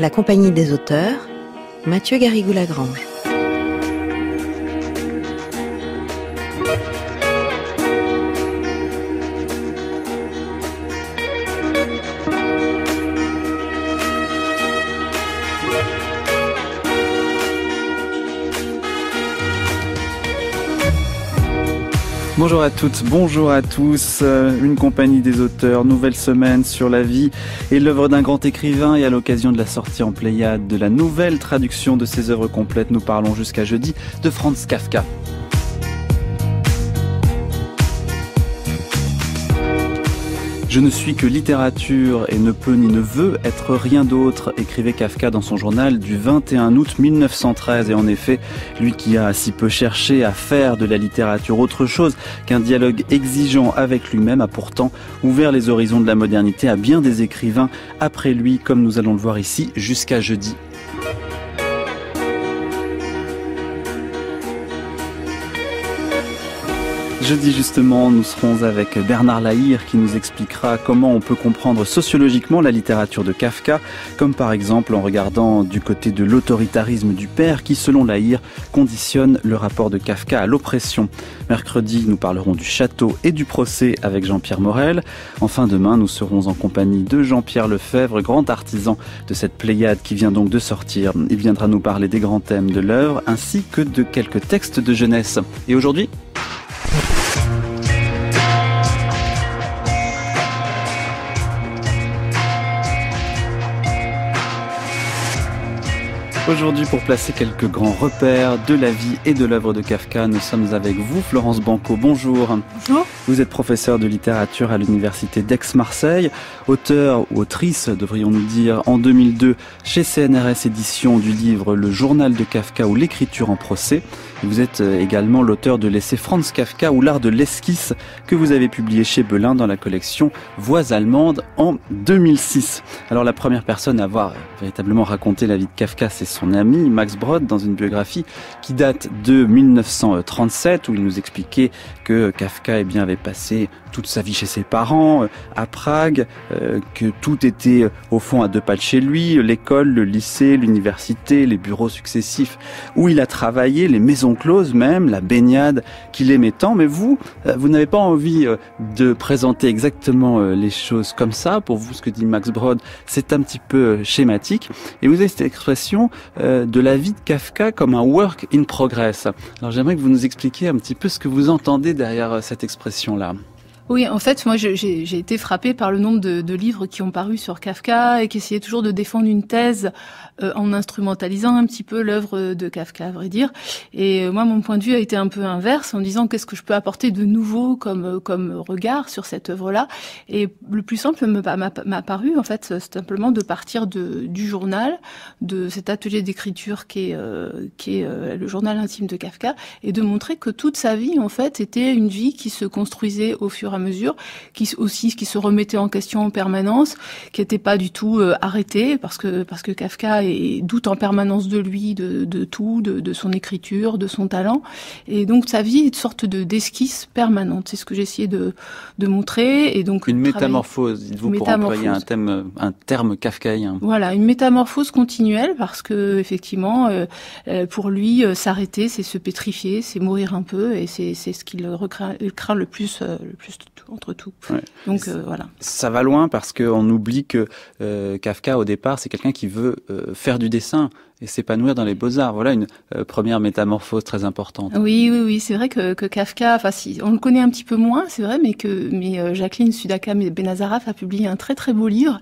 La compagnie des auteurs, Mathieu Garrigou-Lagrange. Bonjour à toutes, bonjour à tous. Euh, une compagnie des auteurs, nouvelle semaine sur la vie et l'œuvre d'un grand écrivain. Et à l'occasion de la sortie en Pléiade de la nouvelle traduction de ses œuvres complètes, nous parlons jusqu'à jeudi de Franz Kafka. Je ne suis que littérature et ne peut ni ne veut être rien d'autre, écrivait Kafka dans son journal du 21 août 1913. Et en effet, lui qui a si peu cherché à faire de la littérature autre chose qu'un dialogue exigeant avec lui-même a pourtant ouvert les horizons de la modernité à bien des écrivains après lui, comme nous allons le voir ici, jusqu'à jeudi Jeudi justement, nous serons avec Bernard Lahire qui nous expliquera comment on peut comprendre sociologiquement la littérature de Kafka, comme par exemple en regardant du côté de l'autoritarisme du père qui, selon Lahire, conditionne le rapport de Kafka à l'oppression. Mercredi, nous parlerons du château et du procès avec Jean-Pierre Morel. Enfin, demain, nous serons en compagnie de Jean-Pierre Lefebvre, grand artisan de cette Pléiade qui vient donc de sortir. Il viendra nous parler des grands thèmes de l'œuvre ainsi que de quelques textes de jeunesse. Et aujourd'hui, Aujourd'hui, pour placer quelques grands repères de la vie et de l'œuvre de Kafka, nous sommes avec vous, Florence Banco. Bonjour. Bonjour. Vous êtes professeur de littérature à l'université d'Aix-Marseille, auteur ou autrice, devrions-nous dire, en 2002 chez CNRS édition du livre Le journal de Kafka ou l'écriture en procès. Vous êtes euh, également l'auteur de l'essai Franz Kafka ou l'art de l'esquisse que vous avez publié chez Belin dans la collection Voix allemandes en 2006. Alors la première personne à avoir euh, véritablement raconté la vie de Kafka, c'est son ami Max Brod dans une biographie qui date de 1937 où il nous expliquait Kafka eh bien, avait passé toute sa vie chez ses parents, euh, à Prague, euh, que tout était euh, au fond à deux pas de chez lui, l'école, le lycée, l'université, les bureaux successifs où il a travaillé, les maisons closes même, la baignade qu'il aimait tant. Mais vous, vous n'avez pas envie de présenter exactement les choses comme ça. Pour vous, ce que dit Max Brod, c'est un petit peu schématique. Et vous avez cette expression de la vie de Kafka comme un work in progress. Alors j'aimerais que vous nous expliquiez un petit peu ce que vous entendez derrière euh, cette expression-là oui, en fait, moi, j'ai été frappée par le nombre de, livres qui ont paru sur Kafka et qui essayaient toujours de défendre une thèse euh, en instrumentalisant un petit peu l'œuvre de Kafka, à vrai dire. Et euh, moi, mon point de vue a été un peu inverse en disant qu'est-ce que je peux apporter de nouveau comme euh, comme regard sur cette œuvre-là. Et le plus simple m'a paru, en fait, c'est simplement de partir de, du journal, de cet atelier d'écriture qui est qui est le journal intime de Kafka, et de montrer que toute sa vie, en fait, était une vie qui se construisait au fur et à mesure, qui aussi qui se remettait en question en permanence, qui n'était pas du tout euh, arrêté parce que parce que Kafka doute en permanence de lui, de, de tout, de, de, son écriture, de son talent, et donc sa vie est une sorte de d'esquisse permanente. C'est ce que j'essayais de, de montrer et donc une métamorphose. Dites-vous pour employer un thème euh, un terme kafkaïen. Voilà, une métamorphose continuelle parce que effectivement euh, pour lui s'arrêter, c'est se pétrifier, c'est mourir un peu et c'est ce qu'il craint le plus le plus entre tout. Euh, voilà. Ça va loin parce qu'on oublie que euh, Kafka au départ c'est quelqu'un qui veut euh, faire du dessin et s'épanouir dans les beaux-arts. Voilà une euh, première métamorphose très importante. Oui, oui, oui, c'est vrai que, que Kafka, enfin, si, on le connaît un petit peu moins, c'est vrai, mais que mais euh, Jacqueline Sudaka Benazaraf a publié un très très beau livre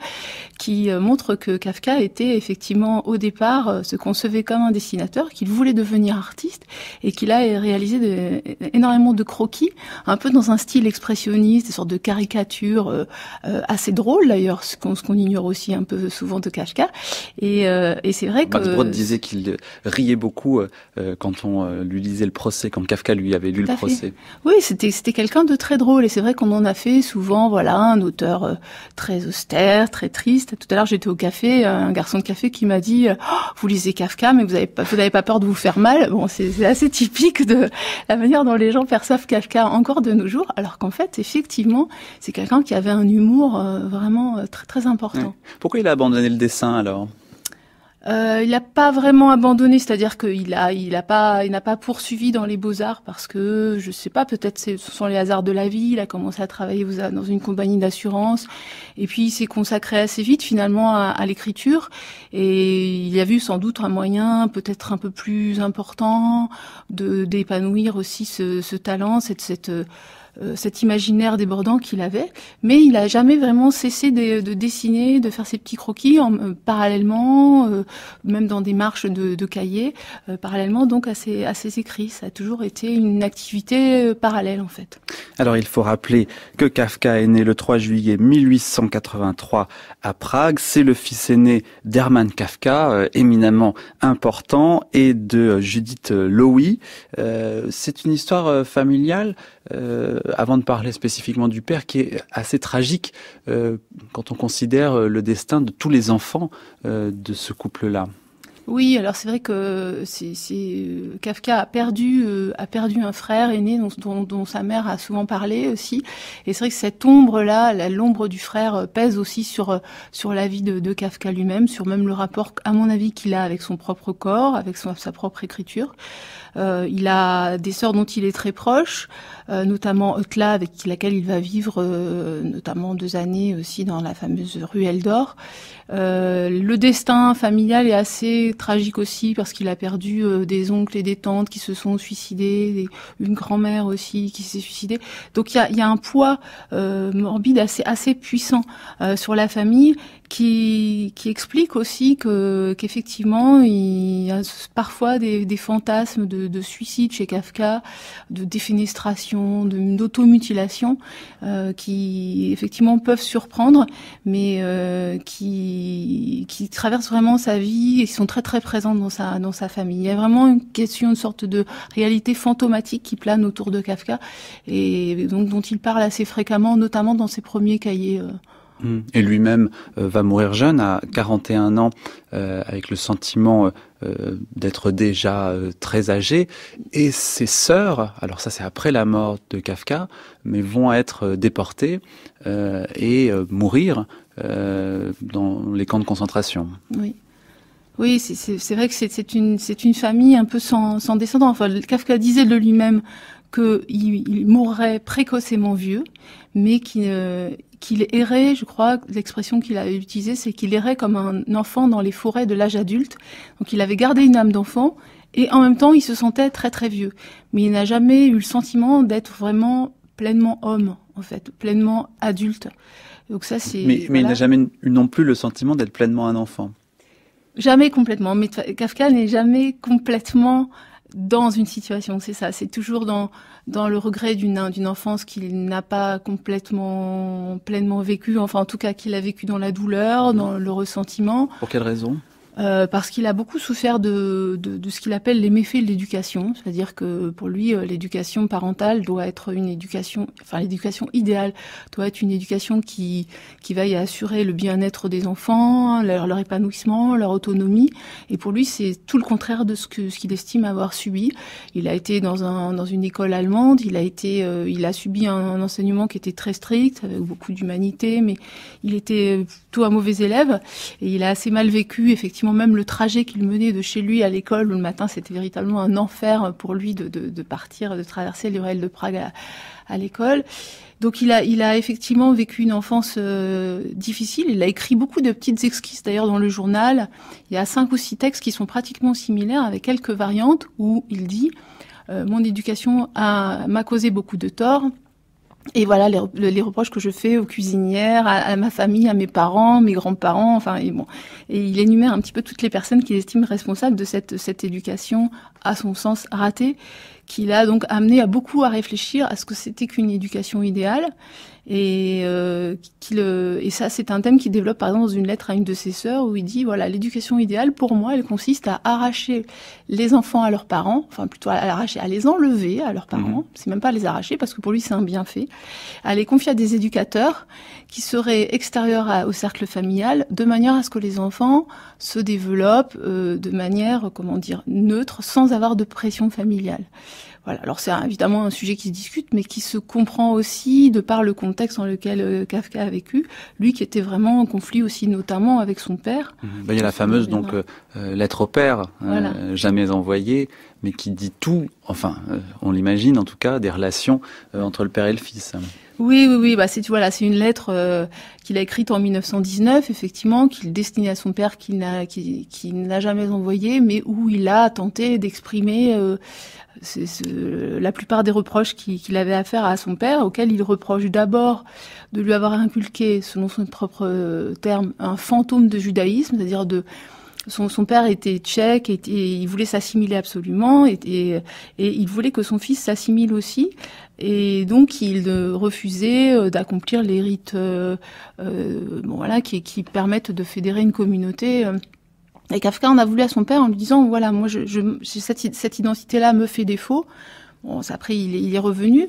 qui euh, montre que Kafka était effectivement au départ se concevait comme un dessinateur, qu'il voulait devenir artiste et qu'il a réalisé énormément de croquis, un peu dans un style expressionniste, des sortes de caricatures assez drôles d'ailleurs, ce qu'on ignore aussi un peu souvent de Kafka. Et, et c'est vrai bah, que disait qu'il euh, riait beaucoup euh, euh, quand on lui lisait le procès, quand Kafka lui avait lu le procès. Oui, c'était c'était quelqu'un de très drôle et c'est vrai qu'on en a fait souvent voilà un auteur très austère, très triste. Tout à l'heure, j'étais au café, un garçon de café qui m'a dit oh, "Vous lisez Kafka, mais vous n'avez pas, pas peur de vous faire mal." Bon, c'est assez typique de la manière dont les gens perçoivent Kafka encore de nos jours, alors qu'en fait, effectivement, c'est quelqu'un qui avait un humour vraiment très important. Pourquoi il a abandonné le dessin alors euh, il n'a pas vraiment abandonné, c'est-à-dire qu'il a, il a pas, il n'a pas poursuivi dans les beaux arts parce que je sais pas, peut-être ce sont les hasards de la vie. Il a commencé à travailler dans une compagnie d'assurance et puis il s'est consacré assez vite finalement à, l'écriture et il a vu sans doute un moyen peut-être un peu plus important de d'épanouir aussi ce, talent, cette, cette euh, cet imaginaire débordant qu'il avait, mais il n'a jamais vraiment cessé de, dessiner, de faire ses petits croquis en, euh, parallèlement, euh, même dans des marches de, cahiers, parallèlement donc à ses, à ses écrits. Ça a toujours été une activité parallèle en fait. Alors il faut rappeler que Kafka est né le 3 juillet 1883 à Prague. C'est le fils aîné d'Hermann Kafka, éminemment important, et de Judith Lowy. C'est une histoire familiale euh, avant de parler spécifiquement du père, qui est assez tragique euh, quand on considère euh, le destin de tous les enfants de ce couple-là. Oui, alors c'est vrai que Kafka a perdu, a perdu un frère aîné dont, dont, sa mère a souvent parlé aussi. Et c'est vrai que cette ombre-là, l'ombre du frère pèse aussi sur, sur la vie de, de Kafka lui-même, sur même le rapport, à mon avis, qu'il a avec son propre corps, avec sa propre écriture. Euh, il a des sœurs dont il est très proche, euh, notamment Otla, avec laquelle il va vivre euh, notamment deux années aussi dans la fameuse ruelle d'or. le destin familial est assez tragique aussi parce qu'il a perdu des oncles et des tantes qui se sont suicidés, une grand-mère aussi qui s'est suicidée. Donc il y a, un poids morbide assez, assez puissant sur la famille qui, qui explique aussi que qu'effectivement il y a parfois des, des fantasmes de, de, suicide chez Kafka, de défenestration, d'automutilation euh, qui effectivement peuvent surprendre, mais euh, qui qui traversent vraiment sa vie et sont très très présents dans sa dans sa famille. Il y a vraiment une question, une sorte de réalité fantomatique qui plane autour de Kafka et donc dont il parle assez fréquemment, notamment dans ses premiers cahiers. Euh, et lui-même euh, va mourir jeune, à 41 ans, euh, avec le sentiment euh, d'être déjà très âgé. Et ses sœurs, alors ça c'est après la mort de Kafka, mais vont être déportées et mourir dans les camps de concentration. Oui. Oui, c'est vrai que c'est une, une, famille un peu sans, sans descendant. Enfin, Kafka disait de lui-même qu'il il mourrait précocement vieux, mais qu'il qu'il errait, je crois, l'expression qu'il avait utilisée, c'est qu'il errait comme un enfant dans les forêts de l'âge adulte. Donc il avait gardé une âme d'enfant et en même temps il se sentait très très vieux. Mais il n'a jamais eu le sentiment d'être vraiment pleinement homme, en fait, pleinement adulte. Donc ça c'est. Mais, mais, il n'a jamais eu non plus le sentiment d'être pleinement un enfant. Jamais complètement. Mais Kafka n'est jamais complètement dans une situation, c'est ça. C'est toujours dans, le regret d'une, enfance qu'il n'a pas complètement, pleinement vécu, enfin en tout cas qu'il a vécu dans la douleur, mhm. dans le ressentiment. Pour quelle raison euh, parce qu'il a beaucoup souffert de, de, de ce qu'il appelle les méfaits de l'éducation, c'est-à-dire que pour lui, euh, l'éducation parentale doit être une éducation, enfin l'éducation idéale doit être une éducation qui, qui veille à assurer le bien-être des enfants, leur, épanouissement, leur autonomie. Et pour lui, c'est tout le contraire de ce que ce qu'il estime avoir subi. Il a été dans un dans une école allemande, il a été, euh, il a subi un, enseignement qui était très strict, avec beaucoup d'humanité, mais il était plutôt un mauvais élève et il a assez mal vécu effectivement même le trajet qu'il menait de chez lui à l'école, le matin, c'était véritablement un enfer pour lui de, partir, de traverser les de Prague à, l'école. Donc il a, effectivement vécu une enfance euh, difficile. Il a écrit beaucoup de petites exquises, d'ailleurs dans le journal. Il y a cinq ou six textes qui sont pratiquement similaires avec quelques variantes où il dit euh, Mon éducation m'a causé beaucoup de torts. Et voilà les, reproches que je fais aux cuisinières, à, ma famille, à mes parents, mes grands-parents, enfin et bon. Et il énumère un petit peu toutes les personnes qu'il estime responsables de cette, cette éducation, à son sens ratée, qu'il a donc amené à beaucoup à réfléchir à ce que c'était qu'une éducation idéale euh, et, ça, c'est un thème qu'il développe par exemple dans une lettre à une de ses sœurs où il dit voilà, l'éducation idéale pour moi, elle consiste à arracher les enfants à leurs parents, enfin plutôt à, arracher, à les enlever à leurs parents. Mhm. C'est même pas les arracher parce que pour lui c'est un bienfait, à les confier à des éducateurs qui seraient extérieurs au cercle familial, de manière à ce que les enfants se développent euh, de manière comment dire neutre, sans avoir de pression familiale. Alors c'est évidemment un sujet qui se discute, mais qui se comprend aussi de par le contexte dans lequel euh, Kafka a vécu. Lui qui était vraiment en conflit aussi, notamment avec son père. Mmh. Ben, il y a la fameuse donc euh, euh, lettre au père, hein, jamais envoyée, mais qui dit tout. Enfin, on l'imagine en tout cas des relations entre le père et le fils. Oui, oui, oui. Bah, c'est là, c'est une lettre euh, qu'il a écrite en 1919, effectivement, qu'il destinait à son père, qu'il n'a qui, n'a jamais envoyé, mais où il a tenté d'exprimer euh, la plupart des reproches qu'il avait à faire à son père, auxquels il reproche d'abord de lui avoir inculqué, selon son propre euh, terme, un fantôme de judaïsme, c'est-à-dire de son, père était tchèque et, il voulait s'assimiler absolument et, il voulait que son fils s'assimile aussi. Et donc il refusait euh, d'accomplir les rites euh, euh, bon, voilà, qui, permettent de fédérer une communauté. Et Kafka en a voulu à son père en lui disant, voilà, moi, je, cette, identité-là me fait défaut. Bon, après, il il est revenu.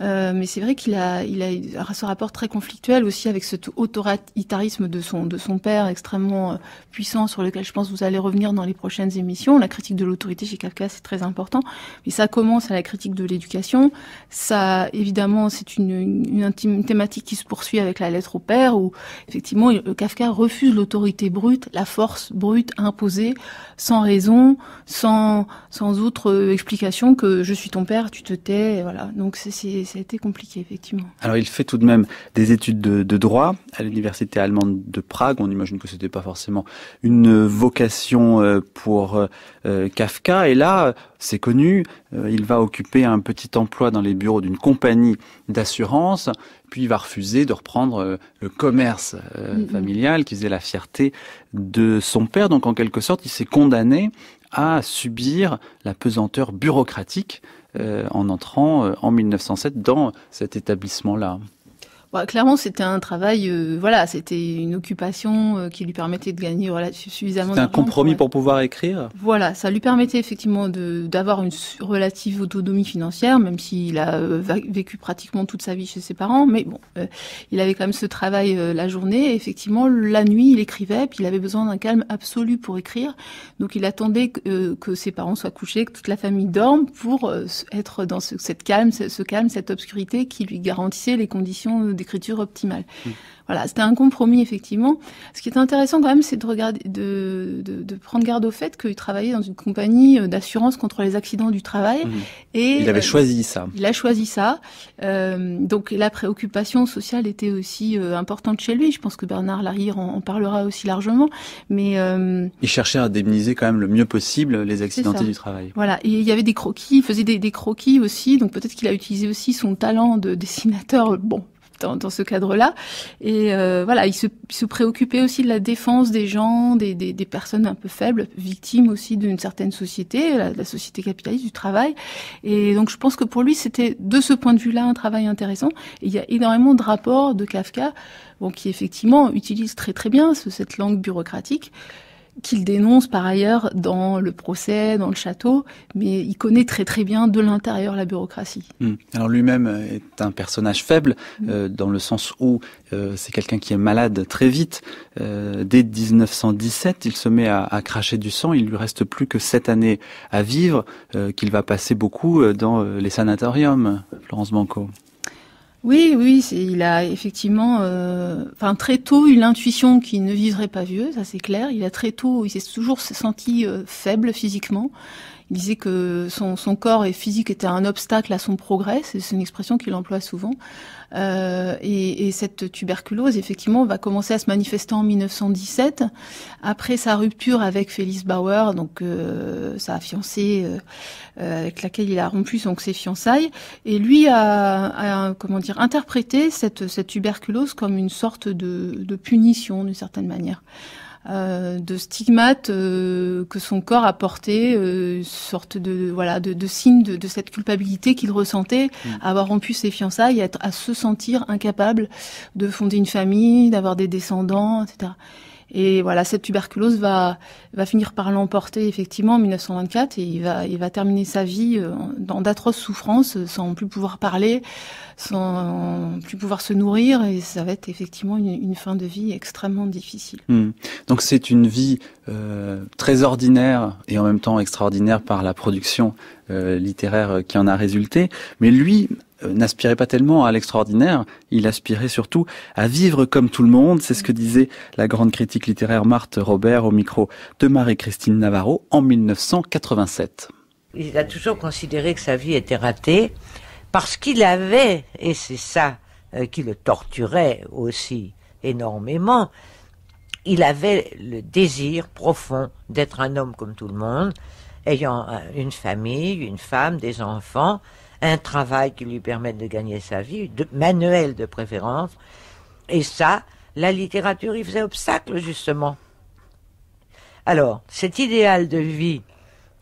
Euh, mais c'est vrai qu'il a, il a ce rapport très conflictuel aussi avec cet autoritarisme de son, de son père extrêmement euh, puissant sur lequel je pense vous allez revenir dans les prochaines émissions. La critique de l'autorité chez Kafka, c'est très important. Mais ça commence à la critique de l'éducation. Ça, évidemment, c'est une, une, une, thématique qui se poursuit avec la lettre au père où, effectivement, euh, Kafka refuse l'autorité brute, la force brute imposée sans raison, sans, sans autre explication que je suis ton père, tu te tais, voilà. Donc c'est ça a été compliqué, effectivement. Alors, il fait tout de même des études de, droit à l'université allemande de Prague. On imagine que c'était pas forcément une vocation euh, pour euh, euh, Kafka. Et là, c'est connu, il va occuper un petit emploi dans les bureaux d'une compagnie d'assurance puis il va refuser de reprendre le commerce mm-hmm. familial qui faisait la fierté de son père. Donc en quelque sorte, il s'est condamné à subir la pesanteur bureaucratique euh, en entrant euh, en 1907 dans cet établissement-là. Bah, clairement, c'était un travail, euh, voilà, c'était une occupation euh, qui lui permettait de gagner voilà, suffisamment. C'était un compromis pour, pouvoir écrire. Voilà, ça lui permettait effectivement d'avoir une relative autonomie financière, même s'il a euh, vécu pratiquement toute sa vie chez ses parents. Mais bon, il avait quand même ce travail la journée. effectivement, la nuit, il écrivait, puis il avait besoin d'un calme absolu pour écrire. Donc, il attendait que, ses parents soient couchés, que toute la famille dorme, pour être dans ce, cette calme, ce, calme, cette obscurité qui lui garantissait les conditions d'écriture écriture optimale. Mm. Voilà, c'était un compromis effectivement. Ce qui est intéressant quand même, c'est de regarder, de, prendre garde au fait qu'il travaillait dans une compagnie euh, d'assurance contre les accidents du travail. Mm. Et il avait euh, choisi ça. Il a choisi ça. Euh, donc la préoccupation sociale était aussi importante chez lui. Je pense que Bernard Larrière en, en parlera aussi largement. Mais il cherchait à indemniser quand même le mieux possible les accidentés du travail. Voilà, et il y avait des croquis. Il faisait des, des croquis aussi. Donc peut-être qu'il a utilisé aussi son talent de dessinateur. Bon, dans, dans ce cadre-là. Et euh, voilà, il se, se, préoccupait aussi de la défense des gens, des, des, des personnes un peu faibles, victimes aussi d'une certaine société, la, société capitaliste, du travail. Et donc je pense que pour lui, c'était de ce point de vue-là un travail intéressant. Et il y a énormément de rapports de Kafka bon, qui effectivement utilisent très très bien cette langue bureaucratique qu'il dénonce par ailleurs dans le procès, dans le château, mais il connaît très très bien de l'intérieur la bureaucratie. Hmm. Alors lui-même est un personnage faible, euh, dans le sens où euh, c'est quelqu'un qui est malade très vite. Euh, dès 1917, il se met à, à, cracher du sang, il lui reste plus que sept années à vivre, qu'il va passer beaucoup dans les sanatoriums, Florence Banco. Oui, oui, il a effectivement, euh, enfin très tôt, eu l'intuition qu'il ne vivrait pas vieux, ça c'est clair. Il a très tôt, il s'est toujours senti euh, faible physiquement. Il disait que son, son corps et physique était un obstacle à son progrès, c'est une expression qu'il emploie souvent. Euh, et, et, cette tuberculose, effectivement, va commencer à se manifester en 1917, après sa rupture avec Félix Bauer, donc euh, sa fiancée euh, euh, avec laquelle il a rompu son ses fiançailles. Et lui a, a comment dire, interprété cette, cette tuberculose comme une sorte de, de punition, d'une certaine manière. Euh, de stigmates euh, que son corps a porté, euh, sorte de voilà de, de de, cette culpabilité qu'il ressentait, mm. avoir rompu ses fiançailles, être, à se sentir incapable de fonder une famille, d'avoir des descendants, etc. Et voilà, cette tuberculose va, va finir par l'emporter effectivement en 1924 et il va, il va terminer sa vie euh, dans d'atroces souffrances, sans plus pouvoir parler, sans plus pouvoir se nourrir. Et ça va être effectivement une, fin de vie extrêmement difficile. Hmm. Donc c'est une vie euh, très ordinaire et en même temps extraordinaire par la production euh, littéraire qui en a résulté. Mais lui, euh, n'aspirait pas tellement à l'extraordinaire, il aspirait surtout à vivre comme tout le monde. C'est ce que disait la grande critique littéraire Marthe Robert au micro de Marie-Christine Navarro en 1987. Il a toujours considéré que sa vie était ratée parce qu'il avait, et c'est ça euh, qui le torturait aussi énormément, il avait le désir profond d'être un homme comme tout le monde, ayant euh, une famille, une femme, des enfants, un travail qui lui permette de gagner sa vie, de, manuel de préférence. Et ça, la littérature y faisait obstacle, justement. Alors, cet idéal de vie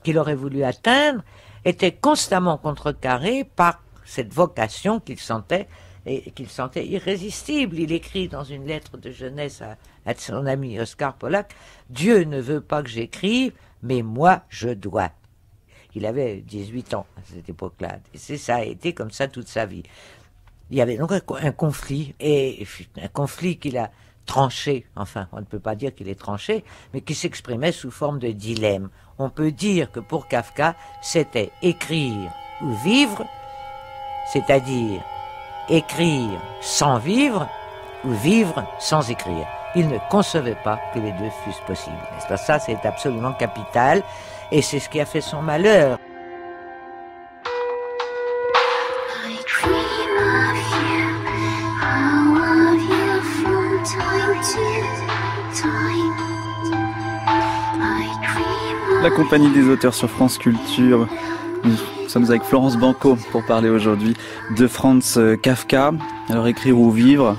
qu'il aurait voulu atteindre était constamment contrecarré par cette vocation qu'il sentait et qu'il sentait irrésistible. Il écrit dans une lettre de jeunesse à, à son ami Oscar Pollack Dieu ne veut pas que j'écrive, mais moi je dois il avait 18 ans à cette époque-là. Et c'est ça, a été comme ça toute sa vie. Il y avait donc un, conflit, et un conflit qu'il a tranché, enfin, on ne peut pas dire qu'il est tranché, mais qui s'exprimait sous forme de dilemme. On peut dire que pour Kafka, c'était écrire ou vivre, c'est-à-dire écrire sans vivre ou vivre sans écrire. Il ne concevait pas que les deux fussent possibles. ça, c'est absolument capital et c'est ce qui a fait son malheur. La compagnie des auteurs sur France Culture. Nous sommes avec Florence Banco pour parler aujourd'hui de Franz Kafka. Alors écrire ou vivre,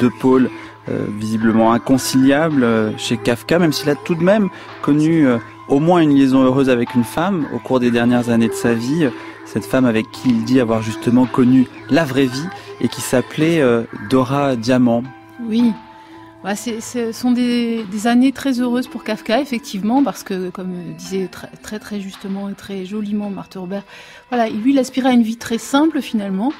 deux pôles euh, visiblement inconciliables euh, chez Kafka, même s'il a tout de même connu euh, au moins une liaison heureuse avec une femme au cours des dernières années de sa vie, cette femme avec qui il dit avoir justement connu la vraie vie et qui s'appelait euh, Dora Diamant. Oui. Bah, ce sont des, années très heureuses pour Kafka, effectivement, parce que, comme disait très très, justement et très joliment Marthe Robert, voilà, lui, il aspire à une vie très simple, finalement,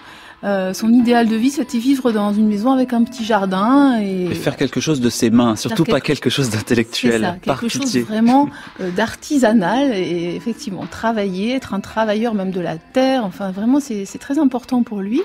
euh, son idéal de vie, c'était vivre dans une maison avec un petit jardin et, faire quelque chose de ses mains, surtout pas quelque chose d'intellectuel, quelque chose vraiment euh, d'artisanal et effectivement travailler, être un travailleur même de la terre. Enfin, vraiment, c'est très important pour lui.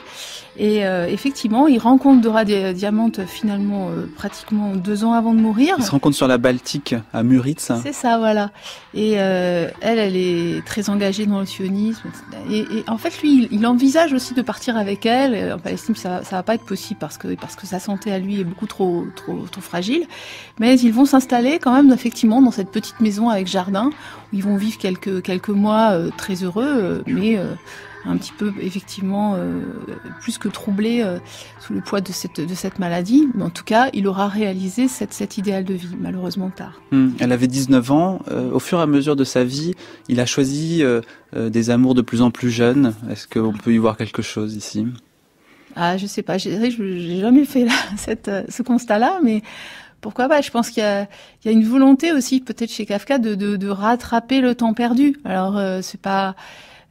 Et euh, effectivement, il rencontre Dora Diamante euh, finalement euh, pratiquement deux ans avant de mourir. Il se rencontre sur la Baltique à Muritz. C'est ça, voilà. Et elle, elle est très engagée dans le sionisme. Et, en fait, lui, il, envisage aussi de partir avec elle en Palestine. Ça, ça va pas être possible parce que parce que sa santé à lui est beaucoup trop trop trop fragile. Mais ils vont s'installer quand même effectivement dans cette petite maison avec jardin où ils vont vivre quelques quelques mois très heureux, mais un petit peu effectivement euh, plus que troublé euh, sous le poids de cette, de cette maladie. Mais en tout cas, il aura réalisé cet idéal de vie, malheureusement tard. Hmm. Elle avait 19 ans. Euh, au fur et à mesure de sa vie, il a choisi des amours de plus en plus jeunes. Est-ce qu'on peut y voir quelque chose ici Ah, je sais pas. J'ai jamais fait là, cette, ce constat-là, mais pourquoi pas Je pense qu'il y, a, une volonté aussi, peut-être chez Kafka, de, de, rattraper le temps perdu. Alors, c'est pas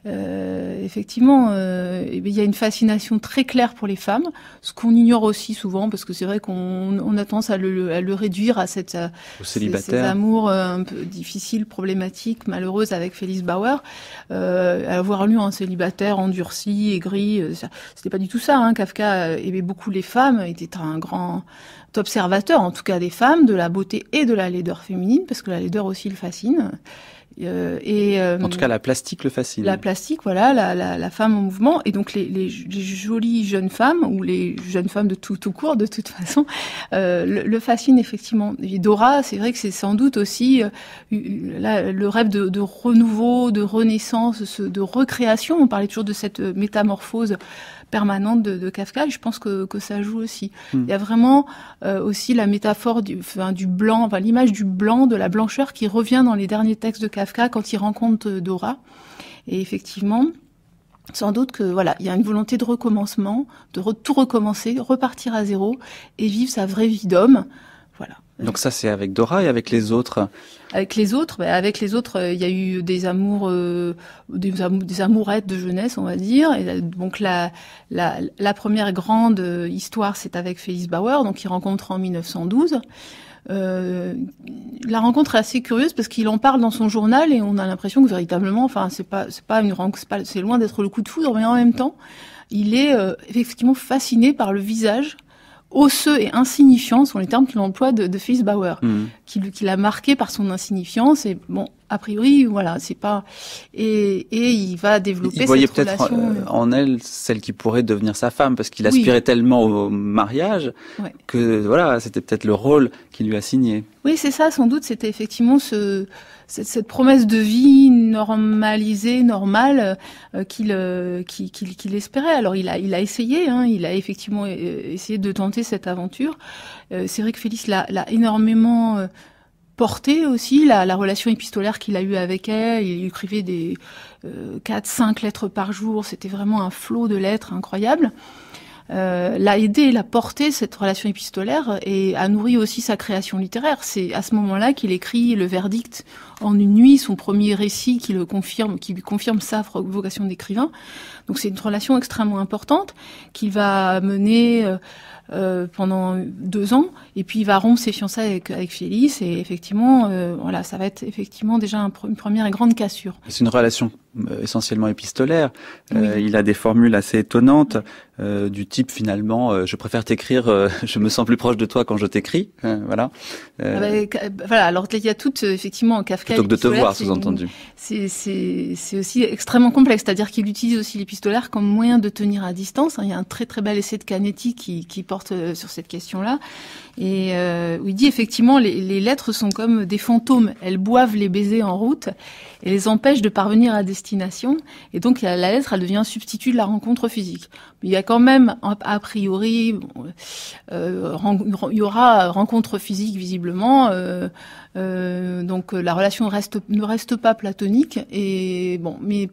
euh, effectivement, euh, eh il y a une fascination très claire pour les femmes, ce qu'on ignore aussi souvent, parce que c'est vrai qu'on on a tendance à le, réduire à cette euh, amour ces, amours un peu difficile problématique malheureuse avec Félix Bauer. Euh, avoir lu un célibataire endurci, aigri, c'était pas du tout ça. Hein. Kafka aimait beaucoup les femmes, était un grand observateur, en tout cas des femmes, de la beauté et de la laideur féminine, parce que la laideur aussi le fascine. Euh, euh, en tout cas, la plastique le fascine. La plastique, voilà, la, femme en mouvement. Et donc, les, jolies jeunes femmes, ou les jeunes femmes de tout, court, de toute façon, euh, le, le, fascine effectivement. Dora, c'est vrai que c'est sans doute aussi le rêve de, renouveau, de renaissance, de recréation. On parlait toujours de cette métamorphose permanente de, Kafka. Et je pense que, ça joue aussi. Hmm. Il y a vraiment euh, aussi la métaphore du, du blanc, l'image du blanc, de la blancheur qui revient dans les derniers textes de Kafka quand il rencontre euh, Dora. Et effectivement, sans doute que voilà, il y a une volonté de recommencement, de tout recommencer, repartir à zéro et vivre sa vraie vie d'homme. Voilà. Donc ça, c'est avec Dora et avec les autres Avec les autres, bah, avec les autres, euh, il y a eu des amours, euh, des, amourettes de jeunesse, on va dire. Et, donc la, la, première grande euh, histoire, c'est avec Félix Bauer, donc il rencontre en 1912. la rencontre est assez curieuse parce qu'il en parle dans son journal et on a l'impression que véritablement, enfin, c'est pas, c'est pas une rencontre, c'est loin d'être le coup de foudre, mais en même temps, il est effectivement fasciné par le visage osseux et insignifiant sont les termes qu'il emploie de, de qu'il mmh. qui, qui l'a marqué par son insignifiance. Et bon, a priori, voilà, c'est pas. Et, et il va développer. cette relation... Euh, en, elle celle qui pourrait devenir sa femme, parce qu'il aspirait tellement au mariage que voilà, c'était peut-être le rôle qu'il lui a signé. Oui, c'est ça, sans doute. C'était effectivement ce cette, promesse de vie normalisée, normale euh, euh, qu'il espérait. Alors il a, essayé, hein. il a effectivement euh, essayé de tenter cette aventure. c'est vrai que Félix l'a énormément porté aussi, la, relation épistolaire qu'il a eue avec elle, il lui écrivait des 4-5 lettres par jour, c'était vraiment un flot de lettres incroyable. Euh, l'a aidé, l'a porté cette relation épistolaire et a nourri aussi sa création littéraire. C'est à ce moment-là qu'il écrit le verdict en une nuit, son premier récit qui le confirme, qui lui confirme sa vocation d'écrivain. Donc c'est une relation extrêmement importante qu'il va mener euh, euh, pendant deux ans et puis il va rompre ses fiançailles avec, Félix et effectivement, voilà, ça va être effectivement déjà une première et grande cassure. C'est une relation euh, essentiellement épistolaire. Euh, il a des formules assez étonnantes euh, du type finalement je préfère t'écrire, je me sens plus proche de toi quand je t'écris. Hein, voilà. Ah bah, bah, voilà. Alors il y a tout effectivement Kafka. Plutôt que de te voir, sous-entendu. C'est aussi extrêmement complexe, c'est-à-dire qu'il utilise aussi l'épistolaire comme moyen de tenir à distance. Hein. Il y a un très très bel essai de Canetti qui porte sur cette question-là et où il dit effectivement les, les, lettres sont comme des fantômes, elles boivent les baisers en route et les empêchent de parvenir à destination, et donc la, la lettre elle devient un substitut de la rencontre physique il y a quand même, a priori, euh, il y aura rencontre physique visiblement. Euh, euh, donc la relation ne reste pas platonique. Et bon, mais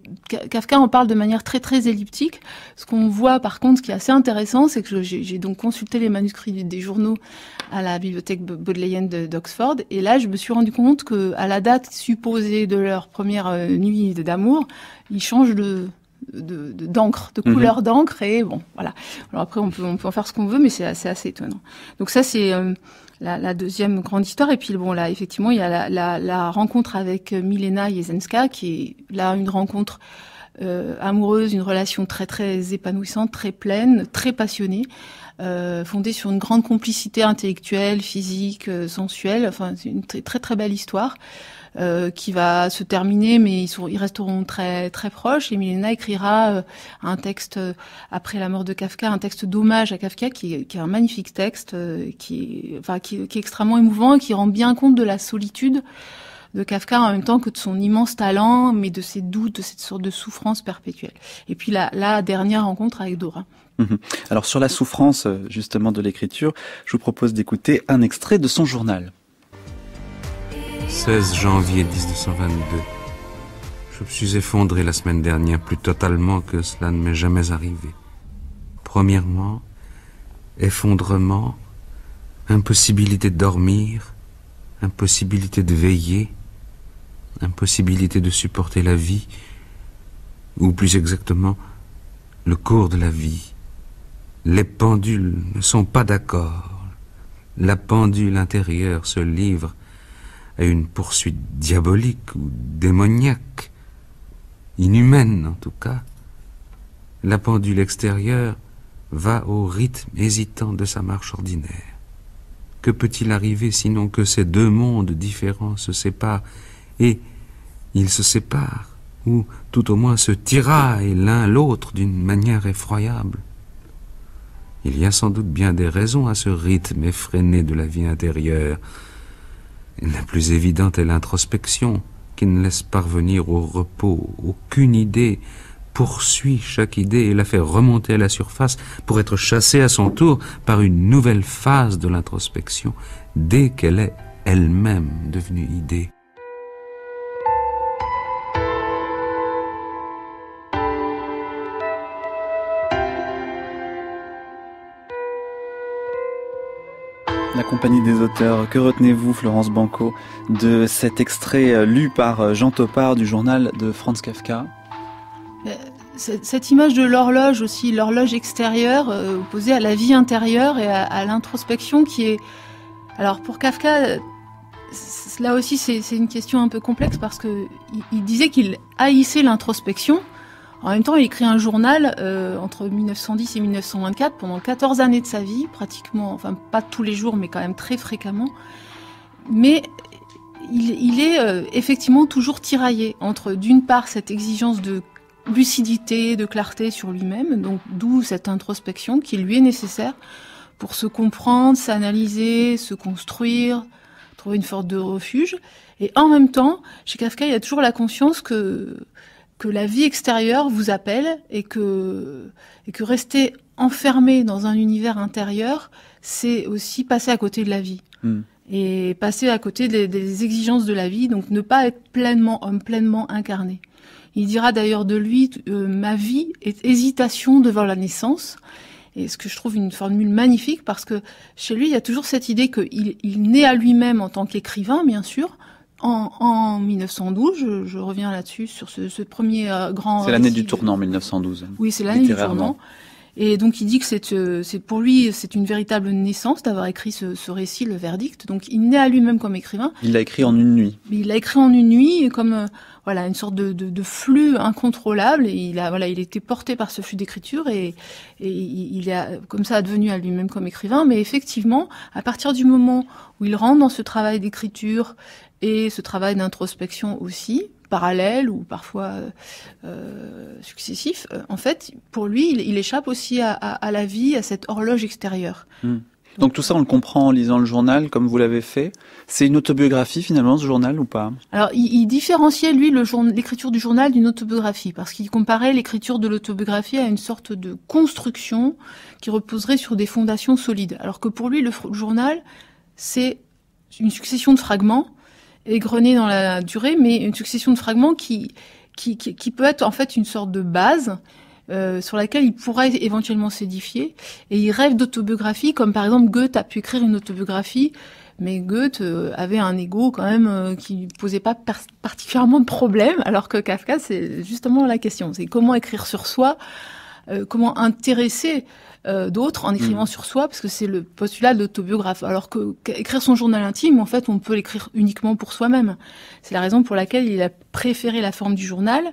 Kafka en parle de manière très très elliptique. Ce qu'on voit par contre, ce qui est assez intéressant, c'est que j'ai donc consulté les manuscrits des journaux à la bibliothèque Bodleienne d'Oxford. Et là, je me suis rendu compte que à la date supposée de leur première nuit d'amour, ils changent de d'encre, de, d'encre de, mhm. couleur d'encre. Et bon, voilà. Alors après, on peut, on peut en faire ce qu'on veut, mais c'est assez, assez, étonnant. Donc ça, c'est euh, la, la, deuxième grande histoire. Et puis bon, là, effectivement, il y a la, la, la rencontre avec euh, Milena Jesenska, qui est là une rencontre euh, amoureuse, une relation très très épanouissante, très pleine, très passionnée, euh, fondée sur une grande complicité intellectuelle, physique, euh, sensuelle. Enfin, c'est une très très belle histoire. Euh, qui va se terminer, mais ils, sont, ils resteront très très proches. Et Milena écrira euh, un texte euh, après la mort de Kafka, un texte d'hommage à Kafka, qui est, qui est un magnifique texte, qui, est, enfin, qui, est extrêmement émouvant et qui rend bien compte de la solitude de Kafka en même temps que de son immense talent, mais de ses doutes, de cette sorte de souffrance perpétuelle. Et puis la, la dernière rencontre avec Dora. Mhm. Alors sur la souffrance justement de l'écriture, je vous propose d'écouter un extrait de son journal. 16 janvier 1922. Je me suis effondré la semaine dernière plus totalement que cela ne m'est jamais arrivé. Premièrement, effondrement, impossibilité de dormir, impossibilité de veiller, impossibilité de supporter la vie, ou plus exactement, le cours de la vie. Les pendules ne sont pas d'accord. La pendule intérieure se livre à une poursuite diabolique ou démoniaque, inhumaine en tout cas. La pendule extérieure va au rythme hésitant de sa marche ordinaire. Que peut-il arriver sinon que ces deux mondes différents se séparent et ils se séparent, ou tout au moins se tiraillent l'un l'autre d'une manière effroyable Il y a sans doute bien des raisons à ce rythme effréné de la vie intérieure, la plus évidente est l'introspection, qui ne laisse parvenir au repos aucune idée, poursuit chaque idée et la fait remonter à la surface pour être chassée à son tour par une nouvelle phase de l'introspection, dès qu'elle est elle-même devenue idée. la compagnie des auteurs. Que retenez-vous, Florence Banco, de cet extrait euh, lu par euh, Jean Topard du journal de Franz Kafka euh, cette image de l'horloge aussi, l'horloge extérieure opposée à la vie intérieure et à, l'introspection qui est... Alors pour Kafka, là aussi c'est une question un peu complexe parce qu'il disait qu'il haïssait l'introspection, en même temps, il écrit un journal euh, entre 1910 et 1924 pendant 14 années de sa vie, pratiquement, enfin pas tous les jours, mais quand même très fréquemment. Mais il, est euh, effectivement toujours tiraillé entre, d'une part, cette exigence de lucidité, de clarté sur lui-même, donc d'où cette introspection qui lui est nécessaire pour se comprendre, s'analyser, se construire, trouver une forme de refuge. Et en même temps, chez Kafka, il y a toujours la conscience que que la vie extérieure vous appelle et que, et que rester enfermé dans un univers intérieur, c'est aussi passer à côté de la vie. Hmm. Et passer à côté des, exigences de la vie, donc ne pas être pleinement homme, pleinement incarné. Il dira d'ailleurs de lui, euh, ma vie est hésitation devant la naissance. Et ce que je trouve une formule magnifique parce que chez lui, il y a toujours cette idée qu'il il naît à lui-même en tant qu'écrivain, bien sûr, en, en, 1912, je, reviens là-dessus, sur ce, ce premier euh, grand... C'est l'année du tournant, 1912. Oui, c'est l'année du tournant. Et donc il dit que euh, c'est pour lui, c'est une véritable naissance d'avoir écrit ce, ce, récit, le verdict. Donc il naît à lui-même comme écrivain. Il l'a écrit en une nuit. Il l'a écrit en une nuit, comme euh, voilà une sorte de, de, de, flux incontrôlable. il a voilà, il était porté par ce flux d'écriture et, et, il a comme ça devenu à lui-même comme écrivain. Mais effectivement, à partir du moment où il rentre dans ce travail d'écriture et ce travail d'introspection aussi, parallèle ou parfois euh, successif, euh, en fait, pour lui, il, il échappe aussi à, à, à, la vie, à cette horloge extérieure. Hmm. Donc, tout ça, on le comprend en lisant le journal, comme vous l'avez fait. C'est une autobiographie finalement, ce journal ou pas Alors il, il, différenciait lui l'écriture du journal d'une autobiographie, parce qu'il comparait l'écriture de l'autobiographie à une sorte de construction qui reposerait sur des fondations solides. Alors que pour lui, le journal, c'est une succession de fragments égrené dans la durée, mais une succession de fragments qui, qui, qui, peut être en fait une sorte de base euh, sur laquelle il pourrait éventuellement s'édifier. Et il rêve d'autobiographie, comme par exemple Goethe a pu écrire une autobiographie, mais Goethe euh, avait un ego quand même euh, qui qui posait pas particulièrement de problème, alors que Kafka, c'est justement la question, c'est comment écrire sur soi, comment intéresser euh, d'autres en écrivant mm. sur soi, parce que c'est le postulat de Alors qu'écrire son journal intime, en fait, on peut l'écrire uniquement pour soi-même. C'est la raison pour laquelle il a préféré la forme du journal,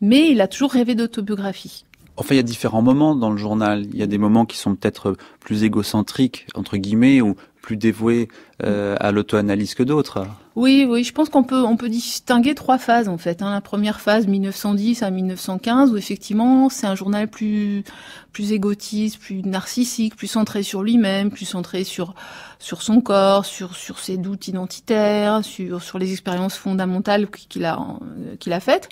mais il a toujours rêvé d'autobiographie. Enfin, il y a différents moments dans le journal. Il y a des moments qui sont peut-être plus égocentriques, entre guillemets, ou plus dévoués euh, à l'auto-analyse que d'autres. Oui, oui, je pense qu'on peut, on peut distinguer trois phases en fait. Hein. La première phase, 1910 à 1915, où effectivement c'est un journal plus, plus égotiste, plus narcissique, plus centré sur lui-même, plus centré sur, sur son corps, sur, sur ses doutes identitaires, sur, sur les expériences fondamentales qu'il a, qu'il a faites.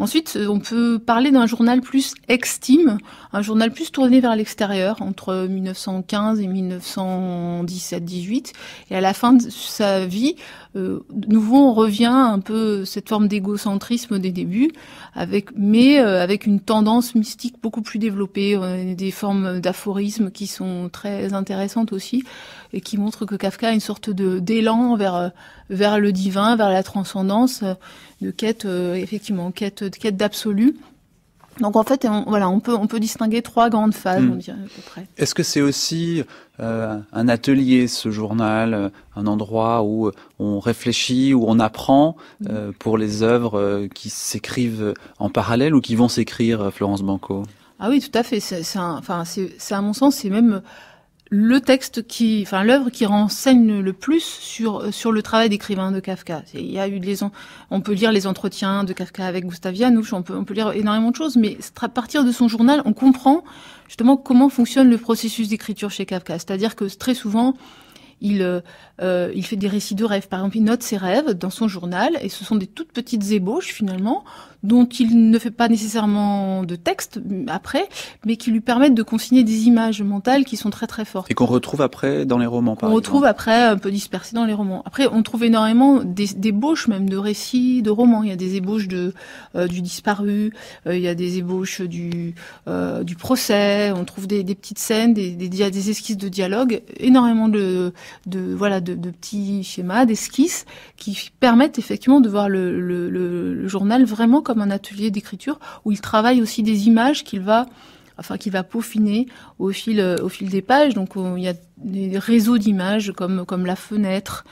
Ensuite, euh, on peut parler d'un journal plus extime, un journal plus tourné vers l'extérieur entre 1915 et 1917-18. Et à la fin de sa vie, euh, de nouveau, on revient un peu cette forme d'égocentrisme des débuts, avec, mais euh, avec une tendance mystique beaucoup plus développée, des formes d'aphorismes qui sont très intéressantes aussi, et qui montrent que Kafka a une sorte de d'élan vers vers le divin, vers la transcendance de quête, euh, effectivement, quête, quête d'absolu. Donc en fait, on, voilà, on peut on peut distinguer trois grandes phases, hmm. on dirait à peu près. Est-ce que c'est aussi euh, un atelier, ce journal, euh, un endroit où on réfléchit, où on apprend hmm. pour les œuvres qui s'écrivent en parallèle ou qui vont s'écrire, Florence Banco Ah oui, tout à fait. C'est, enfin, c'est, c'est à mon sens, c'est même le texte qui, enfin l'œuvre qui renseigne le plus sur euh, sur le travail d'écrivain de Kafka. Il y a eu les, on peut lire les entretiens de Kafka avec Gustav Janusz, on peut on peut lire énormément de choses, mais à partir de son journal, on comprend justement comment fonctionne le processus d'écriture chez Kafka. C'est-à-dire que très souvent, il euh, euh, il fait des récits de rêves. Par exemple, il note ses rêves dans son journal et ce sont des toutes petites ébauches finalement dont il ne fait pas nécessairement de texte mm, après, mais qui lui permettent de consigner des images mentales qui sont très très fortes. Et qu'on retrouve après dans les romans, par On retrouve après un peu dispersé dans les romans. Après, on trouve énormément d'ébauches, même de récits, de romans. Il y a des ébauches de euh, du disparu, euh, il y a des ébauches du euh, du procès. On trouve des, des petites scènes, des, des, des esquisses de dialogue, énormément de, de voilà de, petits schémas, d'esquisses qui permettent effectivement de voir le, journal vraiment comme un atelier d'écriture où il travaille aussi des images qu'il va enfin qui va peaufiner au fil euh, au fil des pages. Donc il y a des réseaux d'images comme comme la fenêtre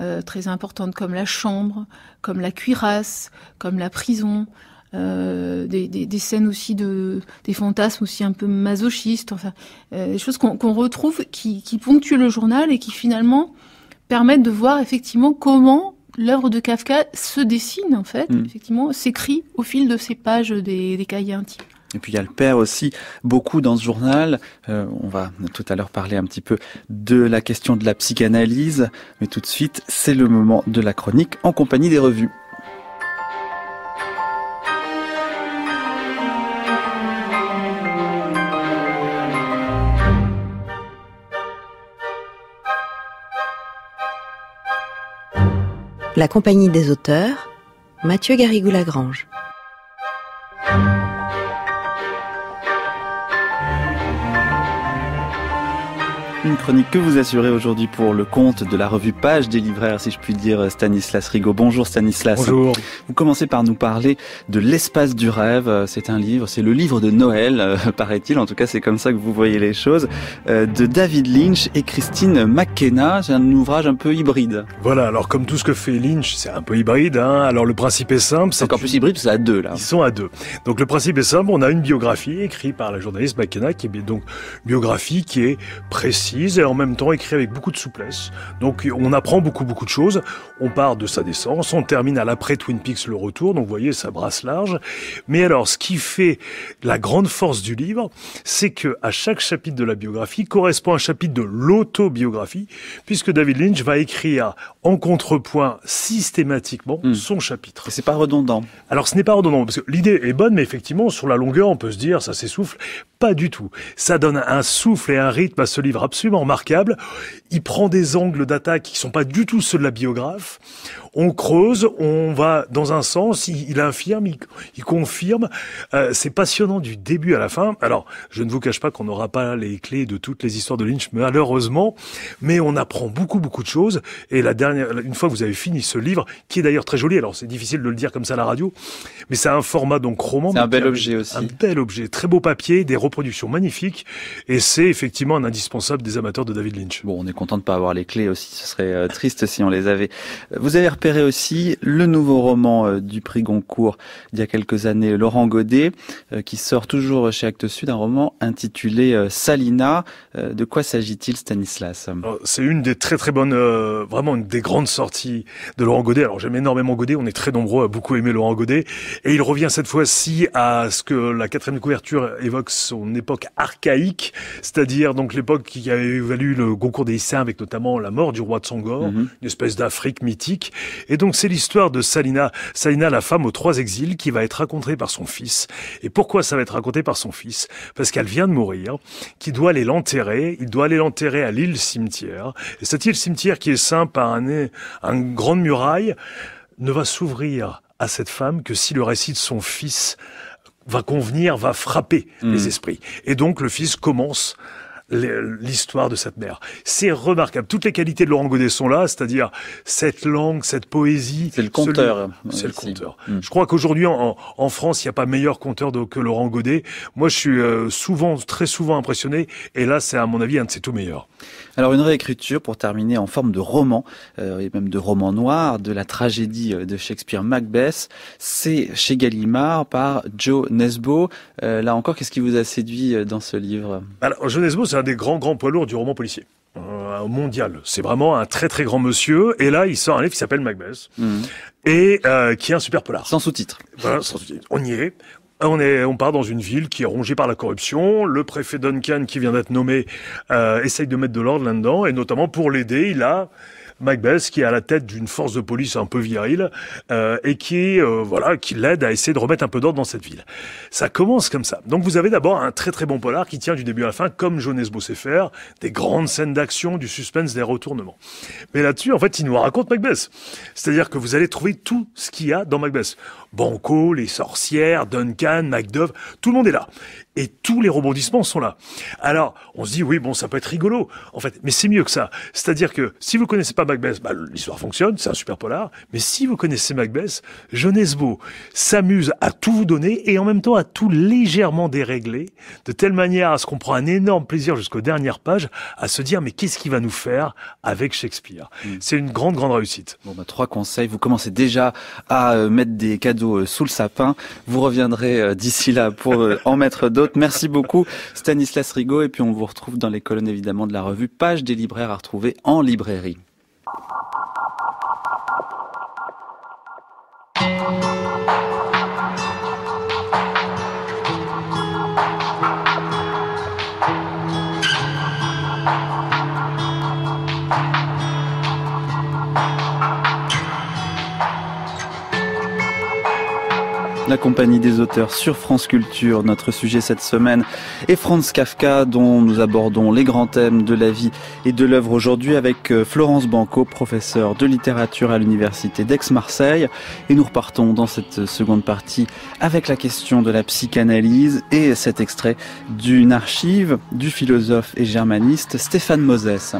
euh, très importante, comme la chambre, comme la cuirasse, comme la prison. Euh, des, scènes aussi de des fantasmes aussi un peu masochistes enfin des choses qu'on retrouve qui, qui ponctuent le journal et qui finalement permettent de voir effectivement comment l'œuvre de Kafka se dessine en fait, mm. effectivement, s'écrit au fil de ces pages des, cahiers intimes. Et puis il y a le père aussi, beaucoup dans ce journal. Euh, on va tout à l'heure parler un petit peu de la question de la psychanalyse, mais tout de suite, c'est le moment de la chronique en compagnie des revues. La compagnie des auteurs, Mathieu Garrigou-Lagrange. Une chronique que vous assurez aujourd'hui pour le compte de la revue Page des libraires, si je puis dire, Stanislas Rigaud. Bonjour Stanislas. Bonjour. Vous commencez par nous parler de L'espace du rêve. Euh, c'est un livre, c'est le livre de Noël, euh, paraît-il. En tout cas, c'est comme ça que vous voyez les choses. Euh, de David Lynch et Christine McKenna. C'est un ouvrage un peu hybride. Voilà. Alors, comme tout ce que fait Lynch, c'est un peu hybride. Hein. Alors, le principe est simple. C'est encore plus hybride, c'est à deux, là. Ils sont à deux. Donc, le principe est simple. On a une biographie écrite par la journaliste McKenna, qui est donc biographie qui est précise et en même temps écrit avec beaucoup de souplesse. Donc on apprend beaucoup beaucoup de choses. On part de sa descente, on termine à l'après Twin Peaks le retour. Donc vous voyez, ça brasse large. Mais alors, ce qui fait la grande force du livre, c'est que à chaque chapitre de la biographie correspond un chapitre de l'autobiographie, puisque David Lynch va écrire en contrepoint systématiquement hmm. son chapitre. C'est pas redondant. Alors ce n'est pas redondant parce que l'idée est bonne, mais effectivement sur la longueur, on peut se dire ça s'essouffle pas du tout. Ça donne un souffle et un rythme à ce livre absolument remarquable. Il prend des angles d'attaque qui sont pas du tout ceux de la biographe on creuse, on va dans un sens, il, infirme, il, confirme. Euh, c'est passionnant du début à la fin. Alors, je ne vous cache pas qu'on n'aura pas les clés de toutes les histoires de Lynch, malheureusement, mais on apprend beaucoup, beaucoup de choses. Et la dernière, une fois que vous avez fini ce livre, qui est d'ailleurs très joli, alors c'est difficile de le dire comme ça à la radio, mais c'est un format donc roman. C'est un bel objet aussi. Un bel objet, très beau papier, des reproductions magnifiques, et c'est effectivement un indispensable des amateurs de David Lynch. Bon, on est content de ne pas avoir les clés aussi, ce serait euh, triste si on les avait. Vous avez repérer aussi le nouveau roman euh, du prix Goncourt d'il y a quelques années, Laurent Godet, euh, qui sort toujours chez Actes Sud, un roman intitulé euh, Salina. De quoi s'agit-il, Stanislas C'est une des très très bonnes, vraiment une des grandes sorties de Laurent Godet. Alors j'aime énormément Godet, on est très nombreux à beaucoup aimer Laurent Godet. Et il revient cette fois-ci à ce que la quatrième couverture évoque son époque archaïque, c'est-à-dire donc l'époque qui avait valu le Goncourt des Issins avec notamment la mort du roi de Sangor, mhm. une espèce d'Afrique mythique. Et donc c'est l'histoire de Salina, Salina la femme aux trois exils qui va être racontée par son fils. Et pourquoi ça va être raconté par son fils Parce qu'elle vient de mourir, qui doit aller l'enterrer, il doit aller l'enterrer à l'île cimetière. Et cette île cimetière qui est sainte par un, un grande muraille ne va s'ouvrir à cette femme que si le récit de son fils va convenir, va frapper les hmm. esprits. Et donc le fils commence l'histoire de cette mère. C'est remarquable. Toutes les qualités de Laurent Godet sont là, c'est-à-dire cette langue, cette poésie. C'est le conteur. Euh, c'est le conteur. Hmm. Je crois qu'aujourd'hui, en, France, il n'y a pas meilleur conteur que Laurent Godet. Moi, je suis euh, souvent, très souvent impressionné. Et là, c'est à mon avis un de ses tout meilleurs. Alors une réécriture pour terminer en forme de roman, euh, et même de roman noir, de la tragédie euh, de Shakespeare Macbeth, c'est chez Gallimard par Joe Nesbo. Euh, là encore, qu'est-ce qui vous a séduit dans ce livre Alors Joe Nesbo, c'est un des grands grands poids lourds du roman policier mondial. C'est vraiment un très très grand monsieur. Et là, il sort un livre qui s'appelle Macbeth hmm. et qui est un super polar. Sans sous titre Voilà, sans sous-titres. On y est. Ah, on, est, on part dans une ville qui est rongée par la corruption. Le préfet Duncan, qui vient d'être nommé, euh, essaye de mettre de l'ordre là-dedans. Et notamment pour l'aider, il a Macbeth qui est à la tête d'une force de police un peu virile euh, et qui euh, voilà qui l'aide à essayer de remettre un peu d'ordre dans cette ville. Ça commence comme ça. Donc vous avez d'abord un très très bon polar qui tient du début à la fin comme Jones sait des grandes scènes d'action, du suspense, des retournements. Mais là-dessus en fait, il nous raconte Macbeth. C'est-à-dire que vous allez trouver tout ce qu'il y a dans Macbeth. Banco, les sorcières, Duncan, Macduff, tout le monde est là et tous les rebondissements sont là. Alors, on se dit, oui, bon, ça peut être rigolo, en fait, mais c'est mieux que ça. C'est-à-dire que si vous connaissez pas Macbeth, bah, l'histoire fonctionne, c'est un super polar, mais si vous connaissez Macbeth, Jeunesse Beau s'amuse à tout vous donner et en même temps à tout légèrement dérégler, de telle manière à ce qu'on prend un énorme plaisir jusqu'aux dernières pages à se dire, mais qu'est-ce qu'il va nous faire avec Shakespeare mm. C'est une grande, grande réussite. Bon, bah, trois conseils. Vous commencez déjà à euh, mettre des cadeaux euh, sous le sapin. Vous reviendrez euh, d'ici là pour en mettre d'autres. Merci beaucoup Stanislas Rigaud et puis on vous retrouve dans les colonnes évidemment de la revue Page des libraires à retrouver en librairie. la compagnie des auteurs sur France Culture. Notre sujet cette semaine est Franz Kafka, dont nous abordons les grands thèmes de la vie et de l'œuvre aujourd'hui avec euh, Florence Banco, professeur de littérature à l'université d'Aix-Marseille. Et nous repartons dans cette seconde partie avec la question de la psychanalyse et cet extrait d'une archive du philosophe et germaniste Stéphane Moses.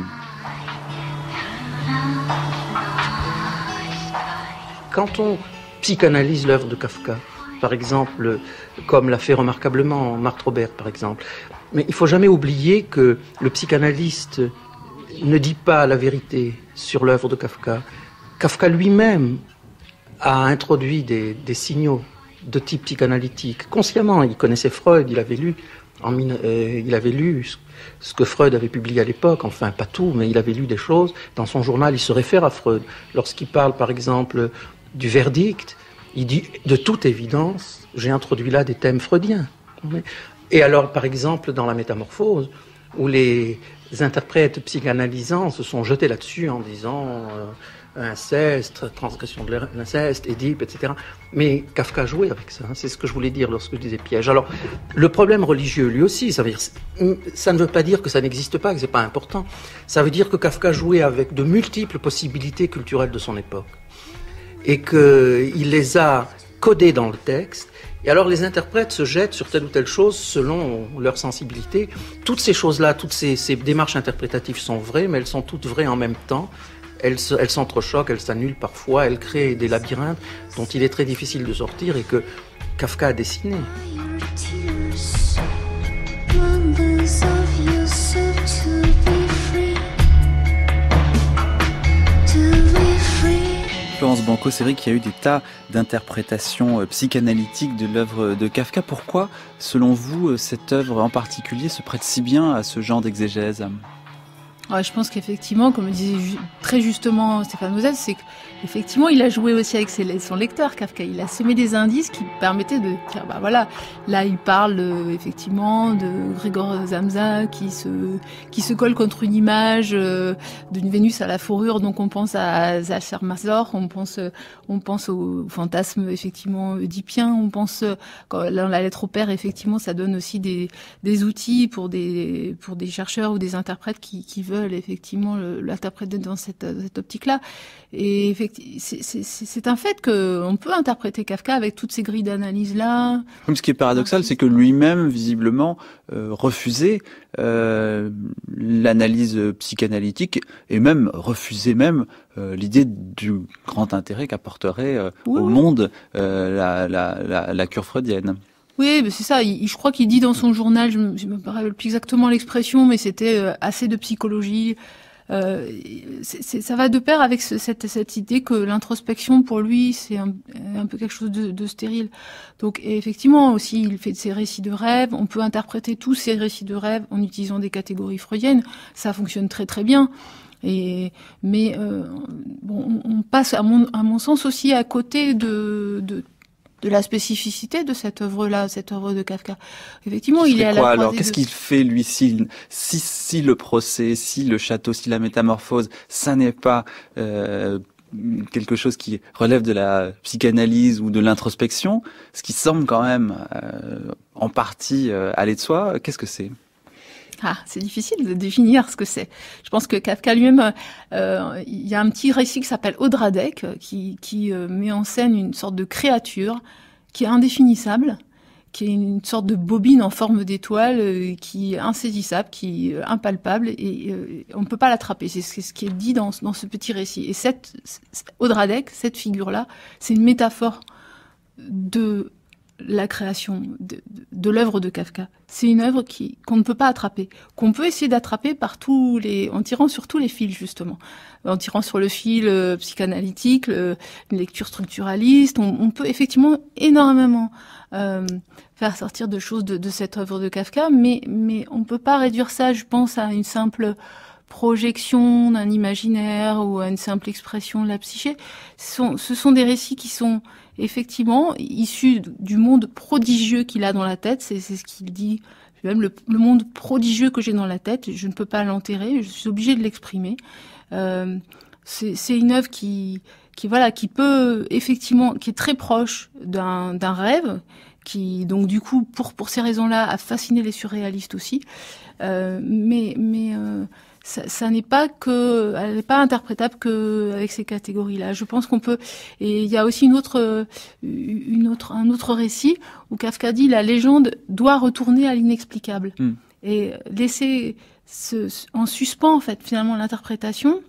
Quand on psychanalyse l'œuvre de Kafka, par exemple, comme l'a fait remarquablement Marc Robert, par exemple. Mais il faut jamais oublier que le psychanalyste ne dit pas la vérité sur l'œuvre de Kafka. Kafka lui-même a introduit des, signaux de type psychanalytique. Consciemment, il connaissait Freud, il avait lu, en, euh, il avait lu ce que Freud avait publié à l'époque, enfin pas tout, mais il avait lu des choses. Dans son journal, il se réfère à Freud. Lorsqu'il parle, par exemple, du verdict, il dit, de toute évidence, j'ai introduit là des thèmes freudiens. Et alors, par exemple, dans la métamorphose, où les interprètes psychanalysants se sont jetés là-dessus en disant euh, inceste, transgression de l'inceste, Édipe, etc. Mais Kafka jouait avec ça, hein, c'est ce que je voulais dire lorsque je disais piège. Alors, le problème religieux, lui aussi, ça, ne veut pas dire que ça n'existe pas, que ce n'est pas important. Ça veut dire que Kafka jouait avec de multiples possibilités culturelles de son époque et qu'il les a codés dans le texte. Et alors les interprètes se jettent sur telle ou telle chose selon leur sensibilité. Toutes ces choses-là, toutes ces, ces, démarches interprétatives sont vraies, mais elles sont toutes vraies en même temps. Elles s'entrechoquent, elles s'annulent parfois, elles créent des labyrinthes dont il est très difficile de sortir et que Kafka a dessiné. Banco, c'est vrai qu'il y a eu des tas d'interprétations euh, psychanalytiques de l'œuvre de Kafka. Pourquoi, selon vous, euh, cette œuvre en particulier se prête si bien à ce genre d'exégèse je pense qu'effectivement, comme le disait très justement Stéphane Moselle, c'est qu'effectivement, il a joué aussi avec son lecteur, Kafka. Il a semé des indices qui permettaient de dire, bah voilà, là, il parle euh, effectivement de Grégor Zamza qui se, qui se colle contre une image euh, d'une Vénus à la fourrure. Donc, on pense à Zasser Mazor, on pense, euh, on pense au fantasme, effectivement, oedipien. On pense, quand, dans la lettre au père, effectivement, ça donne aussi des, des outils pour des, pour des chercheurs ou des interprètes qui, qui veulent effectivement l'interpréter dans cette, euh, optique-là. Et c'est un fait qu'on peut interpréter Kafka avec toutes ces grilles d'analyse-là. Ce qui est paradoxal, c'est que lui-même, visiblement, euh, refusait euh, l'analyse psychanalytique et même refusait même l'idée du grand intérêt qu'apporterait au monde la cure freudienne. Oui, c'est ça. je crois qu'il dit dans son journal, je ne me rappelle plus exactement l'expression, mais c'était euh, assez de psychologie. Euh, ça va de pair avec cette, cette, idée que l'introspection, pour lui, c'est un, peu quelque chose de, de stérile. Donc, effectivement, aussi, il fait de ses récits de rêve. On peut interpréter tous ces récits de rêve en utilisant des catégories freudiennes. Ça fonctionne très très bien. Et, mais euh, bon, on, on passe, à mon, à mon, sens, aussi à côté de, de de la spécificité de cette œuvre-là, cette œuvre de Kafka. Effectivement, il est à alors Qu'est-ce qu'il fait lui si, si, le procès, si le château, si la métamorphose, ça n'est pas euh, quelque chose qui relève de la psychanalyse ou de l'introspection, ce qui semble quand même euh, en partie euh, aller de soi, qu'est-ce que c'est ah, c'est difficile de définir ce que c'est. Je pense que Kafka lui-même, euh, il y a un petit récit qui s'appelle Odradek, euh, qui, euh, met en scène une sorte de créature qui est indéfinissable, qui est une sorte de bobine en forme d'étoile, qui est insaisissable, qui est impalpable, et on ne peut pas l'attraper. C'est ce qui est dit dans, dans, ce petit récit. Et cette, Odradek, cette figure-là, c'est une métaphore de la création de, l'œuvre de Kafka. C'est une œuvre qui qu'on ne peut pas attraper, qu'on peut essayer d'attraper par tous les, en tirant sur tous les fils justement, en tirant sur le fil euh, psychanalytique, une lecture structuraliste. On, peut effectivement énormément euh, faire sortir de choses de, cette œuvre de Kafka, mais mais on peut pas réduire ça, je pense, à une simple projection d'un imaginaire ou à une simple expression de la psyché. ce sont des récits qui sont effectivement, issu du monde prodigieux qu'il a dans la tête, c'est ce qu'il dit même le, monde prodigieux que j'ai dans la tête, je ne peux pas l'enterrer, je suis obligée de l'exprimer. Euh, c'est une œuvre qui, qui, voilà, qui peut effectivement, qui est très proche d'un rêve, qui donc du coup, pour, ces raisons-là, a fasciné les surréalistes aussi. Euh, mais mais euh, ça, ça n'est pas que, elle n'est pas interprétable que avec ces catégories-là. Je pense qu'on peut. Et il y a aussi une autre, euh, une autre, un autre récit où Kafka dit la légende doit retourner à l'inexplicable hmm. et laisser ce, en suspens en fait finalement l'interprétation,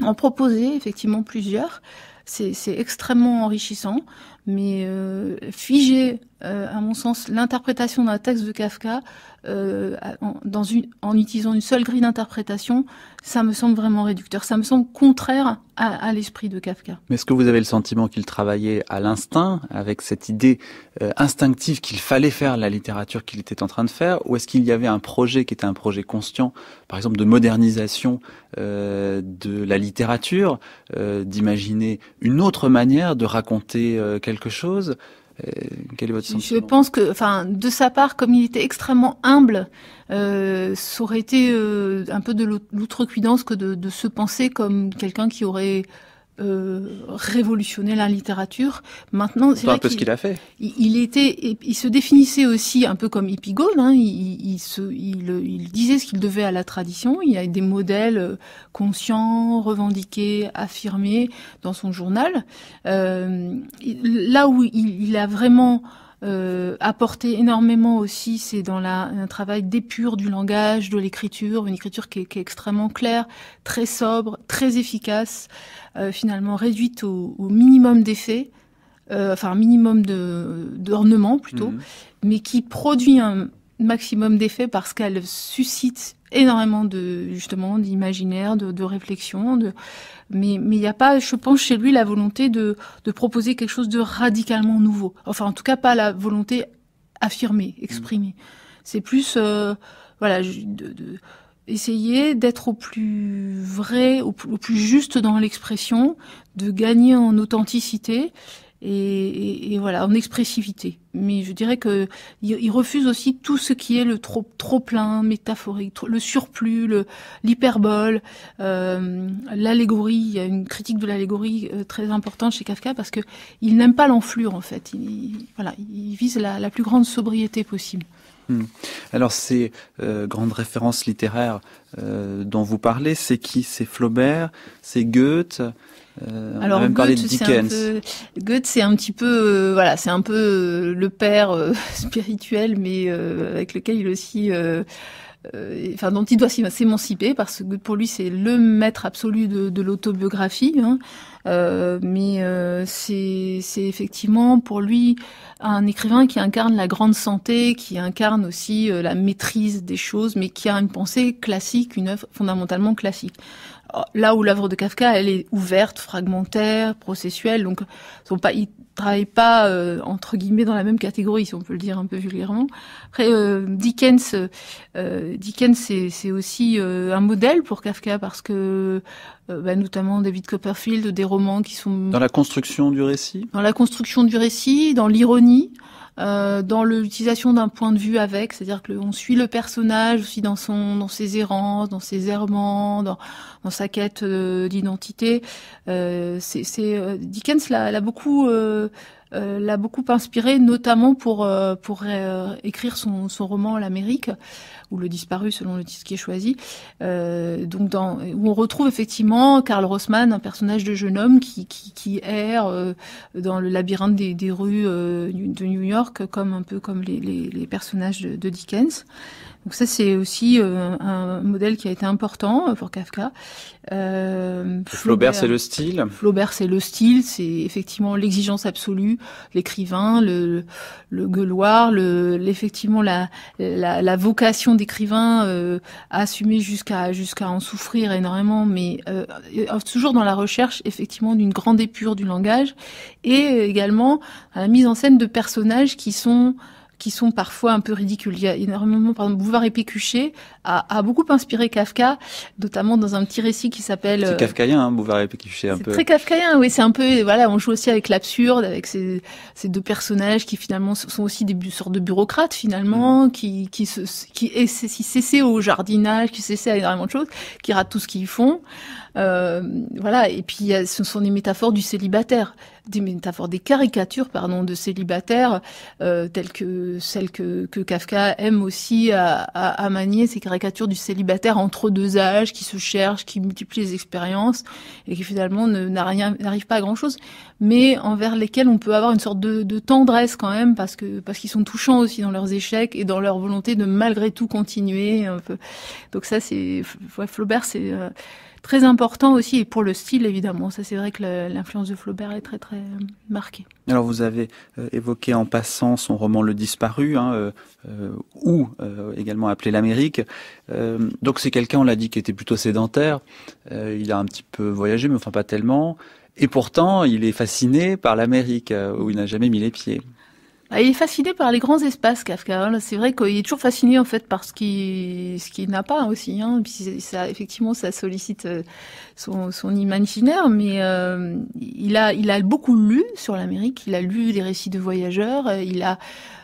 en proposer effectivement plusieurs. C'est extrêmement enrichissant, mais euh, figer euh, à mon sens, l'interprétation d'un texte de Kafka euh, en, utilisant une seule grille d'interprétation, ça me semble vraiment réducteur. Ça me semble contraire à, l'esprit de Kafka. Mais est-ce que vous avez le sentiment qu'il travaillait à l'instinct, avec cette idée euh, instinctive qu'il fallait faire la littérature qu'il était en train de faire, ou est-ce qu'il y avait un projet qui était un projet conscient, par exemple de modernisation euh, de la littérature, d'imaginer une autre manière de raconter quelque chose euh, Je pense que, enfin, de sa part, comme il était extrêmement humble, euh, ça aurait été euh, un peu de l'outrecuidance que de, de, se penser comme quelqu'un qui aurait euh, révolutionner la littérature. Maintenant, c'est un peu ce qu'il a fait. Il, était, il se définissait aussi un peu comme Épigone. Hein. il, se, il, disait ce qu'il devait à la tradition. Il y a des modèles euh, conscients, revendiqués, affirmés dans son journal. Euh, là où il, a vraiment apporter euh, apporté énormément aussi, c'est dans la, un travail d'épure du langage, de l'écriture, une écriture qui est, extrêmement claire, très sobre, très efficace, euh, finalement réduite au, minimum d'effets, euh, enfin minimum d'ornement plutôt, mhm. mais qui produit un maximum d'effets parce qu'elle suscite énormément de justement d'imaginaire, de, de réflexion, de mais il n'y a pas, je pense, chez lui la volonté de, proposer quelque chose de radicalement nouveau. Enfin, en tout cas, pas la volonté affirmée, mm. exprimée. C'est plus, euh, voilà, de, essayer d'être au plus vrai, au plus juste dans l'expression, de gagner en authenticité et, voilà, en expressivité. Mais je dirais que il, refuse aussi tout ce qui est le trop plein, métaphorique, le surplus, l'hyperbole, euh, l'allégorie. Il y a une critique de l'allégorie euh, très importante chez Kafka parce que il n'aime pas l'enflure en fait. Il, voilà, il vise la, plus grande sobriété possible. Hmm. Alors ces euh, grandes références littéraires dont vous parlez, c'est qui C'est Flaubert, c'est Goethe, alors, Goethe, c'est un petit peu, euh, voilà, c'est un peu euh, le père euh, spirituel, mais avec lequel il aussi, enfin, dont il doit s'émanciper parce que pour lui, c'est le maître absolu de, l'autobiographie. Hein. mais c'est effectivement pour lui un écrivain qui incarne la grande santé, qui incarne aussi la maîtrise des choses, mais qui a une pensée classique, une œuvre fondamentalement classique. Là où l'œuvre de Kafka, elle est ouverte, fragmentaire, processuelle, donc sont pas, ils travaillent pas euh, entre guillemets dans la même catégorie, si on peut le dire un peu vulgairement. Après, euh, Dickens, euh, Dickens, c'est aussi un modèle pour Kafka parce que bah, notamment David Copperfield, des romans qui sont dans la construction du récit, dans la construction du récit, dans l'ironie. Euh, dans l'utilisation d'un point de vue avec, c'est-à-dire que on suit le personnage aussi dans son, dans ses errances, dans ses errements, dans, sa quête euh, d'identité. Euh, c'est euh, Dickens l'a beaucoup euh, l'a beaucoup inspiré, notamment pour, euh, pour euh, écrire son, son roman L'Amérique, ou Le Disparu selon le titre qui est choisi, donc où on retrouve effectivement Karl Rossmann, un personnage de jeune homme qui, qui, qui erre dans le labyrinthe des, des rues de New York, comme un peu comme les, les, personnages de Dickens. Donc ça, c'est aussi euh, un modèle qui a été important euh, pour Kafka. Euh, Flaubert, c'est le style. Flaubert, c'est le style. C'est effectivement l'exigence absolue, l'écrivain, le, le gueuloir, effectivement la, la, vocation d'écrivain à assumer jusqu'à en souffrir énormément, mais toujours dans la recherche effectivement d'une grande épure du langage et également à la mise en scène de personnages qui sont qui sont parfois un peu ridicules. Il y a énormément, par exemple, Bouvard et Pécuchet a, beaucoup inspiré Kafka, notamment dans un petit récit qui s'appelle. C'est euh, kafkaïen, hein, Bouvard et Pécuchet, un peu. Très kafkaïen, oui. C'est un peu, voilà, on joue aussi avec l'absurde, avec ces, deux personnages qui finalement sont aussi des sortes de bureaucrates finalement, mm. qui qui se, qui, qui au jardinage, qui cessent à énormément de choses, qui ratent tout ce qu'ils font. Euh, voilà. Et puis ce sont des métaphores du célibataire, des métaphores, des caricatures, pardon, de célibataires euh, telles que celles que, Kafka aime aussi à, manier, ces caricatures du célibataire entre deux âges, qui se cherchent, qui multiplient les expériences et qui finalement n'arrive pas à grand chose, mais envers lesquels on peut avoir une sorte de, tendresse quand même parce que parce qu'ils sont touchants aussi dans leurs échecs et dans leur volonté de malgré tout continuer un peu. Donc ça c'est Flaubert c'est euh, Très important aussi, et pour le style évidemment, ça c'est vrai que l'influence de Flaubert est très très euh, marquée. Alors vous avez euh, évoqué en passant son roman Le Disparu, hein, euh, ou également appelé L'Amérique. donc c'est quelqu'un, on l'a dit, qui était plutôt sédentaire. il a un petit peu voyagé, mais enfin pas tellement. Et pourtant, il est fasciné par l'Amérique, où il n'a jamais mis les pieds. Bah, il est fasciné par les grands espaces, Kafka. Hein. C'est vrai qu'il est toujours fasciné en fait par ce qu'il ce n'a pas aussi. Hein. ça, effectivement, ça sollicite euh, son, imaginaire, mais euh, il a il a beaucoup lu sur l'Amérique. Il a lu des récits de voyageurs. Euh, il a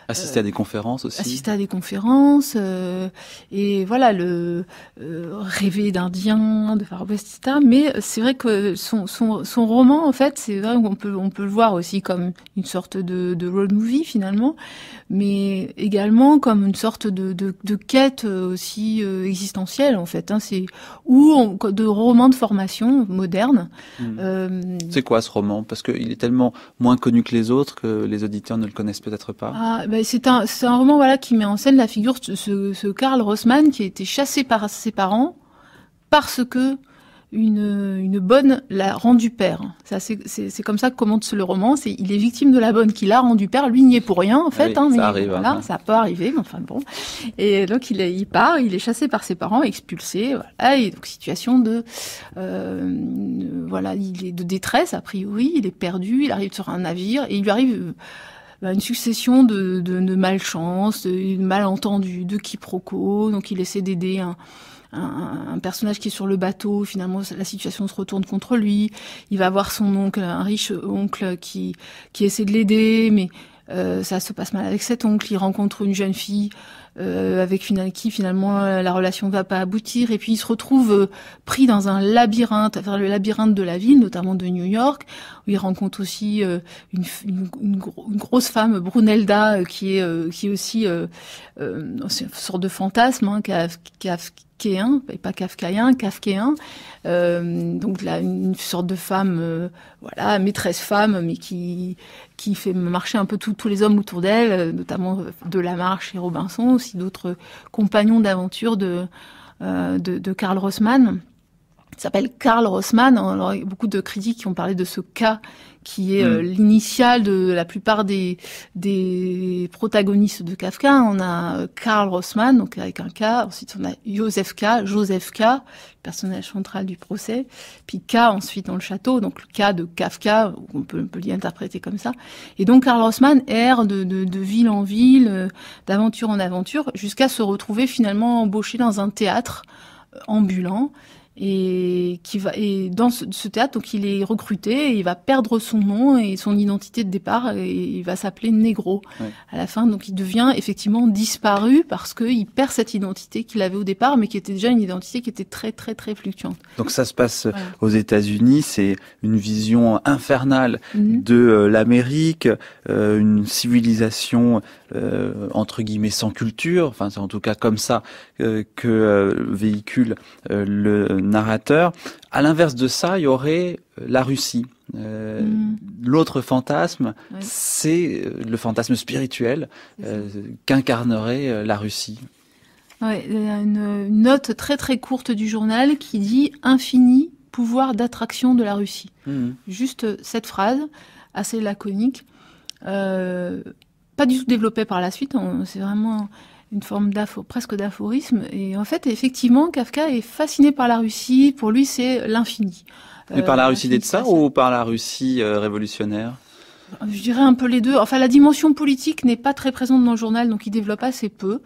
Assister à des conférences aussi. Assister à des conférences. Euh, et voilà, le euh, rêver d'Indien, de Far West, etc. Mais c'est vrai que son, son, son roman, en fait, c'est vrai qu'on peut, on peut le voir aussi comme une sorte de, de road movie finalement, mais également comme une sorte de, de, quête euh, aussi euh, existentielle en fait. Hein. c'est ou de roman de formation moderne. Hmm. Euh, c'est quoi ce roman Parce qu'il est tellement moins connu que les autres que les auditeurs ne le connaissent peut-être pas. Ah, ben c'est un c'est un roman voilà qui met en scène la figure de ce, ce Karl Rossmann qui a été chassé par ses parents parce que une, une bonne l'a rendu père. C'est comme ça que commence le roman. c'est il est victime de la bonne qui l'a rendu père. Lui n'y est pour rien en ah fait. Hein, ça hein. Ça peut arriver, mais enfin bon. Et donc il, part, il est chassé par ses parents, expulsé. Voilà, et donc situation de euh, voilà, il est de détresse a priori. Il est perdu. Il arrive sur un navire et il lui arrive euh, bah, une succession de, de, de malchances, de malentendus, de quiproquos. Donc il essaie d'aider un un, personnage qui est sur le bateau, finalement la situation se retourne contre lui, il va voir son oncle, un riche oncle qui, qui essaie de l'aider, mais euh, ça se passe mal avec cet oncle, il rencontre une jeune fille euh, avec qui finalement euh, la relation ne va pas aboutir, et puis il se retrouve pris dans un labyrinthe, à faire le labyrinthe de la ville, notamment de New York, où il rencontre aussi une, une, une, grosse femme, Brunelda, qui est qui est aussi une sorte de fantasme, hein, qui, qui, a, et pas kafkaïen, kafkaïen. Euh, donc là, une sorte de femme, euh, voilà, maîtresse femme, mais qui qui fait marcher un peu tous les hommes autour d'elle, euh, notamment de marche et Robinson, aussi d'autres compagnons d'aventure de, de, de Karl Rossmann. Il s'appelle Karl Rossmann. Alors, beaucoup de critiques qui ont parlé de ce cas qui est euh, mm. l'initial de la plupart des, protagonistes de Kafka. On a euh, Karl Rossmann, donc avec un K. Ensuite, on a Joseph K, Joseph K, personnage central du procès. Puis K, ensuite, dans le château, donc le K de Kafka, on peut, l'interpréter comme ça. Et donc, Karl Rossmann erre de ville en ville, euh, d'aventure en aventure, jusqu'à se retrouver finalement embauché dans un théâtre ambulant et qui va et dans ce, théâtre donc il est recruté et il va perdre son nom et son identité de départ et il va s'appeler Negro à la fin donc il devient effectivement disparu parce que il perd cette identité qu'il avait au départ mais qui était déjà une identité qui était très très très fluctuante. Donc ça se passe euh, aux États-Unis, c'est une vision infernale mhm. de euh, l'Amérique, euh, une civilisation entre guillemets sans culture, enfin c'est en tout cas comme ça que véhicule le narrateur. À l'inverse de ça, il y aurait euh, la Russie. Euh, mm. L'autre fantasme, c'est euh, le fantasme spirituel qu'incarnerait la Russie. Ouais, une note très très courte du journal qui dit infini pouvoir d'attraction de la Russie. Mmh. Juste cette phrase, assez laconique, pas du tout développée par la suite. C'est vraiment une forme presque d'aphorisme. Et en fait, effectivement, Kafka est fasciné par la Russie. Pour lui, c'est l'infini. Mais par la euh, Russie des tsars ou par la Russie euh, révolutionnaire je dirais un peu les deux. Enfin, la dimension politique n'est pas très présente dans le journal, donc il développe assez peu.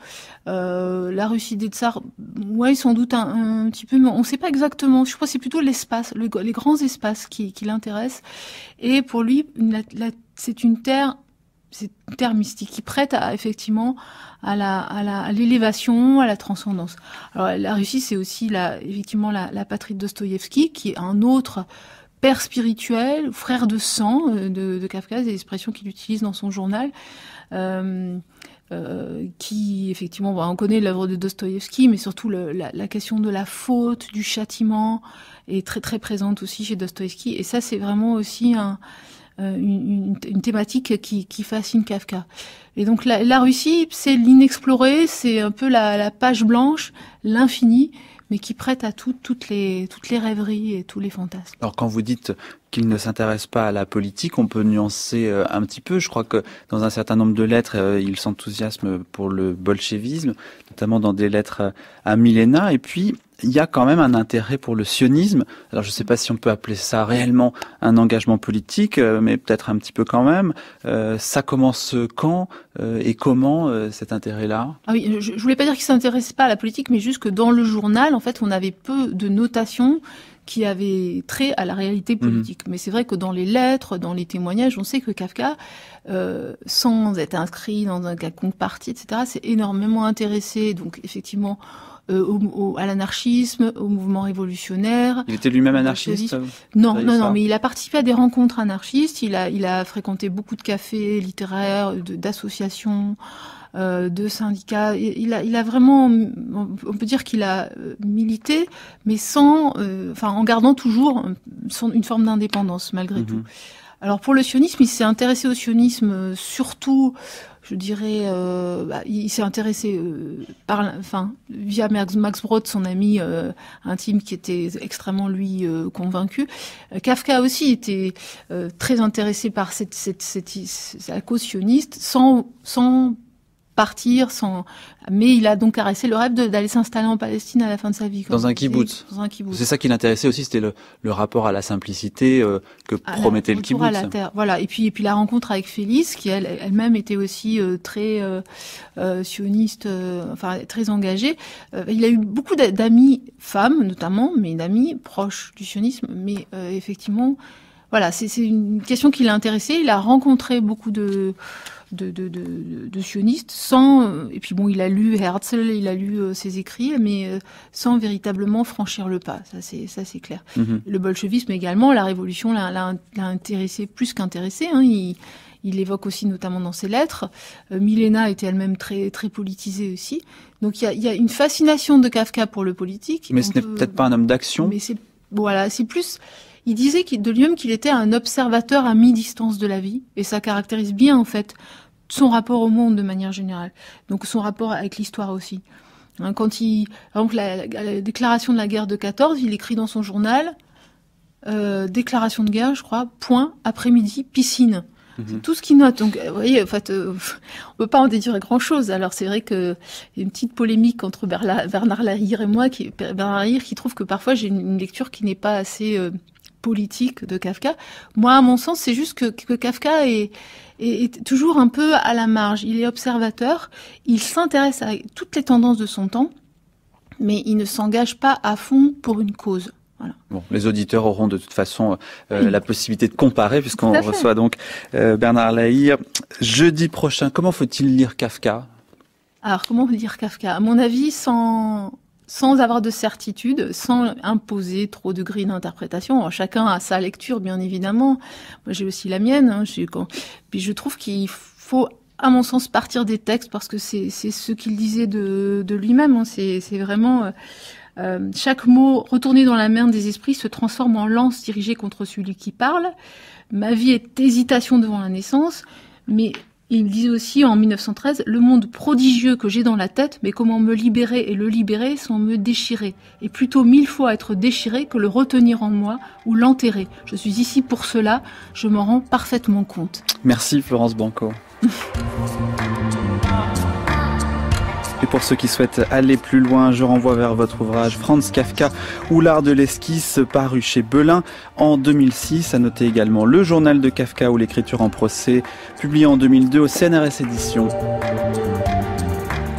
Euh, la Russie des tsars, ouais, sans doute un, petit peu, mais on ne sait pas exactement. Je crois que c'est plutôt l'espace, les grands espaces qui, l'intéressent. Et pour lui, c'est une terre c'est un terme mystique qui prête à, effectivement à la à l'élévation, à, la transcendance. Alors la Russie c'est aussi la, effectivement la, la patrie de Dostoïevski qui est un autre père spirituel, frère de sang euh, de, de Kafka, c'est l'expression qu'il utilise dans son journal. Euh, euh, qui effectivement, bah, on connaît l'œuvre de Dostoïevski, mais surtout la, la, question de la faute, du châtiment est très très présente aussi chez Dostoïevski. Et ça, c'est vraiment aussi un, euh, une, thématique qui, fascine Kafka. Et donc la, Russie, c'est l'inexploré, c'est un peu la, page blanche, l'infini, mais qui prête à toutes, les, toutes les rêveries et tous les fantasmes. Alors quand vous dites qu'il ne s'intéresse pas à la politique, on peut nuancer euh, un petit peu. Je crois que dans un certain nombre de lettres, euh, il s'enthousiasme pour le bolchevisme, notamment dans des lettres à Milena. Et puis, il y a quand même un intérêt pour le sionisme. Alors je ne sais pas si on peut appeler ça réellement un engagement politique, euh, mais peut-être un petit peu quand même. Euh, ça commence quand euh, et comment euh, cet intérêt-là ah oui, je, ne voulais pas dire qu'il s'intéressait pas à la politique, mais juste que dans le journal, en fait, on avait peu de notations qui avaient trait à la réalité mhm. politique. Mais c'est vrai que dans les lettres, dans les témoignages, on sait que Kafka, euh, sans être inscrit dans un quelconque parti, etc., s'est énormément intéressé, donc effectivement, euh, au, à l'anarchisme, au mouvement révolutionnaire. Il était lui-même anarchiste euh, Non, non, non, mais il a participé à des rencontres anarchistes, il a, il a fréquenté beaucoup de cafés littéraires, d'associations. Euh, de syndicats. Il a, il a vraiment, on peut dire qu'il a milité, mais sans, enfin, en gardant toujours son, une forme d'indépendance malgré mhm. tout. Alors pour le sionisme, il s'est intéressé au sionisme surtout je dirais, euh, bah, il, s'est intéressé euh, par, enfin, via Max, Max Brod, son ami euh, intime qui était extrêmement lui convaincu. Kafka aussi était très intéressé par cette, cette, cette, sans, sans partir sans. Mais il a donc caressé le rêve d'aller s'installer en Palestine à la fin de sa vie. Dans un kibbutz. C'est ça qui l'intéressait aussi, c'était le, rapport à la simplicité euh, que promettait le kibbutz. Voilà. Et puis et puis la rencontre avec Félix, qui elle elle-même était aussi euh, très euh, sioniste, enfin très engagée. il a eu beaucoup d'amis femmes notamment, mais d'amis proches du sionisme, mais effectivement. Voilà, c'est une question qui l'a intéressé. Il a rencontré beaucoup de, de, de, sioniste, sans, euh, et puis bon, il a lu Herzl, il a lu euh, ses écrits, mais euh, sans véritablement franchir le pas, ça c'est, ça c'est clair. Mhm. Le bolchevisme également, la révolution l'a, intéressé plus qu'intéressé, hein. il, il évoque aussi notamment dans ses lettres. Milena était elle-même très, très politisée aussi. Donc il y a, une fascination de Kafka pour le politique. Mais ce n'est peut-être pas un homme d'action. Mais c'est, voilà, c'est plus il disait de lui-même qu'il était un observateur à mi-distance de la vie, et ça caractérise bien en fait son rapport au monde de manière générale, donc son rapport avec l'histoire aussi. Hein, quand il, donc la, déclaration de la guerre de 14, il écrit dans son journal euh, déclaration de guerre, je crois, point, après-midi, piscine. Mhm. C'est tout ce qu'il note. Donc, vous voyez, en fait, on euh, on peut pas en déduire grand-chose. Alors, c'est vrai que y a une petite polémique entre Bernard Lahire et moi, qui, Bernard qui trouve que parfois j'ai une, lecture qui n'est pas assez euh, politique de Kafka. Moi, à mon sens, c'est juste que, Kafka est, toujours un peu à la marge. Il est observateur, il s'intéresse à toutes les tendances de son temps, mais il ne s'engage pas à fond pour une cause. Bon, les auditeurs auront de toute façon euh, la possibilité de comparer puisqu'on reçoit donc euh, Bernard Lahir. Jeudi prochain, comment faut-il lire Kafka alors, comment lire Kafka À mon avis, sans, sans avoir de certitude, sans imposer trop de grilles d'interprétation. Chacun a sa lecture, bien évidemment. Moi, j'ai aussi la mienne. Hein. Puis je trouve qu'il faut à mon sens, partir des textes parce que c'est ce qu'il disait de, lui-même. Hein. C'est vraiment euh, euh, chaque mot retourné dans la main des esprits se transforme en lance dirigée contre celui qui parle. Ma vie est hésitation devant la naissance, mais il disait aussi en 1913 Le monde prodigieux que j'ai dans la tête, mais comment me libérer et le libérer sans me déchirer Et plutôt mille fois être déchiré que le retenir en moi ou l'enterrer. Je suis ici pour cela, je m'en rends parfaitement compte. Merci Florence Banco. Et pour ceux qui souhaitent aller plus loin, je renvoie vers votre ouvrage Franz Kafka ou l'art de l'esquisse paru chez Belin en 2006. À noter également le journal de Kafka ou l'écriture en procès, publié en 2002 au CNRS Éditions.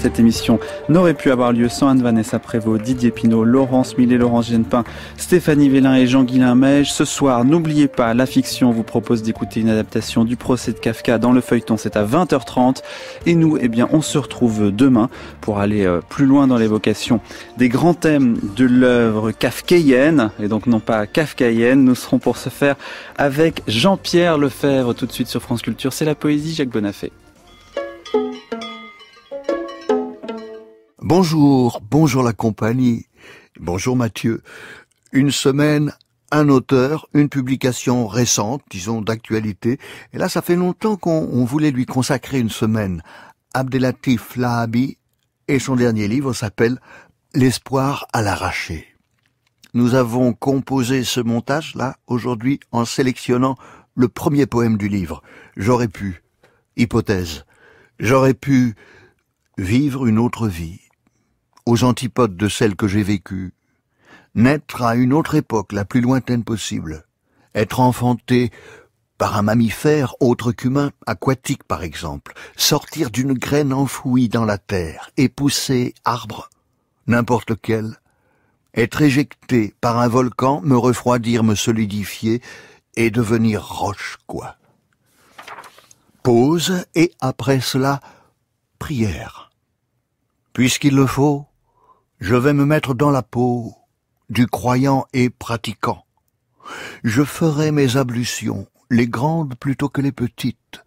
Cette émission n'aurait pu avoir lieu sans Anne-Vanessa Prévost, Didier Pinault, Laurence Millet, Laurence Genepin, Stéphanie Vélin et Jean-Guilain Meige. Ce soir, n'oubliez pas, la fiction vous propose d'écouter une adaptation du procès de Kafka dans le feuilleton. C'est à 20h30. Et nous, eh bien, on se retrouve demain pour aller euh, plus loin dans l'évocation des grands thèmes de l'œuvre kafkaïenne, et donc non pas kafkaïenne. Nous serons pour ce faire avec Jean-Pierre Lefebvre tout de suite sur France Culture. C'est la poésie, Jacques Bonafé. Bonjour, bonjour la compagnie, bonjour Mathieu. Une semaine, un auteur, une publication récente, disons d'actualité. Et là, ça fait longtemps qu'on voulait lui consacrer une semaine. Abdelatif Lahabi et son dernier livre s'appelle L'espoir à l'arraché. Nous avons composé ce montage-là aujourd'hui en sélectionnant le premier poème du livre. J'aurais pu, hypothèse, j'aurais pu vivre une autre vie, aux antipodes de celle que j'ai vécues, Naître à une autre époque, la plus lointaine possible. Être enfanté par un mammifère autre qu'humain, aquatique par exemple. Sortir d'une graine enfouie dans la terre et pousser arbre, n'importe quel. Être éjecté par un volcan, me refroidir, me solidifier et devenir roche, quoi. Pause et après cela, prière. Puisqu'il le faut, je vais me mettre dans la peau du croyant et pratiquant. Je ferai mes ablutions, les grandes plutôt que les petites,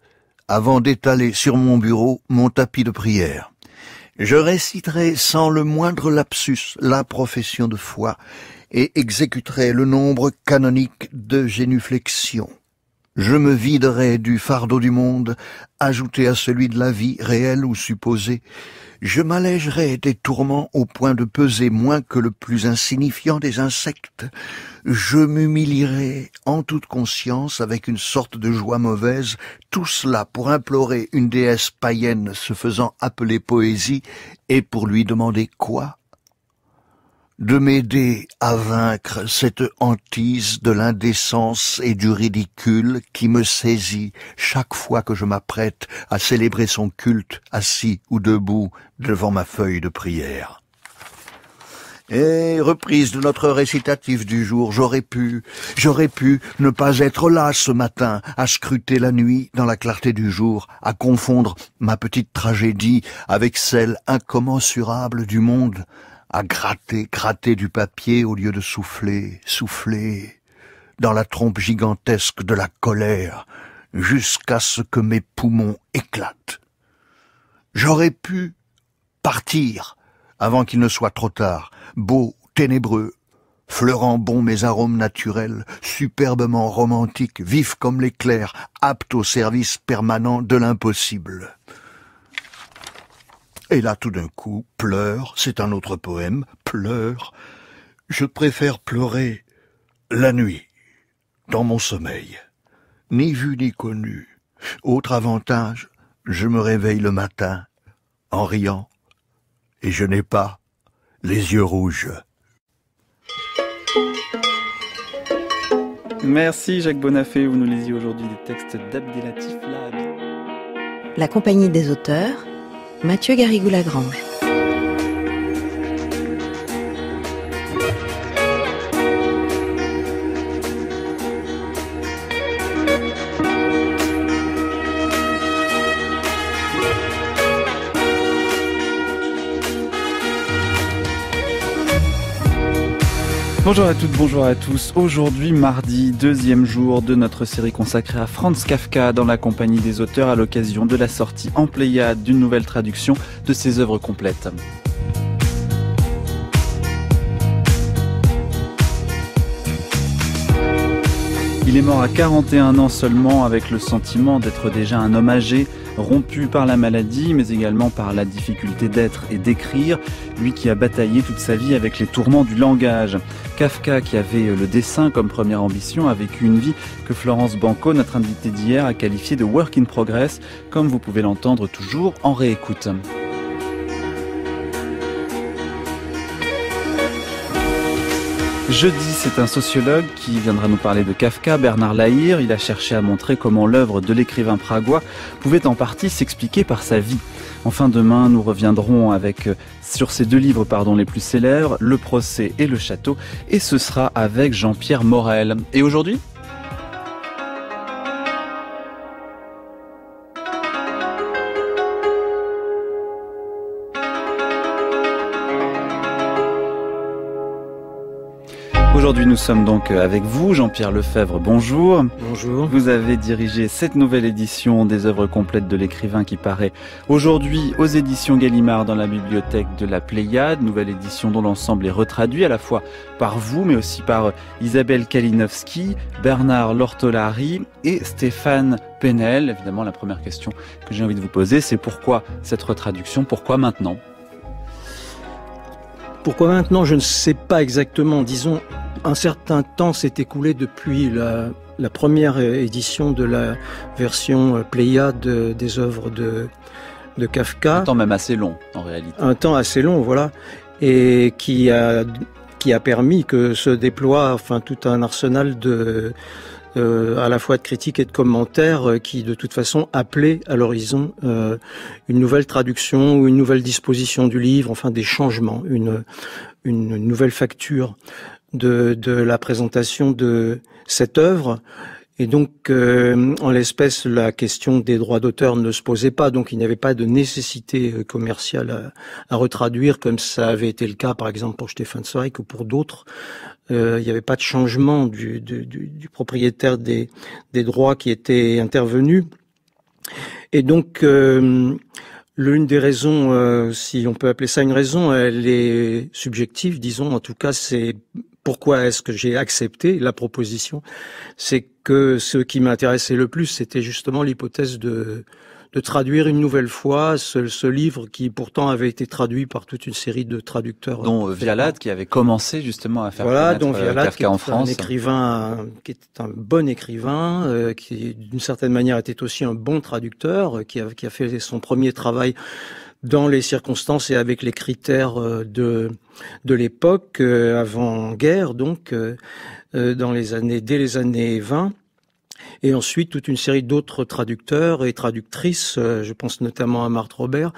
avant d'étaler sur mon bureau mon tapis de prière. Je réciterai sans le moindre lapsus la profession de foi et exécuterai le nombre canonique de génuflexions. Je me viderai du fardeau du monde, ajouté à celui de la vie réelle ou supposée, je m'allégerai des tourments au point de peser moins que le plus insignifiant des insectes. Je m'humilierai en toute conscience avec une sorte de joie mauvaise, tout cela pour implorer une déesse païenne se faisant appeler poésie et pour lui demander quoi de m'aider à vaincre cette hantise de l'indécence et du ridicule qui me saisit chaque fois que je m'apprête à célébrer son culte assis ou debout devant ma feuille de prière. Et reprise de notre récitatif du jour, j'aurais pu, j'aurais pu ne pas être là ce matin, à scruter la nuit dans la clarté du jour, à confondre ma petite tragédie avec celle incommensurable du monde, à gratter, gratter du papier au lieu de souffler, souffler, dans la trompe gigantesque de la colère, jusqu'à ce que mes poumons éclatent. J'aurais pu partir avant qu'il ne soit trop tard, beau, ténébreux, fleurant bon mes arômes naturels, superbement romantique, vif comme l'éclair, apte au service permanent de l'impossible. Et là, tout d'un coup, pleure, c'est un autre poème, pleure. Je préfère pleurer la nuit, dans mon sommeil, ni vu ni connu. Autre avantage, je me réveille le matin, en riant, et je n'ai pas les yeux rouges. Merci Jacques Bonafé, vous nous lisiez aujourd'hui des textes d'Abdelatif La compagnie des auteurs, Mathieu Garrigou-Lagrange. Bonjour à toutes, bonjour à tous. Aujourd'hui, mardi, deuxième jour de notre série consacrée à Franz Kafka dans la compagnie des auteurs à l'occasion de la sortie en Pléiade d'une nouvelle traduction de ses œuvres complètes. Il est mort à 41 ans seulement avec le sentiment d'être déjà un homme âgé, rompu par la maladie, mais également par la difficulté d'être et d'écrire, lui qui a bataillé toute sa vie avec les tourments du langage. Kafka, qui avait le dessin comme première ambition, a vécu une vie que Florence Banco, notre invitée d'hier, a qualifiée de work in progress, comme vous pouvez l'entendre toujours en réécoute. Jeudi, c'est un sociologue qui viendra nous parler de Kafka, Bernard Lahire. Il a cherché à montrer comment l'œuvre de l'écrivain pragois pouvait en partie s'expliquer par sa vie. Enfin, demain, nous reviendrons avec, euh, sur ces deux livres, pardon, les plus célèbres, Le procès et Le château. Et ce sera avec Jean-Pierre Morel. Et aujourd'hui? Aujourd'hui, nous sommes donc euh, avec vous, Jean-Pierre Lefebvre. Bonjour. Bonjour. Vous avez dirigé cette nouvelle édition des œuvres complètes de l'écrivain qui paraît aujourd'hui aux éditions Gallimard dans la bibliothèque de la Pléiade. Nouvelle édition dont l'ensemble est retraduit à la fois par vous, mais aussi par euh, Isabelle Kalinowski, Bernard Lortolari et Stéphane Penel. Évidemment, la première question que j'ai envie de vous poser, c'est pourquoi cette retraduction? Pourquoi maintenant? Pourquoi maintenant Je ne sais pas exactement. Disons, un certain temps s'est écoulé depuis la, première édition de la version euh, Pléiade euh, des œuvres de, Kafka. Un temps même assez long, en réalité. Un temps assez long, voilà. Et qui a, qui a permis que se déploie enfin, tout un arsenal de, euh, à la fois de critiques et de commentaires qui de toute façon appelaient à l'horizon une nouvelle traduction ou une nouvelle disposition du livre, enfin des changements, une, une nouvelle facture de, la présentation de cette œuvre. Et donc, euh, en l'espèce, la question des droits d'auteur ne se posait pas, donc il n'y avait pas de nécessité euh, commerciale à, retraduire, comme ça avait été le cas, par exemple, pour Stéphane Zweig ou pour d'autres. Euh, il n'y avait pas de changement du, propriétaire des, des, droits qui était intervenu. Et donc, l'une des raisons, si on peut appeler ça une raison, elle est subjective, disons, en tout cas, c'est pourquoi est-ce que j'ai accepté la proposition C'est que ce qui m'intéressait le plus, c'était justement l'hypothèse de, de traduire une nouvelle fois ce, ce, livre qui pourtant avait été traduit par toute une série de traducteurs. Dont euh, euh, Vialat qui avait commencé justement à faire voilà, dont euh, en France. Un écrivain, qui était un bon écrivain, qui d'une certaine manière était aussi un bon traducteur, qui qui a fait son premier travail dans les circonstances et avec les critères euh, de, de l'époque, euh, avant-guerre, donc, euh, dans les années, dès les années 20 et ensuite toute une série d'autres traducteurs et traductrices, je pense notamment à Marthe Robert,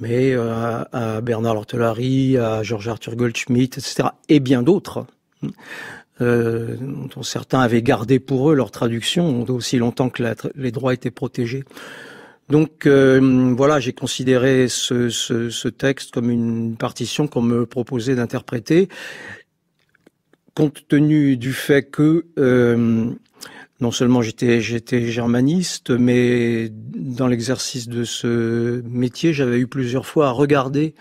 mais à, Bernard Lortelary, à Georges Arthur Goldschmidt, etc., et bien d'autres, hein, euh, dont certains avaient gardé pour eux leur traduction aussi longtemps que les droits étaient protégés. Donc euh, voilà, j'ai considéré ce, texte comme une partition qu'on me proposait d'interpréter, compte tenu du fait que euh, non seulement j'étais j'étais germaniste, mais dans l'exercice de ce métier, j'avais eu plusieurs fois à regarder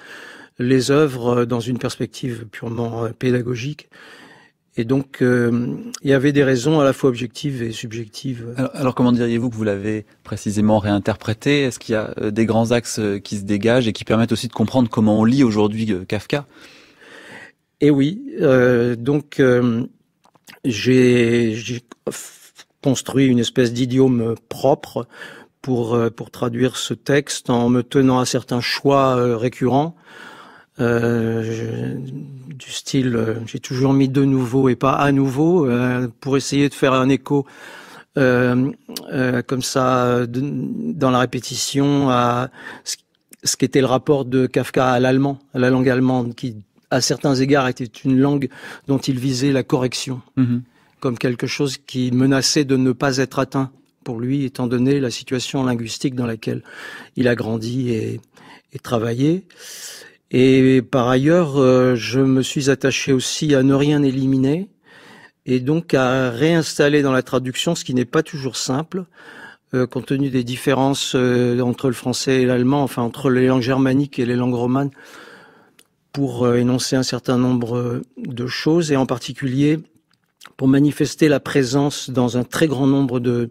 les œuvres dans une perspective purement euh, pédagogique et donc, euh, il y avait des raisons à la fois objectives et subjectives. Alors, comment diriez-vous que vous l'avez précisément réinterprété Est-ce qu'il y a euh, des grands axes euh, qui se dégagent et qui permettent aussi de comprendre comment on lit aujourd'hui Kafka Eh oui, donc j'ai construit une espèce d'idiome propre pour traduire ce texte en me tenant à certains choix récurrents. Euh, du style euh, j'ai toujours mis de nouveau et pas à nouveau euh, pour essayer de faire un écho comme ça dans la répétition à ce, qu'était le rapport de Kafka à l'allemand, à la langue allemande, qui à certains égards était une langue dont il visait la correction, mhm. comme quelque chose qui menaçait de ne pas être atteint pour lui, étant donné la situation linguistique dans laquelle il a grandi et, et travaillé. Et par ailleurs, euh, je me suis attaché aussi à ne rien éliminer et donc à réinstaller dans la traduction ce qui n'est pas toujours simple euh, compte tenu des différences euh, entre le français et l'allemand, enfin entre les langues germaniques et les langues romanes pour énoncer un certain nombre de choses et en particulier pour manifester la présence dans un très grand nombre de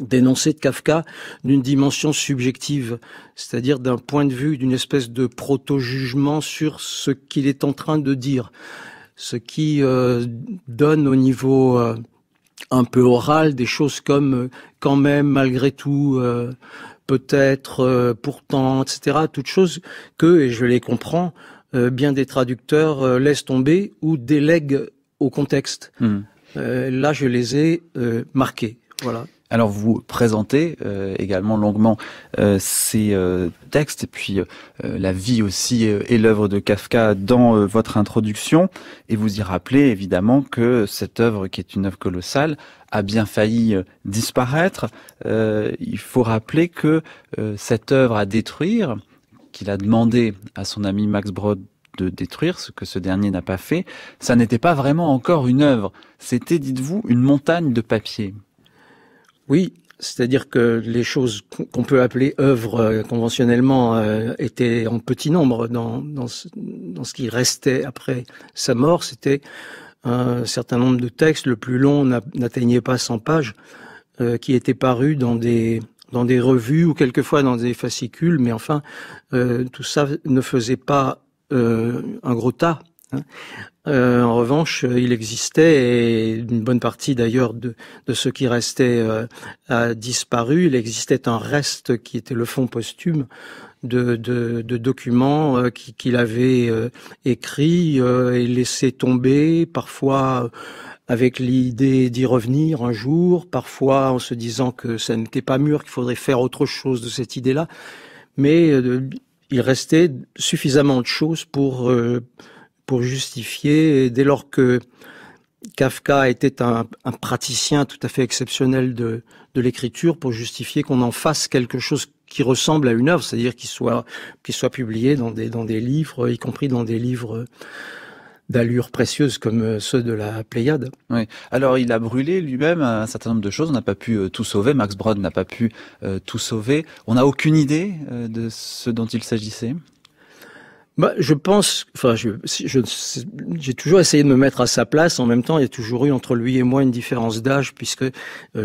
Dénoncer de Kafka d'une dimension subjective, c'est-à-dire d'un point de vue, d'une espèce de proto-jugement sur ce qu'il est en train de dire, ce qui euh, donne au niveau euh, un peu oral des choses comme euh, quand même, malgré tout, peut-être, pourtant, etc. Toutes choses que, et je les comprends, bien des traducteurs laissent tomber ou délèguent au contexte. Hmm. là, je les ai marqués. Voilà. Alors vous présentez euh, également longuement euh, ces euh, textes et puis la vie aussi et l'œuvre de Kafka dans votre introduction et vous y rappelez évidemment que cette œuvre qui est une œuvre colossale a bien failli disparaître. il faut rappeler que cette œuvre à détruire, qu'il a demandé à son ami Max Brod de détruire, ce que ce dernier n'a pas fait, ça n'était pas vraiment encore une œuvre, c'était, dites-vous, une montagne de papier. Oui, c'est-à-dire que les choses qu'on peut appeler œuvres euh, conventionnellement euh, étaient en petit nombre dans, ce, qui restait après sa mort. C'était un certain nombre de textes. Le plus long n'atteignait pas 100 pages, euh, qui étaient parus dans des, dans des revues ou quelquefois dans des fascicules. Mais enfin, tout ça ne faisait pas un gros tas Hein. Euh, en revanche, euh, il existait, et une bonne partie d'ailleurs de, ce qui restait euh, a disparu, il existait un reste qui était le fond posthume de, documents qu'il avait écrits et laissés tomber, parfois avec l'idée d'y revenir un jour, parfois en se disant que ça n'était pas mûr, qu'il faudrait faire autre chose de cette idée-là, mais il restait suffisamment de choses pour pour justifier. dès lors que Kafka était un, praticien tout à fait exceptionnel de, l'écriture, pour justifier qu'on en fasse quelque chose qui ressemble à une œuvre, c'est-à-dire qu'il soit, soit publié dans des, livres, y compris dans des livres d'allure précieuse comme ceux de la Pléiade. Alors il a brûlé lui-même un certain nombre de choses. On n'a pas pu euh, tout sauver. Max Brod n'a pas pu euh, tout sauver. On n'a aucune idée euh, de ce dont il s'agissait bah, je pense, enfin, je, j'ai toujours essayé de me mettre à sa place. En même temps, il y a toujours eu entre lui et moi une différence d'âge, puisque euh,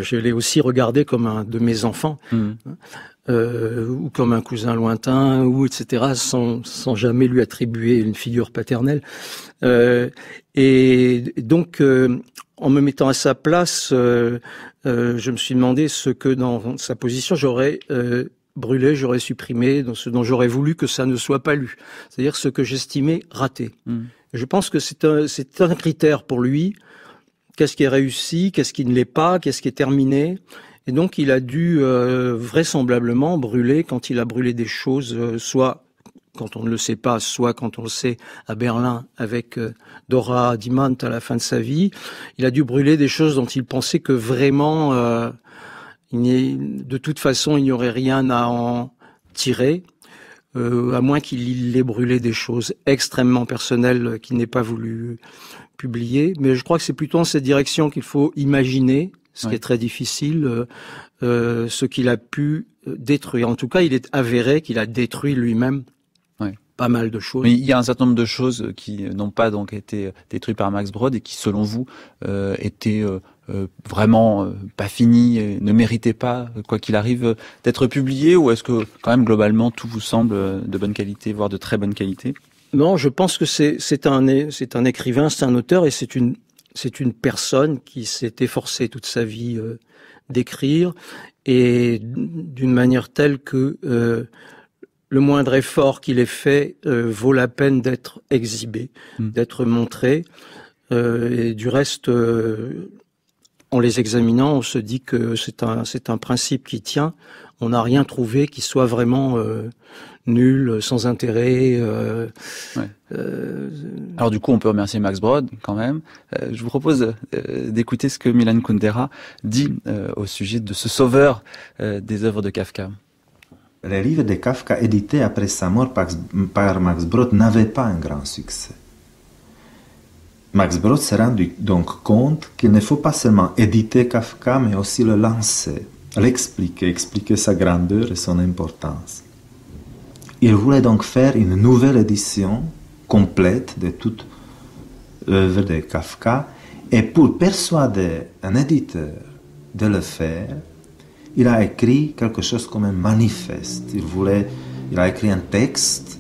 je l'ai aussi regardé comme un de mes enfants, mmh. hein, euh, ou comme un cousin lointain, ou etc., sans, sans jamais lui attribuer une figure paternelle. Euh, et donc, euh, en me mettant à sa place, euh, je me suis demandé ce que dans sa position j'aurais Brûler, j'aurais supprimé dans ce dont j'aurais voulu que ça ne soit pas lu, c'est-à-dire ce que j'estimais raté. Hmm. Je pense que c'est un, critère pour lui. Qu'est-ce qui est réussi, qu'est-ce qui ne l'est pas, qu'est-ce qui est terminé. Et donc il a dû euh, vraisemblablement brûler quand il a brûlé des choses, euh, soit quand on ne le sait pas, soit quand on le sait à Berlin avec euh, Dora Dimant à la fin de sa vie. Il a dû brûler des choses dont il pensait que vraiment de toute façon, il n'y aurait rien à en tirer, euh, à moins qu'il ait brûlé des choses extrêmement personnelles qu'il n'ait pas voulu publier. Mais je crois que c'est plutôt en cette direction qu'il faut imaginer, ce qui est très difficile, euh, euh, ce qu'il a pu détruire. En tout cas, il est avéré qu'il a détruit lui-même pas mal de choses. Mais il y a un certain nombre de choses qui n'ont pas donc été euh, détruites par Max Brod et qui, selon vous, euh, étaient euh, euh, vraiment pas finies, et ne méritaient pas, quoi qu'il arrive, d'être publiées Ou est-ce que, quand même, globalement, tout vous semble de bonne qualité, voire de très bonne qualité Non, je pense que c'est un, un écrivain, c'est un auteur et c'est une, c'est une personne qui s'est efforcée toute sa vie d'écrire et d'une manière telle que le moindre effort qu'il ait fait euh, vaut la peine d'être exhibé, hmm. d'être montré. Euh, et du reste, euh, en les examinant, on se dit que c'est un, principe qui tient. On n'a rien trouvé qui soit vraiment nul, sans intérêt. Alors du coup, on peut remercier Max Brod quand même. je vous propose d'écouter ce que Milan Kundera dit au sujet de ce sauveur des œuvres de Kafka les livres de Kafka édités après sa mort par, Max Brod n'avaient pas un grand succès. Max Brod s'est rendu donc compte qu'il ne faut pas seulement éditer Kafka, mais aussi le lancer, l'expliquer, expliquer sa grandeur et son importance. Il voulait donc faire une nouvelle édition complète de toute l'œuvre de Kafka, et pour persuader un éditeur de le faire, il a écrit quelque chose comme un manifeste. Il voulait, il a écrit un texte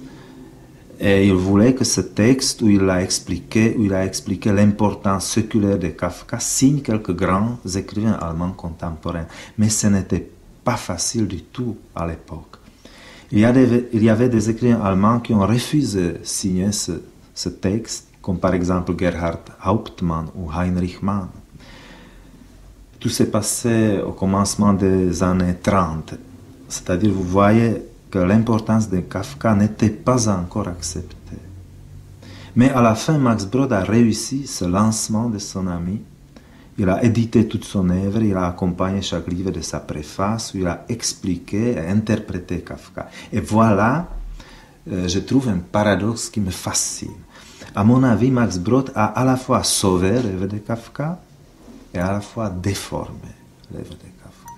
et il voulait que ce texte où il a expliqué, il a expliqué l'importance séculaire de Kafka signe quelques grands écrivains allemands contemporains. Mais ce n'était pas facile du tout à l'époque. Il y, avait, des écrivains allemands qui ont refusé de signer ce texte, comme par exemple Gerhard Hauptmann ou Heinrich Mann tout s'est passé au commencement des années 30. C'est-à-dire, vous voyez que l'importance de Kafka n'était pas encore acceptée. Mais à la fin, Max Brod a réussi ce lancement de son ami. Il a édité toute son œuvre, il a accompagné chaque livre de sa préface, il a expliqué et interprété Kafka. Et voilà, euh, je trouve un paradoxe qui me fascine. À mon avis, Max Brod a à la fois sauvé l'œuvre de Kafka, et à la fois déformé, l'œuvre de Kafka.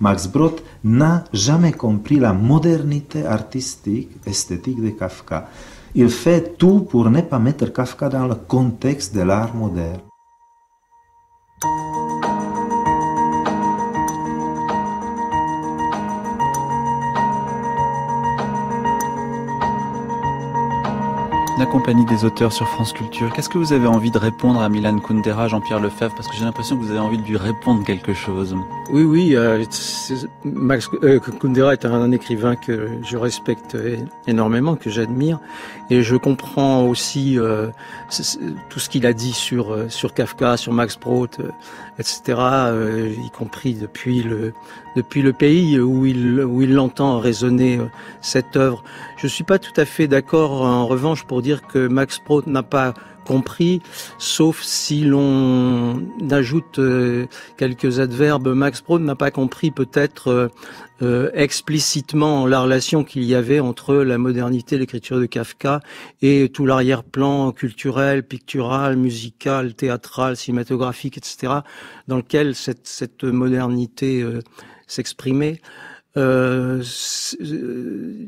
Max Brod n'a jamais compris la modernité artistique, esthétique de Kafka. Il fait tout pour ne pas mettre Kafka dans le contexte de l'art moderne. la compagnie des auteurs sur France Culture. Qu'est-ce que vous avez envie de répondre à Milan Kundera, Jean-Pierre Lefebvre Parce que j'ai l'impression que vous avez envie de lui répondre quelque chose. Oui, oui. Euh, Max euh, Kundera est un, écrivain que je respecte énormément, que j'admire. Et je comprends aussi euh, tout ce qu'il a dit sur, sur Kafka, sur Max Brod, etc., y compris depuis le, depuis le pays où il, où il l'entend résonner euh, cette œuvre. Je ne suis pas tout à fait d'accord en revanche pour dire que Max Prout n'a pas compris, sauf si l'on ajoute euh, quelques adverbes. Max Prout n'a pas compris peut-être euh, explicitement la relation qu'il y avait entre la modernité, l'écriture de Kafka et tout l'arrière-plan culturel, pictural, musical, théâtral, cinématographique, etc., dans lequel cette, cette modernité euh, s'exprimer. Euh, euh,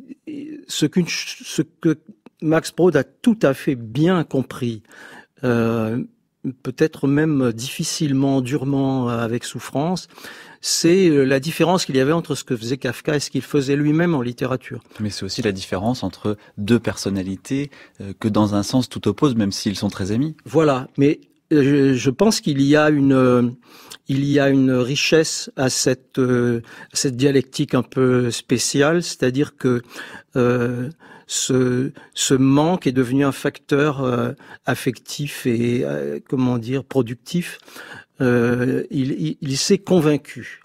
ce, que Max Brod a tout à fait bien compris, euh, peut-être même difficilement, durement, avec souffrance, c'est la différence qu'il y avait entre ce que faisait Kafka et ce qu'il faisait lui-même en littérature. Mais c'est aussi la différence entre deux personnalités que dans un sens tout oppose, même s'ils sont très amis. Voilà, mais je pense qu'il y a une il y a une richesse à cette, euh, cette dialectique un peu spéciale, c'est-à-dire que euh, ce, ce, manque est devenu un facteur euh, affectif et comment dire productif. il s'est convaincu.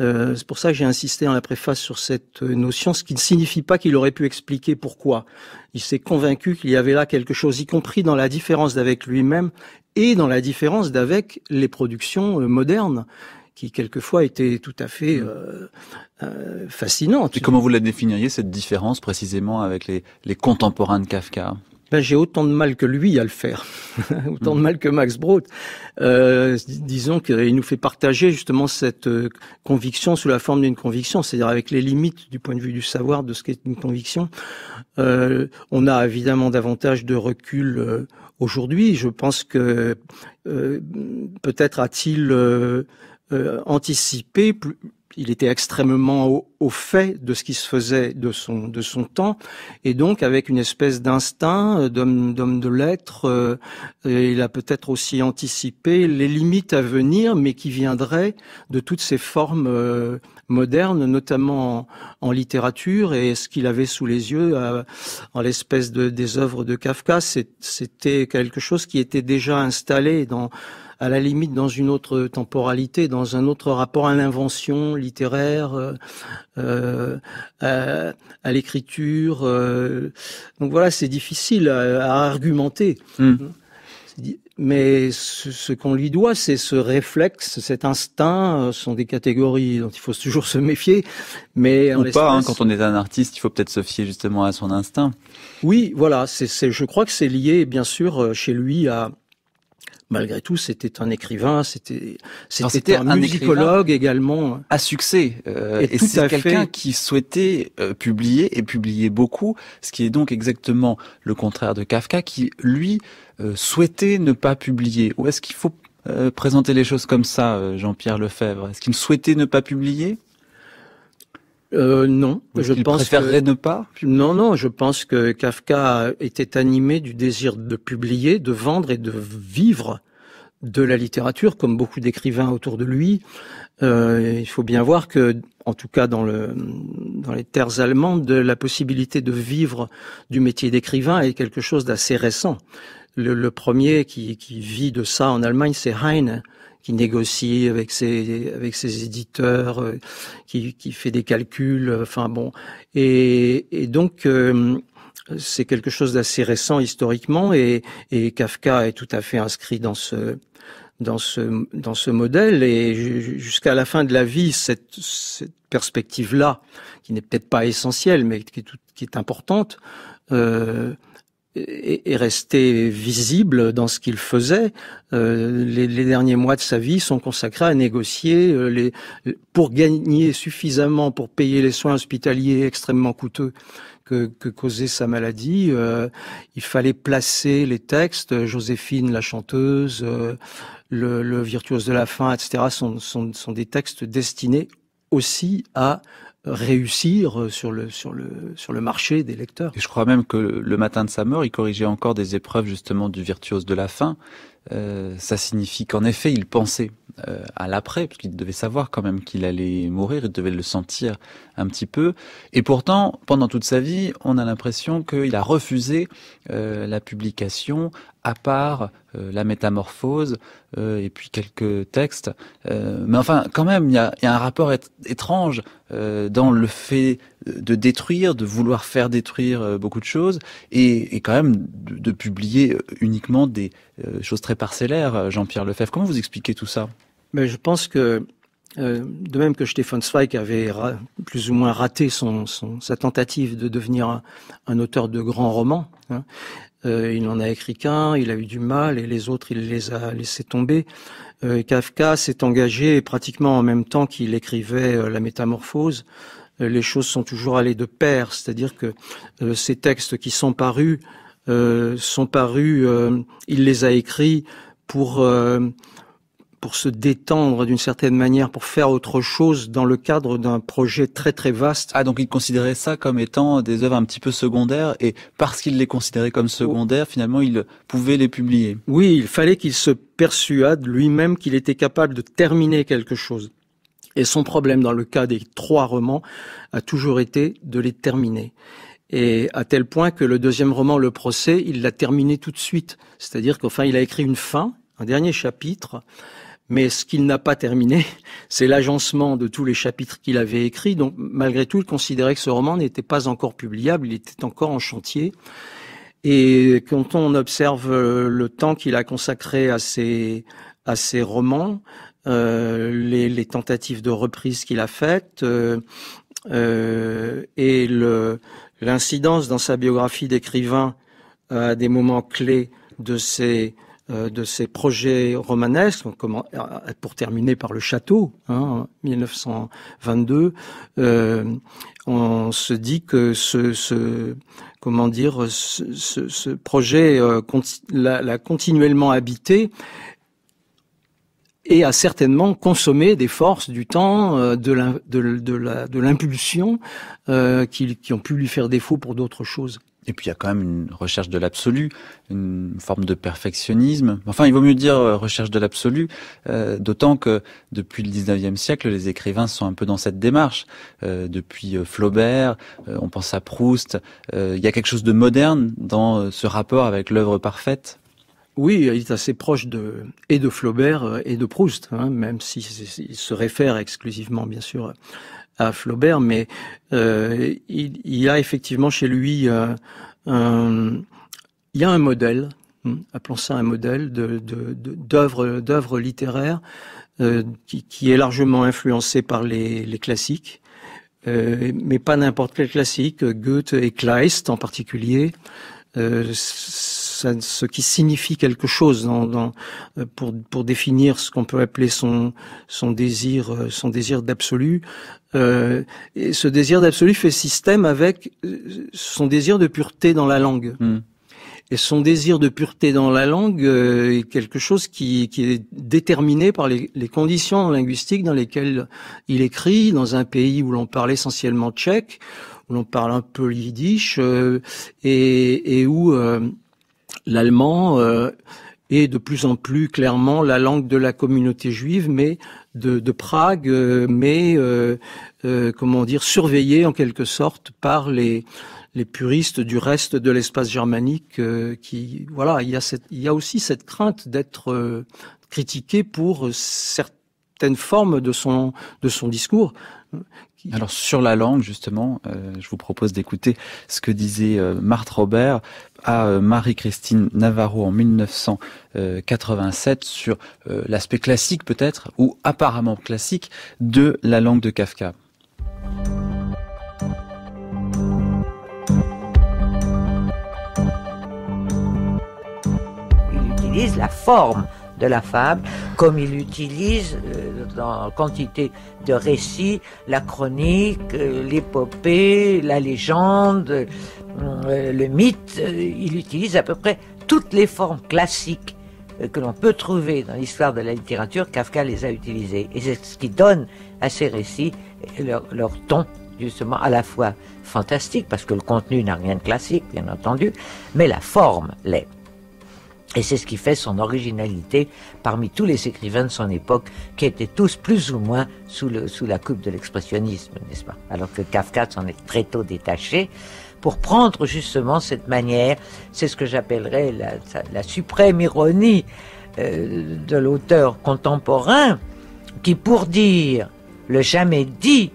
Euh, c'est pour ça que j'ai insisté en la préface sur cette notion, ce qui ne signifie pas qu'il aurait pu expliquer pourquoi. Il s'est convaincu qu'il y avait là quelque chose, y compris dans la différence d'avec lui-même et dans la différence d'avec les productions euh, modernes qui quelquefois étaient tout à fait mmh. euh, fascinantes. Et comment vous la définiriez cette différence précisément avec les contemporains de Kafka ben, j'ai autant de mal que lui à le faire, autant de mm. mal que Max Brod. Euh, disons qu'il nous fait partager justement cette euh, conviction sous la forme d'une conviction, c'est-à-dire avec les limites du point de vue du savoir de ce qu'est une conviction. Euh, on a évidemment davantage de recul euh, aujourd'hui. Je pense que peut-être a-t-il anticipé plus, il était extrêmement au, fait de ce qui se faisait de son de son temps et donc avec une espèce d'instinct euh, d'homme d'homme de lettres euh, il a peut-être aussi anticipé les limites à venir mais qui viendraient de toutes ces formes euh, modernes notamment en, littérature et ce qu'il avait sous les yeux en l'espèce de des œuvres de Kafka c'était quelque chose qui était déjà installé dans à la limite dans une autre temporalité, dans un autre rapport à l'invention littéraire, euh, euh à, à l'écriture. Euh. Donc voilà, c'est difficile à, argumenter. Hmm. Mais ce, qu'on lui doit, c'est ce réflexe, cet instinct, euh, ce sont des catégories dont il faut toujours se méfier. Mais ou pas, hein, quand on est un artiste, il faut peut-être se fier justement à son instinct. Oui, voilà. C'est, je crois que c'est lié, bien sûr, chez lui à, malgré tout, c'était un écrivain, c'était c'était un, un, également à succès. Euh, et, c'est quelqu'un qui souhaitait euh, publier et publier beaucoup, ce qui est donc exactement le contraire de Kafka, qui lui euh, souhaitait ne pas publier. Ou est-ce qu'il faut présenter les choses comme ça, Jean-Pierre Lefebvre Est-ce qu'il souhaitait ne pas publier euh, non, je pense que... ne pas. Non, non, je pense que Kafka était animé du désir de publier, de vendre et de vivre de la littérature, comme beaucoup d'écrivains autour de lui. Euh, il faut bien voir que, en tout cas dans, les terres allemandes, de la possibilité de vivre du métier d'écrivain est quelque chose d'assez récent. Le, premier qui, qui, vit de ça en Allemagne, c'est Heine, qui négocie avec ses avec ses éditeurs, euh, qui, qui fait des calculs. Euh, enfin bon, et, et donc euh, c'est quelque chose d'assez récent historiquement et, et, Kafka est tout à fait inscrit dans ce dans ce dans ce modèle et jusqu'à la fin de la vie cette, cette perspective là qui n'est peut-être pas essentielle mais qui est, tout, qui est importante euh, est, resté visible dans ce qu'il faisait. Euh, les, derniers mois de sa vie sont consacrés à négocier euh, les, pour gagner suffisamment pour payer les soins hospitaliers extrêmement coûteux que, causait sa maladie. Euh, il fallait placer les textes. Joséphine, la chanteuse, le, virtuose de la fin, etc. sont des textes destinés aussi à réussir sur le, sur, le, sur le marché des lecteurs. Et je crois même que le matin de sa mort, il corrigeait encore des épreuves justement du virtuose de la fin. Euh, ça signifie qu'en effet, il pensait euh, à l'après, parce qu'il devait savoir quand même qu'il allait mourir, il devait le sentir un petit peu. Et pourtant, pendant toute sa vie, on a l'impression qu'il a refusé euh, la publication à part euh, la métamorphose euh, et puis quelques textes. Euh, mais enfin, quand même, il y a, un rapport étrange dans le fait de détruire, de vouloir faire détruire beaucoup de choses, et, quand même de, publier uniquement des choses très parcellaires. Jean-Pierre Lefebvre, comment vous expliquez tout ça Mais ben, je pense que de même que Stefan Zweig avait plus ou moins raté sa tentative de devenir un, auteur de grands romans, hein, euh, il n'en a écrit qu'un, il a eu du mal et les autres, il les a laissés tomber. Euh, Kafka s'est engagé pratiquement en même temps qu'il écrivait euh, La Métamorphose. les choses sont toujours allées de pair, c'est-à-dire que ces textes qui sont parus sont parus, il les a écrits pour pour se détendre d'une certaine manière, pour faire autre chose dans le cadre d'un projet très très vaste. Ah donc il considérait ça comme étant des œuvres un petit peu secondaires et parce qu'il les considérait comme secondaires, finalement il pouvait les publier. Oui, il fallait qu'il se persuade lui-même qu'il était capable de terminer quelque chose. Et son problème dans le cas des trois romans a toujours été de les terminer. Et à tel point que le deuxième roman, Le procès, il l'a terminé tout de suite. C'est-à-dire qu'enfin, il a écrit une fin, un dernier chapitre, mais ce qu'il n'a pas terminé, c'est l'agencement de tous les chapitres qu'il avait écrits. Donc, malgré tout, il considérait que ce roman n'était pas encore publiable, il était encore en chantier. Et quand on observe euh, le temps qu'il a consacré à ses, à ses romans, euh, les, tentatives de reprise qu'il a faites, euh, euh et l'incidence dans sa biographie d'écrivain à des moments clés de ses euh, de ces projets romanesques, euh, pour terminer par le château, hein, en 1922, euh, on se dit que ce, comment dire, ce, projet l'a continuellement habité et a certainement consommé des forces, du temps, de l'impulsion qui ont pu lui faire défaut pour d'autres choses. Et puis il y a quand même une recherche de l'absolu, une forme de perfectionnisme. Enfin, il vaut mieux dire euh, recherche de l'absolu, euh, d'autant que depuis le 19e siècle, les écrivains sont un peu dans cette démarche. Euh, depuis euh, Flaubert, euh, on pense à Proust, il y a quelque chose de moderne dans ce rapport avec l'œuvre parfaite. Oui, il est assez proche de, et de Flaubert et de Proust, hein, même s'il si, se réfère exclusivement, bien sûr, Flaubert, mais euh, il, y a effectivement chez lui euh, il y a un modèle, hum, appelons ça un modèle de d'œuvre littéraire euh, qui, est largement influencé par les, classiques. mais pas n'importe quel classique, Goethe et Kleist en particulier ce qui signifie quelque chose dans, dans, euh, pour, pour définir ce qu'on peut appeler son, son désir, euh, son désir d'absolu. Euh, et ce désir d'absolu fait système avec euh, son désir de pureté dans la langue. Hmm. Et son désir de pureté dans la langue est quelque chose qui, qui est déterminé par les, les, conditions linguistiques dans lesquelles il écrit, dans un pays où l'on parle essentiellement tchèque, où l'on parle un peu yiddish, et, et, où l'allemand euh, est de plus en plus clairement la langue de la communauté juive, mais de, Prague, euh, mais euh, comment dire surveillée en quelque sorte par les les puristes du reste de l'espace germanique qui voilà il y a cette, il y aussi cette crainte d'être critiqué pour certaines formes de son de son discours alors sur la langue, justement, euh, je vous propose d'écouter ce que disait euh, Marthe Robert à euh, Marie-Christine Navarro en 1987 sur l'aspect classique peut-être, ou apparemment classique, de la langue de Kafka. Il utilise la forme de la fable, comme il utilise euh, dans quantité de récits la chronique, euh, l'épopée, la légende, euh, le mythe. il utilise à peu près toutes les formes classiques que l'on peut trouver dans l'histoire de la littérature. Kafka les a utilisées. Et c'est ce qui donne à ces récits leur ton justement à la fois fantastique, parce que le contenu n'a rien de classique, bien entendu, mais la forme l'est. Et c'est ce qui fait son originalité parmi tous les écrivains de son époque, qui étaient tous plus ou moins sous, la coupe de l'expressionnisme, n'est-ce pas Alors que Kafka s'en est très tôt détaché pour prendre justement cette manière, c'est ce que j'appellerais la, suprême ironie euh, de l'auteur contemporain, qui pour dire le jamais dit,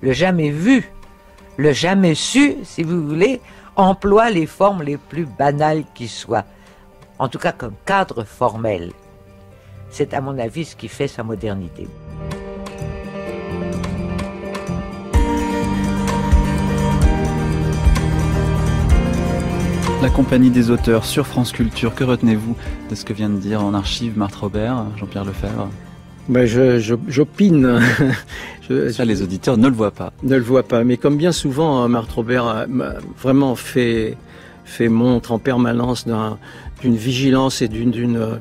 le jamais vu, le jamais su, si vous voulez, emploie les formes les plus banales qui soient en tout cas comme cadre formel. C'est à mon avis ce qui fait sa modernité. La compagnie des auteurs sur France Culture, que retenez-vous de ce que vient de dire en archive Marthe Robert, Jean-Pierre Lefebvre ben, J'opine. les auditeurs ne le voient pas. Ne le voient pas. Mais comme bien souvent, hein, Marthe Robert a, vraiment fait, fait montre en permanence d'un d'une vigilance et euh,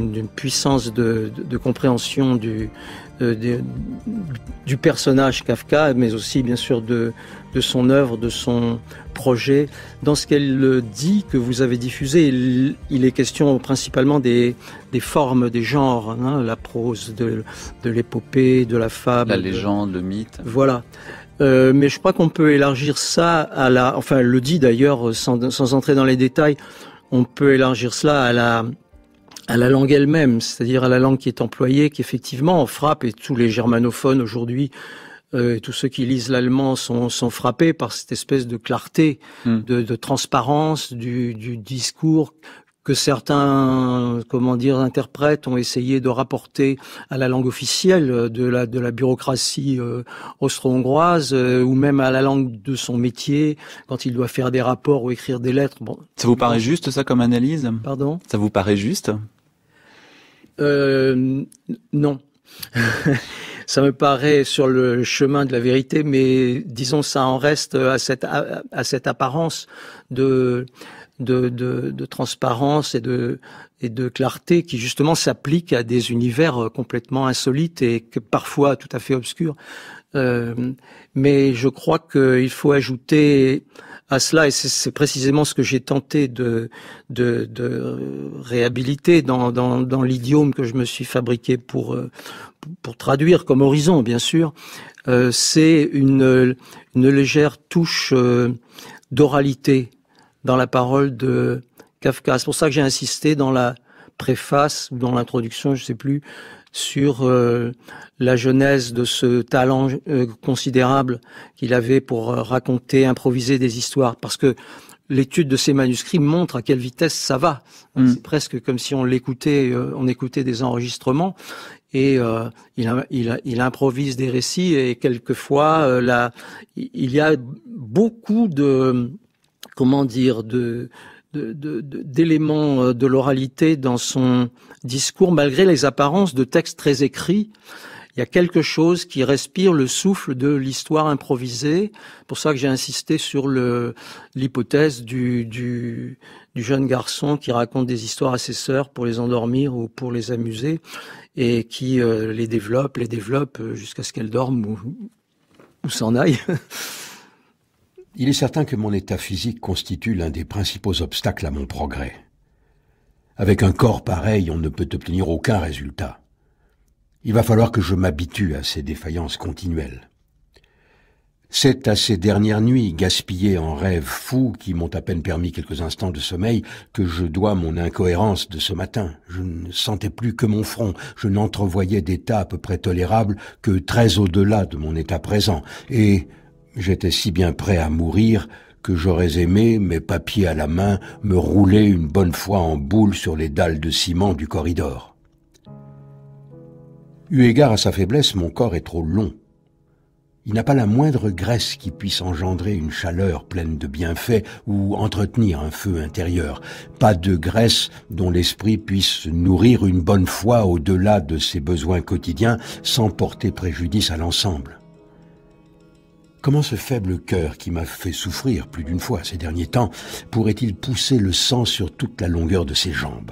d'une puissance de, de, de compréhension du, euh, du personnage Kafka, mais aussi bien sûr de, de son œuvre, de son projet. Dans ce qu'elle euh, dit, que vous avez diffusé, il, il est question principalement des, des formes, des genres, hein, la prose, de, de l'épopée, de la fable. La légende, le mythe. Voilà. mais je crois qu'on peut élargir ça à la, enfin, elle le dit d'ailleurs sans, sans entrer dans les détails, on peut élargir cela à la, à la langue elle-même, c'est-à-dire à la langue qui est employée, qui effectivement frappe, et tous les germanophones aujourd'hui, euh, tous ceux qui lisent l'allemand sont, frappés par cette espèce de clarté, hmm. de, transparence du, du discours que certains, comment dire, interprètes ont essayé de rapporter à la langue officielle de la, de la bureaucratie euh, austro-hongroise euh, ou même à la langue de son métier quand il doit faire des rapports ou écrire des lettres. Bon, ça vous paraît juste ça comme analyse Pardon Ça vous paraît juste euh, Non. ça me paraît sur le chemin de la vérité, mais disons ça en reste à cette, à cette apparence de de, transparence et de, et de clarté qui justement s'applique à des univers euh, complètement insolites et que parfois tout à fait obscurs. Euh, mais je crois qu'il faut ajouter à cela, et c'est précisément ce que j'ai tenté de, de, réhabiliter dans, dans, l'idiome que je me suis fabriqué pour, euh, pour traduire comme horizon, bien sûr, c'est une, légère touche d'oralité dans la parole de Kafka. C'est pour ça que j'ai insisté dans la préface ou dans l'introduction, je ne sais plus, sur euh, la genèse de ce talent euh, considérable qu'il avait pour euh, raconter, improviser des histoires, parce que l'étude de ces manuscrits montre à quelle vitesse ça va. Mm. C'est presque comme si on l'écoutait, on écoutait des enregistrements. Et il, il, il, improvise des récits et quelquefois il y a beaucoup de comment dire, de d'éléments euh, de, l'oralité dans son discours, malgré les apparences de textes très écrits. Il y a quelque chose qui respire le souffle de l'histoire improvisée. Pour ça que j'ai insisté sur l'hypothèse du, du, du, jeune garçon qui raconte des histoires à ses sœurs pour les endormir ou pour les amuser et qui euh, les développe, les développe euh, jusqu'à ce qu'elles dorment ou s'en aillent. Il est certain que mon état physique constitue l'un des principaux obstacles à mon progrès. Avec un corps pareil, on ne peut obtenir aucun résultat. Il va falloir que je m'habitue à ces défaillances continuelles. C'est à ces dernières nuits gaspillées en rêves fous qui m'ont à peine permis quelques instants de sommeil que je dois mon incohérence de ce matin. Je ne sentais plus que mon front, je n'entrevoyais d'état à peu près tolérable que très au-delà de mon état présent, et J'étais si bien prêt à mourir que j'aurais aimé, mes papiers à la main, me rouler une bonne fois en boule sur les dalles de ciment du corridor. Eu égard à sa faiblesse, mon corps est trop long. Il n'a pas la moindre graisse qui puisse engendrer une chaleur pleine de bienfaits ou entretenir un feu intérieur. Pas de graisse dont l'esprit puisse nourrir une bonne fois au-delà de ses besoins quotidiens sans porter préjudice à l'ensemble. Comment ce faible cœur qui m'a fait souffrir plus d'une fois ces derniers temps pourrait-il pousser le sang sur toute la longueur de ses jambes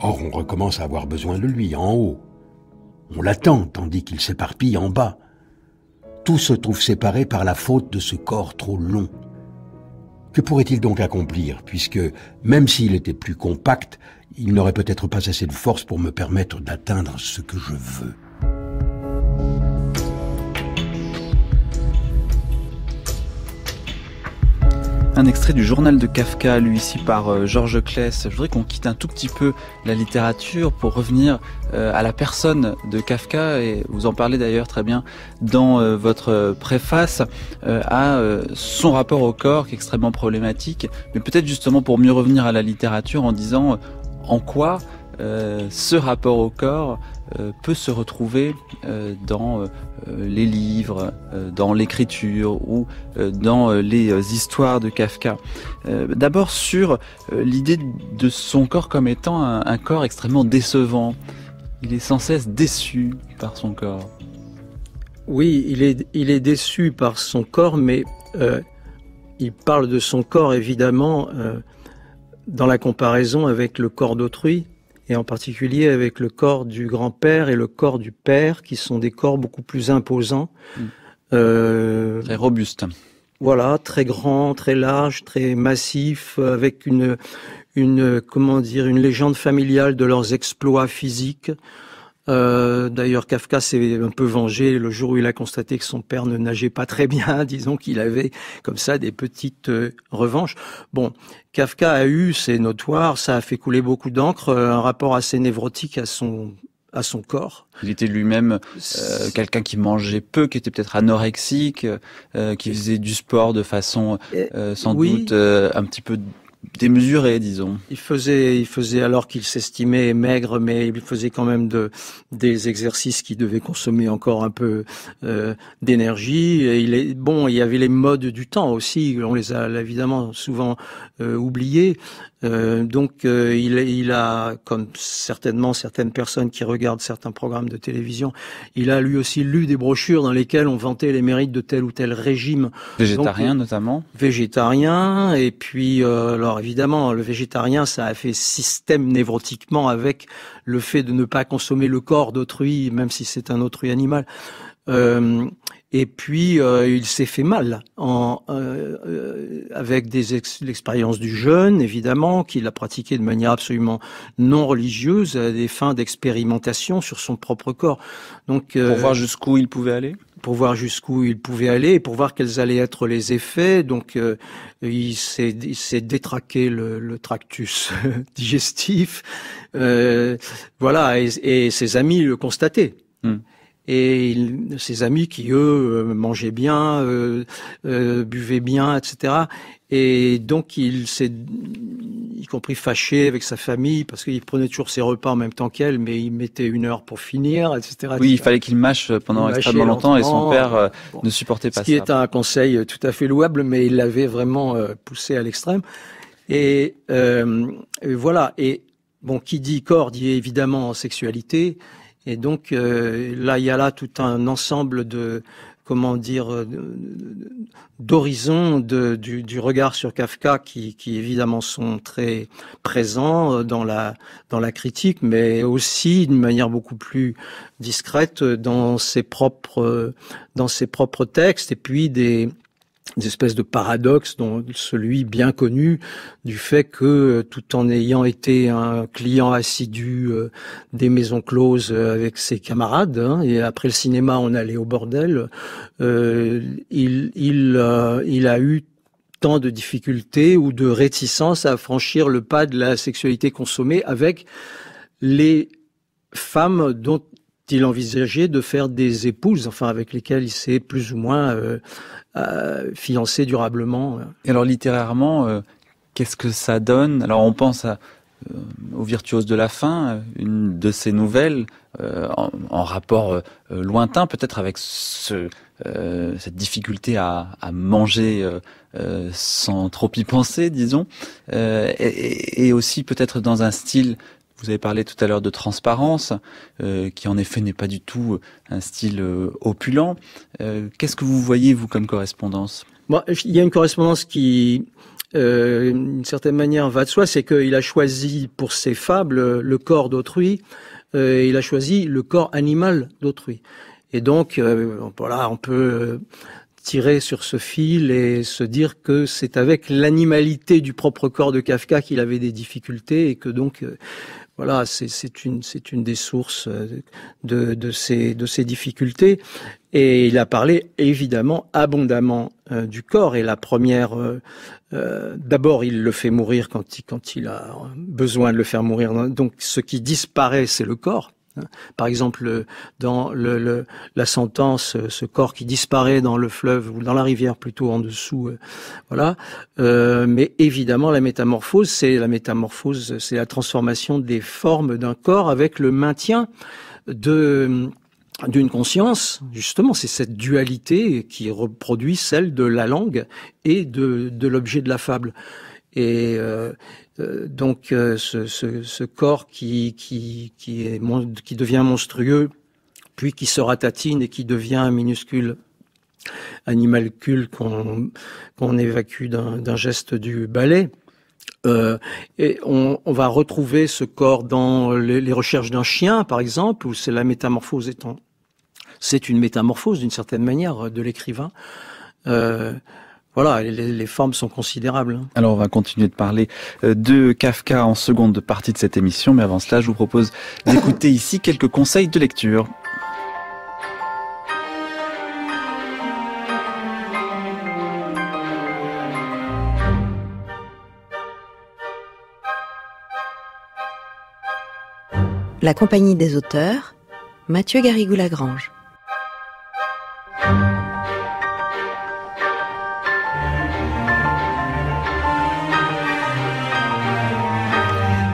Or, on recommence à avoir besoin de lui en haut. On l'attend tandis qu'il s'éparpille en bas. Tout se trouve séparé par la faute de ce corps trop long. Que pourrait-il donc accomplir, puisque, même s'il était plus compact, il n'aurait peut-être pas assez de force pour me permettre d'atteindre ce que je veux un extrait du journal de Kafka, lui ici par euh, Georges Kless. Je voudrais qu'on quitte un tout petit peu la littérature pour revenir euh, à la personne de Kafka, et vous en parlez d'ailleurs très bien dans euh, votre préface, à son rapport au corps qui est extrêmement problématique, mais peut-être justement pour mieux revenir à la littérature en disant en quoi ce rapport au corps euh, peut se retrouver euh, dans euh, les livres, dans l'écriture ou dans les histoires de Kafka. D'abord sur l'idée de son corps comme étant un, corps extrêmement décevant. Il est sans cesse déçu par son corps. Oui, il est, il est déçu par son corps, mais il parle de son corps évidemment dans la comparaison avec le corps d'autrui et en particulier avec le corps du grand-père et le corps du père, qui sont des corps beaucoup plus imposants. Mm. Euh, très robustes. Voilà, très grand, très large, très massif, avec une, une, comment dire, une légende familiale de leurs exploits physiques. Euh, d'ailleurs, Kafka s'est un peu vengé le jour où il a constaté que son père ne nageait pas très bien. Disons qu'il avait comme ça des petites euh, revanches. Bon, Kafka a eu, c'est notoire, ça a fait couler beaucoup d'encre, euh, un rapport assez névrotique à son à son corps. Il était lui-même quelqu'un qui mangeait peu, qui était peut-être anorexique, qui faisait du sport de façon sans doute un petit peu démesuré, disons. Il faisait, il faisait alors qu'il s'estimait maigre, mais il faisait quand même de, des exercices qui devaient consommer encore un peu euh, d'énergie. Et il est bon, il y avait les modes du temps aussi, on les a évidemment souvent euh, oubliés. Euh, donc euh, il, il, a, comme certainement certaines personnes qui regardent certains programmes de télévision, il a lui aussi lu des brochures dans lesquelles on vantait les mérites de tel ou tel régime. Végétarien notamment Végétarien, et puis euh, alors évidemment le végétarien ça a fait système névrotiquement avec le fait de ne pas consommer le corps d'autrui, même si c'est un autrui animal. Et puis euh, il s'est fait mal en, euh, euh, avec des l'expérience du jeûne, évidemment, qu'il a pratiqué de manière absolument non religieuse à des fins d'expérimentation sur son propre corps. Donc pour voir jusqu'où il pouvait aller pour voir jusqu'où il pouvait aller et pour voir quels allaient être les effets. Donc, il, s'est, s'est détraqué le, le tractus digestif. voilà, et, ses amis le constataient. Hmm et ses amis qui eux euh, mangeaient bien, euh, euh, buvaient bien, etc. Et donc il s'est, y compris fâché avec sa famille parce qu'il prenait toujours ses repas en même temps qu'elle, mais il mettait une heure pour finir, etc. Oui, il fallait qu'il mâche pendant extrêmement longtemps et son père ne supportait pas ça. Ce qui est un conseil tout à fait louable, mais il l'avait vraiment poussé à l'extrême. Et, voilà. Et bon, qui dit corps dit évidemment sexualité. Et donc euh, là, il y a là tout un ensemble de comment dire euh, d'horizons du, regard sur Kafka qui, qui, évidemment sont très présents euh, dans la dans la critique, mais aussi d'une manière beaucoup plus discrète dans ses propres dans ses propres textes et puis des des espèces de paradoxe dont celui bien connu du fait que tout en ayant été un client assidu euh, des maisons closes euh, avec ses camarades, hein, et après le cinéma on allait au bordel, euh, il, il, a eu tant de difficultés ou de réticences à franchir le pas de la sexualité consommée avec les femmes dont il envisageait de faire des épouses, enfin avec lesquelles il s'est plus ou moins financer durablement. Euh. Et alors littérairement, euh, qu'est-ce que ça donne Alors on pense à, euh, aux virtuoses de la fin, une de ces nouvelles en, rapport lointain peut-être avec ce, cette difficulté à, manger sans trop y penser, disons, et, et, aussi peut-être dans un style vous avez parlé tout à l'heure de transparence, euh, qui en effet n'est pas du tout euh, un style euh, opulent. Qu'est-ce que vous voyez, vous, comme correspondance Il y a une correspondance qui, d'une certaine manière, va de soi, c'est qu'il a choisi pour ses fables le corps d'autrui, il a choisi le corps animal d'autrui. Et donc, voilà, on peut tirer sur ce fil et se dire que c'est avec l'animalité du propre corps de Kafka qu'il avait des difficultés et que donc voilà, c'est une, des sources euh, de, ces, difficultés. Et il a parlé évidemment abondamment euh, du corps. Et la première, euh, d'abord, il le fait mourir quand il a besoin de le faire mourir. Donc, ce qui disparaît, c'est le corps. Par exemple, euh, dans la sentence, euh, ce corps qui disparaît dans le fleuve ou dans la rivière plutôt en dessous, euh, voilà. mais évidemment, la métamorphose, c'est la métamorphose, c'est la transformation des formes d'un corps avec le maintien de d'une conscience, justement, c'est cette dualité qui reproduit celle de la langue et de l'objet de la fable. Et euh, euh, donc euh, ce, corps qui, qui, qui, qui devient monstrueux, puis qui se ratatine et qui devient un minuscule animalcule qu'on évacue d'un geste du balai. et on, va retrouver ce corps dans les, recherches d'un chien, par exemple, où c'est la métamorphose étant. C'est une métamorphose, d'une certaine manière, de l'écrivain. Voilà, les, formes sont considérables. Hein. Alors on va continuer de parler euh, de Kafka en seconde partie de cette émission, mais avant cela, je vous propose d'écouter ici quelques conseils de lecture. La compagnie des auteurs, Mathieu Garrigou-Lagrange.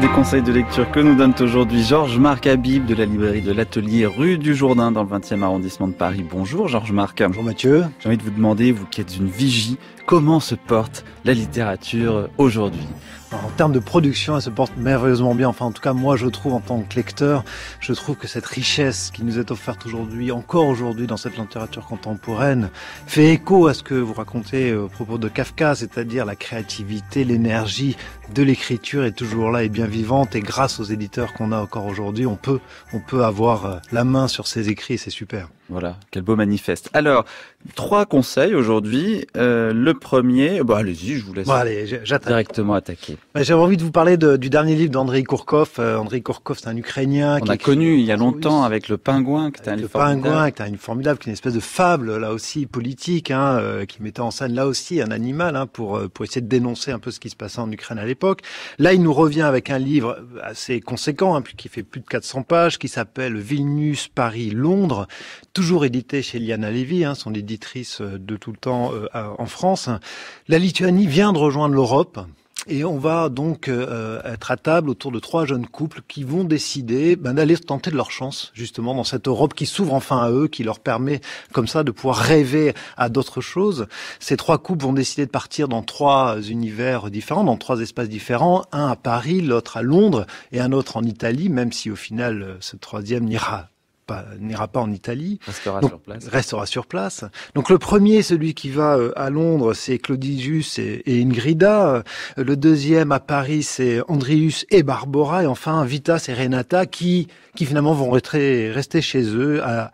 Les conseils de lecture que nous donne aujourd'hui Georges Marc Habib de la librairie de l'Atelier rue du Jourdain dans le 20e arrondissement de Paris. Bonjour Georges Marc. Bonjour Mathieu. J'ai envie de vous demander, vous qui êtes une vigie, comment se porte la littérature aujourd'hui en termes de production, elle se porte merveilleusement bien. Enfin, en tout cas, moi, je trouve en tant que lecteur, je trouve que cette richesse qui nous est offerte aujourd'hui, encore aujourd'hui dans cette littérature contemporaine, fait écho à ce que vous racontez euh, au propos de Kafka, c'est-à-dire la créativité, l'énergie de l'écriture est toujours là et bien vivante. Et grâce aux éditeurs qu'on a encore aujourd'hui, on peut, on peut avoir euh, la main sur ces écrits. C'est super. Voilà, quel beau manifeste. Alors, trois conseils aujourd'hui. Euh, le premier, bah, allez-y, je vous laisse directement attaquer. Bah, j'avais envie de vous parler du dernier livre d'Andrei Kourkov. Euh, Andrei Kourkov, c'est un Ukrainien. On qui a connu il y a longtemps avec Le Pingouin, qui est un formidable. Le Pingouin, qui est une espèce de fable, là aussi, politique, hein, euh, qui mettait en scène, là aussi, un animal hein, pour, essayer de dénoncer un peu ce qui se passait en Ukraine à l'époque. Là, il nous revient avec un livre assez conséquent, hein, qui fait plus de 400 pages, qui s'appelle Vilnius, Paris, Londres toujours édité chez Liana Levy, hein, son éditrice euh, de tout le temps euh, en France. La Lituanie vient de rejoindre l'Europe. Et on va donc euh, être à table autour de trois jeunes couples qui vont décider ben, d'aller tenter de leur chance justement dans cette Europe qui s'ouvre enfin à eux, qui leur permet comme ça de pouvoir rêver à d'autres choses. Ces trois couples vont décider de partir dans trois univers différents, dans trois espaces différents, un à Paris, l'autre à Londres et un autre en Italie, même si au final ce troisième n'ira pas, n'ira pas en Italie. Restera sur place. Restera sur place. Donc le premier, celui qui va euh, à Londres, c'est Claudius et, Ingrida. Euh, le deuxième à Paris, c'est Andrius et Barbara. Et enfin, Vitas et Renata qui, qui finalement vont rester, rester chez eux à,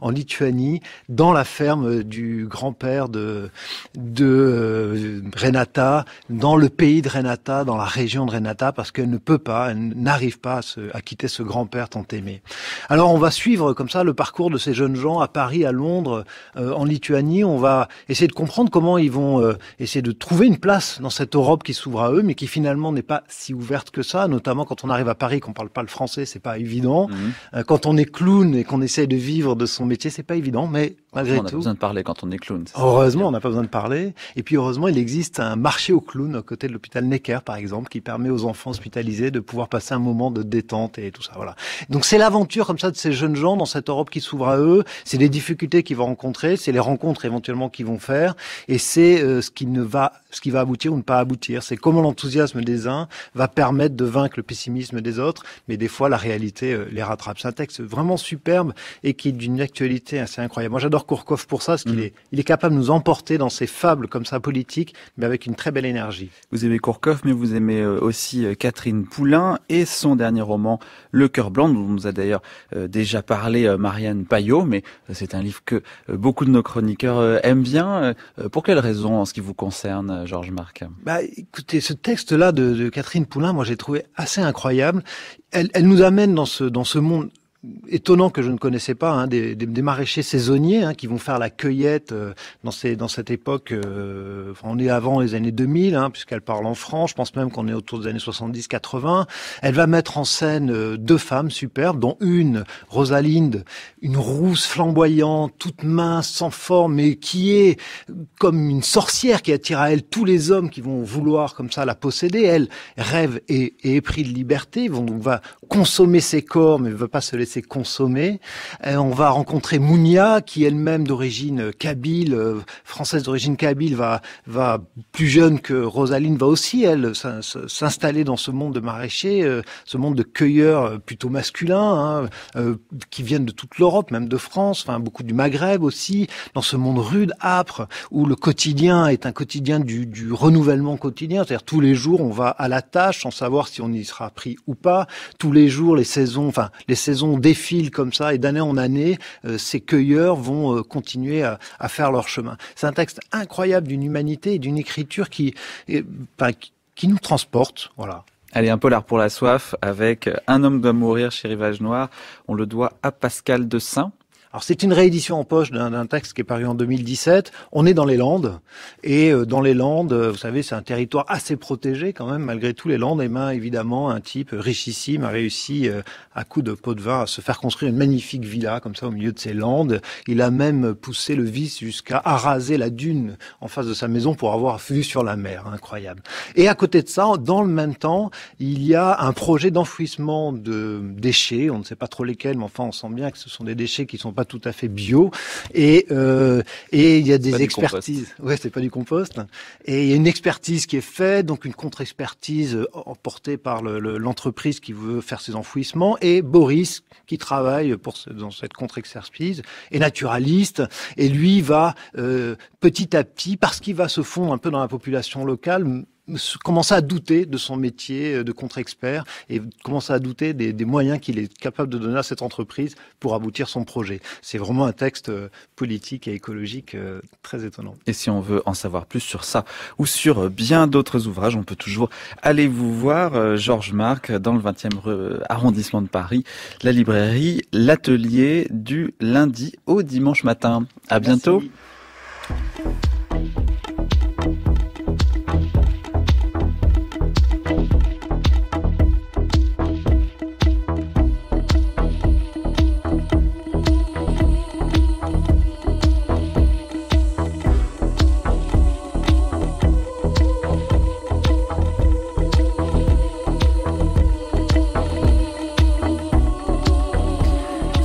en Lituanie, dans la ferme du grand-père de, de euh, Renata, dans le pays de Renata, dans la région de Renata, parce qu'elle ne peut pas, elle n'arrive pas à, quitter ce grand-père tant aimé. Alors on va suivre comme ça le parcours de ces jeunes gens à Paris, à Londres, euh, en Lituanie. On va essayer de comprendre comment ils vont euh, essayer de trouver une place dans cette Europe qui s'ouvre à eux, mais qui finalement n'est pas si ouverte que ça, notamment quand on arrive à Paris, qu'on parle pas le français, c'est pas évident. Mmh. quand on est clown et qu'on essaie de vivre de son métier, c'est pas évident, mais malgré tout. On a besoin de parler quand on est clown. Heureusement, on n'a pas besoin de parler. Et puis heureusement, il existe un marché aux clowns à côté de l'hôpital Necker, par exemple, qui permet aux enfants hospitalisés de pouvoir passer un moment de détente et tout ça. Voilà. Donc c'est l'aventure comme ça de ces jeunes gens dans cette Europe qui s'ouvre à eux. C'est les difficultés qu'ils vont rencontrer, c'est les rencontres éventuellement qu'ils vont faire, et c'est euh, ce qui ne va, ce qui va aboutir ou ne pas aboutir. C'est comment l'enthousiasme des uns va permettre de vaincre le pessimisme des autres, mais des fois la réalité euh, les rattrape. C'est un texte vraiment super et qui est d'une actualité assez incroyable. Moi, j'adore Kourkov pour ça, parce qu'il mm. est, il est capable de nous emporter dans ses fables comme ça politiques, mais avec une très belle énergie. Vous aimez Kourkov, mais vous aimez euh, aussi euh, Catherine Poulain et son dernier roman, Le cœur blanc, dont nous a d'ailleurs euh, déjà parlé Marianne Payot, mais c'est un livre que beaucoup de nos chroniqueurs aiment bien. Pour quelles raisons, en ce qui vous concerne, Georges Marc Bah, écoutez, ce texte-là de, Catherine Poulain, moi, j'ai trouvé assez incroyable. Elle, elle, nous amène dans ce, dans ce monde étonnant que je ne connaissais pas, hein, des, des, des, maraîchers saisonniers hein, qui vont faire la cueillette euh, dans, ces, dans cette époque. Euh, on est avant les années 2000, hein, puisqu'elle parle en france Je pense même qu'on est autour des années 70-80. Elle va mettre en scène euh, deux femmes superbes, dont une, Rosalinde, une rousse flamboyante, toute mince, sans forme, mais qui est comme une sorcière qui attire à elle tous les hommes qui vont vouloir comme ça la posséder. Elle rêve et, est épris de liberté, vont, va consommer ses corps, mais ne veut pas se laisser et consommer. Euh, on va rencontrer Mounia, qui elle-même d'origine kabyle, euh, française d'origine kabyle, va, va plus jeune que Rosaline, va aussi, elle, s'installer dans ce monde de maraîchers, euh, ce monde de cueilleurs plutôt masculins, hein, qui viennent de toute l'Europe, même de France, enfin beaucoup du Maghreb aussi, dans ce monde rude, âpre, où le quotidien est un quotidien du, du renouvellement quotidien, c'est-à-dire tous les jours on va à la tâche sans savoir si on y sera pris ou pas, tous les jours les saisons, enfin les saisons défile comme ça et d'année en année, euh, ces cueilleurs vont euh, continuer à, faire leur chemin. C'est un texte incroyable d'une humanité et d'une écriture qui, qui nous transporte. Voilà. Allez, un peu l'art pour la soif avec Un homme doit mourir chez Rivage Noir. On le doit à Pascal de Saint. Alors c'est une réédition en poche d'un texte qui est paru en 2017. On est dans les Landes et euh, dans les Landes, euh, vous savez, c'est un territoire assez protégé quand même malgré tous Les Landes, et ben évidemment, un type richissime a réussi euh, à coup de pot de vin à se faire construire une magnifique villa comme ça au milieu de ces Landes. Il a même poussé le vice jusqu'à araser la dune en face de sa maison pour avoir vue sur la mer, incroyable. Et à côté de ça, dans le même temps, il y a un projet d'enfouissement de déchets. On ne sait pas trop lesquels, mais enfin, on sent bien que ce sont des déchets qui sont pas tout à fait bio. Et euh, il y a des expertises. Ouais, c'est pas du compost. Et il y a une expertise qui est faite, donc une contre-expertise euh, emportée par l'entreprise qui veut faire ses enfouissements et Boris qui travaille pour dans cette contre-expertise est naturaliste et lui va euh, petit à petit parce qu'il va se fondre un peu dans la population locale commençait à douter de son métier euh, de contre-expert et commençait à douter des, moyens qu'il est capable de donner à cette entreprise pour aboutir son projet. C'est vraiment un texte euh, politique et écologique euh, très étonnant. Et si on veut en savoir plus sur ça ou sur bien d'autres ouvrages, on peut toujours aller vous voir, Georges Marc, dans le 20e arrondissement de Paris, la librairie L'Atelier du lundi au dimanche matin. À bientôt.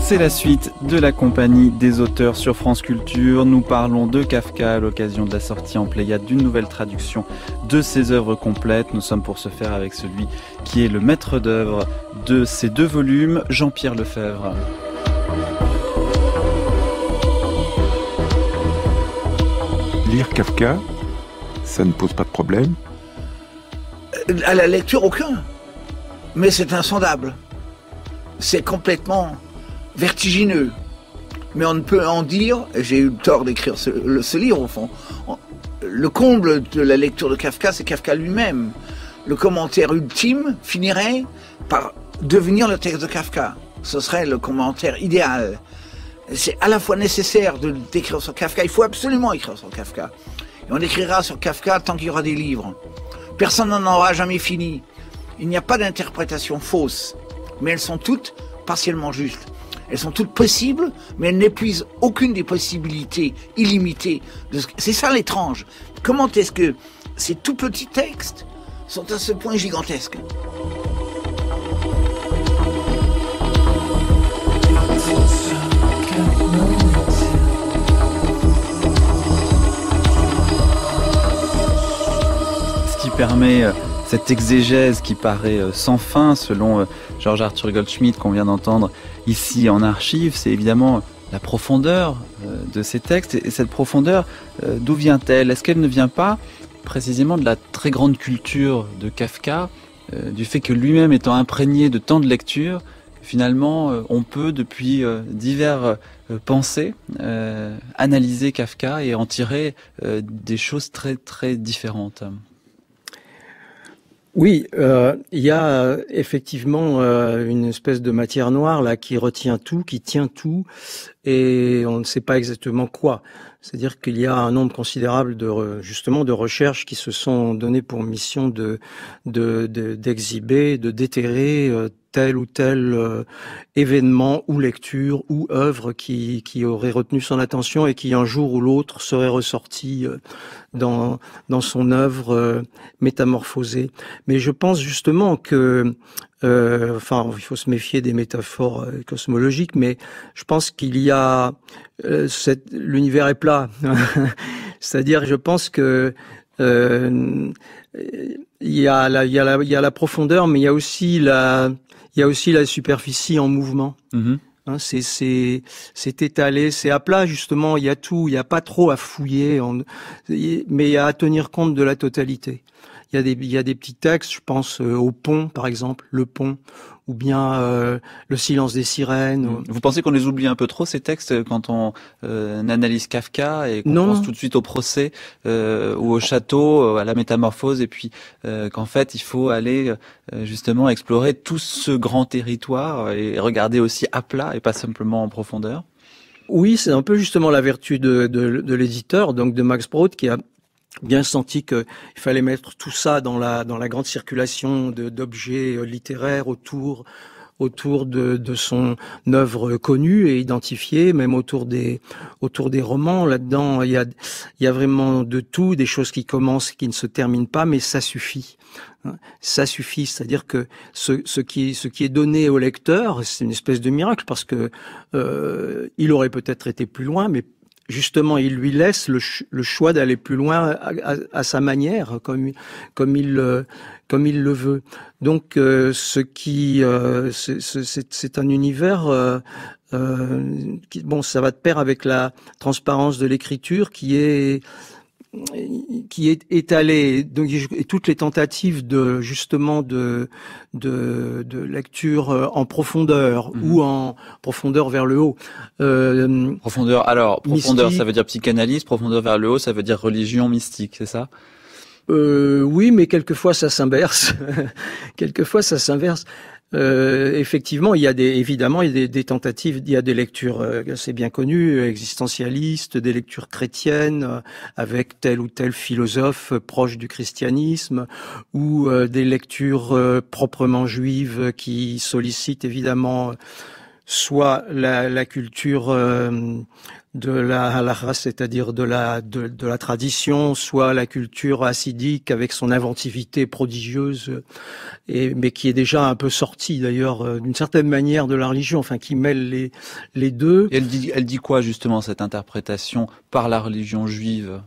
C'est la suite de la compagnie des auteurs sur France Culture. Nous parlons de Kafka à l'occasion de la sortie en Pléiade d'une nouvelle traduction de ses œuvres complètes. Nous sommes pour ce faire avec celui qui est le maître d'œuvre de ces deux volumes, Jean-Pierre Lefebvre. Lire Kafka, ça ne pose pas de problème euh, À la lecture, aucun. Mais c'est insondable. C'est complètement vertigineux. Mais on ne peut en dire, j'ai eu tort d'écrire ce, livre au fond, le comble de la lecture de Kafka, c'est Kafka lui-même. Le commentaire ultime finirait par devenir le texte de Kafka. Ce serait le commentaire idéal. C'est à la fois nécessaire de d'écrire sur Kafka, il faut absolument écrire sur Kafka. Et on écrira sur Kafka tant qu'il y aura des livres. Personne n'en aura jamais fini. Il n'y a pas d'interprétation fausse, mais elles sont toutes partiellement justes. Elles sont toutes possibles, mais elles n'épuisent aucune des possibilités illimitées. C'est ça l'étrange. Comment est-ce que ces tout petits textes sont à ce point gigantesques Ce qui permet euh, cette exégèse qui paraît euh, sans fin selon euh, Georges Arthur Goldschmidt qu'on vient d'entendre ici en archive, c'est évidemment la profondeur euh, de ces textes. Et cette profondeur, euh, d'où vient-elle Est-ce qu'elle ne vient pas précisément de la très grande culture de Kafka, euh, du fait que lui-même étant imprégné de tant de lectures, finalement, on peut, depuis divers pensées, analyser Kafka et en tirer des choses très très différentes. Oui, euh, il y a euh, effectivement euh, une espèce de matière noire là qui retient tout, qui tient tout, et on ne sait pas exactement quoi. C'est-à-dire qu'il y a un nombre considérable de justement de recherches qui se sont données pour mission de d'exhiber, de, déterrer euh, tel ou tel euh, événement ou lecture ou œuvre qui, qui aurait retenu son attention et qui un jour ou l'autre serait ressorti euh, dans, dans son œuvre métamorphosée. Mais je pense justement que euh, enfin, il faut se méfier des métaphores euh, cosmologiques, mais je pense qu'il y a euh, l'univers est plat. C'est-à-dire, je pense que euh, il y a la, il y a profondeur, mais il y a aussi la, il y a aussi la superficie en mouvement. Mm-hmm. Hein, c'est c'est étalé, c'est à plat justement. Il y a tout, il n'y a pas trop à fouiller, mais il y a à tenir compte de la totalité. Il y a des, il y a des petits textes, je pense euh, au pont, par exemple, le pont, ou bien euh, le silence des sirènes. Vous pensez qu'on les oublie un peu trop ces textes quand on euh, analyse Kafka et qu'on pense tout de suite au procès ou au château, à la métamorphose, et puis qu'en fait il faut aller justement explorer tout ce grand territoire et regarder aussi à plat et pas simplement en profondeur. Oui, c'est un peu justement la vertu de, de l'éditeur, donc de Max Brod, qui a bien senti qu'il fallait mettre tout ça dans la, dans la grande circulation d'objets euh, littéraires autour autour de, de, son œuvre connue et identifiée, même autour des autour des romans. Là-dedans, il y a il y a vraiment de tout, des choses qui commencent, qui ne se terminent pas, mais ça suffit. Hein. Ça suffit, c'est-à-dire que ce, ce, qui ce qui est donné au lecteur, c'est une espèce de miracle parce que euh, il aurait peut-être été plus loin, mais justement, il lui laisse le, choix d'aller plus loin à, sa manière, comme, il, le veut. Donc, euh, ce qui, euh, c'est un univers euh, qui, bon, ça va de pair avec la transparence de l'écriture, qui est qui est étalé. Donc et toutes les tentatives de justement de de, de lecture euh, en profondeur mhm. ou en profondeur vers le haut. Euh, profondeur. Alors profondeur, ça veut dire psychanalyse. Profondeur vers le haut, ça veut dire religion mystique, c'est ça euh, Oui, mais quelquefois ça s'inverse. quelquefois ça s'inverse. Euh, effectivement, il y a des, évidemment, il des, tentatives, il y a des lectures, euh, assez c'est bien connu, existentialistes, des lectures chrétiennes euh, avec tel ou tel philosophe proche du christianisme, ou des lectures proprement juives qui sollicitent évidemment soit la culture de la race, c'est-à-dire de la, de, la tradition, soit la culture assidique avec son inventivité prodigieuse, et, mais qui est déjà un peu sortie d'ailleurs euh, d'une certaine manière de la religion, enfin qui mêle les, les deux. elle, dit, elle dit quoi justement cette interprétation par la religion juive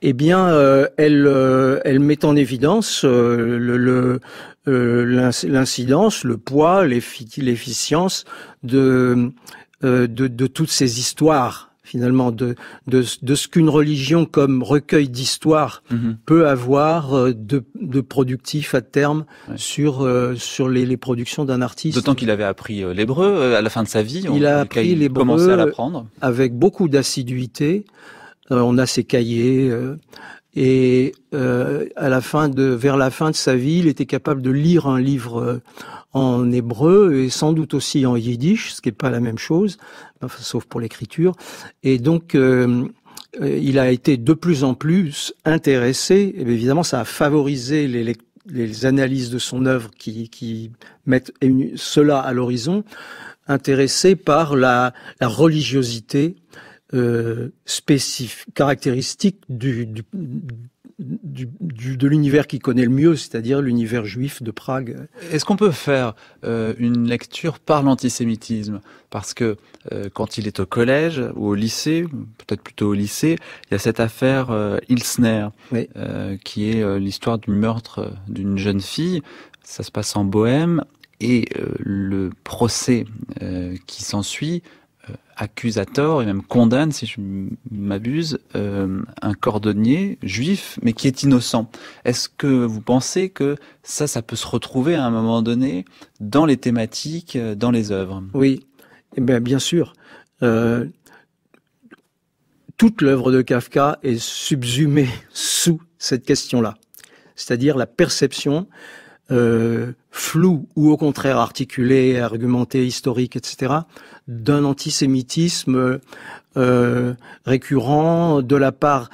eh bien, euh, elle, euh, elle met en évidence le, l'incidence, le poids, l'efficience de, euh, de, de toutes ces histoires finalement de, de, de ce qu'une religion comme recueil d'histoire mhm. peut avoir euh, de, de, productif à terme sur, euh, sur les, les productions d'un artiste. D'autant qu'il avait appris l'hébreu à la fin de sa vie. Il on, a appris l'hébreu avec beaucoup d'assiduité. on a ses cahiers, et euh, à la fin de, vers la fin de sa vie, il était capable de lire un livre euh, en hébreu et sans doute aussi en yiddish, ce qui n'est pas la même chose, sauf pour l'écriture. Et donc, euh, euh, il a été de plus en plus intéressé. Et évidemment, ça a favorisé les, les analyses de son œuvre qui, qui mettent cela à l'horizon, intéressé par la, la religiosité euh, spécifique, caractéristique du, du, du, de l'univers qu'il connaît le mieux, c'est-à-dire l'univers juif de Prague. Est-ce qu'on peut faire euh, une lecture par l'antisémitisme Parce que euh, quand il est au collège ou au lycée, peut-être plutôt au lycée, il y a cette affaire Hilsner, qui est l'histoire du meurtre d'une jeune fille. Ça se passe en Bohème et le procès qui s'ensuit accuse et même condamne, si je m'abuse, euh, un cordonnier juif, mais qui est innocent. Est-ce que vous pensez que ça, ça peut se retrouver à un moment donné dans les thématiques, euh, dans les œuvres Oui, eh ben, bien, sûr. Euh, toute l'œuvre de Kafka est subsumée sous cette question-là, c'est-à-dire la perception floue ou au contraire articulée, argumentée, historique, etc., d'un antisémitisme euh, récurrent de la part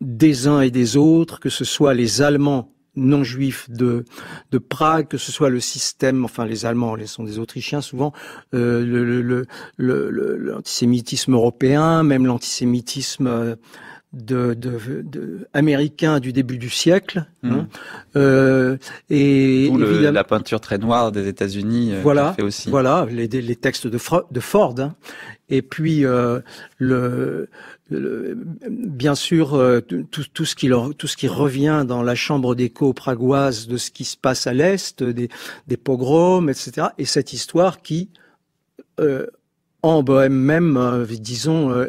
des uns et des autres, que ce soit les Allemands non juifs de, de Prague, que ce soit le système, enfin les Allemands, les sont des Autrichiens souvent, euh, l'antisémitisme le, européen, même l'antisémitisme euh, de, de, de, américains du début du siècle. Hein. Hmm. euh, et la peinture très noire des États-Unis. Euh, voilà, aussi. voilà les, les textes de, de Ford. Hein. Et puis, euh, le, bien sûr, euh, tout, tout, ce qui leur, tout ce qui revient dans la chambre d'écho pragoise de ce qui se passe à l'Est, des, des pogroms, etc. Et cette histoire qui en Bohème même, euh, disons, euh,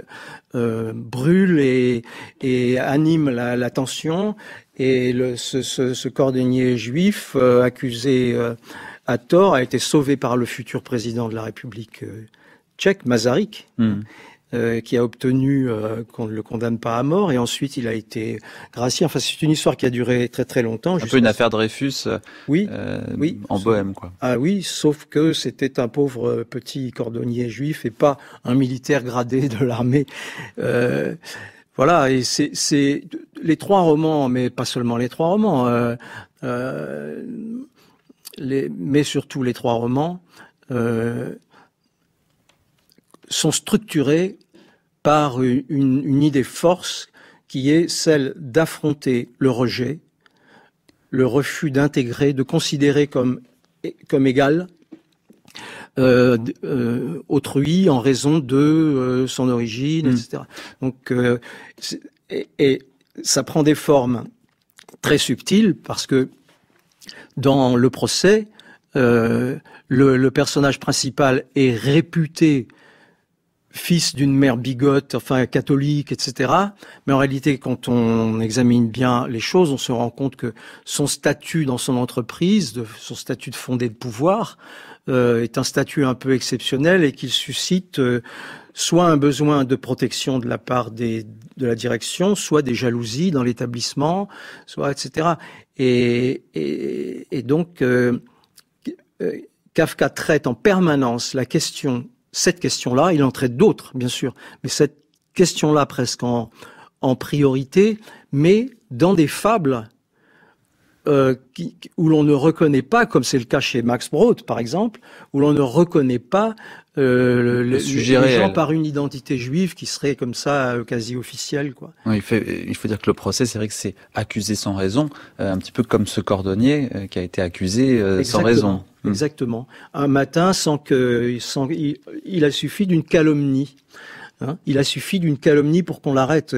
euh, brûle et, anime la, tension. Et le, ce, cordonnier juif accusé à tort a été sauvé par le futur président de la République tchèque, Mazarik. Hmm. Euh, qui a obtenu euh, qu'on ne le condamne pas à mort, et ensuite il a été gracié. Enfin, c'est une histoire qui a duré très très longtemps. Un peu une affaire Dreyfus. Euh, oui, oui. En Bohème, quoi. Ah oui, sauf que c'était un pauvre petit cordonnier juif et pas un militaire gradé de l'armée. voilà, et c'est les trois romans, mais pas seulement les trois romans, les, mais surtout les trois romans sont structurés par une, idée force qui est celle d'affronter le rejet, le refus d'intégrer, de considérer comme, égal euh, euh, autrui en raison de euh, son origine, hmm. etc. Donc, et, ça prend des formes très subtiles parce que dans le procès, le, personnage principal est réputé fils d'une mère bigote, enfin catholique, etc. Mais en réalité, quand on examine bien les choses, on se rend compte que son statut dans son entreprise, son statut de fondé de pouvoir, euh, est un statut un peu exceptionnel et qu'il suscite euh, soit un besoin de protection de la part des, de la direction, soit des jalousies dans l'établissement, soit etc. Et, donc, euh, Kafka traite en permanence la question cette question-là, il en traite d'autres, bien sûr, mais cette question-là presque en, priorité, mais dans des fables euh, où l'on ne reconnaît pas, comme c'est le cas chez Max Brod, par exemple, où l'on ne reconnaît pas euh, le, sujet les par une identité juive qui serait comme ça euh, quasi officielle. Quoi. il, faut dire que le procès, c'est vrai que c'est accusé sans raison, euh, un petit peu comme ce cordonnier qui a été accusé sans raison. Hmm. Exactement. Un matin, sans que, il, a suffi d'une calomnie. Hein. il a suffi d'une calomnie pour qu'on l'arrête.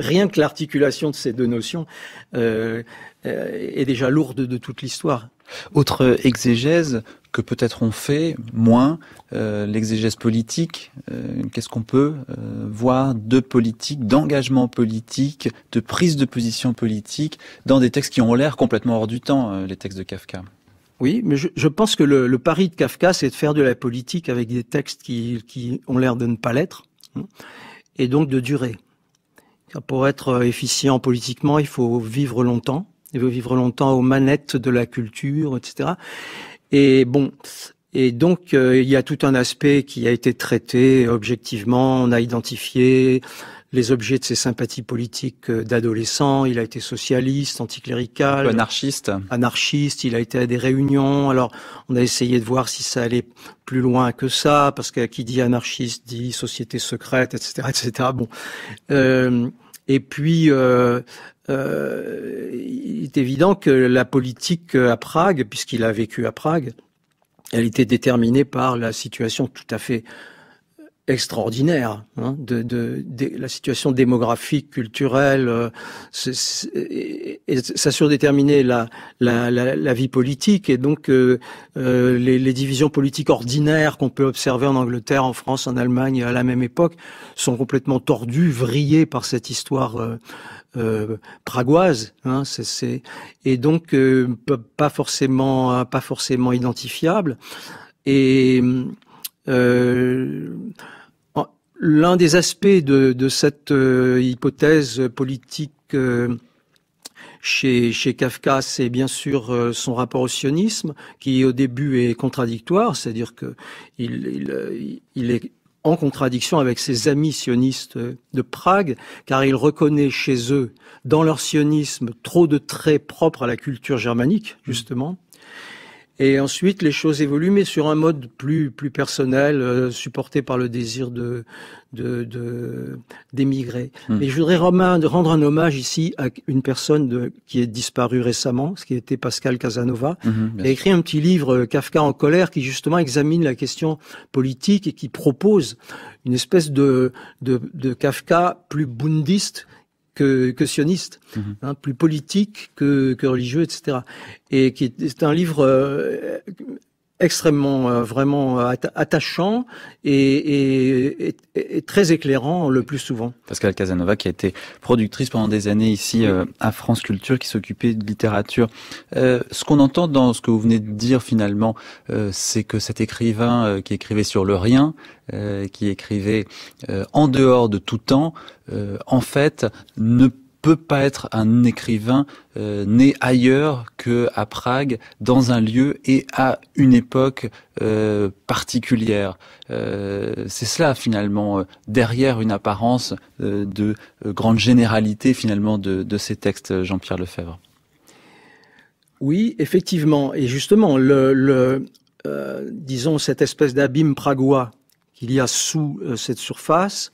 Rien que l'articulation de ces deux notions est déjà lourde de toute l'histoire. Autre exégèse que peut-être on fait moins, euh, l'exégèse politique, euh, qu'est-ce qu'on peut euh, voir de politique, d'engagement politique, de prise de position politique dans des textes qui ont l'air complètement hors du temps, les textes de Kafka oui, mais je, pense que le, pari de Kafka, c'est de faire de la politique avec des textes qui, qui ont l'air de ne pas l'être, hein, et donc de durer. Pour être efficient politiquement, il faut vivre longtemps, il veut vivre longtemps aux manettes de la culture, etc. Et bon, et donc euh, il y a tout un aspect qui a été traité objectivement. On a identifié les objets de ses sympathies politiques euh, d'adolescent. Il a été socialiste, anticlérical, anarchiste. Anarchiste. Il a été à des réunions. Alors, on a essayé de voir si ça allait plus loin que ça, parce que qui dit anarchiste dit société secrète, etc., etc. Bon. Euh, et puis, euh, euh, il est évident que la politique euh, à Prague, puisqu'il a vécu à Prague, elle était déterminée par la situation tout à fait extraordinaire hein, de, de, de, la situation démographique, culturelle, euh, ça surdéterminait la, la, la, vie politique et donc euh, euh, les, les, divisions politiques ordinaires qu'on peut observer en Angleterre, en France, en Allemagne à la même époque sont complètement tordues, vrillées par cette histoire euh, pragoise. Hein, et donc pas forcément pas forcément identifiable et L'un des aspects de, cette euh, hypothèse politique euh, chez, Kafka, c'est bien sûr euh, son rapport au sionisme, qui au début est contradictoire, c'est-à-dire qu'il il, est en contradiction avec ses amis sionistes de Prague, car il reconnaît chez eux, dans leur sionisme, trop de traits propres à la culture germanique, mmh. justement. Et ensuite, les choses évoluent, mais sur un mode plus plus personnel, euh, supporté par le désir de de d'émigrer. De, hmm. Mais je voudrais rendre un hommage ici à une personne de, qui est disparue récemment, ce qui était Pascal Casanova. Mhm, il a écrit un petit livre euh, Kafka en colère, qui justement examine la question politique et qui propose une espèce de de, de Kafka plus bundiste que, sioniste, mhm. hein, plus politique que, que religieux, etc. Et qui est un livre euh, extrêmement euh, vraiment euh, attachant et, et, et, très éclairant le plus souvent. Pascal Casanova qui a été productrice pendant des années ici euh, à France Culture qui s'occupait de littérature. ce qu'on entend dans ce que vous venez de dire finalement c'est que cet écrivain qui écrivait sur le rien, qui écrivait en dehors de tout temps, en fait ne peut peut pas être un écrivain euh, né ailleurs que à Prague, dans un lieu et à une époque euh, particulière. Euh, c'est cela finalement derrière une apparence de grande généralité finalement de, ces textes, Jean-Pierre Lefebvre. Oui, effectivement, et justement, le, disons cette espèce d'abîme pragois qu'il y a sous cette surface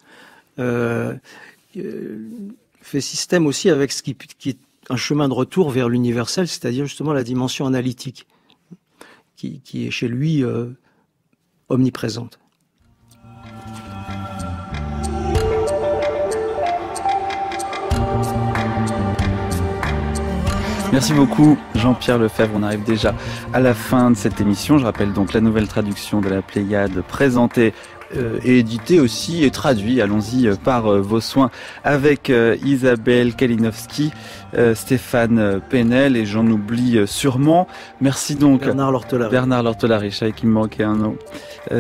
fait système aussi avec ce qui, est un chemin de retour vers l'universel, c'est-à-dire justement la dimension analytique, qui, est chez lui euh, omniprésente. Merci beaucoup Jean-Pierre Lefebvre. On arrive déjà à la fin de cette émission. Je rappelle donc la nouvelle traduction de la Pléiade présentée euh, et édité aussi et traduit, allons-y, euh, par euh, vos soins avec Isabelle Kalinowski. Euh, Stéphane euh, Penel et j'en oublie euh, sûrement. Merci donc Bernard Lortelari. Bernard Lortelari, me manquait un nom.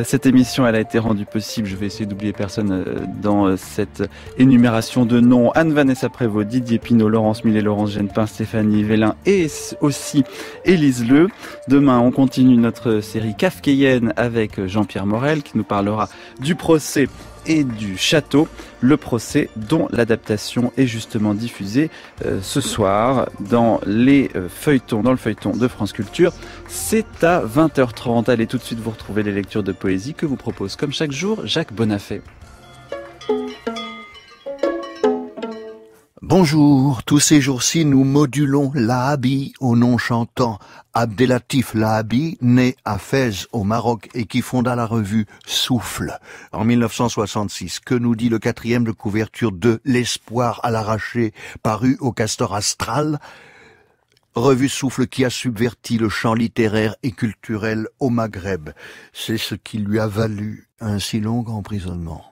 Cette émission, elle a été rendue possible. Je vais essayer d'oublier personne dans cette énumération de noms. Anne-Vanessa Prévot, Didier Pinault, Laurence Millet, Laurence Genepin, Stéphanie Vélin et aussi Élise Le. Demain, on continue notre série kafkaïenne avec Jean-Pierre Morel qui nous parlera du procès et du château, le procès dont l'adaptation est justement diffusée euh, ce soir dans les euh, feuilletons, dans le feuilleton de France Culture. C'est à 20h30. Allez tout de suite vous retrouver les lectures de poésie que vous propose comme chaque jour Jacques Bonafé. Bonjour, tous ces jours-ci nous modulons l'Ahabi au nom chantant. Abdelatif Lahabi, né à Fès au Maroc et qui fonda la revue Souffle en 1966, que nous dit le quatrième de couverture de L'espoir à l'arraché paru au Castor Astral Revue Souffle qui a subverti le champ littéraire et culturel au Maghreb. C'est ce qui lui a valu un si long emprisonnement.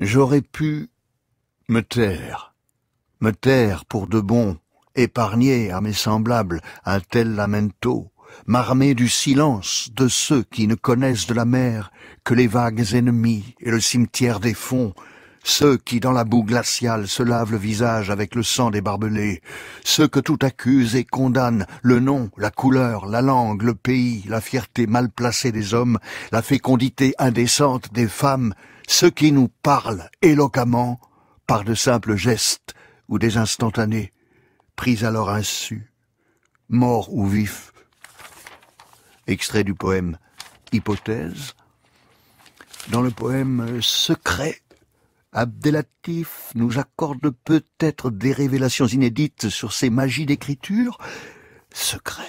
J'aurais pu me taire me taire pour de bon, épargner à mes semblables un tel lamento, m'armer du silence de ceux qui ne connaissent de la mer que les vagues ennemies et le cimetière des fonds, ceux qui dans la boue glaciale se lavent le visage avec le sang des barbelés, ceux que tout accuse et condamne, le nom, la couleur, la langue, le pays, la fierté mal placée des hommes, la fécondité indécente des femmes, ceux qui nous parlent éloquemment par de simples gestes ou des instantanés, pris à leur insu, morts ou vifs. Extrait du poème Hypothèse. Dans le poème Secret, Abdelatif nous accorde peut-être des révélations inédites sur ces magies d'écriture. Secret.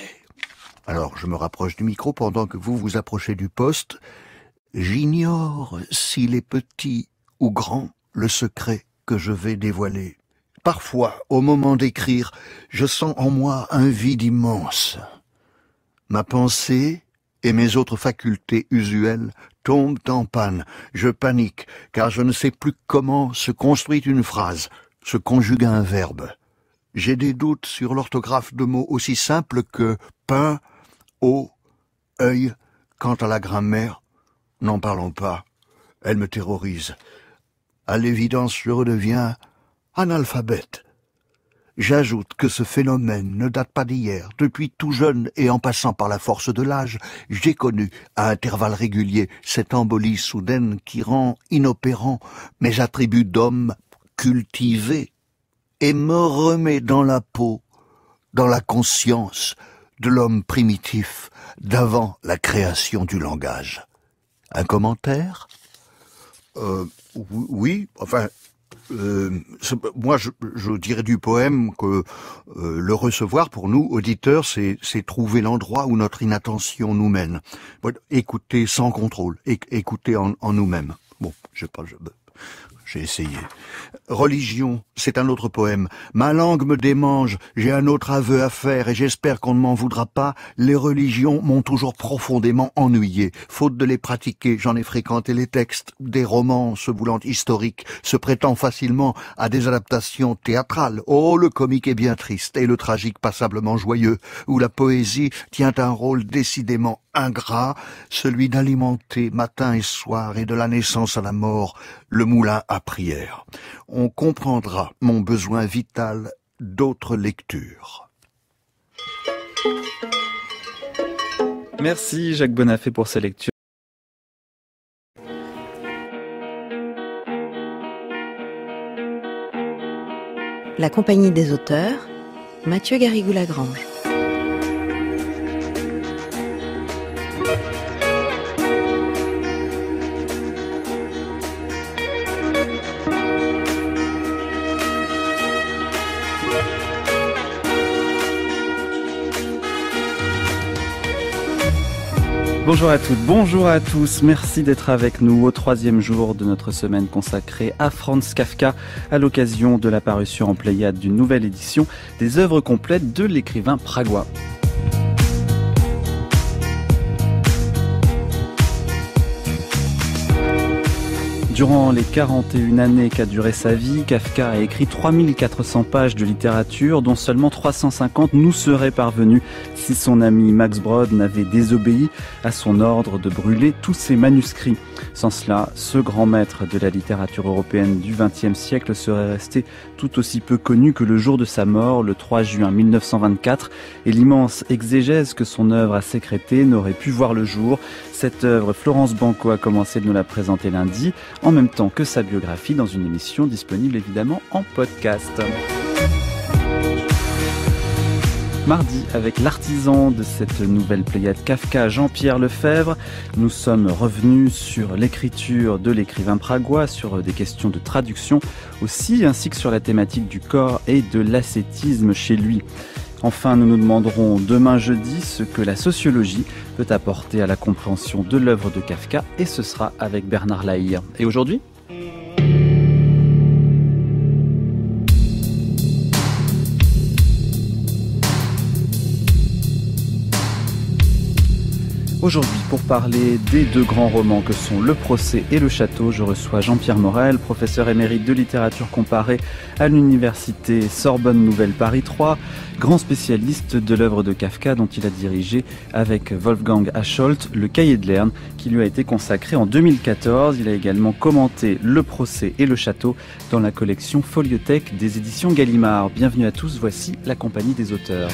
Alors je me rapproche du micro pendant que vous vous approchez du poste. J'ignore s'il est petit ou grand le secret que je vais dévoiler. Parfois, au moment d'écrire, je sens en moi un vide immense. Ma pensée et mes autres facultés usuelles tombent en panne. Je panique, car je ne sais plus comment se construit une phrase, se conjugue un verbe. J'ai des doutes sur l'orthographe de mots aussi simples que pain, eau, œil. Quant à la grammaire, n'en parlons pas. Elle me terrorise. À l'évidence, je redeviens analphabète. J'ajoute que ce phénomène ne date pas d'hier. Depuis tout jeune et en passant par la force de l'âge, j'ai connu, à intervalles réguliers, cette embolie soudaine qui rend inopérant mes attributs d'homme cultivé et me remet dans la peau, dans la conscience de l'homme primitif d'avant la création du langage. Un commentaire euh, Oui, enfin, euh, moi, je, dirais du poème que euh, le recevoir pour nous, auditeurs, c'est trouver l'endroit où notre inattention nous mène. Écouter sans contrôle, écouter en, nous-mêmes. Bon, je sais pas, j'ai essayé. Religion, c'est un autre poème. Ma langue me démange, j'ai un autre aveu à faire et j'espère qu'on ne m'en voudra pas. Les religions m'ont toujours profondément ennuyé. Faute de les pratiquer, j'en ai fréquenté les textes, des romans se voulant historiques, se prêtant facilement à des adaptations théâtrales. Oh, le comique est bien triste et le tragique passablement joyeux, où la poésie tient un rôle décidément ingrat, celui d'alimenter matin et soir et de la naissance à la mort le moulin à prière, on comprendra mon besoin vital d'autres lectures. Merci Jacques Bonafé pour ces lectures. La compagnie des auteurs, Mathieu Garrigou-Lagrange. Bonjour à toutes, bonjour à tous. Merci d'être avec nous au troisième jour de notre semaine consacrée à Franz Kafka à l'occasion de la parution en Pléiade d'une nouvelle édition des œuvres complètes de l'écrivain pragois. Durant les 41 années qu'a duré sa vie, Kafka a écrit 3400 pages de littérature, dont seulement 350 nous seraient parvenus si son ami Max Brod n'avait désobéi à son ordre de brûler tous ses manuscrits. Sans cela, ce grand maître de la littérature européenne du XXe siècle serait resté tout aussi peu connu que le jour de sa mort, le 3 juin 1924, et l'immense exégèse que son œuvre a sécrétée n'aurait pu voir le jour cette œuvre, Florence Banco a commencé de nous la présenter lundi, en même temps que sa biographie, dans une émission disponible évidemment en podcast mardi avec l'artisan de cette nouvelle pléiade Kafka, Jean-Pierre Lefebvre. Nous sommes revenus sur l'écriture de l'écrivain pragois, sur des questions de traduction aussi, ainsi que sur la thématique du corps et de l'ascétisme chez lui. Enfin, nous nous demanderons demain jeudi ce que la sociologie peut apporter à la compréhension de l'œuvre de Kafka et ce sera avec Bernard Lahir. Et aujourd'hui Aujourd'hui, pour parler des deux grands romans que sont Le procès et Le château, je reçois Jean-Pierre Morel, professeur émérite de littérature comparée à l'université Sorbonne Nouvelle Paris 3 grand spécialiste de l'œuvre de Kafka dont il a dirigé avec Wolfgang Ascholt, le cahier de Lerne qui lui a été consacré en 2014. Il a également commenté Le procès et le château dans la collection Foliothèque des éditions Gallimard. Bienvenue à tous, voici la compagnie des auteurs.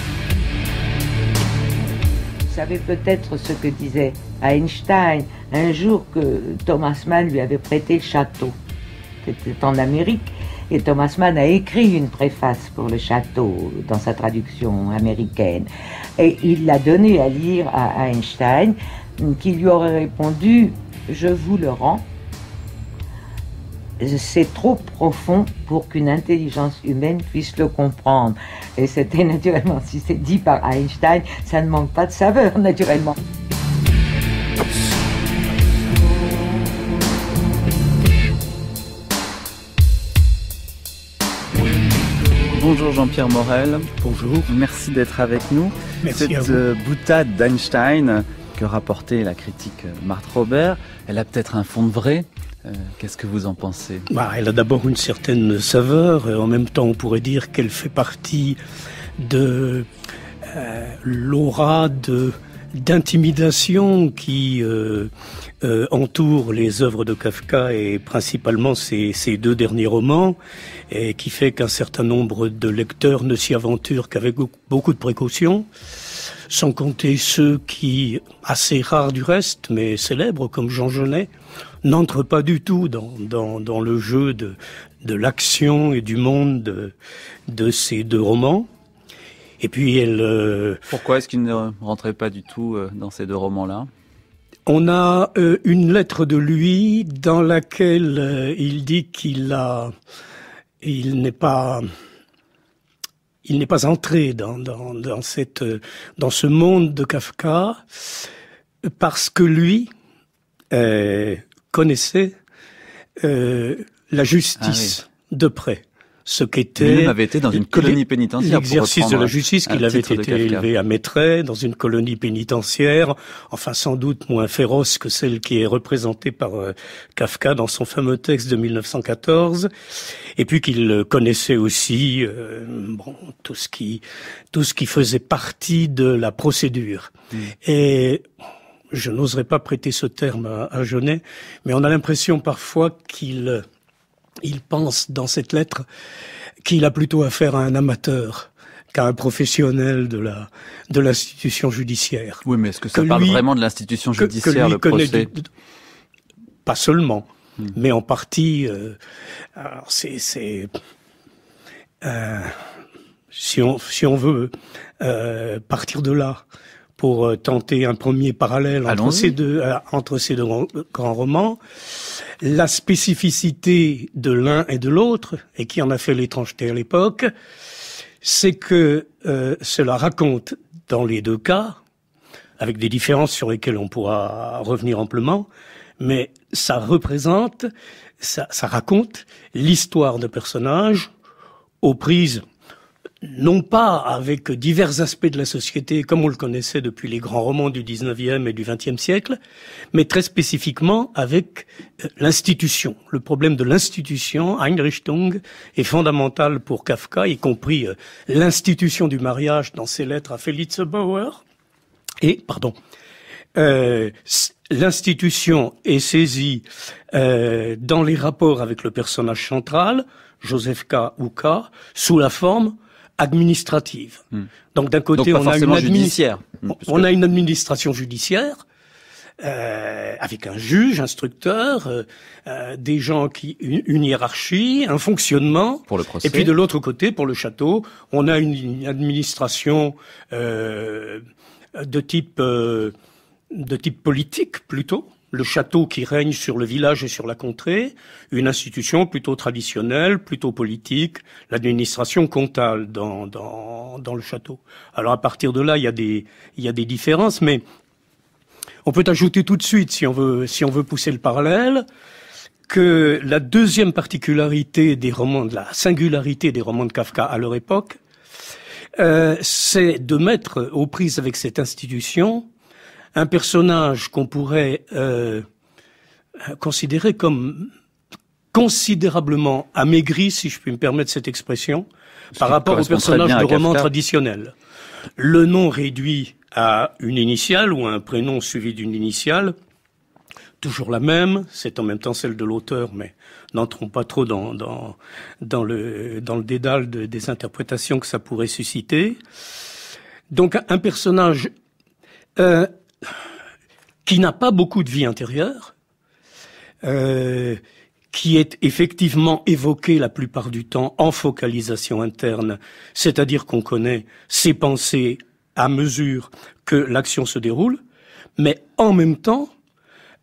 Vous savez peut-être ce que disait Einstein un jour que Thomas Mann lui avait prêté le château. C'était en Amérique. Et Thomas Mann a écrit une préface pour le château dans sa traduction américaine. Et il l'a donné à lire à Einstein, qui lui aurait répondu Je vous le rends. C'est trop profond pour qu'une intelligence humaine puisse le comprendre. Et c'était naturellement, si c'est dit par Einstein, ça ne manque pas de saveur, naturellement. Bonjour Jean-Pierre Morel. Bonjour. Merci d'être avec nous. Cette euh, boutade d'Einstein que rapportait la critique euh, Marthe Robert, elle a peut-être un fond de vrai euh, Qu'est-ce que vous en pensez bah, Elle a d'abord une certaine saveur. et En même temps, on pourrait dire qu'elle fait partie de l'aura de d'intimidation qui euh, euh, entoure les œuvres de Kafka et principalement ses, deux derniers romans, et qui fait qu'un certain nombre de lecteurs ne s'y aventurent qu'avec beaucoup de précautions, sans compter ceux qui, assez rares du reste, mais célèbres comme Jean Genet, n'entrent pas du tout dans, le jeu de, l'action et du monde de ces deux romans. Et puis elle. Euh, Pourquoi est-ce qu'il ne rentrait pas du tout euh, dans ces deux romans-là On a euh, une lettre de lui dans laquelle il dit qu'il a, il n'est pas il n'est pas entré dans, cette, dans ce monde de Kafka parce que lui connaissait la justice ah de près ce qu'était. avait été dans une colonie pénitentiaire. L'exercice de la justice qu'il avait été élevé à Maitray, dans une colonie pénitentiaire, enfin sans doute moins féroce que celle qui est représentée par euh, Kafka dans son fameux texte de 1914, et puis qu'il euh, connaissait aussi euh, bon, tout ce qui tout ce qui faisait partie de la procédure. Hmm. Et je n'oserais pas prêter ce terme à, à Jeunet, mais on a l'impression parfois qu'il il pense dans cette lettre qu'il a plutôt affaire à un amateur qu'à un professionnel de la de l'institution judiciaire. Oui, mais est-ce que ça parle vraiment de l'institution judiciaire le procès Pas seulement, hmm. mais en partie. Euh, c'est euh, si on si on veut euh, partir de là, pour euh, tenter un premier parallèle entre ces, deux, euh, entre ces deux grands romans, la spécificité de l'un et de l'autre, et qui en a fait l'étrangeté à l'époque, c'est que euh, cela raconte dans les deux cas, avec des différences sur lesquelles on pourra revenir amplement, mais ça représente, ça, ça raconte l'histoire de personnages aux prises non pas avec divers aspects de la société comme on le connaissait depuis les grands romans du 19e et du 20e siècle, mais très spécifiquement avec euh, l'institution. Le problème de l'institution, Einrichtung, est fondamental pour Kafka, y compris euh, l'institution du mariage dans ses lettres à Felice Bauer. Et, pardon, euh, l'institution est saisie dans les rapports avec le personnage central, Joseph K. ou sous la forme administrative. Hmm. Donc d'un côté, on, a une on a une administration judiciaire. Euh, avec un juge, instructeur, euh, euh, des gens qui une, hiérarchie, un fonctionnement. Pour le procès. Et puis de l'autre côté, pour le château, on a une, administration de type de type politique plutôt, le château qui règne sur le village et sur la contrée, une institution plutôt traditionnelle, plutôt politique, l'administration comptale dans, dans, dans, le château. Alors à partir de là, il y a des, il y a des différences, mais on peut ajouter tout de suite, si on veut, si on veut pousser le parallèle, que la deuxième particularité des romans, la singularité des romans de Kafka à leur époque, euh, c'est de mettre aux prises avec cette institution un personnage qu'on pourrait euh, considérer comme considérablement amaigri, si je puis me permettre cette expression, par rapport au personnage de roman traditionnel. Le nom réduit à une initiale ou un prénom suivi d'une initiale, toujours la même, c'est en même temps celle de l'auteur, mais n'entrons pas trop dans, dans, le, dans le dédale des interprétations que ça pourrait susciter. Donc un personnage euh, qui n'a pas beaucoup de vie intérieure, euh, qui est effectivement évoqué la plupart du temps en focalisation interne, c'est-à-dire qu'on connaît ses pensées à mesure que l'action se déroule, mais en même temps,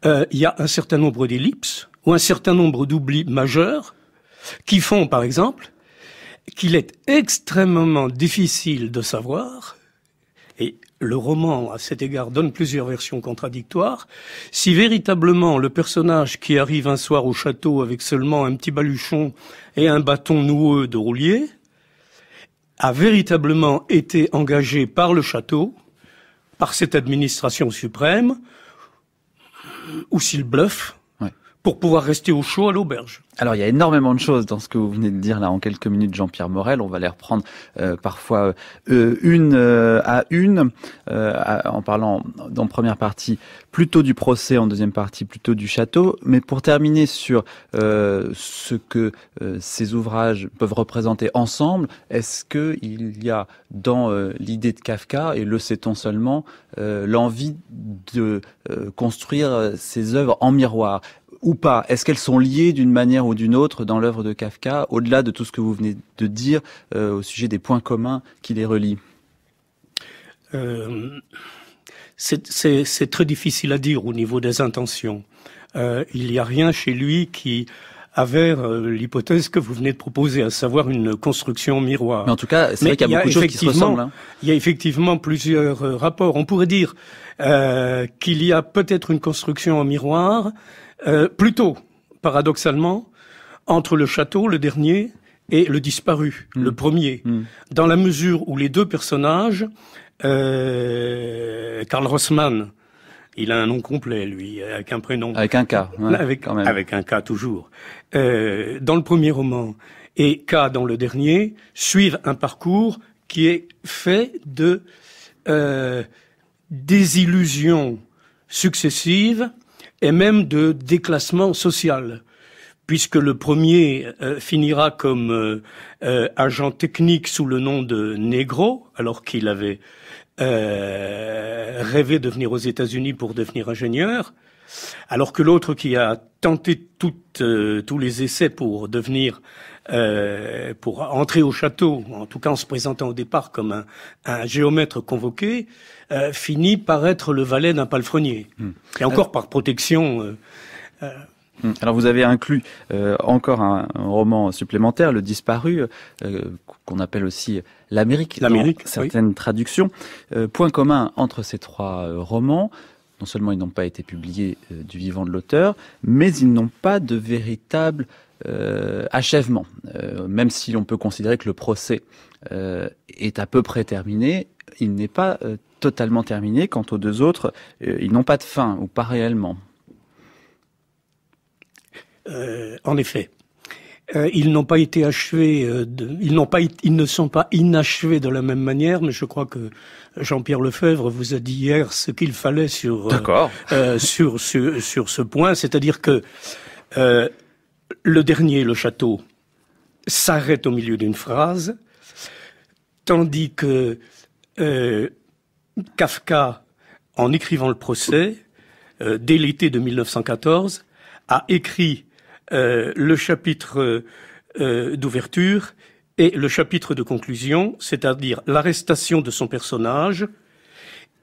euh, il y a un certain nombre d'ellipses ou un certain nombre d'oublis majeurs qui font, par exemple, qu'il est extrêmement difficile de savoir, et le roman, à cet égard, donne plusieurs versions contradictoires. Si véritablement le personnage qui arrive un soir au château avec seulement un petit baluchon et un bâton noueux de roulier a véritablement été engagé par le château, par cette administration suprême, ou s'il bluffe, pour pouvoir rester au chaud à l'auberge. Alors il y a énormément de choses dans ce que vous venez de dire là en quelques minutes Jean-Pierre Morel. On va les reprendre euh, parfois euh, euh, une à une en parlant dans première partie plutôt du procès, en deuxième partie plutôt du château. Mais pour terminer sur ce que ces ouvrages peuvent représenter ensemble, est-ce il y a dans l'idée de Kafka, et le sait-on seulement, l'envie de construire ses œuvres en miroir ou pas Est-ce qu'elles sont liées d'une manière ou d'une autre dans l'œuvre de Kafka, au-delà de tout ce que vous venez de dire euh, au sujet des points communs qui les relient euh, C'est très difficile à dire au niveau des intentions. Euh, il n'y a rien chez lui qui avère euh, l'hypothèse que vous venez de proposer, à savoir une construction miroir. Mais en tout cas, c'est vrai qu'il y a, beaucoup de choses qui se ressemblent. Hein. Il y a effectivement plusieurs euh, rapports. On pourrait dire qu'il y a peut-être une construction en miroir, euh, plutôt, paradoxalement, entre le château, le dernier, et le disparu, hmm. le premier, hmm. dans la mesure où les deux personnages, euh, Karl Rossmann, il a un nom complet, lui, avec un prénom. Avec un K. avec, un K toujours. Euh, dans le premier roman et K dans le dernier, suivent un parcours qui est fait de euh, désillusions successives et même de déclassement social puisque le premier euh, finira comme euh, euh, agent technique sous le nom de Negro, alors qu'il avait rêvé de venir aux États-Unis pour devenir ingénieur, alors que l'autre qui a tenté toutes, tous les essais pour devenir, pour entrer au château, en tout cas en se présentant au départ comme un géomètre convoqué, euh, finit par être le valet d'un palefrenier. Hmm. Et encore par protection. Euh, hmm. Hmm. alors vous avez inclus euh, encore un, roman supplémentaire, Le Disparu, qu'on appelle aussi L'Amérique, dans certaines traductions. point commun entre ces trois romans, non seulement ils n'ont pas été publiés du vivant de l'auteur, mais ils n'ont pas de véritable achèvement. même si l'on peut considérer que le procès est à peu près terminé, il n'est pas totalement terminé. Quant aux deux autres, euh, ils n'ont pas de fin, ou pas réellement. Euh, en effet. Euh, ils n'ont pas été achevés, de, ils n'ont pas, ils ne sont pas inachevés de la même manière, mais je crois que Jean-Pierre Lefebvre vous a dit hier ce qu'il fallait sur, sur, sur, sur, ce point, c'est-à-dire que le dernier, le château, s'arrête au milieu d'une phrase, tandis que Kafka, en écrivant le procès, euh, dès l'été de 1914, a écrit euh, le chapitre euh, d'ouverture et le chapitre de conclusion, c'est-à-dire l'arrestation de son personnage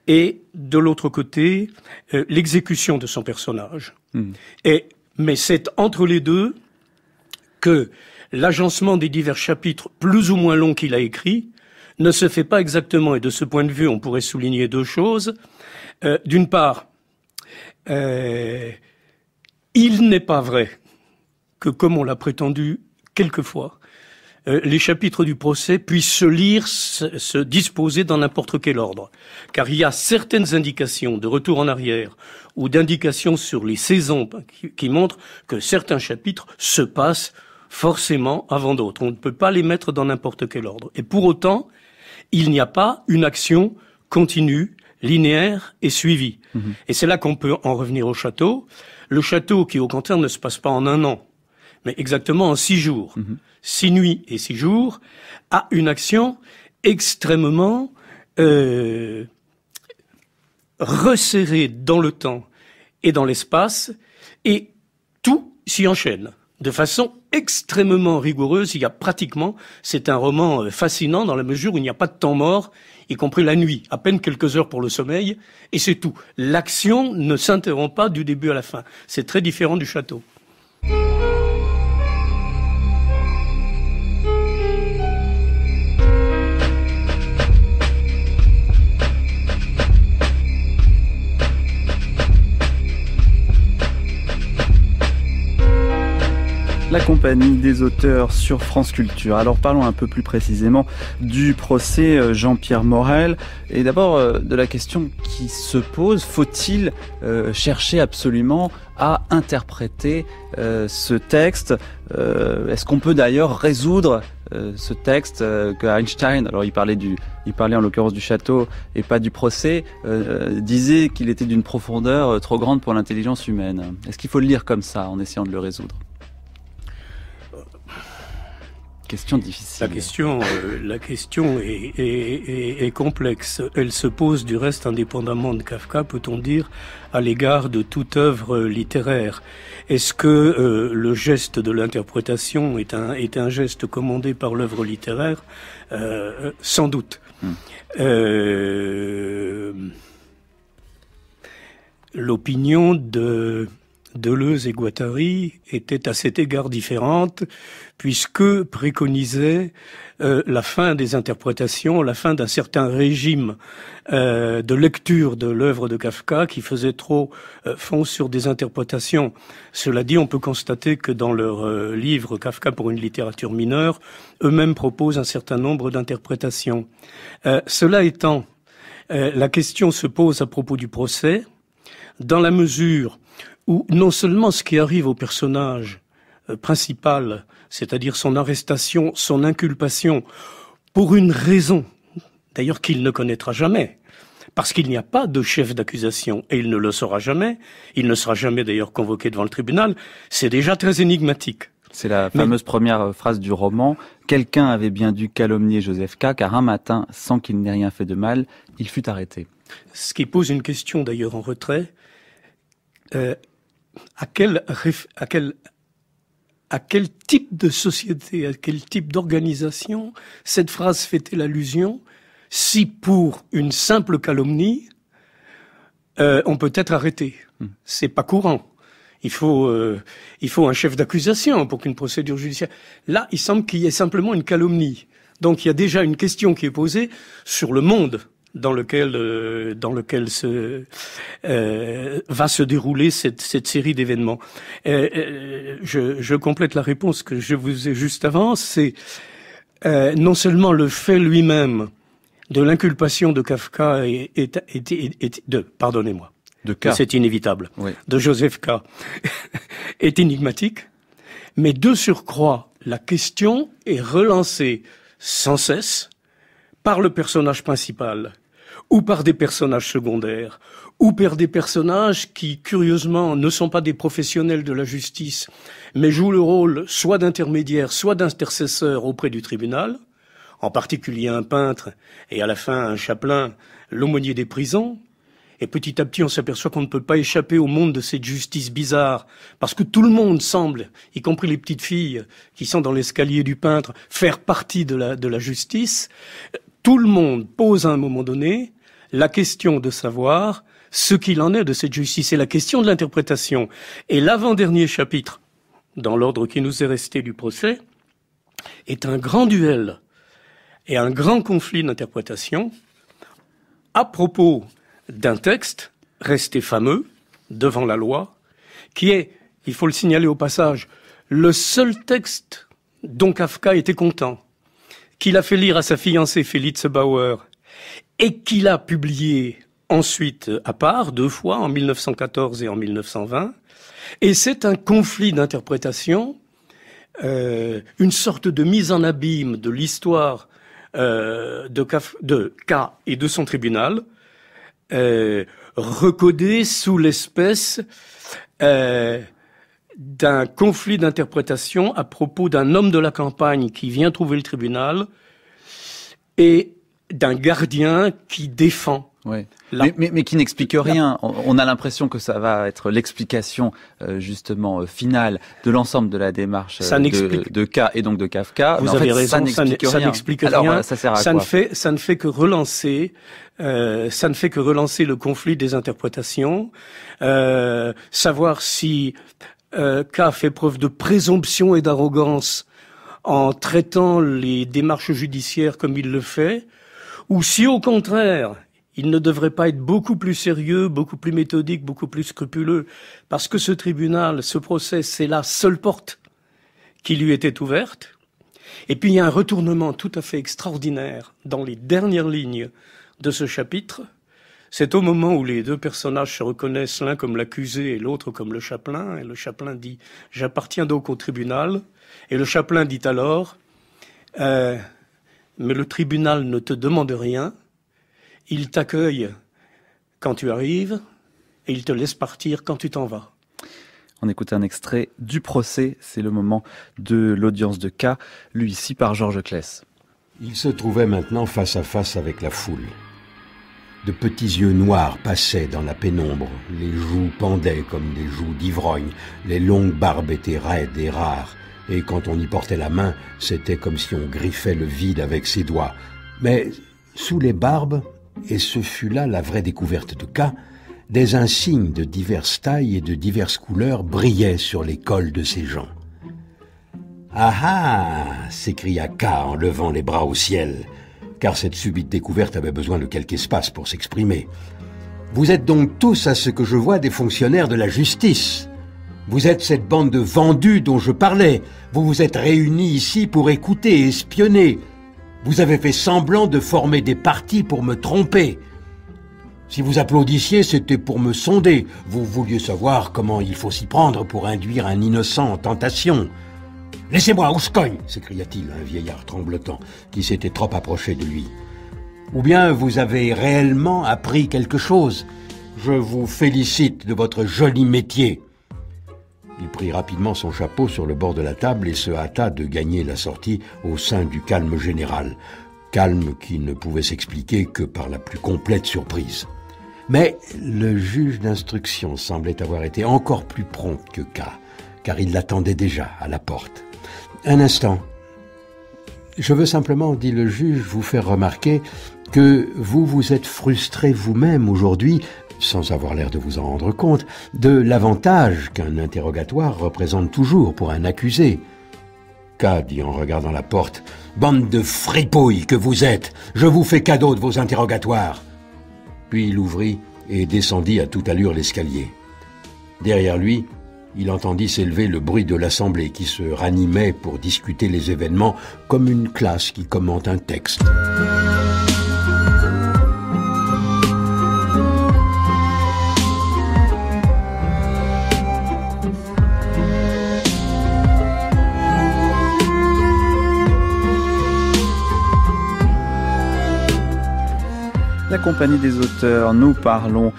et de l'autre côté l'exécution de son personnage. Hmm. Et mais c'est entre les deux que l'agencement des divers chapitres plus ou moins longs qu'il a écrits ne se fait pas exactement. Et de ce point de vue, on pourrait souligner deux choses. Euh, d'une part, euh, il n'est pas vrai que, comme on l'a prétendu quelquefois, euh, les chapitres du procès puissent se lire, se, disposer dans n'importe quel ordre. Car il y a certaines indications de retour en arrière ou d'indications sur les saisons qui montrent que certains chapitres se passent forcément avant d'autres. On ne peut pas les mettre dans n'importe quel ordre. Et pour autant, il n'y a pas une action continue, linéaire et suivie. Mhm. Et c'est là qu'on peut en revenir au château. Le château qui, au contraire, ne se passe pas en un an, mais exactement en six jours, mhm. six nuits et six jours, a une action extrêmement euh, resserrée dans le temps et dans l'espace, et tout s'y enchaîne de façon extrêmement rigoureuse. Il y a pratiquement, c'est un roman euh, fascinant dans la mesure où il n'y a pas de temps mort, y compris la nuit, à peine quelques heures pour le sommeil, et c'est tout. L'action ne s'interrompt pas du début à la fin. C'est très différent du château. la compagnie des auteurs sur France Culture. Alors parlons un peu plus précisément du procès euh, Jean-Pierre Morel et d'abord euh, de la question qui se pose, faut-il euh, chercher absolument à interpréter ce texte Est-ce qu'on peut d'ailleurs résoudre ce texte que Einstein, alors il parlait du, il parlait en l'occurrence du château et pas du procès, disait qu'il était d'une profondeur trop grande pour l'intelligence humaine. Est-ce qu'il faut le lire comme ça en essayant de le résoudre difficile. La question, euh, la question est, complexe. Elle se pose du reste indépendamment de Kafka, peut-on dire, à l'égard de toute œuvre littéraire. Est-ce que euh, le geste de l'interprétation est un, geste commandé par l'œuvre littéraire euh, Sans doute. Hmm. L'opinion de Deleuze et Guattari étaient à cet égard différentes, puisque préconisaient euh, la fin des interprétations, la fin d'un certain régime euh, de lecture de l'œuvre de Kafka qui faisait trop euh, fond sur des interprétations. Cela dit, on peut constater que dans leur livre Kafka pour une littérature mineure, eux-mêmes proposent un certain nombre d'interprétations. cela étant, la question se pose à propos du procès, dans la mesure où non seulement ce qui arrive au personnage euh, principal, c'est-à-dire son arrestation, son inculpation, pour une raison, d'ailleurs qu'il ne connaîtra jamais, parce qu'il n'y a pas de chef d'accusation et il ne le saura jamais, il ne sera jamais d'ailleurs convoqué devant le tribunal, c'est déjà très énigmatique. C'est la fameuse première euh, phrase du roman. Quelqu'un avait bien dû calomnier Joseph K, car un matin, sans qu'il n'ait rien fait de mal, il fut arrêté. Ce qui pose une question d'ailleurs en retrait. Euh, à quel, type de société, à quel type d'organisation cette phrase fait-elle allusion si pour une simple calomnie, euh, on peut être arrêté. Hmm. C'est pas courant. Il faut, euh, il faut un chef d'accusation pour qu'une procédure judiciaire. Là, il semble qu'il y ait simplement une calomnie. Donc il y a déjà une question qui est posée sur le monde dans lequel euh, dans lequel se euh, va se dérouler cette, cette série d'événements. Euh, je, complète la réponse que je vous ai juste avant. C'est non seulement le fait lui-même de l'inculpation de Kafka est de pardonnez-moi de c'est inévitable de Joseph K est énigmatique, mais de surcroît la question est relancée sans cesse par le personnage principal ou par des personnages secondaires, ou par des personnages qui, curieusement, ne sont pas des professionnels de la justice, mais jouent le rôle soit d'intermédiaire, soit d'intercesseur auprès du tribunal, en particulier un peintre et à la fin un chapelain, l'aumônier des prisons, et petit à petit, on s'aperçoit qu'on ne peut pas échapper au monde de cette justice bizarre, parce que tout le monde semble, y compris les petites filles qui sont dans l'escalier du peintre, faire partie de la, de la justice. Tout le monde pose à un moment donné la question de savoir ce qu'il en est de cette justice. et la question de l'interprétation. Et l'avant-dernier chapitre, dans l'ordre qui nous est resté du procès, est un grand duel et un grand conflit d'interprétation à propos d'un texte resté fameux devant la loi, qui est, il faut le signaler au passage, le seul texte dont Kafka était content, qu'il a fait lire à sa fiancée Felice Bauer et qu'il a publié ensuite à part, deux fois, en 1914 et en 1920. Et c'est un conflit d'interprétation, euh, une sorte de mise en abîme de l'histoire euh, de, K et de son tribunal, euh, sous l'espèce euh, d'un conflit d'interprétation à propos d'un homme de la campagne qui vient trouver le tribunal et d'un gardien qui défend. Mais, mais, qui n'explique rien. On a l'impression que ça va être l'explication euh, justement euh, finale de l'ensemble de la démarche ça euh, de, K et donc de Kafka. Vous avez raison, ça n'explique rien. Ça, ça, ne fait ça ne fait que relancer ça ne fait que relancer le conflit des interprétations, savoir si K fait preuve de présomption et d'arrogance en traitant les démarches judiciaires comme il le fait ou si au contraire, il ne devrait pas être beaucoup plus sérieux, beaucoup plus méthodique, beaucoup plus scrupuleux, parce que ce tribunal, ce procès, c'est la seule porte qui lui était ouverte. Et puis il y a un retournement tout à fait extraordinaire dans les dernières lignes de ce chapitre. C'est au moment où les deux personnages se reconnaissent l'un comme l'accusé et l'autre comme le chaplain. et le chaplain dit ⁇ J'appartiens donc au tribunal ⁇ et le chaplain dit alors euh, mais le tribunal ne te demande rien, il t'accueille quand tu arrives et il te laisse partir quand tu t'en vas. On écoute un extrait du procès, c'est le moment de l'audience de cas, lui ici par Georges Clès. Il se trouvait maintenant face à face avec la foule. De petits yeux noirs passaient dans la pénombre, les joues pendaient comme des joues d'ivrogne, les longues barbes étaient raides et rares, et quand on y portait la main, c'était comme si on griffait le vide avec ses doigts. Mais sous les barbes, et ce fut là la vraie découverte de K, des insignes de diverses tailles et de diverses couleurs brillaient sur les cols de ces gens. Ah ah s'écria K en levant les bras au ciel, car cette subite découverte avait besoin de quelque espace pour s'exprimer. Vous êtes donc tous, à ce que je vois, des fonctionnaires de la justice. Vous êtes cette bande de vendus dont je parlais. Vous vous êtes réunis ici pour écouter et espionner. Vous avez fait semblant de former des partis pour me tromper. Si vous applaudissiez, c'était pour me sonder. Vous vouliez savoir comment il faut s'y prendre pour induire un innocent en tentation. Laissez-moi, où s'écria-t-il, un vieillard tremblotant qui s'était trop approché de lui. Ou bien vous avez réellement appris quelque chose. Je vous félicite de votre joli métier. Il prit rapidement son chapeau sur le bord de la table et se hâta de gagner la sortie au sein du calme général, calme qui ne pouvait s'expliquer que par la plus complète surprise. Mais le juge d'instruction semblait avoir été encore plus prompt que K, car il l'attendait déjà à la porte. Un instant. Je veux simplement, dit le juge, vous faire remarquer que vous vous êtes frustré vous-même aujourd'hui sans avoir l'air de vous en rendre compte, de l'avantage qu'un interrogatoire représente toujours pour un accusé. K dit en regardant la porte. Bande de fripouilles que vous êtes Je vous fais cadeau de vos interrogatoires Puis il ouvrit et descendit à toute allure l'escalier. Derrière lui, il entendit s'élever le bruit de l'assemblée qui se ranimait pour discuter les événements comme une classe qui commente un texte. la compagnie des auteurs. Nous parlons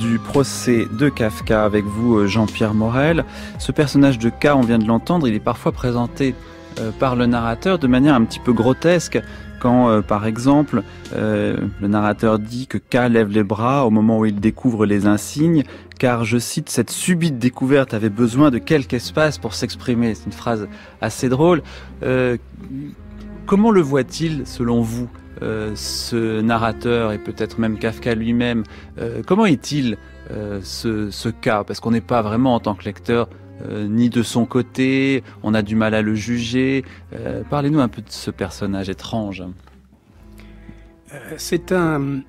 du procès de Kafka avec vous, euh, Jean-Pierre Morel. Ce personnage de K, on vient de l'entendre, il est parfois présenté euh, par le narrateur de manière un petit peu grotesque. Quand, euh, par exemple, le narrateur dit que K lève les bras au moment où il découvre les insignes, car, je cite, cette subite découverte avait besoin de quelque espace pour s'exprimer. C'est une phrase assez drôle. comment le voit-il, selon vous, euh, ce narrateur et peut-être même Kafka lui-même euh, Comment est-il euh, ce, cas Parce qu'on n'est pas vraiment en tant que lecteur ni de son côté, on a du mal à le juger. Parlez-nous un peu de ce personnage étrange. C'est un,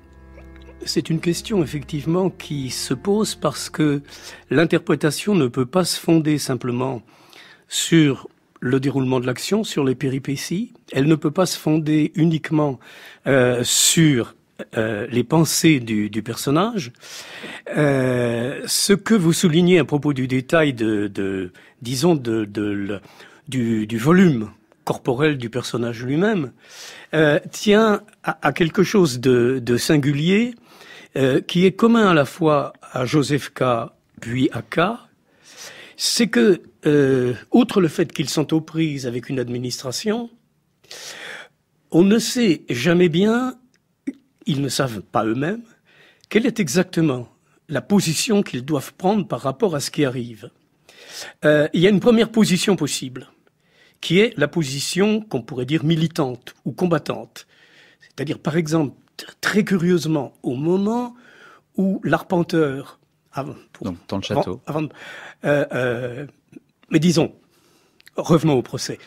c'est une question effectivement qui se pose parce que l'interprétation ne peut pas se fonder simplement sur le déroulement de l'action, sur les péripéties. Elle ne peut pas se fonder uniquement euh, sur euh, les pensées du, personnage. Euh, ce que vous soulignez à propos du détail de, disons, de, du, volume corporel du personnage lui-même, tient à, à, quelque chose de, singulier qui est commun à la fois à Joseph K. puis à K c'est que, euh, outre le fait qu'ils sont aux prises avec une administration, on ne sait jamais bien, ils ne savent pas eux-mêmes, quelle est exactement la position qu'ils doivent prendre par rapport à ce qui arrive. Euh, il y a une première position possible, qui est la position qu'on pourrait dire militante ou combattante. C'est-à-dire, par exemple, très curieusement, au moment où l'arpenteur avant, Donc, dans le château. Avant, euh, euh, mais disons, revenons au procès.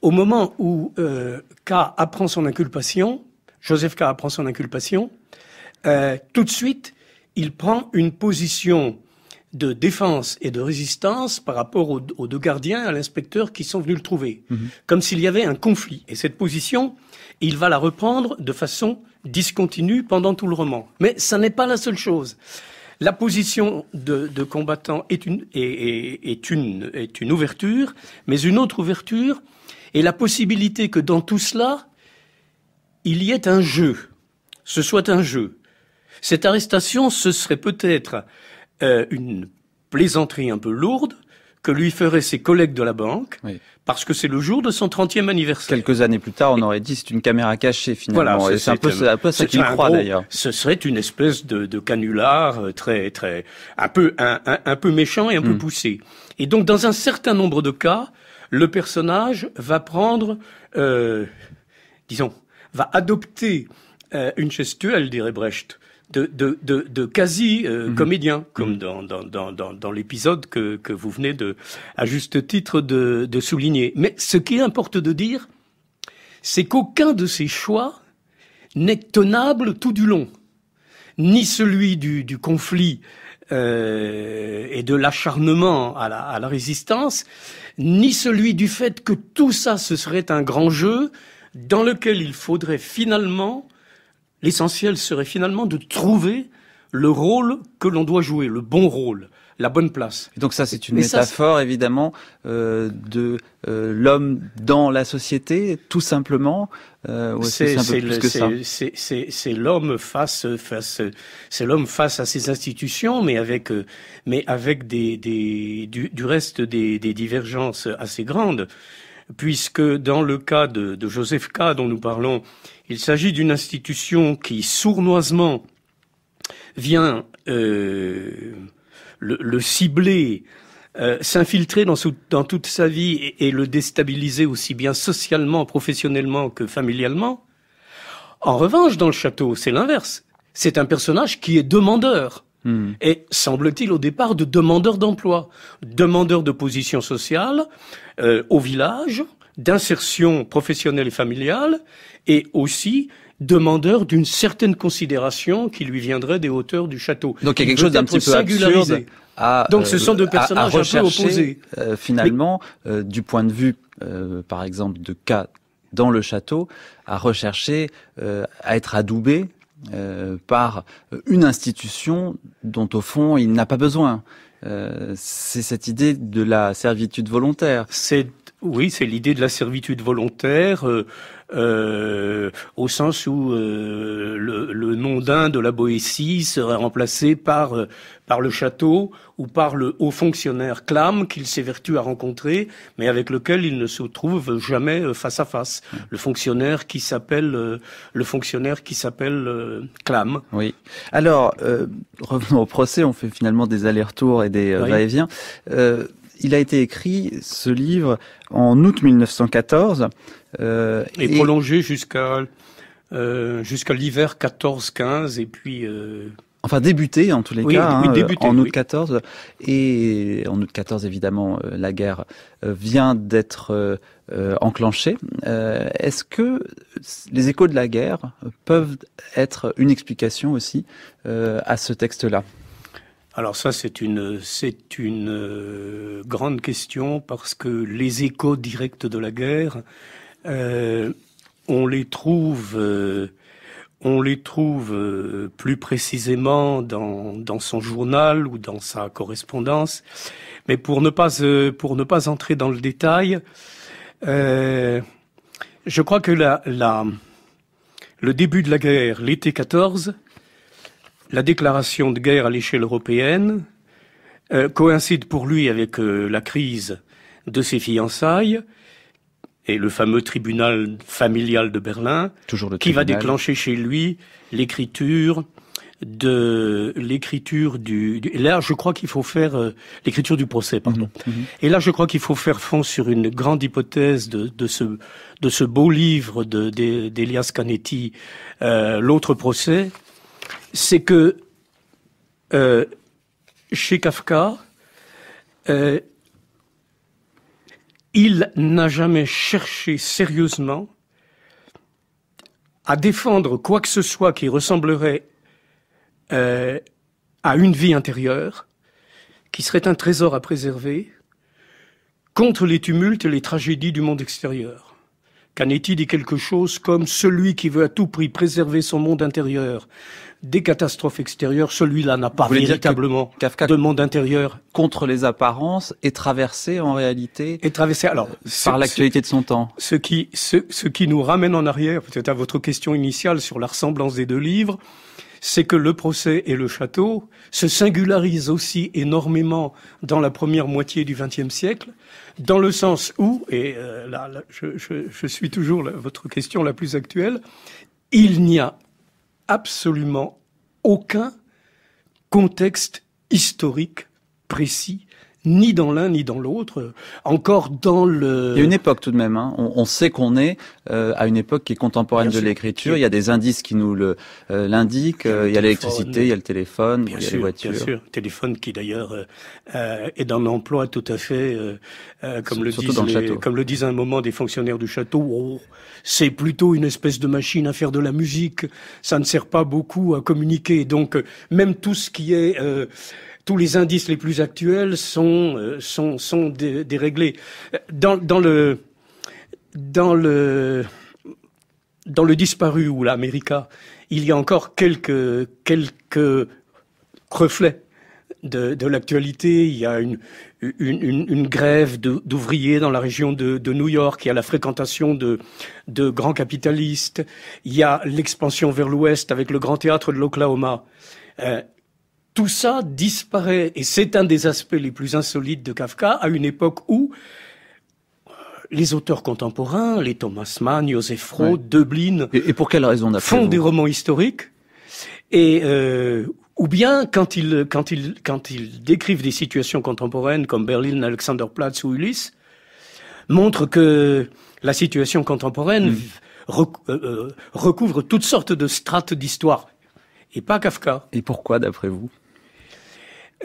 Au moment où euh, K apprend son inculpation, Joseph K apprend son inculpation, tout de suite, il prend une position de défense et de résistance par rapport aux, deux gardiens, à l'inspecteur qui sont venus le trouver, mhm. comme s'il y avait un conflit. Et cette position, il va la reprendre de façon discontinue pendant tout le roman. Mais ça n'est pas la seule chose. La position de, combattant est une, ouverture, mais une autre ouverture est la possibilité que dans tout cela, il y ait un jeu, ce soit un jeu. Cette arrestation, ce serait peut-être euh, une plaisanterie un peu lourde, que lui feraient ses collègues de la banque, parce que c'est le jour de son 30e anniversaire. Quelques années plus tard, on aurait dit c'est une caméra cachée finalement. Voilà, c'est un, peu ça qu'il croit d'ailleurs. Ce serait une espèce de, canular euh, très très un peu un, peu méchant et un peu hmm. poussé. Et donc dans un certain nombre de cas, le personnage va prendre, euh, disons, va adopter euh, une gestuelle, dirait Brecht, de, quasi-comédien, euh, mhm. comme mhm. dans, l'épisode que, vous venez de, à juste titre de, souligner. Mais ce qui importe de dire, c'est qu'aucun de ces choix n'est tenable tout du long, ni celui du, conflit euh, et de l'acharnement à la, à la résistance, ni celui du fait que tout ça ce serait un grand jeu dans lequel il faudrait finalement L'essentiel serait finalement de trouver le rôle que l'on doit jouer, le bon rôle, la bonne place. Et donc ça, c'est une métaphore évidemment euh, de euh, l'homme dans la société, tout simplement. c'est l'homme face face, c'est l'homme face à ses institutions, mais avec euh, mais avec des, du, reste des, divergences assez grandes, puisque dans le cas de, de Joseph K dont nous parlons, il s'agit d'une institution qui sournoisement vient euh, le, cibler, euh, s'infiltrer dans, toute sa vie et, le déstabiliser aussi bien socialement, professionnellement que familialement. En revanche, dans le château, c'est l'inverse. C'est un personnage qui est demandeur. Hmm. Et semble-t-il au départ de demandeur d'emploi, demandeur de position sociale euh, au village, d'insertion professionnelle et familiale et aussi demandeur d'une certaine considération qui lui viendrait des hauteurs du château. Donc il y a quelque chose d'un petit peu absurde euh, Donc ce sont deux personnages un peu opposés. Euh, finalement, euh, du point de vue, par exemple, de cas dans le château, à rechercher, à être adoubé par une institution dont au fond il n'a pas besoin. c'est cette idée de la servitude volontaire. C'est oui, c'est l'idée de la servitude volontaire. Euh, euh, au sens où euh, le, nom d'un de la Boétie serait remplacé par, par le château ou par le haut fonctionnaire Clam qu'il s'évertue à rencontrer, mais avec lequel il ne se trouve jamais face à face. Le fonctionnaire qui s'appelle le fonctionnaire qui s'appelle Clam. Oui. Alors revenons au procès. On fait finalement des allers-retours et des va-et-vient il a été écrit, ce livre, en août 1914. Euh, et, prolongé jusqu'à euh, jusqu'à l'hiver 14-15 et puis... Euh, enfin débuté en tous les cas, hein, en août 14. Et en août 14, évidemment, la guerre vient d'être enclenchée. Est-ce que les échos de la guerre peuvent être une explication aussi à ce texte-là alors ça, c'est une, c'est une euh, grande question parce que les échos directs de la guerre, euh, on les trouve, euh, on les trouve plus précisément dans, dans son journal ou dans sa correspondance. Mais pour ne pas, pour ne pas entrer dans le détail, je crois que la, la, le début de la guerre, l'été 14, la déclaration de guerre à l'échelle européenne euh, coïncide pour lui avec euh, la crise de ses fiançailles et le fameux tribunal familial de Berlin, qui va déclencher chez lui l'écriture de l'écriture du, je crois qu'il faut faire euh, l'écriture du procès pardon mhm, mhm. et là je crois qu'il faut faire fond sur une grande hypothèse de, ce de ce beau livre d'Elias de, Canetti l'autre procès c'est que euh, chez Kafka, euh, il n'a jamais cherché sérieusement à défendre quoi que ce soit qui ressemblerait euh, à une vie intérieure, qui serait un trésor à préserver, contre les tumultes et les tragédies du monde extérieur. Canetti dit quelque chose comme celui qui veut à tout prix préserver son monde intérieur des catastrophes extérieures, celui-là n'a pas véritablement Kafka de monde intérieur. Contre les apparences est traversé en réalité Et traversé alors euh, par l'actualité de son temps. Ce qui ce, ce qui nous ramène en arrière peut-être à votre question initiale sur la ressemblance des deux livres, c'est que le procès et le château se singularisent aussi énormément dans la première moitié du XXe siècle, dans le sens où et euh, là, je, je, suis toujours votre question la plus actuelle, il n'y a absolument aucun contexte historique précis ni dans l'un ni dans l'autre, encore dans le... Il y a une époque tout de même, hein. on, sait qu'on est euh, à une époque qui est contemporaine de l'écriture, il y a des indices qui nous euh, l'indiquent, il y a l'électricité, il y a le téléphone, il y a les voitures. Bien sûr, téléphone qui d'ailleurs euh, est dans emploi tout à fait, comme, le disent comme le disent un moment des fonctionnaires du château, oh, c'est plutôt une espèce de machine à faire de la musique, ça ne sert pas beaucoup à communiquer, donc même tout ce qui est tous les indices les plus actuels sont, euh, sont, sont déréglés. Dans, dans le, dans le, dans le disparu ou l'América, il y a encore quelques, quelques reflets de, de l'actualité. Il y a une, une, une, grève d'ouvriers dans la région de, de, New York. Il y a la fréquentation de, de grands capitalistes. Il y a l'expansion vers l'ouest avec le grand théâtre de l'Oklahoma. Euh, tout ça disparaît. Et c'est un des aspects les plus insolites de Kafka, à une époque où euh, les auteurs contemporains, les Thomas Mann, Joseph Roth, Dublin, et, font des romans historiques, et euh, ou bien quand ils, décrivent des situations contemporaines comme Berlin, Alexanderplatz ou Ulysse, montrent que la situation contemporaine hmm. euh, recouvre toutes sortes de strates d'histoire, et pas Kafka. Et pourquoi, d'après vous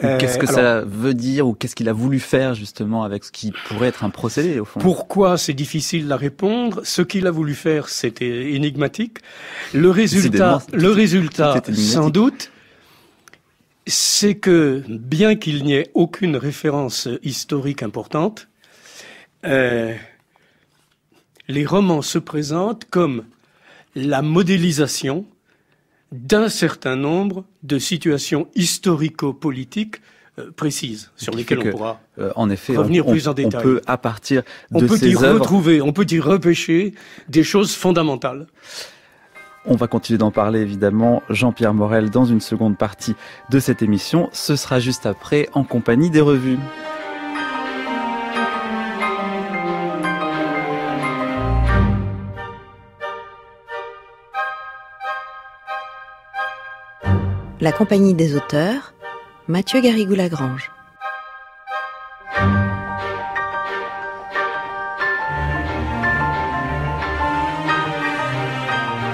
euh, qu'est-ce que ça veut dire ou qu'est-ce qu'il a voulu faire justement avec ce qui pourrait être un procédé au fond Pourquoi c'est difficile à répondre Ce qu'il a voulu faire, c'était énigmatique. Le résultat, le résultat, sans doute, c'est que bien qu'il n'y ait aucune référence historique importante, euh, les romans se présentent comme la modélisation d'un certain nombre de situations historico-politiques euh, précises sur lesquelles on pourra euh, en effet, revenir plus en détail. On peut à partir de on peut y retrouver, on peut y repêcher des choses fondamentales. On va continuer d'en parler évidemment, Jean-Pierre Morel, dans une seconde partie de cette émission. Ce sera juste après en compagnie des revues. La compagnie des auteurs, Mathieu Garrigou-Lagrange.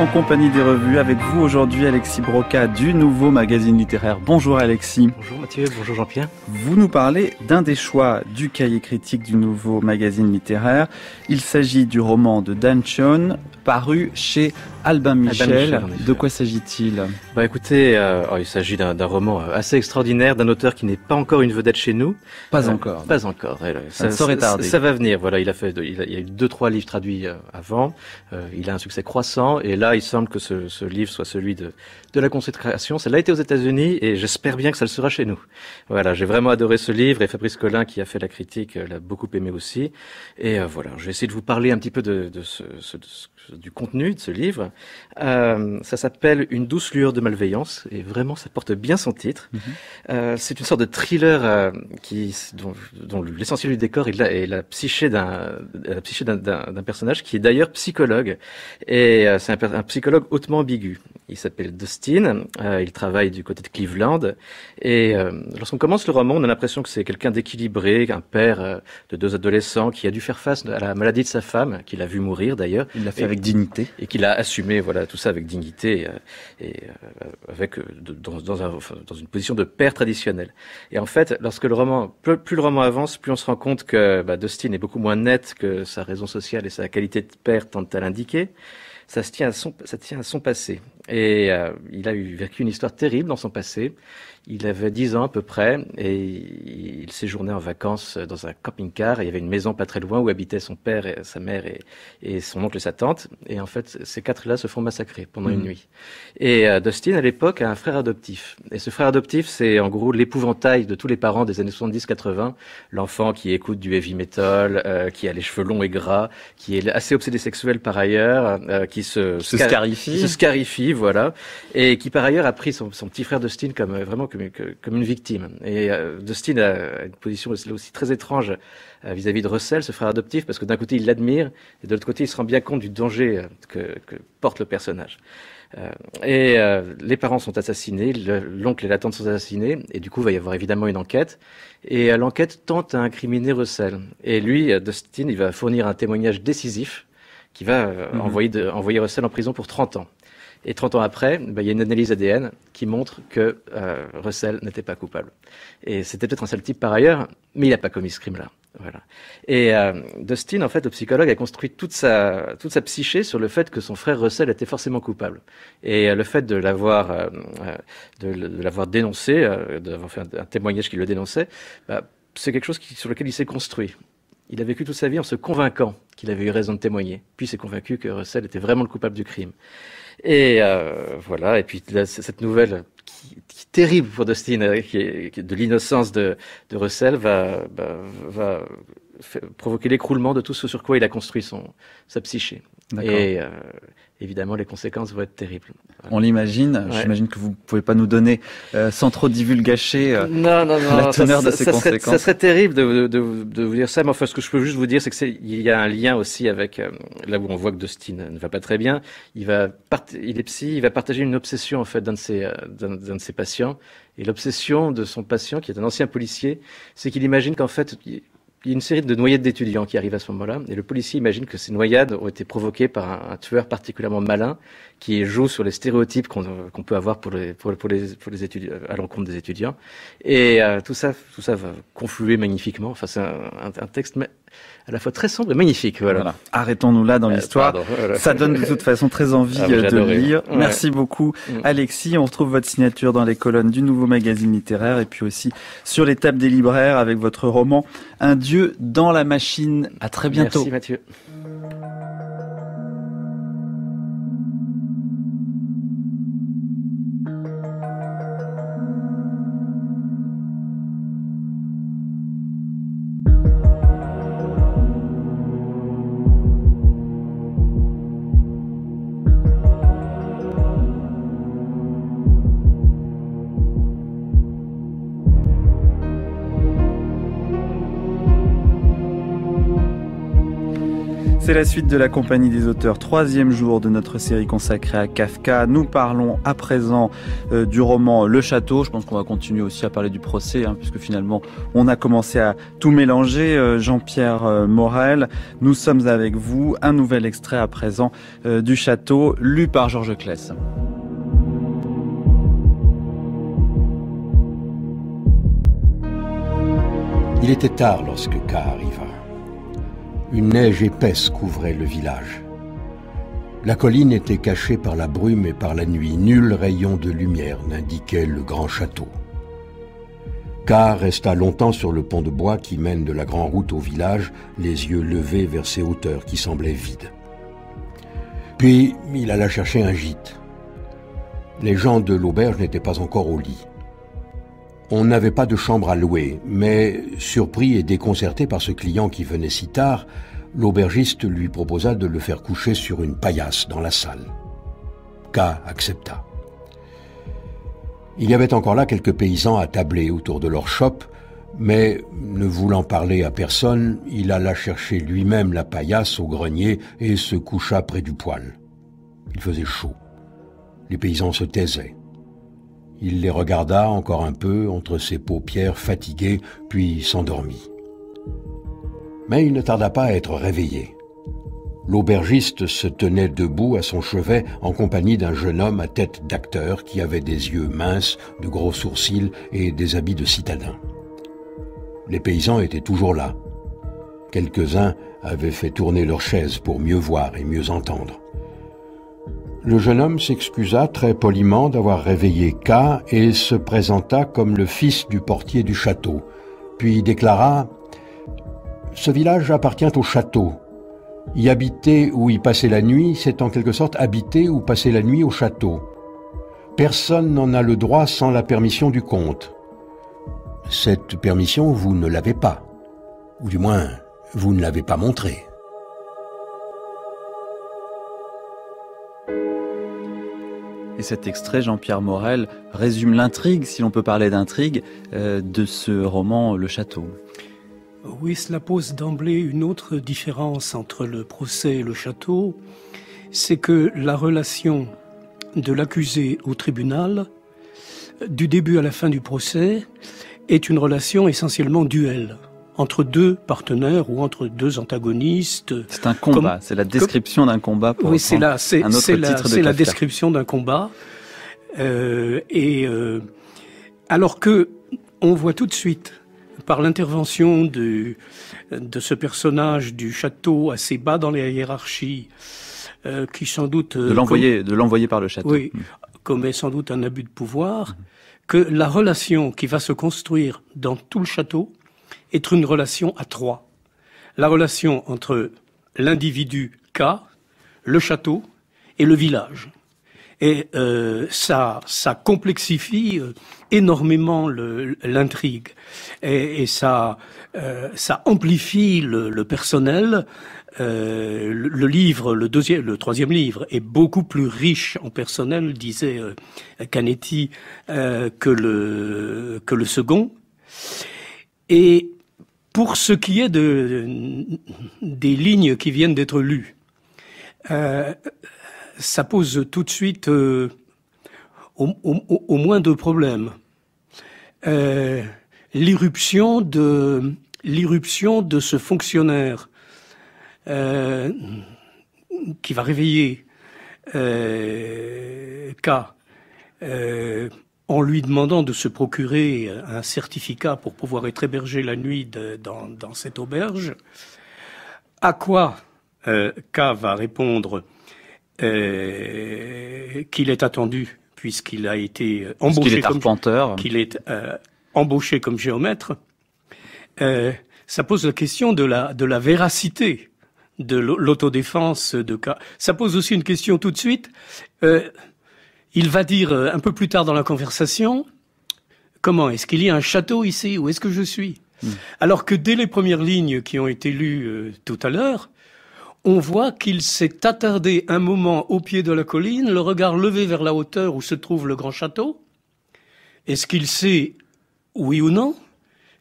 compagnie des revues. Avec vous aujourd'hui, Alexis Broca du Nouveau Magazine Littéraire. Bonjour Alexis. Bonjour Mathieu, bonjour Jean-Pierre. Vous nous parlez d'un des choix du cahier critique du Nouveau Magazine Littéraire. Il s'agit du roman de Dan Chon paru chez Albin Michel. de quoi s'agit-il Bah écoutez, euh, oh, il s'agit d'un roman euh, assez extraordinaire, d'un auteur qui n'est pas encore une vedette chez nous. Pas euh, encore. Pas encore. Ça, ça, ça, ça, va venir. Voilà, il a fait, y a eu deux trois livres traduits avant. il a un succès croissant et là il semble que ce, livre soit celui de, la consécration. Celle-là été aux États-Unis et j'espère bien que ça le sera chez nous. Voilà, j'ai vraiment adoré ce livre et Fabrice Collin, qui a fait la critique, euh, l'a beaucoup aimé aussi. Et euh, voilà, je vais essayer de vous parler un petit peu de, ce, de ce du contenu de ce livre. Euh, ça s'appelle Une douce lueur de malveillance et vraiment ça porte bien son titre. Mhm. Euh, c'est une sorte de thriller euh, qui dont, l'essentiel du décor est la, la psyché d'un psyché d'un personnage qui est d'ailleurs psychologue et c'est un, psychologue hautement ambigu. Il s'appelle Dustin. il travaille du côté de Cleveland et lorsqu'on commence le roman, on a l'impression que c'est quelqu'un d'équilibré, un père de deux adolescents qui a dû faire face à la maladie de sa femme, qu'il a vu mourir d'ailleurs. Il dignité. Et qu'il a assumé voilà, tout ça avec dignité et, euh, euh, avec, euh, dans, une position de père traditionnel. Et en fait, lorsque le roman, plus, le roman avance, plus on se rend compte que bah, Dustin est beaucoup moins net que sa raison sociale et sa qualité de père tentent à l'indiquer. Ça, se ça tient à son passé. Et euh, il a eu, vécu une histoire terrible dans son passé. Il avait 10 ans à peu près et il séjournait en vacances dans un camping-car. il y avait une maison pas très loin où habitaient son père, et sa mère et, son oncle et sa tante. Et en fait, ces quatre-là se font massacrer pendant une mmh. nuit. Et euh, Dustin, à l'époque, a un frère adoptif. Et ce frère adoptif, c'est en gros l'épouvantail de tous les parents des années 70-80. L'enfant qui écoute du heavy metal, euh, qui a les cheveux longs et gras, qui est assez obsédé sexuel par ailleurs, qui se, se scarifie. Qui se scarifie voilà, et qui par ailleurs a pris son, petit frère Dustin comme euh, vraiment comme, une victime. Et euh, Dustin a une position aussi très étrange euh, vis-à-vis de Russell, ce frère adoptif, parce que d'un côté il l'admire et de l'autre côté il se rend bien compte du danger que, porte le personnage. et les parents sont assassinés, l'oncle et la tante sont assassinés, et du coup il va y avoir évidemment une enquête. Et l'enquête tente à incriminer Russell. Et lui, Dustin, il va fournir un témoignage décisif qui va mhm. envoyer, envoyer Russell en prison pour 30 ans. Et 30 ans après, bah, il y a une analyse ADN qui montre que euh, Russell n'était pas coupable. Et c'était peut-être un seul type par ailleurs, mais il n'a pas commis ce crime-là. Voilà. Et euh, Dustin, en fait, le psychologue a construit toute sa toute sa psyché sur le fait que son frère Russell était forcément coupable. Et euh, le fait de l'avoir euh, euh, de, l'avoir dénoncé, d'avoir fait un, témoignage qui le dénonçait, bah, c'est quelque chose sur lequel il s'est construit. Il a vécu toute sa vie en se convainquant qu'il avait eu raison de témoigner. Puis s'est convaincu que Russell était vraiment le coupable du crime. Et euh, voilà, et puis cette nouvelle qui, terrible pour Dustin, euh, qui est, de l'innocence de, de Russell, va, bah, provoquer l'écroulement de tout ce sur quoi il a construit son, sa psyché. Et, euh, évidemment, les conséquences vont être terribles. On l'imagine. J'imagine que vous ne pouvez pas nous donner, euh, sans trop divulgacher, euh, la teneur de ces conséquences. Serait, ça serait terrible de, vous dire ça, mais enfin, ce que je peux juste vous dire, c'est qu'il y a un lien aussi avec euh, là où on voit que Dustin ne va pas très bien. Il, va est psy, il va partager une obsession en fait dans d'un de ses patients. Et l'obsession de son patient, qui est un ancien policier, c'est qu'il imagine qu'en fait, il y a une série de noyades d'étudiants qui arrivent à ce moment-là, et le policier imagine que ces noyades ont été provoquées par un, tueur particulièrement malin qui joue sur les stéréotypes qu'on euh, peut avoir pour les, pour, les, étudiants, euh, à l'encontre des étudiants. Et euh, tout ça, tout ça va confluer magnifiquement. Enfin, c'est un, un, un, texte à la fois très sombre et magnifique. Voilà. Arrêtons-nous là dans euh, l'histoire. Ça donne de toute façon très envie ah, euh, de lire. Merci beaucoup, mm. Alexis. On retrouve votre signature dans les colonnes du Nouveau Magazine Littéraire et puis aussi sur les tables des libraires avec votre roman Un Dieu dans la machine. À très bientôt. Merci Mathieu. la suite de la compagnie des auteurs, troisième jour de notre série consacrée à Kafka. Nous parlons à présent euh, du roman Le Château. Je pense qu'on va continuer aussi à parler du procès, hein, puisque finalement on a commencé à tout mélanger. Euh, Jean-Pierre euh, Morel, nous sommes avec vous. Un nouvel extrait à présent du Château, lu par Georges Clès. Il était tard lorsque K arriva. Une neige épaisse couvrait le village. La colline était cachée par la brume et par la nuit. Nul rayon de lumière n'indiquait le grand château. Car resta longtemps sur le pont de bois qui mène de la grande route au village, les yeux levés vers ces hauteurs qui semblaient vides. Puis il alla chercher un gîte. Les gens de l'auberge n'étaient pas encore au lit. On n'avait pas de chambre à louer, mais surpris et déconcerté par ce client qui venait si tard, l'aubergiste lui proposa de le faire coucher sur une paillasse dans la salle. K accepta. Il y avait encore là quelques paysans à attablés autour de leur chope, mais ne voulant parler à personne, il alla chercher lui-même la paillasse au grenier et se coucha près du poêle. Il faisait chaud. Les paysans se taisaient. Il les regarda encore un peu entre ses paupières fatiguées, puis s'endormit. Mais il ne tarda pas à être réveillé. L'aubergiste se tenait debout à son chevet en compagnie d'un jeune homme à tête d'acteur qui avait des yeux minces, de gros sourcils et des habits de citadin. Les paysans étaient toujours là. Quelques-uns avaient fait tourner leurs chaises pour mieux voir et mieux entendre le jeune homme s'excusa très poliment d'avoir réveillé K et se présenta comme le fils du portier du château, puis déclara Ce village appartient au château. Y habiter ou y passer la nuit, c'est en quelque sorte habiter ou passer la nuit au château. Personne n'en a le droit sans la permission du comte. Cette permission, vous ne l'avez pas, ou du moins, vous ne l'avez pas montrée. Et cet extrait, Jean-Pierre Morel, résume l'intrigue, si l'on peut parler d'intrigue, euh, de ce roman Le Château. Oui, cela pose d'emblée une autre différence entre le procès et le château, c'est que la relation de l'accusé au tribunal, du début à la fin du procès, est une relation essentiellement duelle entre deux partenaires ou entre deux antagonistes. C'est un combat, c'est la description d'un combat pour oui, hein. c'est la, c'est, la, description d'un combat. Euh, et euh, alors que on voit tout de suite par l'intervention de, de ce personnage du château assez bas dans les hiérarchies euh, qui sans doute de l'envoyer de l'envoyer par le château. Oui, mm. commet sans doute un abus de pouvoir. Que la relation qui va se construire dans tout le château être une relation à trois. La relation entre l'individu K, le château et le village. Et euh, ça, ça complexifie euh, énormément l'intrigue et, et, ça, euh, ça amplifie le, personnel. le, livre, le deuxième, le troisième livre est beaucoup plus riche en personnel, disait Canetti, que le que le second. Et pour ce qui est de, des lignes qui viennent d'être lues, euh, ça pose tout de suite euh, au, moins deux problèmes. Euh, l'irruption de de ce fonctionnaire qui va réveiller K, en lui demandant de se procurer un certificat pour pouvoir être hébergé la nuit dans, cette auberge. À quoi euh, K va répondre euh, qu'il est attendu puisqu'il a été embauché comme qu'il est embauché comme euh, géomètre. Euh, ça pose la question de la de la véracité de l'autodéfense de K. Ça pose aussi une question tout de suite. Il va dire euh, un peu plus tard dans la conversation, comment est-ce qu'il y a un château ici Où est-ce que je suis hmm. Alors que dès les premières lignes qui ont été lues euh, tout à l'heure, on voit qu'il s'est attardé un moment au pied de la colline, le regard levé vers la hauteur où se trouve le grand château. Est-ce qu'il sait, oui ou non,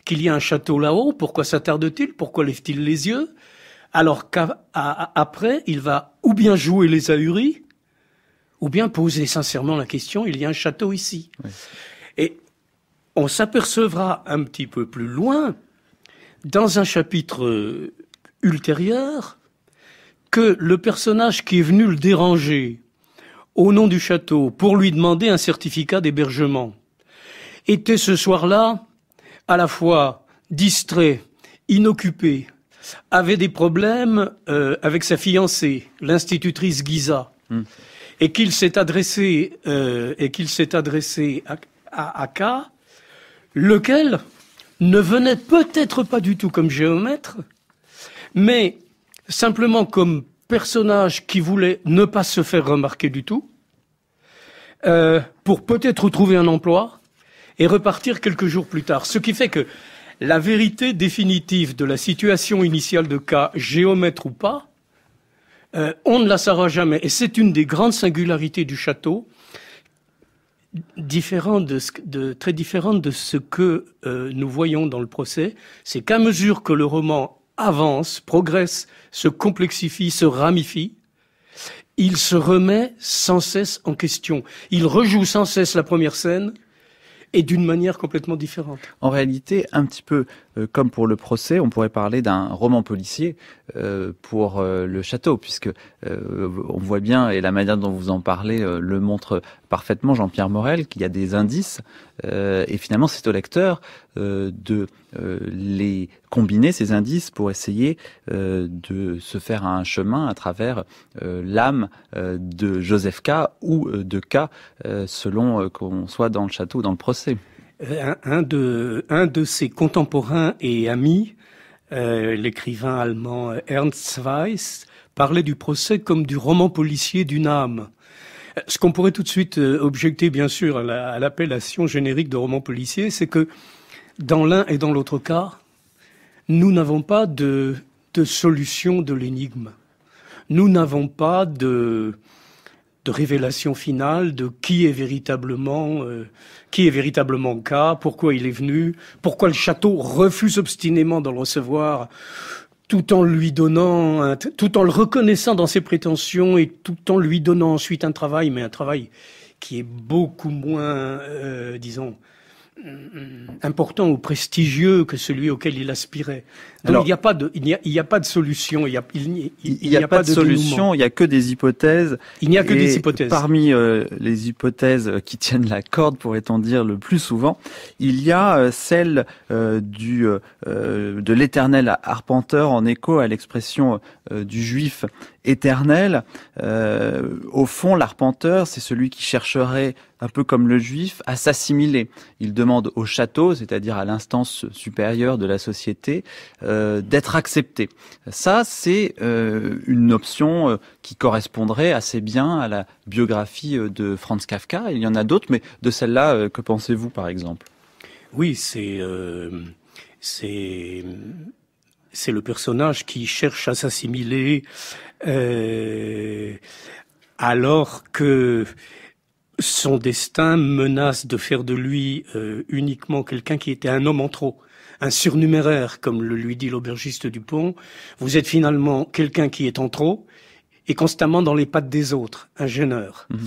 qu'il y a un château là-haut Pourquoi s'attarde-t-il Pourquoi lève-t-il les yeux Alors qu'après, il va ou bien jouer les ahuris, ou bien poser sincèrement la question, il y a un château ici. Et on s'apercevra un petit peu plus loin, dans un chapitre ultérieur, que le personnage qui est venu le déranger au nom du château pour lui demander un certificat d'hébergement était ce soir-là à la fois distrait, inoccupé, avait des problèmes euh, avec sa fiancée, l'institutrice Guisa. Hmm et qu'il s'est adressé, euh, et qu'il s'est adressé à, K, lequel ne venait peut-être pas du tout comme géomètre, mais simplement comme personnage qui voulait ne pas se faire remarquer du tout, euh, pour peut-être trouver un emploi et repartir quelques jours plus tard. Ce qui fait que la vérité définitive de la situation initiale de K, géomètre ou pas, euh, on ne la saura jamais. Et c'est une des grandes singularités du château, très différente de ce que euh, nous voyons dans le procès. C'est qu'à mesure que le roman avance, progresse, se complexifie, se ramifie, il se remet sans cesse en question. Il rejoue sans cesse la première scène, et d'une manière complètement différente. En réalité, un petit peu euh, comme pour le procès, on pourrait parler d'un roman policier euh, pour euh, le château, puisque on voit bien, et la manière dont vous en parlez le montre parfaitement Jean-Pierre Morel, qu'il y a des indices, et finalement c'est au lecteur euh, de euh, les combiner, ces indices, pour essayer euh, de se faire un chemin à travers l'âme de Joseph K ou de K, selon qu'on soit dans le château ou dans le procès. Un, de, un de ses contemporains et amis, l'écrivain allemand Ernst Weiss, parlait du procès comme du roman policier d'une âme. Ce qu'on pourrait tout de suite objecter, bien sûr, à l'appellation générique de roman policier, c'est que dans l'un et dans l'autre cas, nous n'avons pas de, solution de l'énigme. Nous n'avons pas de, révélation finale de qui est véritablement euh, qui est véritablement cas, pourquoi il est venu, pourquoi le château refuse obstinément le recevoir tout en lui donnant, tout en le reconnaissant dans ses prétentions et tout en lui donnant ensuite un travail, mais un travail qui est beaucoup moins, euh, disons, important ou prestigieux que celui auquel il aspirait il n'y a pas de, il a, pas de solution. Il n'y a, il, a, pas, de, solution. Il n'y a que des hypothèses. Il n'y a que des hypothèses. Parmi euh, les hypothèses qui tiennent la corde, pourrait-on dire, le plus souvent, il y a euh, celle euh, du de l'éternel arpenteur en écho à l'expression du juif éternel. au fond, l'arpenteur, c'est celui qui chercherait un peu comme le juif, à s'assimiler. Il demande au château, c'est-à-dire à, à l'instance supérieure de la société, euh, d'être accepté. Ça, c'est euh, une option euh, qui correspondrait assez bien à la biographie de Franz Kafka. Il y en a d'autres, mais de celle-là, que pensez-vous, par exemple Oui, c'est c'est c'est le personnage qui cherche à s'assimiler alors que son destin menace de faire de lui uniquement quelqu'un qui était un homme en trop un surnuméraire, comme le lui dit l'aubergiste du pont, vous êtes finalement quelqu'un qui est en trop et constamment dans les pattes des autres, un gêneur. Mhm.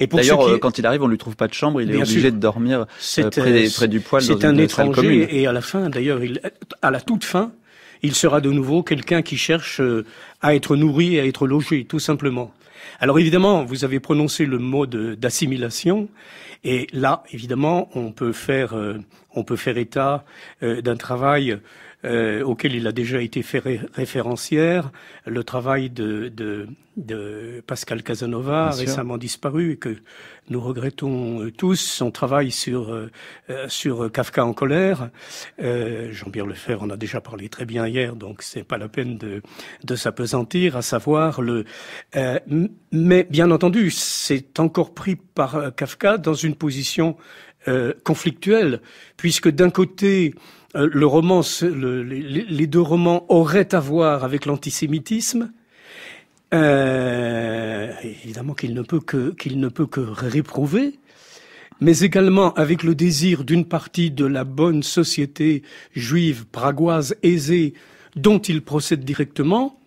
Et D'ailleurs, euh, quand il arrive, on lui trouve pas de chambre, il est obligé de dormir euh, euh, près, du du poil. C'est un étranger et à la fin, d'ailleurs, à la toute fin, il sera de nouveau quelqu'un qui cherche à être nourri et à être logé, tout simplement. Alors évidemment, vous avez prononcé le mot d'assimilation, et là, évidemment, on peut faire, euh, on peut faire état euh, d'un travail euh, auquel il a déjà été fait référencière, le travail de, de, de Pascal Casanova, récemment disparu, et que nous regrettons euh, tous, son travail sur, euh, sur Kafka en colère. Jean-Pierre Lefebvre en a déjà parlé très bien hier, donc c'est pas la peine de, de s'apesantir, à savoir le... mais bien entendu, c'est encore pris par Kafka dans une position conflictuelle, puisque d'un côté, euh, le roman, les, deux romans auraient à voir avec l'antisémitisme. Euh, évidemment qu'il ne peut que qu'il ne peut que réprouver, mais également avec le désir d'une partie de la bonne société juive pragoise aisée dont il procède directement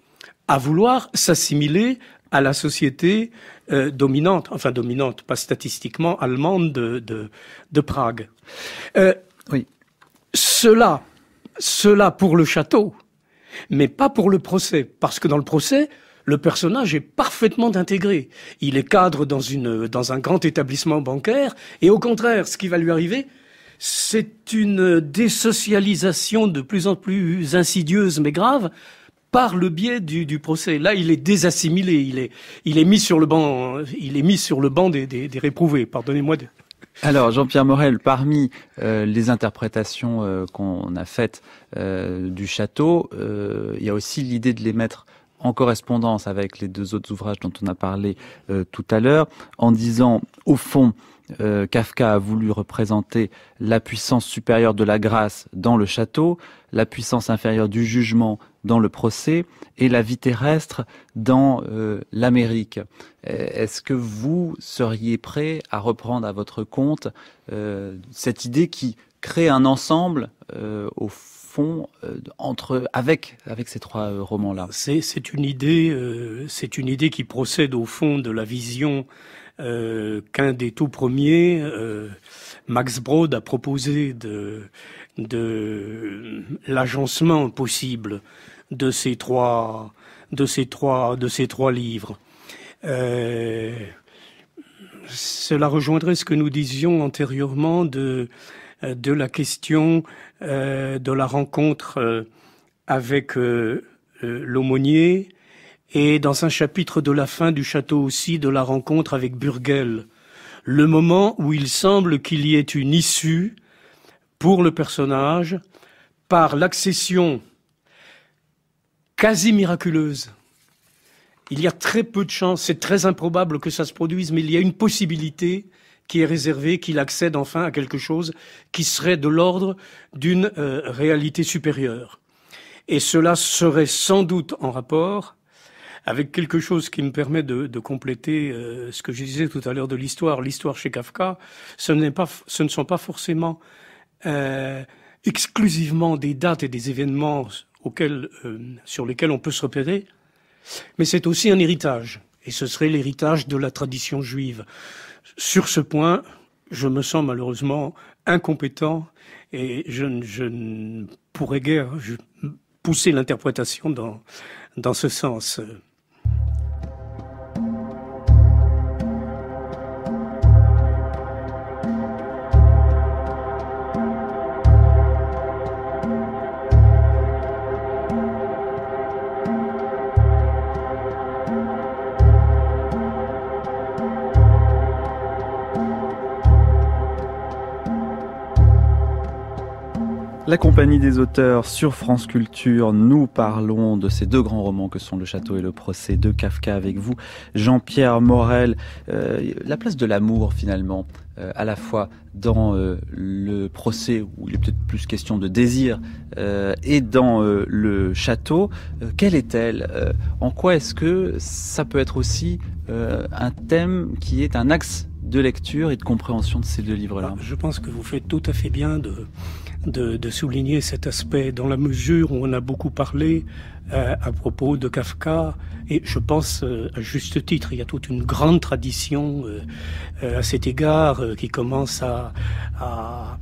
à vouloir s'assimiler à la société euh, dominante, enfin dominante, pas statistiquement, allemande de, de, de Prague. Euh, oui. Cela, cela pour le château, mais pas pour le procès, parce que dans le procès, le personnage est parfaitement intégré. Il est cadre dans, une, dans un grand établissement bancaire, et au contraire, ce qui va lui arriver, c'est une désocialisation de plus en plus insidieuse mais grave par le biais du, procès. Là, il est désassimilé, il est, il est mis sur le banc, il est mis sur le banc des, des, des réprouvés. Pardonnez-moi de, alors Jean-Pierre Morel, parmi euh, les interprétations euh, qu'on a faites euh, du château, il y a aussi l'idée de les mettre en correspondance avec les deux autres ouvrages dont on a parlé tout à l'heure, en disant au fond Kafka a voulu représenter la puissance supérieure de la grâce dans le château, la puissance inférieure du jugement dans le procès et la vie terrestre dans euh, l'Amérique. Euh, est-ce que vous seriez prêt à reprendre à votre compte euh, cette idée qui crée un ensemble au fond entre avec avec ces trois romans là C'est une idée c'est une idée qui procède au fond de la vision qu'un des tout premiers Max Brod a proposé de de euh, l'agencement possible de ces trois, de ces trois, de ces trois livres. Euh, cela rejoindrait ce que nous disions antérieurement de, euh, de la question de la rencontre avec l'aumônier et dans un chapitre de la fin du château aussi de la rencontre avec Burgel, le moment où il semble qu'il y ait une issue pour le personnage par l'accession quasi miraculeuse. Il y a très peu de chance, c'est très improbable que ça se produise, mais il y a une possibilité qui est réservée, qu'il accède enfin à quelque chose qui serait de l'ordre d'une euh, réalité supérieure. Et cela serait sans doute en rapport avec quelque chose qui me permet de, compléter euh, ce que je disais tout à l'heure de l'histoire. L'histoire chez Kafka, ce, pas, ce ne sont pas forcément euh, exclusivement des dates et des événements auxquels, euh, sur lesquels on peut se repérer, mais c'est aussi un héritage, et ce serait l'héritage de la tradition juive. Sur ce point, je me sens malheureusement incompétent et je, ne pourrais guère pousser l'interprétation dans, dans ce sens. La compagnie des auteurs sur France Culture, nous parlons de ces deux grands romans que sont Le Château et le Procès de Kafka avec vous, Jean-Pierre Morel. Euh, la place de l'amour finalement, euh, à la fois dans euh, le procès où il est peut-être plus question de désir et dans le château, quelle est-elle En quoi est-ce que ça peut être aussi un thème qui est un axe de lecture et de compréhension de ces deux livres-là Je pense que vous faites tout à fait bien de de, souligner cet aspect dans la mesure où on a beaucoup parlé euh, à propos de Kafka et je pense euh, à juste titre, il y a toute une grande tradition euh, à cet égard qui commence à, à,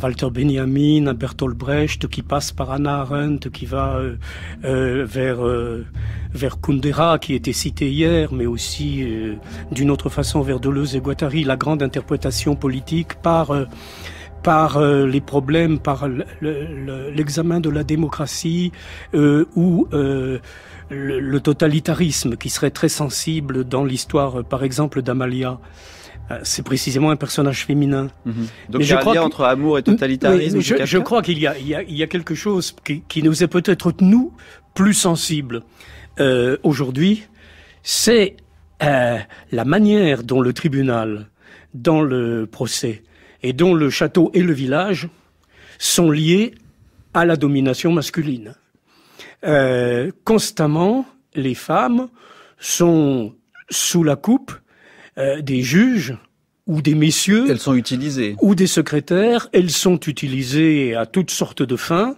Walter Benjamin, à Bertolt Brecht, qui passe par Anna Arendt, qui va vers vers Kundera qui était cité hier, mais aussi d'une autre façon vers Deleuze et Guattari, la grande interprétation politique par par euh, les problèmes, par l'examen de la démocratie euh, ou euh, le, totalitarisme qui serait très sensible dans l'histoire, par exemple, d'Amalia. C'est précisément un personnage féminin. Mhm. Donc il y je crois entre amour et totalitarisme. je, crois qu'il y, a, quelque chose qui, nous est peut-être, nous, plus sensible aujourd'hui. C'est la manière dont le tribunal, dans le procès, et dont le château et le village sont liés à la domination masculine. Euh, constamment, les femmes sont sous la coupe euh, des juges ou des messieurs. Elles sont utilisées. Ou des secrétaires. Elles sont utilisées à toutes sortes de fins,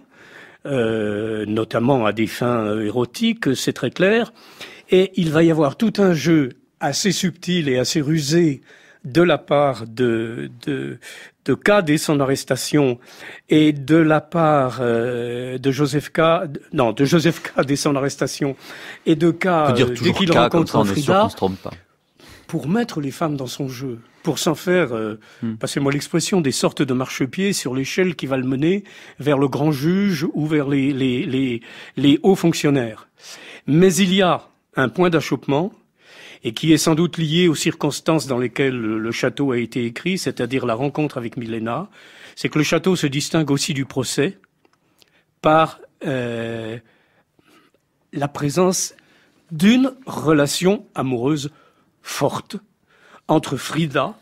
euh, notamment à des fins érotiques, c'est très clair. Et il va y avoir tout un jeu assez subtil et assez rusé de la part de, de, de K dès son arrestation et de la part euh, de Joseph K, non, de Joseph K dès son arrestation et de K dès qu'il rencontre Frida, pour mettre les femmes dans son jeu, pour s'en faire, euh, hmm. passez-moi l'expression, des sortes de marchepieds sur l'échelle qui va le mener vers le grand juge ou vers les, les, les, les hauts fonctionnaires. Mais il y a un point d'achoppement, et qui est sans doute lié aux circonstances dans lesquelles le château a été écrit, c'est-à-dire la rencontre avec Milena, c'est que le château se distingue aussi du procès par euh, la présence d'une relation amoureuse forte entre Frida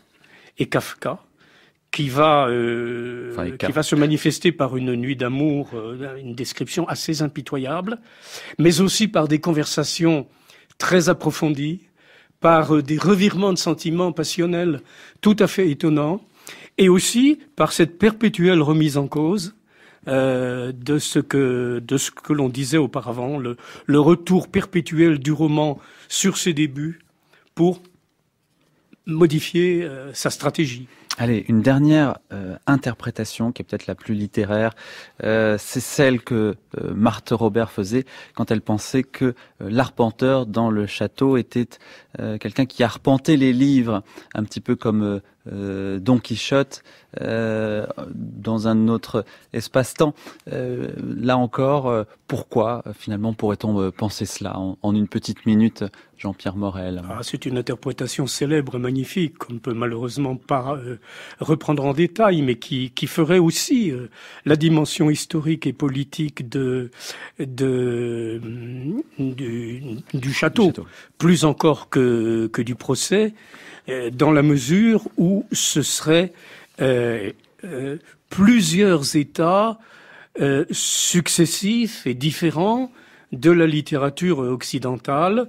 et Kafka, qui va, euh, qui va se manifester par une nuit d'amour, euh, une description assez impitoyable, mais aussi par des conversations très approfondie, par euh, des revirements de sentiments passionnels tout à fait étonnants, et aussi par cette perpétuelle remise en cause euh, de ce que de ce que l'on disait auparavant, le, le, retour perpétuel du roman sur ses débuts pour modifier euh, sa stratégie. Allez, une dernière euh, interprétation qui est peut-être la plus littéraire, euh, c'est celle que Marthe Robert faisait quand elle pensait que l'arpenteur dans le château était quelqu'un qui arpentait les livres, un petit peu comme Don Quichotte dans un autre espace-temps. là encore, pourquoi finalement pourrait-on penser cela en une petite minute Jean-Pierre Morel. Ah, c'est une interprétation célèbre, et magnifique, qu'on ne peut malheureusement pas euh, reprendre en détail, mais qui, ferait aussi euh, la dimension historique et politique mm, du, château, plus encore que, du procès, euh, dans la mesure où ce serait plusieurs États successifs et différents de la littérature occidentale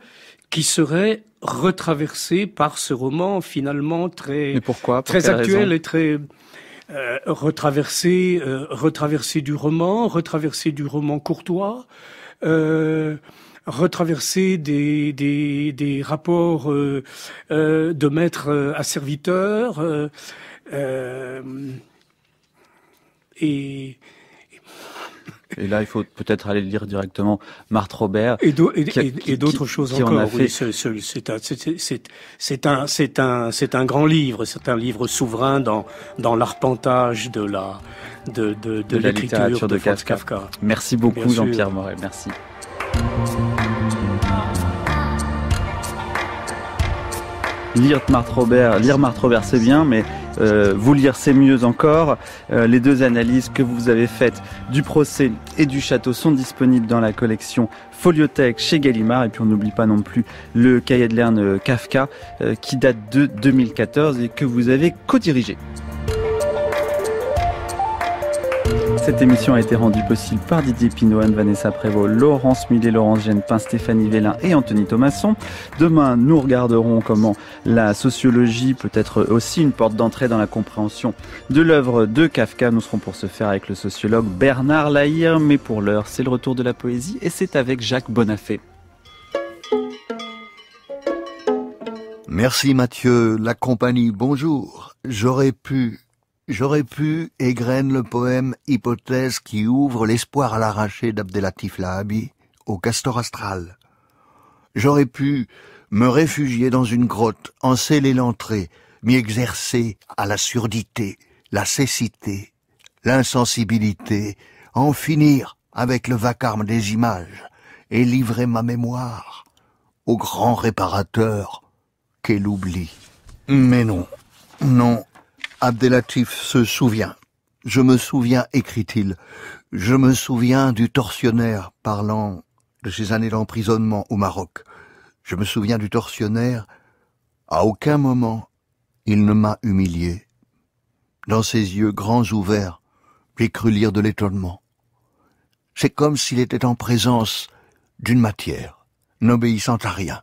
qui serait retraversé par ce roman finalement très, très actuel et très euh, retraversé, euh, retraversé du roman, retraversé du roman courtois. Euh, retraverser des, des, des rapports euh, euh, de maître à serviteur. et et là, il faut peut-être aller lire directement Marthe Robert. Et, d'autres choses encore. c'est un, c'est un, c'est un grand livre. C'est un livre souverain dans dans l'arpentage de la de de, l'écriture de, Kafka. Kafka. Merci beaucoup, Jean-Pierre Moret. Merci. lire Marthe Robert, lire Robert c'est bien, mais euh, vous lire c'est mieux encore. Euh, les deux analyses que vous avez faites du procès et du château sont disponibles dans la collection Foliothèque chez Gallimard. Et puis on n'oublie pas non plus le cahier de Lerne euh, Kafka qui date de 2014 et que vous avez co-dirigé. Cette émission a été rendue possible par Didier Pinoan, Vanessa Prévost, Laurence Millet, Laurence Genepin, Stéphanie Vélin et Anthony Thomasson. Demain, nous regarderons comment la sociologie peut être aussi une porte d'entrée dans la compréhension de l'œuvre de Kafka. Nous serons pour ce faire avec le sociologue Bernard Lahire, mais pour l'heure, c'est le retour de la poésie et c'est avec Jacques Bonafé. Merci Mathieu, la compagnie, bonjour. J'aurais pu J'aurais pu égrène le poème Hypothèse qui ouvre l'espoir à l'arraché d'Abdelatif Lahabi au castor astral. J'aurais pu me réfugier dans une grotte, en sceller l'entrée, m'y exercer à la surdité, la cécité, l'insensibilité, en finir avec le vacarme des images et livrer ma mémoire au grand réparateur qu'est l'oubli. Mais non, non, Abdelatif se souvient. Je me souviens, écrit-il, je me souviens du tortionnaire parlant de ses années d'emprisonnement au Maroc. Je me souviens du tortionnaire. À aucun moment il ne m'a humilié. Dans ses yeux grands ouverts, j'ai cru lire de l'étonnement. C'est comme s'il était en présence d'une matière, n'obéissant à rien.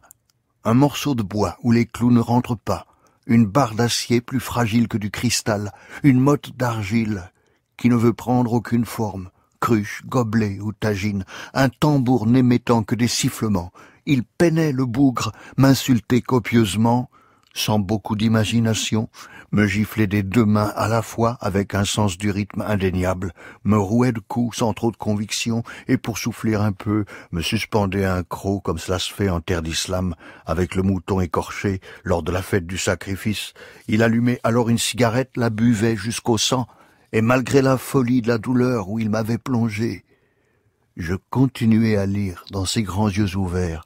Un morceau de bois où les clous ne rentrent pas, une barre d'acier plus fragile que du cristal, une motte d'argile qui ne veut prendre aucune forme, cruche, gobelet ou tagine, un tambour n'émettant que des sifflements. Il peinait le bougre, m'insultait copieusement, sans beaucoup d'imagination, me giflait des deux mains à la fois avec un sens du rythme indéniable, me rouait de coups sans trop de conviction, et pour souffler un peu, me suspendait à un croc comme cela se fait en terre d'islam, avec le mouton écorché lors de la fête du sacrifice. Il allumait alors une cigarette, la buvait jusqu'au sang, et malgré la folie de la douleur où il m'avait plongé, je continuais à lire dans ses grands yeux ouverts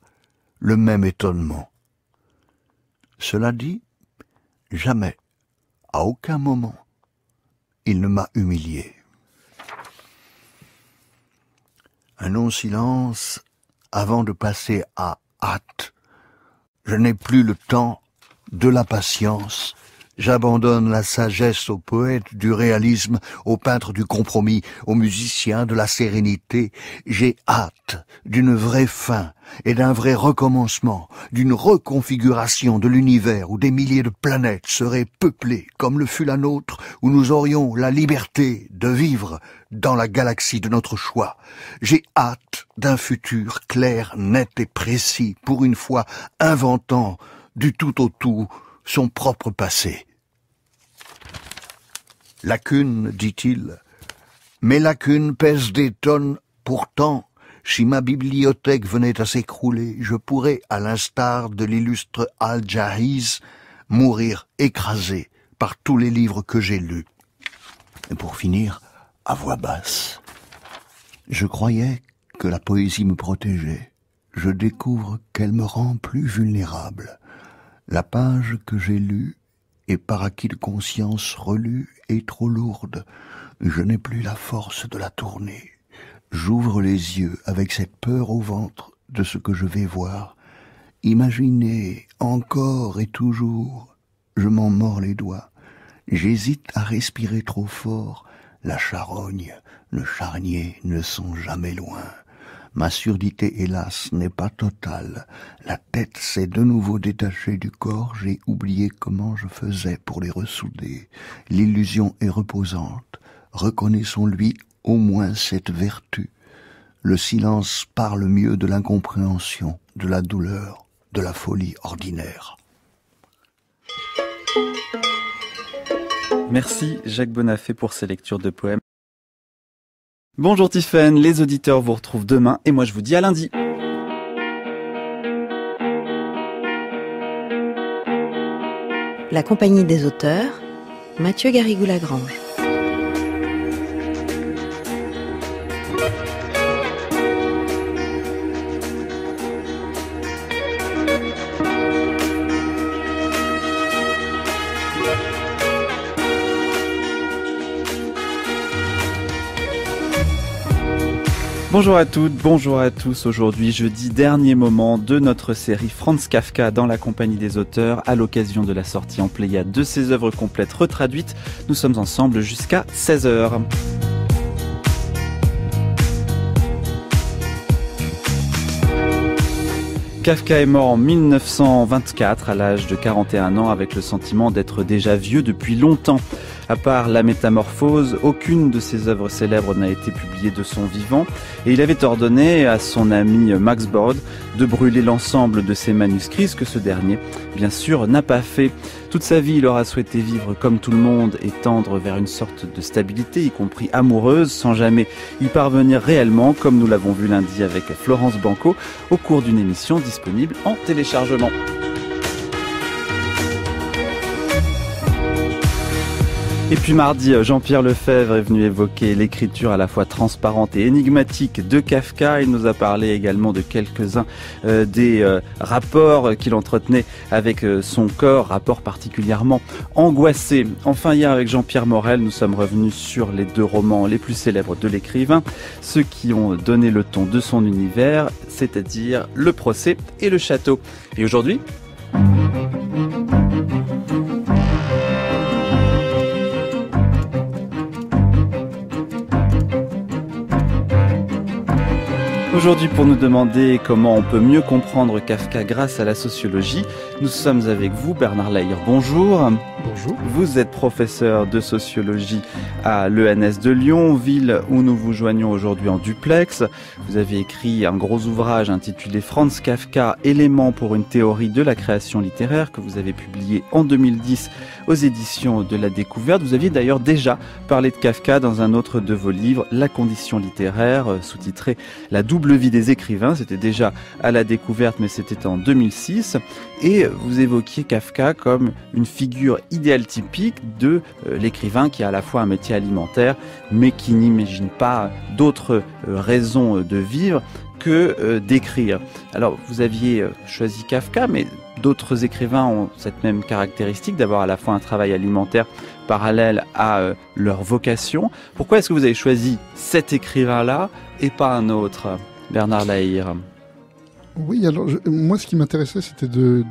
le même étonnement. Cela dit, jamais aucun moment, il ne m'a humilié. Un long silence avant de passer à hâte. Je n'ai plus le temps de la patience J'abandonne la sagesse au poète du réalisme, au peintre du compromis, aux musiciens de la sérénité. J'ai hâte d'une vraie fin et d'un vrai recommencement, d'une reconfiguration de l'univers où des milliers de planètes seraient peuplées comme le fut la nôtre, où nous aurions la liberté de vivre dans la galaxie de notre choix. J'ai hâte d'un futur clair, net et précis, pour une fois inventant du tout au tout son propre passé. Lacune, dit-il. Mes lacunes pèsent des tonnes. Pourtant, si ma bibliothèque venait à s'écrouler, je pourrais, à l'instar de l'illustre Al-Jahiz, mourir écrasé par tous les livres que j'ai lus. Et pour finir, à voix basse, je croyais que la poésie me protégeait. Je découvre qu'elle me rend plus vulnérable. La page que j'ai lue et par acquis conscience relue et trop lourde. Je n'ai plus la force de la tourner. J'ouvre les yeux avec cette peur au ventre de ce que je vais voir. Imaginez encore et toujours. Je m'en mords les doigts. J'hésite à respirer trop fort. La charogne, le charnier ne sont jamais loin. Ma surdité, hélas, n'est pas totale. La tête s'est de nouveau détachée du corps, j'ai oublié comment je faisais pour les ressouder. L'illusion est reposante. Reconnaissons-lui au moins cette vertu. Le silence parle mieux de l'incompréhension, de la douleur, de la folie ordinaire. Merci Jacques Bonafé pour ces lectures de poèmes. Bonjour Tiffen, les auditeurs vous retrouvent demain et moi je vous dis à lundi. La compagnie des auteurs, Mathieu Garrigou-Lagrange. Bonjour à toutes, bonjour à tous. Aujourd'hui, jeudi, dernier moment de notre série Franz Kafka dans la compagnie des auteurs à l'occasion de la sortie en Pléiade de ses œuvres complètes retraduites. Nous sommes ensemble jusqu'à 16h. Kafka est mort en 1924 à l'âge de 41 ans avec le sentiment d'être déjà vieux depuis longtemps. À part La Métamorphose, aucune de ses œuvres célèbres n'a été publiée de son vivant et il avait ordonné à son ami Max Bord de brûler l'ensemble de ses manuscrits, ce que ce dernier, bien sûr, n'a pas fait. Toute sa vie, il aura souhaité vivre comme tout le monde et tendre vers une sorte de stabilité, y compris amoureuse, sans jamais y parvenir réellement, comme nous l'avons vu lundi avec Florence Banco, au cours d'une émission disponible en téléchargement. Et puis mardi, Jean-Pierre Lefebvre est venu évoquer l'écriture à la fois transparente et énigmatique de Kafka. Il nous a parlé également de quelques-uns euh, des euh, rapports qu'il entretenait avec euh, son corps, rapports particulièrement angoissés. Enfin, hier, avec Jean-Pierre Morel, nous sommes revenus sur les deux romans les plus célèbres de l'écrivain, ceux qui ont donné le ton de son univers, c'est-à-dire Le procès et Le château. Et aujourd'hui... Aujourd'hui, pour nous demander comment on peut mieux comprendre Kafka grâce à la sociologie, nous sommes avec vous, Bernard Leyer, Bonjour. Bonjour. Vous êtes professeur de sociologie à l'ENS de Lyon, ville où nous vous joignons aujourd'hui en duplex. Vous avez écrit un gros ouvrage intitulé Franz Kafka, éléments pour une théorie de la création littéraire que vous avez publié en 2010 aux éditions de la découverte. Vous aviez d'ailleurs déjà parlé de Kafka dans un autre de vos livres, La condition littéraire, euh, sous-titré La double vie des écrivains. C'était déjà à la découverte, mais c'était en 2006. Et vous évoquiez Kafka comme une figure idéal typique de euh, l'écrivain qui a à la fois un métier alimentaire, mais qui n'imagine pas d'autres euh, raisons euh, de vivre que d'écrire. Alors, vous aviez choisi Kafka, mais d'autres écrivains ont cette même caractéristique d'avoir à la fois un travail alimentaire parallèle à leur vocation. Pourquoi est-ce que vous avez choisi cet écrivain-là et pas un autre, Bernard Lahire oui, alors moi, ce qui m'intéressait, c'était de,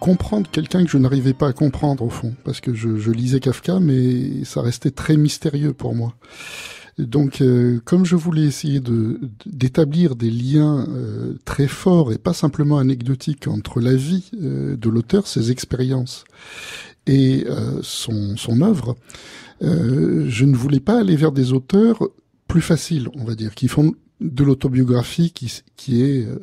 comprendre quelqu'un que je n'arrivais pas à comprendre, au fond, parce que je, lisais Kafka, mais ça restait très mystérieux pour moi. donc, euh, comme je voulais essayer de, d'établir des liens euh, très forts et pas simplement anecdotiques entre la vie euh, de l'auteur, ses expériences et son, son œuvre, je ne voulais pas aller vers des auteurs plus faciles, on va dire, qui font de l'autobiographie qui, qui est euh,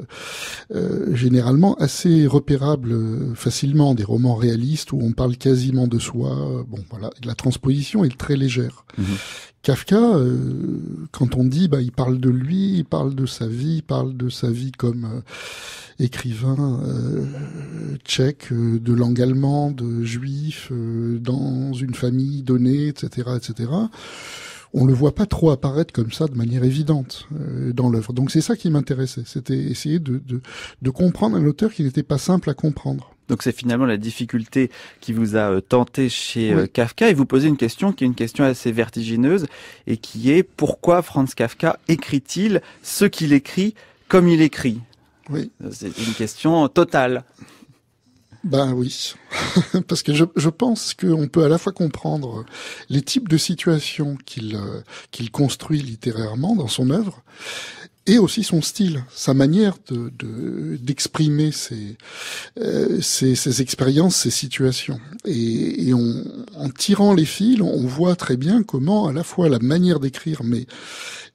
euh, généralement assez repérable euh, facilement, des romans réalistes où on parle quasiment de soi. Bon, voilà, la transposition est très légère. Mhm. Kafka, quand on dit, bah, il parle de lui, il parle de sa vie, il parle de sa vie comme écrivain tchèque, de langue allemande, juif, dans une famille donnée, etc., etc on le voit pas trop apparaître comme ça de manière évidente euh, dans l'œuvre. Donc c'est ça qui m'intéressait, c'était essayer de, comprendre un auteur qui n'était pas simple à comprendre. Donc c'est finalement la difficulté qui vous a euh, tenté chez euh, Kafka et vous posez une question qui est une question assez vertigineuse et qui est pourquoi Franz Kafka écrit-il ce qu'il écrit comme il écrit Oui. C'est une question totale. Ben oui, parce que je, je pense qu'on peut à la fois comprendre les types de situations qu'il euh, qu'il construit littérairement dans son œuvre et aussi son style, sa manière de d'exprimer de, ses, euh, expériences, ses situations. Et, et on, en tirant les fils, on voit très bien comment à la fois la manière d'écrire, mais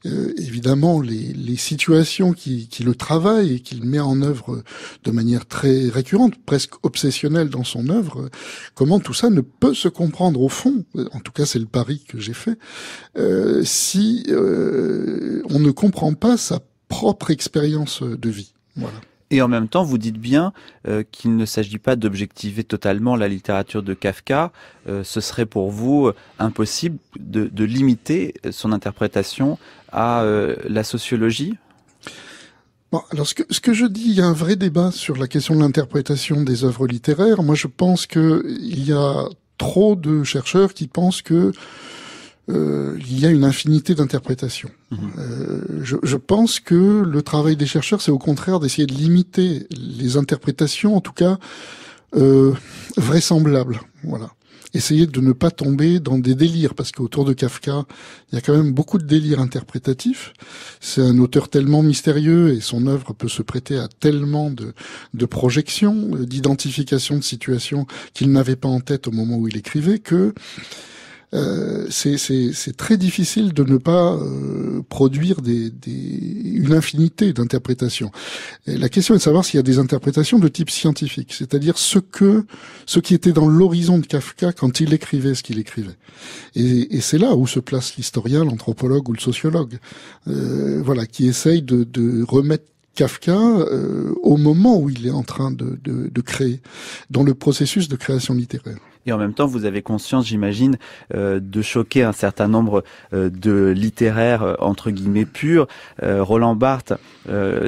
euh, évidemment les, situations qui, qui, le travaillent et qu'il met en œuvre de manière très récurrente, presque obsessionnelle dans son œuvre, comment tout ça ne peut se comprendre au fond, en tout cas c'est le pari que j'ai fait, euh, si euh, on ne comprend pas sa propre expérience de vie. Et en même temps, vous dites bien qu'il ne s'agit pas d'objectiver totalement la littérature de Kafka. ce serait pour vous impossible de, limiter son interprétation à euh, la sociologie Bon, alors ce que, je dis, il y a un vrai débat sur la question de l'interprétation des œuvres littéraires. Moi, je pense que il y a trop de chercheurs qui pensent que euh, il y a une infinité d'interprétations. Mmh. Euh, je, pense que le travail des chercheurs, c'est au contraire d'essayer de limiter les interprétations, en tout cas vraisemblables. Voilà essayer de ne pas tomber dans des délires, parce qu'autour de Kafka, il y a quand même beaucoup de délires interprétatifs. C'est un auteur tellement mystérieux et son œuvre peut se prêter à tellement de, de projections, euh, d'identification de situations qu'il n'avait pas en tête au moment où il écrivait que euh, c'est très difficile de ne pas euh, produire des, des, une infinité d'interprétations. La question est de savoir s'il y a des interprétations de type scientifique, c'est-à-dire ce que ce qui était dans l'horizon de Kafka quand il écrivait ce qu'il écrivait. Et, et c'est là où se place l'historien, l'anthropologue ou le sociologue, euh, voilà, qui essaye de, de remettre Kafka euh, au moment où il est en train de, de, de créer, dans le processus de création littéraire. Et en même temps, vous avez conscience, j'imagine, euh, de choquer un certain nombre euh, de littéraires, euh, entre guillemets, purs. Roland Barthes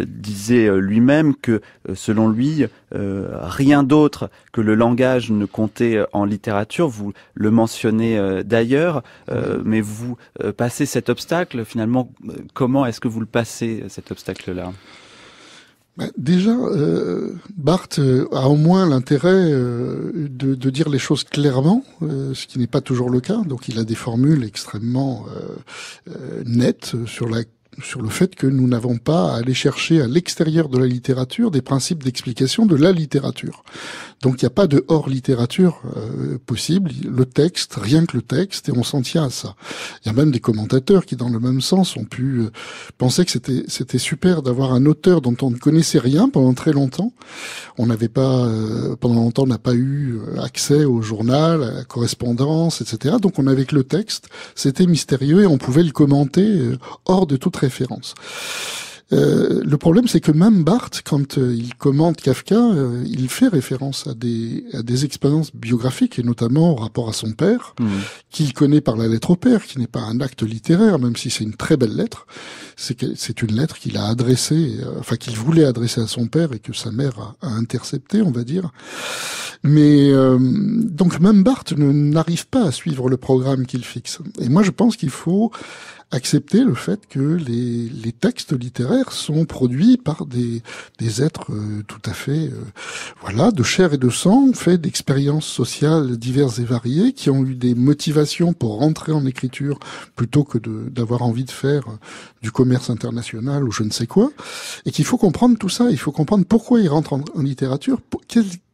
disait lui-même que, selon lui, rien d'autre que le langage ne comptait en littérature. Vous le mentionnez d'ailleurs, mais vous passez cet obstacle, finalement, comment est-ce que vous le passez, cet obstacle-là bah, déjà, euh, Barthes euh, a au moins l'intérêt euh, de, dire les choses clairement, euh, ce qui n'est pas toujours le cas. Donc, il a des formules extrêmement nettes sur sur le fait que nous n'avons pas à aller chercher à l'extérieur de la littérature des principes d'explication de la littérature. Donc il n'y a pas de hors littérature euh, possible. Le texte, rien que le texte, et on s'en tient à ça. Il y a même des commentateurs qui, dans le même sens, ont pu euh, penser que c'était c'était super d'avoir un auteur dont on ne connaissait rien pendant très longtemps. On n'avait pas euh, pendant longtemps on n'a pas eu accès au journal, à la correspondance, etc. Donc on avait que le texte. C'était mystérieux et on pouvait le commenter hors de toute référence. Euh, le problème, c'est que même Barthes, quand euh, il commente Kafka, euh, il fait référence à des, à des expériences biographiques, et notamment au rapport à son père, mm. qu'il connaît par la lettre au père, qui n'est pas un acte littéraire, même si c'est une très belle lettre. C'est une lettre qu'il a adressée, enfin qu'il voulait adresser à son père et que sa mère a, intercepté, interceptée, on va dire. Mais donc même Barthes n'arrive pas à suivre le programme qu'il fixe. Et moi, je pense qu'il faut accepter le fait que les, textes littéraires sont produits par des, des êtres euh, tout à fait, euh, voilà, de chair et de sang, faits d'expériences sociales diverses et variées, qui ont eu des motivations pour rentrer en écriture plutôt que d'avoir envie de faire euh, du commerce international ou je ne sais quoi, et qu'il faut comprendre tout ça, il faut comprendre pourquoi ils rentrent en, littérature, pour,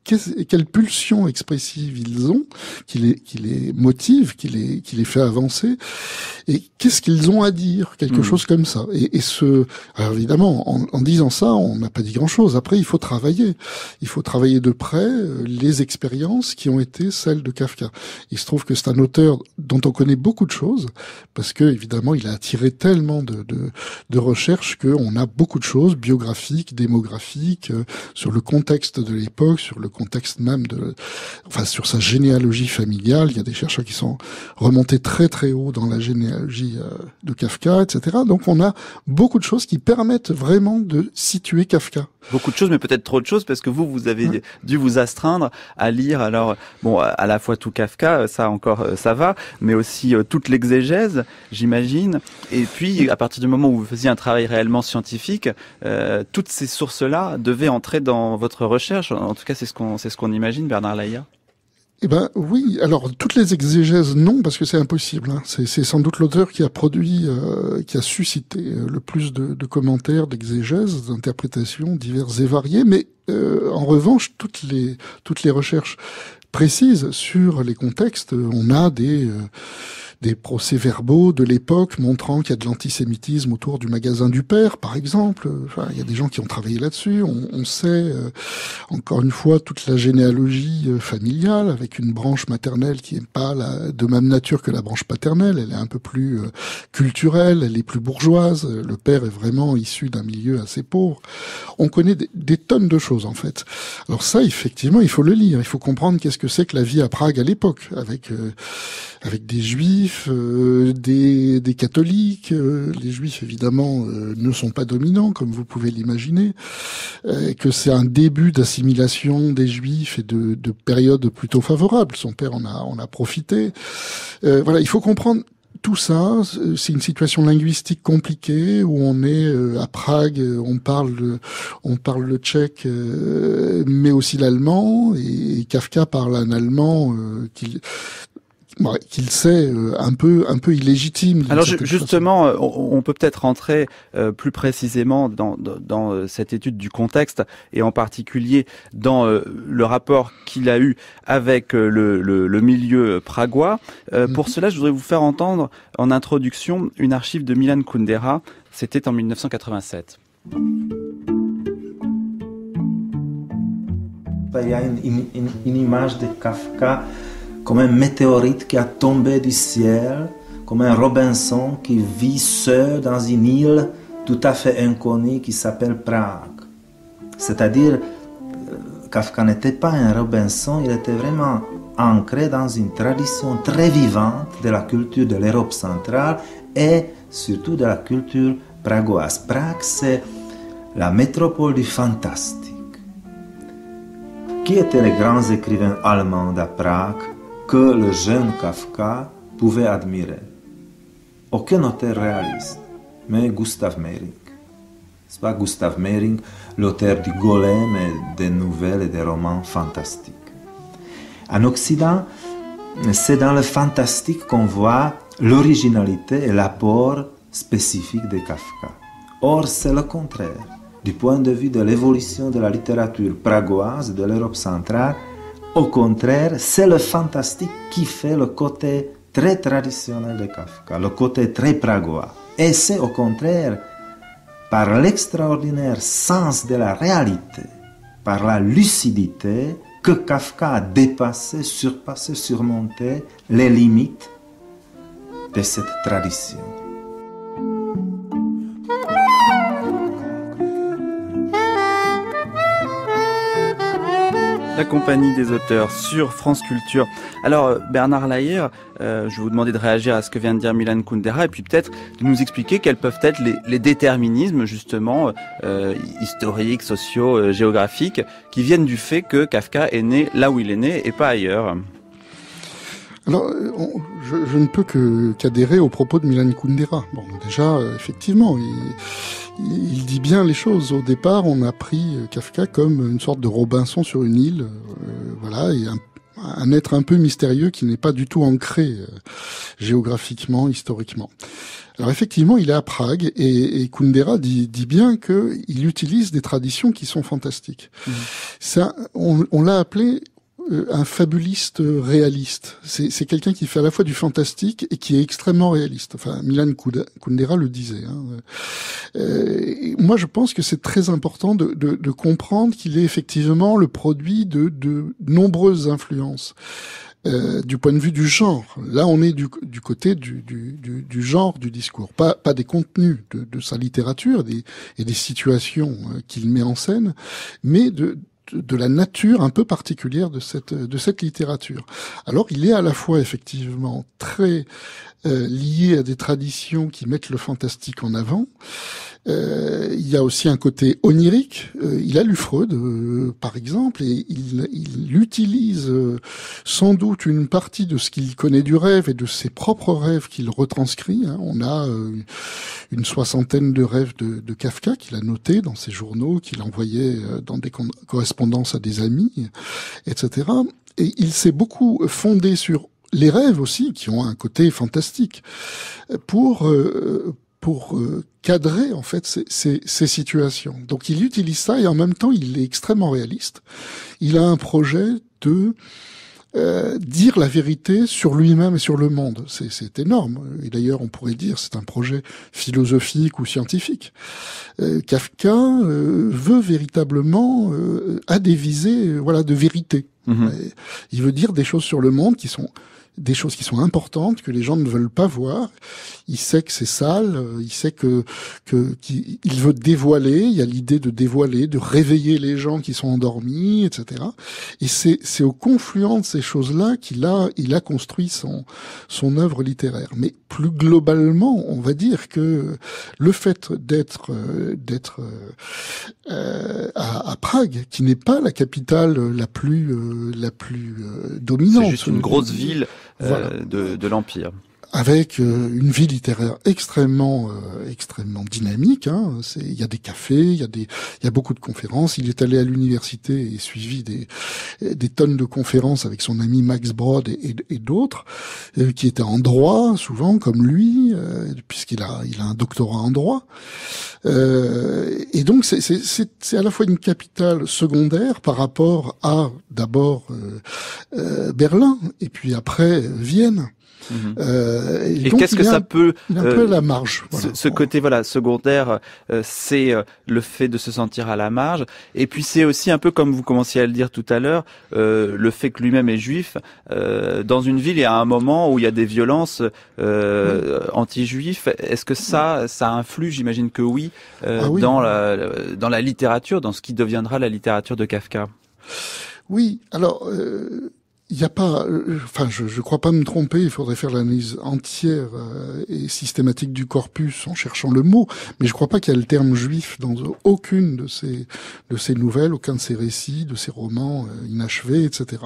quelles quelle pulsion expressive ils ont, qui les, qui les motive, qui les, les fait avancer, et qu'est-ce qu'ils ont à dire, quelque hmm. chose comme ça. Et, et ce, alors évidemment, en, en disant ça, on n'a pas dit grand-chose. Après, il faut travailler. Il faut travailler de près euh, les expériences qui ont été celles de Kafka. Il se trouve que c'est un auteur dont on connaît beaucoup de choses, parce que évidemment, il a attiré tellement de, de, de recherches qu'on a beaucoup de choses biographiques, démographiques, euh, sur le contexte de l'époque, sur le contexte même de, enfin, sur sa généalogie familiale. Il y a des chercheurs qui sont remontés très très haut dans la généalogie euh, de Kafka, etc. Donc on a beaucoup de choses qui permettent vraiment de situer Kafka beaucoup de choses, mais peut-être trop de choses, parce que vous, vous avez mmh. dû vous astreindre à lire, alors, bon, à la fois tout Kafka, ça encore, euh, ça va, mais aussi euh, toute l'exégèse, j'imagine. Et puis, à partir du moment où vous faisiez un travail réellement scientifique, euh, toutes ces sources-là devaient entrer dans votre recherche. En tout cas, c'est ce qu'on, c'est ce qu'on imagine, Bernard Laïa. Eh ben oui, alors toutes les exégèses non parce que c'est impossible. Hein. C'est sans doute l'auteur qui a produit, euh, qui a suscité euh, le plus de, commentaires, d'exégèses, d'interprétations diverses et variées. Mais euh, en revanche, toutes les toutes les recherches précises sur les contextes, on a des des procès-verbaux de l'époque montrant qu'il y a de l'antisémitisme autour du magasin du père, par exemple. il y a des gens qui ont travaillé là-dessus. On, sait, euh, encore une fois, toute la généalogie euh, familiale avec une branche maternelle qui n'est pas de même nature que la branche paternelle. Elle est un peu plus euh, culturelle, elle est plus bourgeoise. Le père est vraiment issu d'un milieu assez pauvre. On connaît des, tonnes de choses en fait. Alors ça, effectivement, il faut le lire. Il faut comprendre qu'est-ce que c'est que la vie à Prague à l'époque, avec avec des juifs euh, des, des, catholiques. Euh, les juifs, évidemment, euh, ne sont pas dominants, comme vous pouvez l'imaginer. que c'est un début d'assimilation des juifs et de, de période plutôt favorable. Son père en a, en a profité. voilà, il faut comprendre tout ça, c'est une situation linguistique compliquée où on est à Prague, on parle, on parle le tchèque, mais aussi l'allemand. Et, Kafka parle un allemand bah, qu'il sait euh, un peu un peu illégitime. Alors justement, euh, on peut peut-être rentrer euh, plus précisément dans, cette étude du contexte et en particulier dans le rapport qu'il a eu avec le, milieu pragois. Pour mhm. cela, je voudrais vous faire entendre en introduction une archive de Milan Kundera. C'était en 1987. Il y a une image de Kafka comme un météorite qui a tombé du ciel, comme un Robinson qui vit seul dans une île tout à fait inconnue qui s'appelle Prague. C'est-à-dire, euh, Kafka n'était pas un Robinson, il était vraiment ancré dans une tradition très vivante de la culture de l'Europe centrale et surtout de la culture pragoise. Prague, c'est la métropole du fantastique. Qui étaient les grands écrivains allemands à Prague que le jeune Kafka pouvait admirer. Aucun auteur réaliste, mais Gustav Meyrink. C'est pas Gustav Mehring, l'auteur du Golem et des nouvelles et des romans fantastiques. En Occident, c'est dans le fantastique qu'on voit l'originalité et l'apport spécifique de Kafka. Or, c'est le contraire. Du point de vue de l'évolution de la littérature pragoise de l'Europe centrale, au contraire, c'est le fantastique qui fait le côté très traditionnel de Kafka, le côté très pragois. Et c'est au contraire par l'extraordinaire sens de la réalité, par la lucidité, que Kafka a dépassé, surpassé, surmonté les limites de cette tradition. la compagnie des auteurs sur France Culture. Alors euh, Bernard Laïr, euh, je vous demander de réagir à ce que vient de dire Milan Kundera et puis peut-être de nous expliquer quels peuvent être les, déterminismes justement euh, historiques, sociaux, euh, géographiques qui viennent du fait que Kafka est né là où il est né et pas ailleurs. Alors, euh, je, ne peux que qu'adhérer aux propos de Milan Kundera. Bon, déjà, euh, effectivement, il, il, dit bien les choses. Au départ, on a pris euh, Kafka comme une sorte de Robinson sur une île, voilà, et un, être un peu mystérieux qui n'est pas du tout ancré géographiquement, historiquement. Alors effectivement, il est à Prague et, Kundera dit, dit bien qu'il utilise des traditions qui sont fantastiques. Mmh. Ça, on l'a appelé un fabuliste réaliste. C'est quelqu'un qui fait à la fois du fantastique et qui est extrêmement réaliste. Enfin, Milan Kundera le disait. Hein. Euh, moi, je pense que c'est très important de, de, de comprendre qu'il est effectivement le produit de, de nombreuses influences. Euh, du point de vue du genre. Là, on est du, du côté du, du, du, genre du discours, pas, pas des contenus de, de sa littérature des, et des situations euh, qu'il met en scène, mais de, de la nature un peu particulière de cette de cette littérature. Alors il est à la fois effectivement très euh, lié à des traditions qui mettent le fantastique en avant, euh, il y a aussi un côté onirique. Euh, il a lu Freud, euh, par exemple, et il, utilise sans doute une partie de ce qu'il connaît du rêve et de ses propres rêves qu'il retranscrit. Hein. On a une soixantaine de rêves de, de Kafka qu'il a notés dans ses journaux, qu'il envoyait dans des correspondances à des amis, etc. Et il s'est beaucoup fondé sur les rêves aussi, qui ont un côté fantastique, pour pour euh, cadrer en fait ces, ces, ces, situations. Donc il utilise ça et en même temps il est extrêmement réaliste. Il a un projet de euh, dire la vérité sur lui-même et sur le monde. C'est énorme. Et d'ailleurs, on pourrait dire c'est un projet philosophique ou scientifique. Euh, Kafka euh, veut véritablement euh, à adéviser voilà de vérité. Mm-hmm. Il veut dire des choses sur le monde qui sont des choses qui sont importantes que les gens ne veulent pas voir. Il sait que c'est sale, euh, il sait que que qu'il veut dévoiler. Il y a l'idée de dévoiler, de réveiller les gens qui sont endormis, etc. Et c'est au confluent de ces choses-là qu'il a il a construit son son œuvre littéraire. Mais plus globalement, on va dire que le fait d'être euh, d'être euh, à, Prague, qui n'est pas la capitale la plus la plus dominante, c'est juste une grosse ville euh, de l'Empire avec euh, une vie littéraire extrêmement euh, extrêmement dynamique. Hein. Il y a des cafés, il y a des il y a beaucoup de conférences. Il est allé à l'université et suivi des des tonnes de conférences avec son ami Max Brod et, d'autres euh, qui étaient en droit souvent comme lui puisqu'il a il a un doctorat en droit. et donc c'est c'est à la fois une capitale secondaire par rapport à d'abord Berlin et puis après Vienne. Mhm. Euh, et, qu'est-ce que ça peut un peu euh, la marge. Ce, côté voilà secondaire, euh, c'est le fait de se sentir à la marge. Et puis c'est aussi un peu comme vous commenciez à le dire tout à l'heure, le fait que lui-même est juif. dans une ville, il y a un moment où il y a des violences anti-juifs. Est-ce que ça, ça influe J'imagine que ah oui, dans la dans la littérature, dans ce qui deviendra la littérature de Kafka. Oui, alors il n'y a pas, euh, enfin, je ne crois pas me tromper. Il faudrait faire l'analyse entière euh, et systématique du corpus en cherchant le mot, mais je ne crois pas qu'il y a le terme juif dans aucune de ces de ces nouvelles, aucun de ces récits, de ces romans euh, inachevés, etc.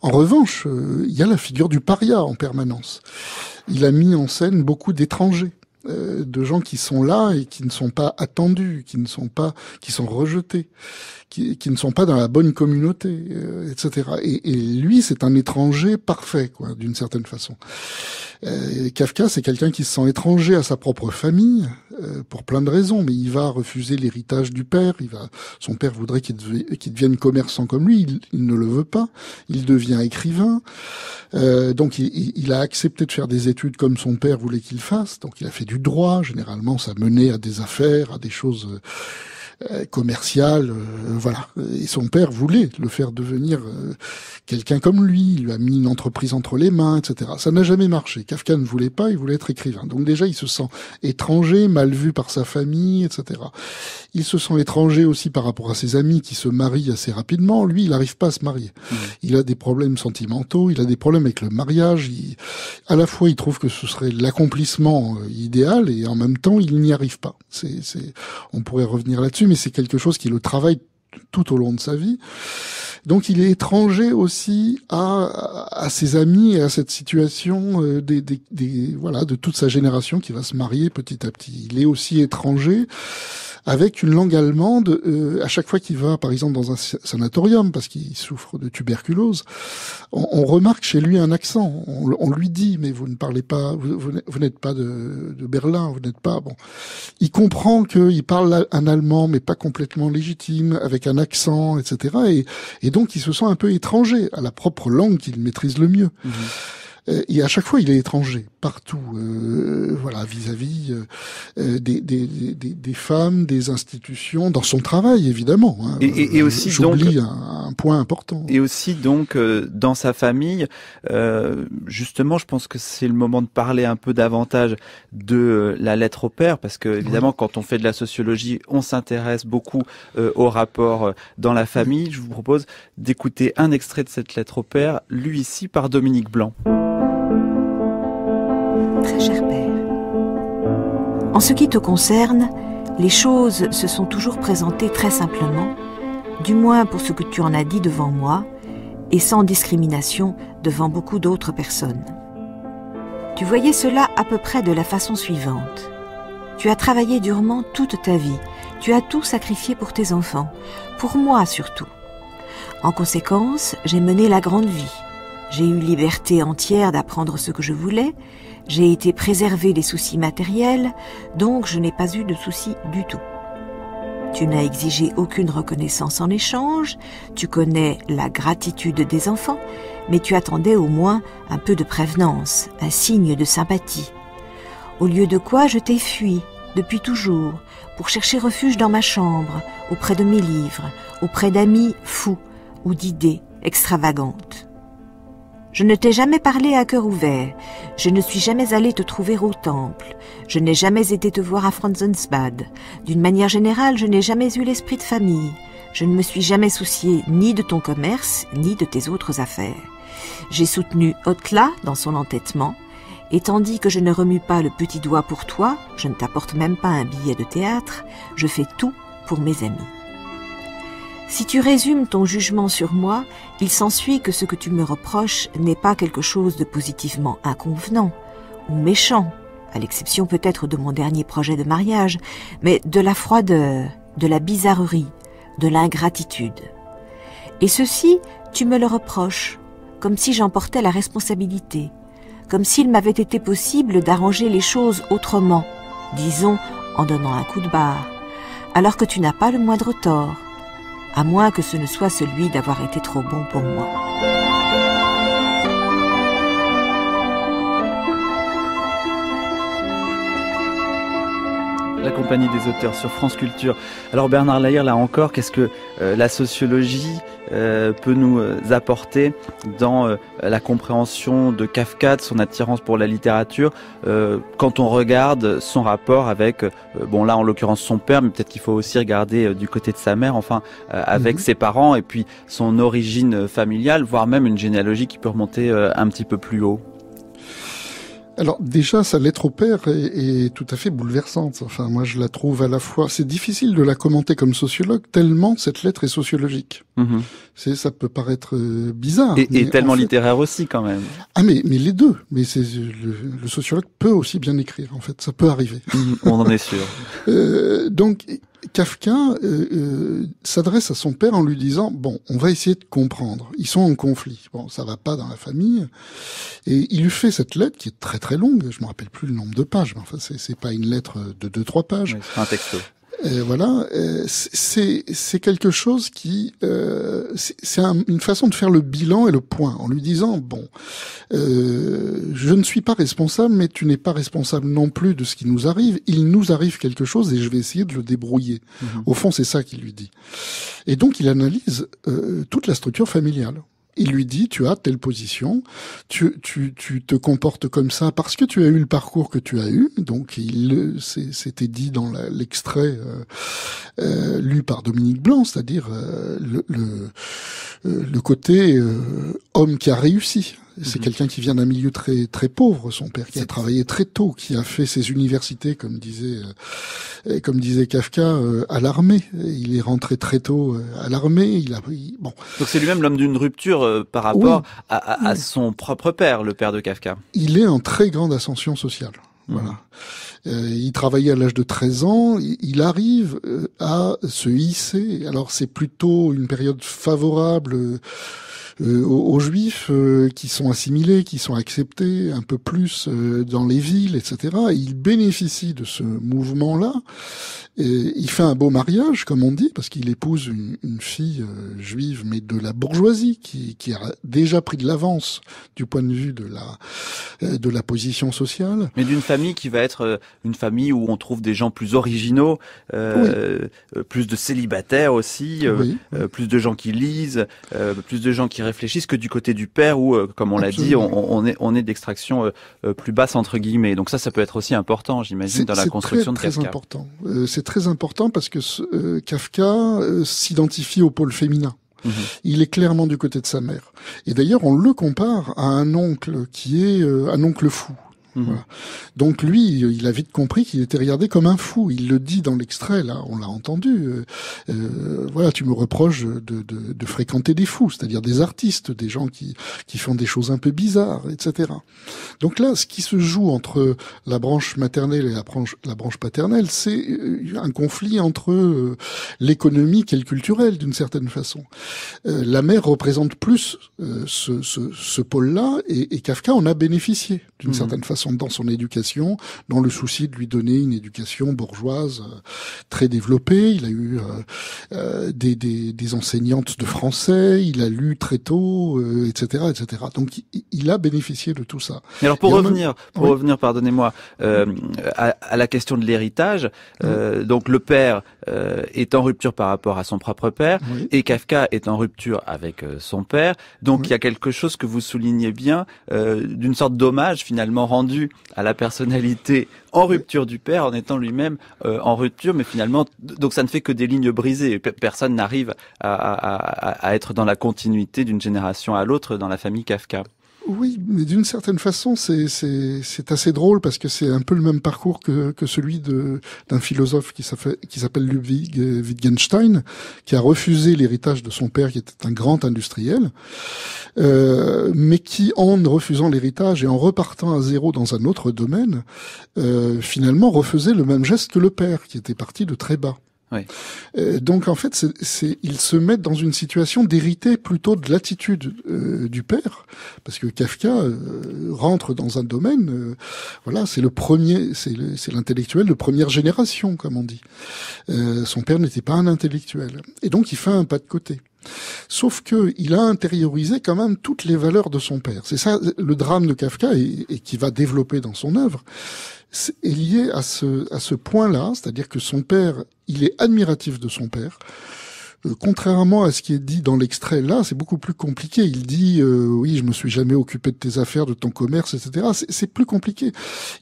En revanche, il y a la figure du paria en permanence. Il a mis en scène beaucoup d'étrangers de gens qui sont là et qui ne sont pas attendus, qui ne sont pas, qui sont rejetés qui, ne sont pas dans la bonne communauté, euh, etc. Et, lui, c'est un étranger parfait, quoi, d'une certaine façon. Euh, Kafka, c'est quelqu'un qui se sent étranger à sa propre famille euh, pour plein de raisons, mais il va refuser l'héritage du père. Il va, son père voudrait qu'il devienne commerçant comme lui. Il, ne le veut pas. Il devient écrivain. Euh, donc, il, il, a accepté de faire des études comme son père voulait qu'il fasse. Donc, il a fait du droit. Généralement, ça menait à des affaires, à des choses euh, commercial, euh, voilà. Et son père voulait le faire devenir euh, quelqu'un comme lui. Il lui a mis une entreprise entre les mains, etc. Ça n'a jamais marché. Kafka ne voulait pas, il voulait être écrivain. Donc déjà, il se sent étranger, mal vu par sa famille, etc. Il se sent étranger aussi par rapport à ses amis qui se marient assez rapidement. Lui, il n'arrive pas à se marier. Mmh. Il a des problèmes sentimentaux, il a des problèmes avec le mariage. À la fois, il trouve que ce serait l'accomplissement idéal et en même temps, il n'y arrive pas. C'est, on pourrait revenir là-dessus, mais c'est quelque chose qui le travaille tout au long de sa vie. Donc il est étranger aussi à, ses amis et à cette situation euh, des, des, voilà de toute sa génération qui va se marier petit à petit. Il est aussi étranger avec une langue allemande euh, à chaque fois qu'il va, par exemple, dans un sanatorium parce qu'il souffre de tuberculose. On, remarque chez lui un accent. On, lui dit mais vous ne parlez pas, vous, n'êtes pas de, Berlin, vous n'êtes pas bon. Il comprend qu'il parle un allemand mais pas complètement légitime avec un accent, etc. Et, et donc il se sent un peu étranger à la propre langue qu'il maîtrise le mieux. Mmh. Euh, et à chaque fois, il est étranger, partout, euh, voilà, vis-à-vis euh, des, des, des, des, femmes, des institutions, dans son travail, évidemment. Hein. Et, et, et, aussi, j'oublie un, point important. Et aussi, donc, dans sa famille, justement, je pense que c'est le moment de parler un peu davantage de la lettre au père, parce que évidemment, quand on fait de la sociologie, on s'intéresse beaucoup au rapport dans la famille. Je vous propose d'écouter un extrait de cette lettre au père, lu ici par Dominique Blanc très cher Père. En ce qui te concerne, les choses se sont toujours présentées très simplement, du moins pour ce que tu en as dit devant moi, et sans discrimination devant beaucoup d'autres personnes. Tu voyais cela à peu près de la façon suivante. Tu as travaillé durement toute ta vie, tu as tout sacrifié pour tes enfants, pour moi surtout. En conséquence, j'ai mené la grande vie. J'ai eu liberté entière d'apprendre ce que je voulais, j'ai été préservé des soucis matériels, donc je n'ai pas eu de soucis du tout. Tu n'as exigé aucune reconnaissance en échange, tu connais la gratitude des enfants, mais tu attendais au moins un peu de prévenance, un signe de sympathie. Au lieu de quoi je t'ai fui, depuis toujours, pour chercher refuge dans ma chambre, auprès de mes livres, auprès d'amis fous ou d'idées extravagantes. Je ne t'ai jamais parlé à cœur ouvert. Je ne suis jamais allé te trouver au temple. Je n'ai jamais été te voir à Franzensbad. D'une manière générale, je n'ai jamais eu l'esprit de famille. Je ne me suis jamais soucié ni de ton commerce, ni de tes autres affaires. J'ai soutenu Otla dans son entêtement, et tandis que je ne remue pas le petit doigt pour toi, je ne t'apporte même pas un billet de théâtre, je fais tout pour mes amis. Si tu résumes ton jugement sur moi, il s'ensuit que ce que tu me reproches n'est pas quelque chose de positivement inconvenant ou méchant, à l'exception peut-être de mon dernier projet de mariage, mais de la froideur, de la bizarrerie, de l'ingratitude. Et ceci, tu me le reproches, comme si j'en portais la responsabilité, comme s'il m'avait été possible d'arranger les choses autrement, disons en donnant un coup de barre, alors que tu n'as pas le moindre tort à moins que ce ne soit celui d'avoir été trop bon pour moi. La compagnie des auteurs sur France Culture. Alors Bernard Lahire, là encore, qu'est-ce que euh, la sociologie euh, peut nous euh, apporter dans euh, la compréhension de Kafka, de son attirance pour la littérature, quand on regarde son rapport avec, bon là en l'occurrence son père, mais peut-être qu'il faut aussi regarder du côté de sa mère, enfin avec mhm. ses parents et puis son origine familiale, voire même une généalogie qui peut remonter un petit peu plus haut alors déjà, sa lettre au père est, tout à fait bouleversante. Enfin, moi, je la trouve à la fois. C'est difficile de la commenter comme sociologue tellement cette lettre est sociologique. Mhm. C'est, ça peut paraître euh, bizarre. Et, tellement littéraire aussi, quand même. Ah, mais mais les deux. Mais c'est le, sociologue peut aussi bien écrire. En fait, ça peut arriver. Mhm. on en est sûr. Euh, donc Kafka euh, euh, s'adresse à son père en lui disant bon, on va essayer de comprendre. Ils sont en conflit. Bon, ça va pas dans la famille. Et il lui fait cette lettre qui est très très longue. Je me rappelle plus le nombre de pages, mais enfin c'est pas une lettre de deux trois pages. c'est un texto voilà, c'est quelque chose qui euh, c'est une façon de faire le bilan et le point en lui disant bon, euh, je ne suis pas responsable, mais tu n'es pas responsable non plus de ce qui nous arrive. Il nous arrive quelque chose et je vais essayer de le débrouiller. Mhm. Au fond, c'est ça qu'il lui dit. Et donc il analyse euh, toute la structure familiale il lui dit tu as telle position, tu, tu, tu te comportes comme ça parce que tu as eu le parcours que tu as eu. Donc il c'était dit dans l'extrait euh, euh, lu par Dominique Blanc, c'est-à-dire euh, le, le, le, côté homme qui a réussi. C'est mhm. quelqu'un qui vient d'un milieu très très pauvre, son père, qui a travaillé très tôt, qui a fait ses universités, comme disait euh, comme disait Kafka, euh, à l'armée. Il est rentré très tôt euh, à l'armée. Il a bon. Donc c'est lui-même l'homme d'une rupture par rapport à, son propre père, le père de Kafka. Il est en très grande ascension sociale. Mhm. Voilà. il travaillait à l'âge de 13 ans. Il arrive à se hisser. Alors c'est plutôt une période favorable euh, aux, juifs euh, qui sont assimilés, qui sont acceptés un peu plus euh, dans les villes, etc. il bénéficie de ce mouvement-là. Et il fait un beau mariage, comme on dit, parce qu'il épouse une, fille juive, mais de la bourgeoisie, qui, qui a déjà pris de l'avance du point de vue de la, de la position sociale. Mais d'une famille qui va être une famille où on trouve des gens plus originaux, euh, plus de célibataires aussi, euh, plus de gens qui lisent, plus de gens qui réfléchissent que du côté du père où, euh, comme on l'a dit, on, est, on est d'extraction euh, euh, plus basse entre guillemets. Donc ça, ça peut être aussi important, j'imagine, dans la construction de Kafka. C'est très important. c'est très important parce que Kafka s'identifie au pôle féminin. Mhm. Il est clairement du côté de sa mère. Et d'ailleurs, on le compare à un oncle qui est un oncle fou. Mhm. Donc lui, il a vite compris qu'il était regardé comme un fou. Il le dit dans l'extrait, là, on l'a entendu. Euh, euh, voilà, tu me reproches de, fréquenter des fous, c'est-à-dire des artistes, des gens qui, qui font des choses un peu bizarres, etc. Donc là, ce qui se joue entre la branche maternelle et la branche, la branche paternelle, c'est euh, un conflit entre l'économique et le culturel, d'une certaine façon. la mère représente plus ce, ce, pôle-là, et, Kafka en a bénéficié, d'une mhm. certaine façon dans son éducation, dans le souci de lui donner une éducation bourgeoise euh, très développée. Il a eu euh, euh, des, enseignantes de français, il a lu très tôt, etc., etc. Donc il, a bénéficié de tout ça. Mais alors pour revenir, pour revenir, pardonnez-moi, à, la question de l'héritage, donc le père euh, est en rupture par rapport à son propre père, et Kafka est en rupture avec euh, son père. Donc il y a quelque chose que vous soulignez bien, euh, d'une sorte d'hommage finalement rendu à la personnalité en rupture du père, en étant lui-même en rupture, mais finalement, donc ça ne fait que des lignes brisées. Personne n'arrive à être dans la continuité d'une génération à l'autre dans la famille Kafka. Oui, mais d'une certaine façon, c'est assez drôle parce que c'est un peu le même parcours que, celui d'un philosophe qui s'appelle Ludwig euh, Wittgenstein, qui a refusé l'héritage de son père, qui était un grand industriel, euh, mais qui, en refusant l'héritage et en repartant à zéro dans un autre domaine, euh, finalement refaisait le même geste que le père, qui était parti de très bas. Euh, donc en fait, c'est ils se mettent dans une situation d'hériter plutôt de l'attitude euh, du père, parce que Kafka euh, rentre dans un domaine. voilà, c'est le premier, c'est l'intellectuel de première génération, comme on dit. son père n'était pas un intellectuel, et donc il fait un pas de côté. Sauf que il a intériorisé quand même toutes les valeurs de son père. C'est ça le drame de Kafka et, et qui va développer dans son œuvre, est lié à ce, à ce point-là, c'est-à-dire que son père, il est admiratif de son père. Euh, contrairement à ce qui est dit dans l'extrait là, c'est beaucoup plus compliqué. Il dit euh, oui, je me suis jamais occupé de tes affaires, de ton commerce, etc. C'est plus compliqué.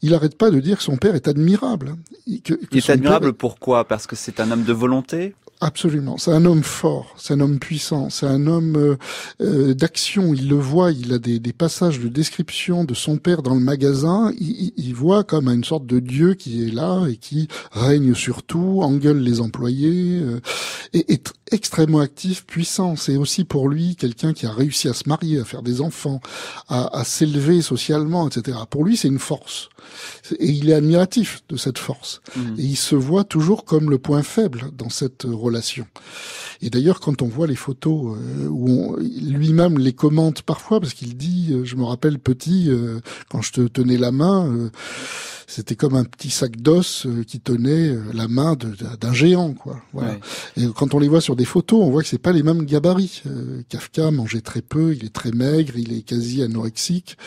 Il n'arrête pas de dire que son père est admirable. il est admirable pourquoi Parce que c'est un homme de volonté Absolument. C'est un homme fort, c'est un homme puissant, c'est un homme euh, euh, d'action. Il le voit, il a des, des, passages de description de son père dans le magasin. Il, voit comme une sorte de dieu qui est là et qui règne sur tout, engueule les employés, euh, et est extrêmement actif, puissant. C'est aussi pour lui quelqu'un qui a réussi à se marier, à faire des enfants, à, à s'élever socialement, etc. Pour lui, c'est une force. Et il est admiratif de cette force. Mmh. Et il se voit toujours comme le point faible dans cette relation et d'ailleurs, quand on voit les photos euh, où lui-même les commente parfois, parce qu'il dit, euh, je me rappelle petit, euh, quand je te tenais la main, c'était comme un petit sac d'os euh, qui tenait euh, la main d'un géant, quoi. Voilà. Et quand on les voit sur des photos, on voit que c'est pas les mêmes gabarits. Euh, Kafka mangeait très peu, il est très maigre, il est quasi anorexique,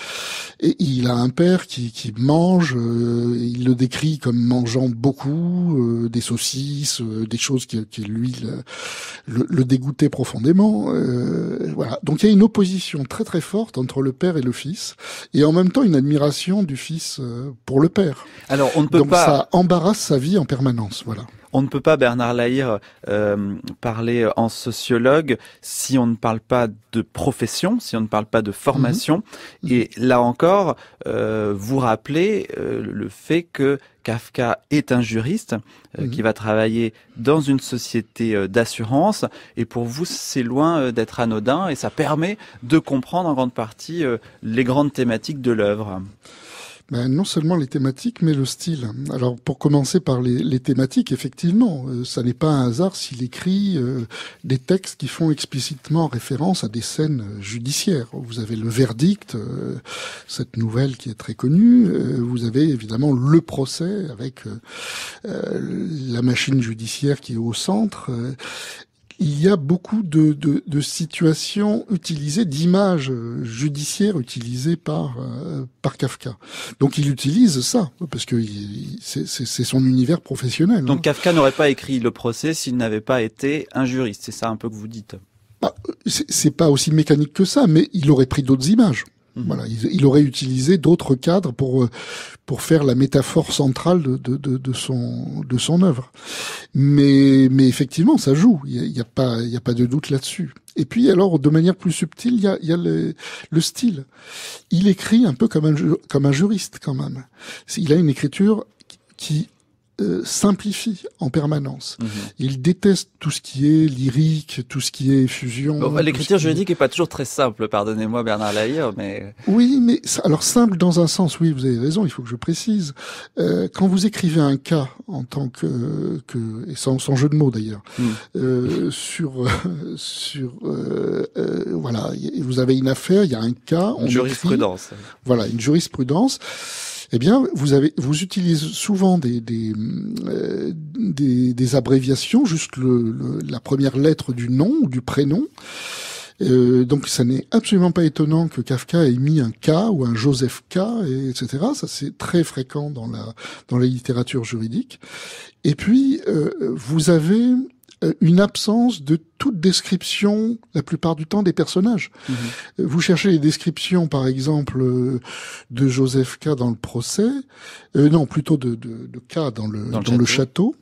et il a un père qui, mange. il le décrit comme mangeant beaucoup des saucisses, des choses qui, qui lui le, le dégoûtaient profondément. voilà. Donc il y a une opposition très très forte entre le père et le fils, et en même temps une admiration du fils pour le père. Alors, on ne peut pas. ça embarrasse sa vie en permanence, voilà. On ne peut pas, Bernard Lahir, euh, parler en sociologue si on ne parle pas de profession, si on ne parle pas de formation. Mhm. Mhm. Et là encore, euh, vous rappelez euh, le fait que Kafka est un juriste mhm. qui va travailler dans une société d'assurance. Et pour vous, c'est loin d'être anodin et ça permet de comprendre en grande partie les grandes thématiques de l'œuvre. Ben, non seulement les thématiques, mais le style. Alors pour commencer par les, thématiques, effectivement, euh, ça n'est pas un hasard s'il écrit euh, des textes qui font explicitement référence à des scènes euh, judiciaires. Vous avez le verdict, cette nouvelle qui est très connue. vous avez évidemment le procès avec la machine judiciaire qui est au centre il y a beaucoup de, de, de situations utilisées, d'images judiciaires utilisées par, euh, par Kafka. Donc il utilise ça, parce que c'est son univers professionnel. Donc hein. Kafka n'aurait pas écrit le procès s'il n'avait pas été un juriste, c'est ça un peu que vous dites bah, C'est pas aussi mécanique que ça, mais il aurait pris d'autres images. Mmh. Voilà, il, il, aurait utilisé d'autres cadres pour euh, pour faire la métaphore centrale de, de, son de son œuvre. Mais mais effectivement, ça joue. Il n'y a, pas il y a pas de doute là-dessus. Et puis alors, de manière plus subtile, il y a, y a le, le, style. Il écrit un peu comme un comme un juriste quand même. Il a une écriture qui euh, simplifie en permanence. Mhm. Il déteste tout ce qui est lyrique, tout ce qui est fusion. L'écriture juridique n'est est pas toujours très simple, pardonnez-moi Bernard Lailleur, mais... Euh. Oui, mais alors simple dans un sens, oui, vous avez raison, il faut que je précise. Euh, quand vous écrivez un cas en tant que... que et sans, jeu de mots d'ailleurs, hmm. sur... sur voilà, vous avez une affaire, il y a un cas... Une jurisprudence. voilà, une jurisprudence eh bien, vous avez, vous utilisez souvent des des, euh, des, des abréviations, juste le, la première lettre du nom ou du prénom. Euh, donc, ça n'est absolument pas étonnant que Kafka ait mis un K ou un Joseph K, et, etc. Ça, c'est très fréquent dans la dans la littérature juridique. Et puis, euh, vous avez euh, une absence de toute description, la plupart du temps, des personnages. Mhm. Vous cherchez les descriptions, par exemple, euh, de Joseph K dans le procès, euh, non, plutôt de, K dans le, château.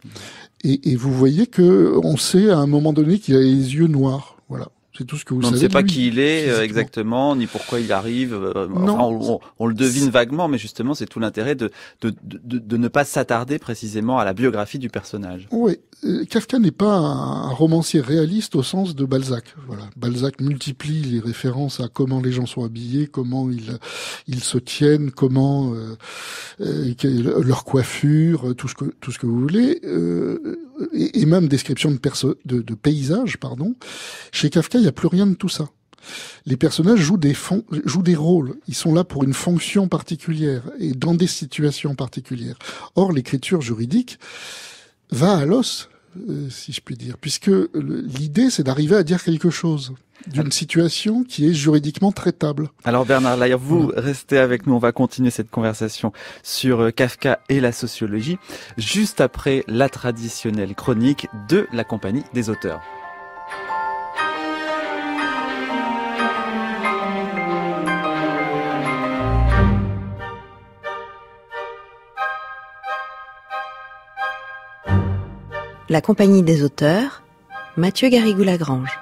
Mhm. et, vous voyez que on sait à un moment donné qu'il a les yeux noirs. Voilà. C'est tout ce que vous savez. On ne sait pas qui il est euh, exactement, ni pourquoi il arrive. Euh, on, le devine vaguement, mais justement, c'est tout l'intérêt de de, de, ne pas s'attarder précisément à la biographie du personnage. Oui, euh, Kafka n'est pas un romancier réaliste au sens de Balzac. Voilà, Balzac multiplie les références à comment les gens sont habillés, comment ils ils se tiennent, comment leur coiffure, tout ce que tout ce que vous voulez. et, même description de, de, paysage, pardon. Chez Kafka, il a plus rien de tout ça. Les personnages jouent des, jouent des rôles, ils sont là pour une fonction particulière et dans des situations particulières. Or, l'écriture juridique va à l'os, euh, si je puis dire, puisque l'idée, c'est d'arriver à dire quelque chose d'une ah. situation qui est juridiquement traitable. Alors Bernard Lair, vous restez avec nous, on va continuer cette conversation sur euh, Kafka et la sociologie, juste après la traditionnelle chronique de la compagnie des auteurs. La compagnie des auteurs, Mathieu Garrigou-Lagrange.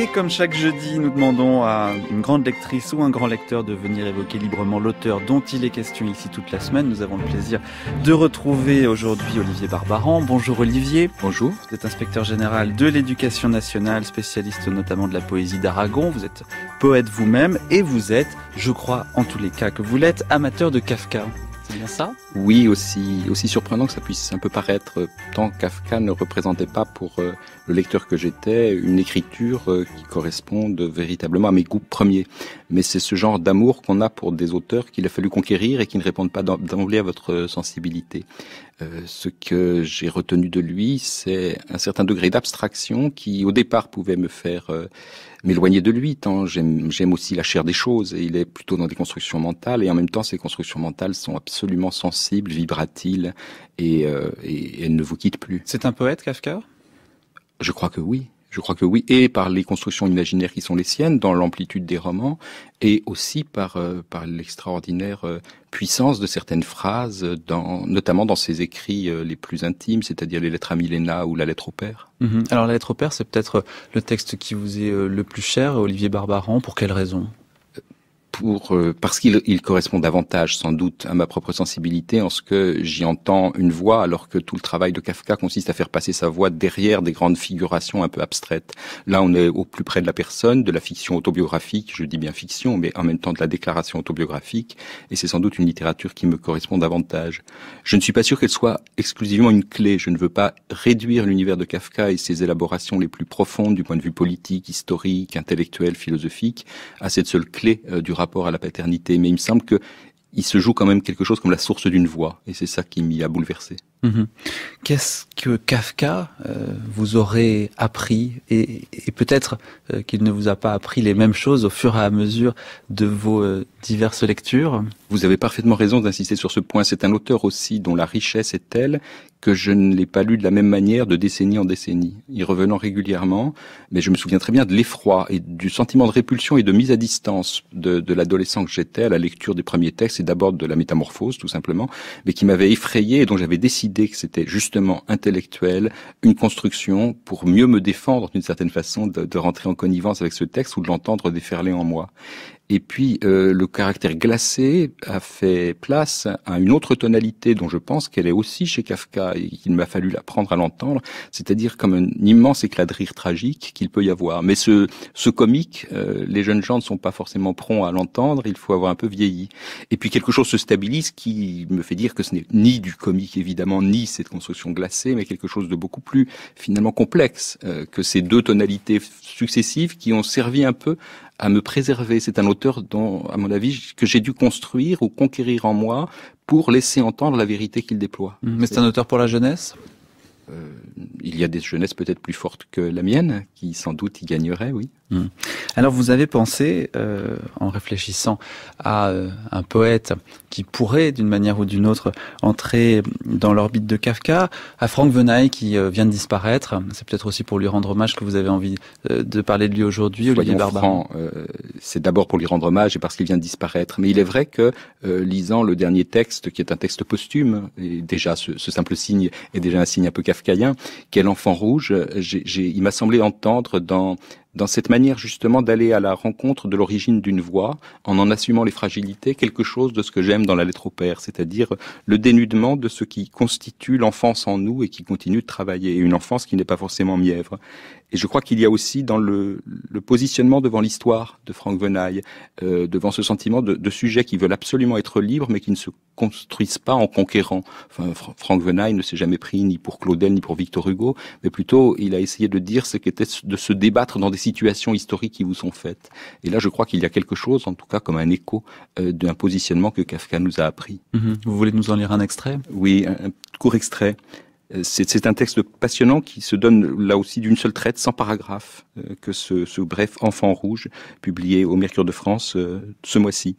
Et comme chaque jeudi, nous demandons à une grande lectrice ou un grand lecteur de venir évoquer librement l'auteur dont il est question ici toute la semaine. Nous avons le plaisir de retrouver aujourd'hui Olivier Barbaran. Bonjour Olivier. Bonjour. Vous êtes inspecteur général de l'éducation nationale, spécialiste notamment de la poésie d'Aragon. Vous êtes poète vous-même et vous êtes, je crois en tous les cas que vous l'êtes, amateur de Kafka ça Oui, aussi, aussi surprenant que ça puisse un peu paraître, euh, tant Kafka ne représentait pas pour euh, le lecteur que j'étais une écriture euh, qui corresponde véritablement à mes goûts premiers. Mais c'est ce genre d'amour qu'on a pour des auteurs qu'il a fallu conquérir et qui ne répondent pas d'emblée à votre sensibilité. ce que j'ai retenu de lui, c'est un certain degré d'abstraction qui, au départ, pouvait me faire m'éloigner de lui tant j'aime aussi la chair des choses et il est plutôt dans des constructions mentales et en même temps ces constructions mentales sont absolument sensibles, vibratiles et, euh, et elles ne vous quittent plus. C'est un poète Kafka Je crois que oui. Je crois que oui, et par les constructions imaginaires qui sont les siennes dans l'amplitude des romans, et aussi par euh, par l'extraordinaire euh, puissance de certaines phrases, dans, notamment dans ses écrits euh, les plus intimes, c'est-à-dire les lettres à Milena ou la lettre au père. Mhm. Alors la lettre au père, c'est peut-être le texte qui vous est euh, le plus cher, Olivier Barbaran. Pour quelle raison pour euh, parce qu'il il correspond davantage sans doute à ma propre sensibilité en ce que j'y entends une voix alors que tout le travail de Kafka consiste à faire passer sa voix derrière des grandes figurations un peu abstraites. Là, on est au plus près de la personne, de la fiction autobiographique, je dis bien fiction, mais en même temps de la déclaration autobiographique, et c'est sans doute une littérature qui me correspond davantage. Je ne suis pas sûr qu'elle soit exclusivement une clé, je ne veux pas réduire l'univers de Kafka et ses élaborations les plus profondes du point de vue politique, historique, intellectuel, philosophique à cette seule clé euh, du rapport à la paternité, mais il me semble que il se joue quand même quelque chose comme la source d'une voix, et c'est ça qui m'y a bouleversé. Mhm. Qu'est-ce que Kafka euh, vous aurait appris, et, peut-être euh, qu'il ne vous a pas appris les mêmes choses au fur et à mesure de vos euh, diverses lectures Vous avez parfaitement raison d'insister sur ce point. C'est un auteur aussi dont la richesse est telle que je ne l'ai pas lu de la même manière de décennie en décennie, y revenant régulièrement. Mais je me souviens très bien de l'effroi et du sentiment de répulsion et de mise à distance de, l'adolescent que j'étais à la lecture des premiers textes et d'abord de la métamorphose, tout simplement, mais qui m'avait effrayé et dont j'avais décidé que c'était justement intellectuel, une construction pour mieux me défendre d'une certaine façon de, de, rentrer en connivence avec ce texte ou de l'entendre déferler en moi. Et puis euh, le caractère glacé a fait place à une autre tonalité dont je pense qu'elle est aussi chez Kafka et qu'il m'a fallu l'apprendre à l'entendre, c'est-à-dire comme un immense éclat de rire tragique qu'il peut y avoir. Mais ce, comique, euh, les jeunes gens ne sont pas forcément prompts à l'entendre, il faut avoir un peu vieilli. Et puis quelque chose se stabilise qui me fait dire que ce n'est ni du comique évidemment, ni cette construction glacée, mais quelque chose de beaucoup plus finalement complexe euh, que ces deux tonalités successives qui ont servi un peu à me préserver. C'est un auteur dont, à mon avis, que j'ai dû construire ou conquérir en moi pour laisser entendre la vérité qu'il déploie. Mais c'est un auteur pour la jeunesse euh, il y a des jeunesses peut-être plus fortes que la mienne, qui sans doute y gagneraient, oui. Hmm. Alors vous avez pensé, euh, en réfléchissant à euh, un poète qui pourrait, d'une manière ou d'une autre, entrer dans l'orbite de Kafka, à Frank Venaille qui vient de disparaître. C'est peut-être aussi pour lui rendre hommage que vous avez envie de parler de lui aujourd'hui, Olivier C'est d'abord pour lui rendre hommage et parce qu'il vient de disparaître. Mais il est vrai que, lisant le dernier texte, qui est un texte posthume, et déjà ce, simple signe est déjà un signe un peu Kafka, qui qu'est l'enfant rouge, euh, j'ai il m'a semblé entendre dans dans cette manière justement d'aller à la rencontre de l'origine d'une voix, en en assumant les fragilités, quelque chose de ce que j'aime dans la lettre au père, c'est-à-dire le dénudement de ce qui constitue l'enfance en nous et qui continue de travailler, une enfance qui n'est pas forcément mièvre. Et je crois qu'il y a aussi dans le, positionnement devant l'histoire de Franck Venaille, euh, devant ce sentiment de, sujets qui veulent absolument être libres, mais qui ne se construisent pas en conquérant. Enfin, Franck Venaille ne s'est jamais pris ni pour Claudel ni pour Victor Hugo, mais plutôt il a essayé de dire ce qu'était de se débattre dans des situations historiques qui vous sont faites. Et là, je crois qu'il y a quelque chose, en tout cas comme un écho euh, d'un positionnement que Kafka nous a appris. Mm-hmm. Vous voulez nous en lire un extrait Oui, un, court extrait. Euh, c'est un texte passionnant qui se donne là aussi d'une seule traite, sans paragraphe, euh, que ce, bref Enfant rouge, publié au Mercure de France ce mois-ci.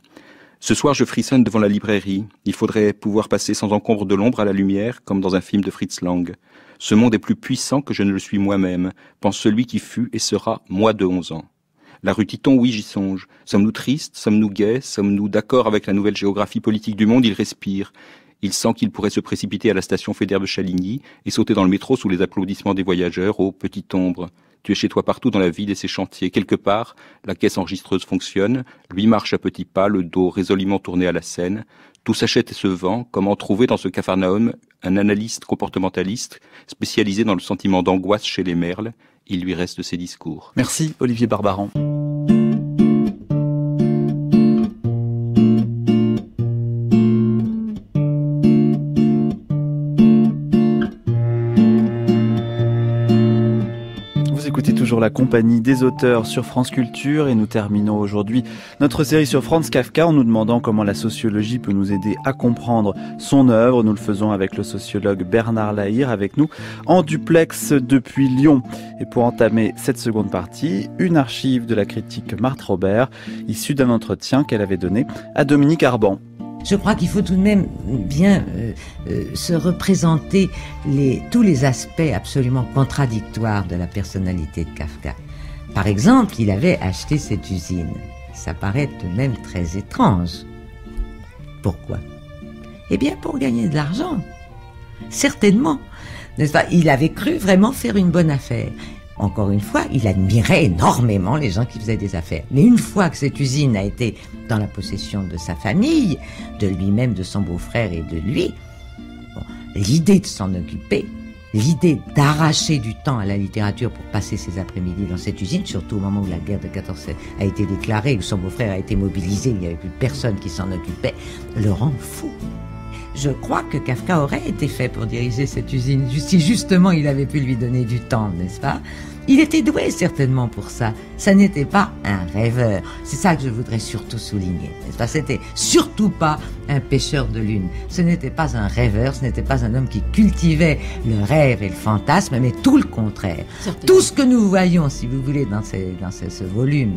Ce soir, je frissonne devant la librairie. Il faudrait pouvoir passer sans encombre de l'ombre à la lumière, comme dans un film de Fritz Lang. Ce monde est plus puissant que je ne le suis moi-même, pense celui qui fut et sera moi de onze ans. La rue Titon, oui, j'y songe. Sommes-nous tristes Sommes-nous gais Sommes-nous d'accord avec la nouvelle géographie politique du monde Il respire. Il sent qu'il pourrait se précipiter à la station Fédère-Chaligny et sauter dans le métro sous les applaudissements des voyageurs Oh, petite ombre. Tu es chez toi partout dans la ville et ses chantiers. Quelque part, la caisse enregistreuse fonctionne, lui marche à petits pas, le dos résolument tourné à la scène. Tout s'achète et se vend. Comment trouver dans ce Capharnaüm un analyste comportementaliste spécialisé dans le sentiment d'angoisse chez les merles Il lui reste ses discours. Merci Olivier Barbaran. la compagnie des auteurs sur France Culture et nous terminons aujourd'hui notre série sur Franz Kafka en nous demandant comment la sociologie peut nous aider à comprendre son œuvre. Nous le faisons avec le sociologue Bernard Lahire avec nous en duplex depuis Lyon. Et pour entamer cette seconde partie, une archive de la critique Marthe Robert issue d'un entretien qu'elle avait donné à Dominique Arban. Je crois qu'il faut tout de même bien euh, euh, se représenter tous les aspects absolument contradictoires de la personnalité de Kafka. Par exemple, il avait acheté cette usine. Ça paraît tout de même très étrange. Pourquoi Eh bien, pour gagner de l'argent. Certainement. N'est-ce Il avait cru vraiment faire une bonne affaire encore une fois, il admirait énormément les gens qui faisaient des affaires. Mais une fois que cette usine a été dans la possession de sa famille, de lui-même, de son beau-frère et de lui, l'idée de s'en occuper, l'idée d'arracher du temps à la littérature pour passer ses après-midi dans cette usine, surtout au moment où la guerre de 14 a été déclarée, où son beau-frère a été mobilisé, il n'y avait plus personne qui s'en occupait, le rend fou. Je crois que Kafka aurait été fait pour diriger cette usine si justement il avait pu lui donner du temps, n'est-ce pas il était doué certainement pour ça. Ça n'était pas un rêveur. C'est ça que je voudrais surtout souligner. n'était surtout pas un pêcheur de lune. Ce n'était pas un rêveur, ce n'était pas un homme qui cultivait le rêve et le fantasme, mais tout le contraire. Tout ce que nous voyons, si vous voulez, dans, dans ce volume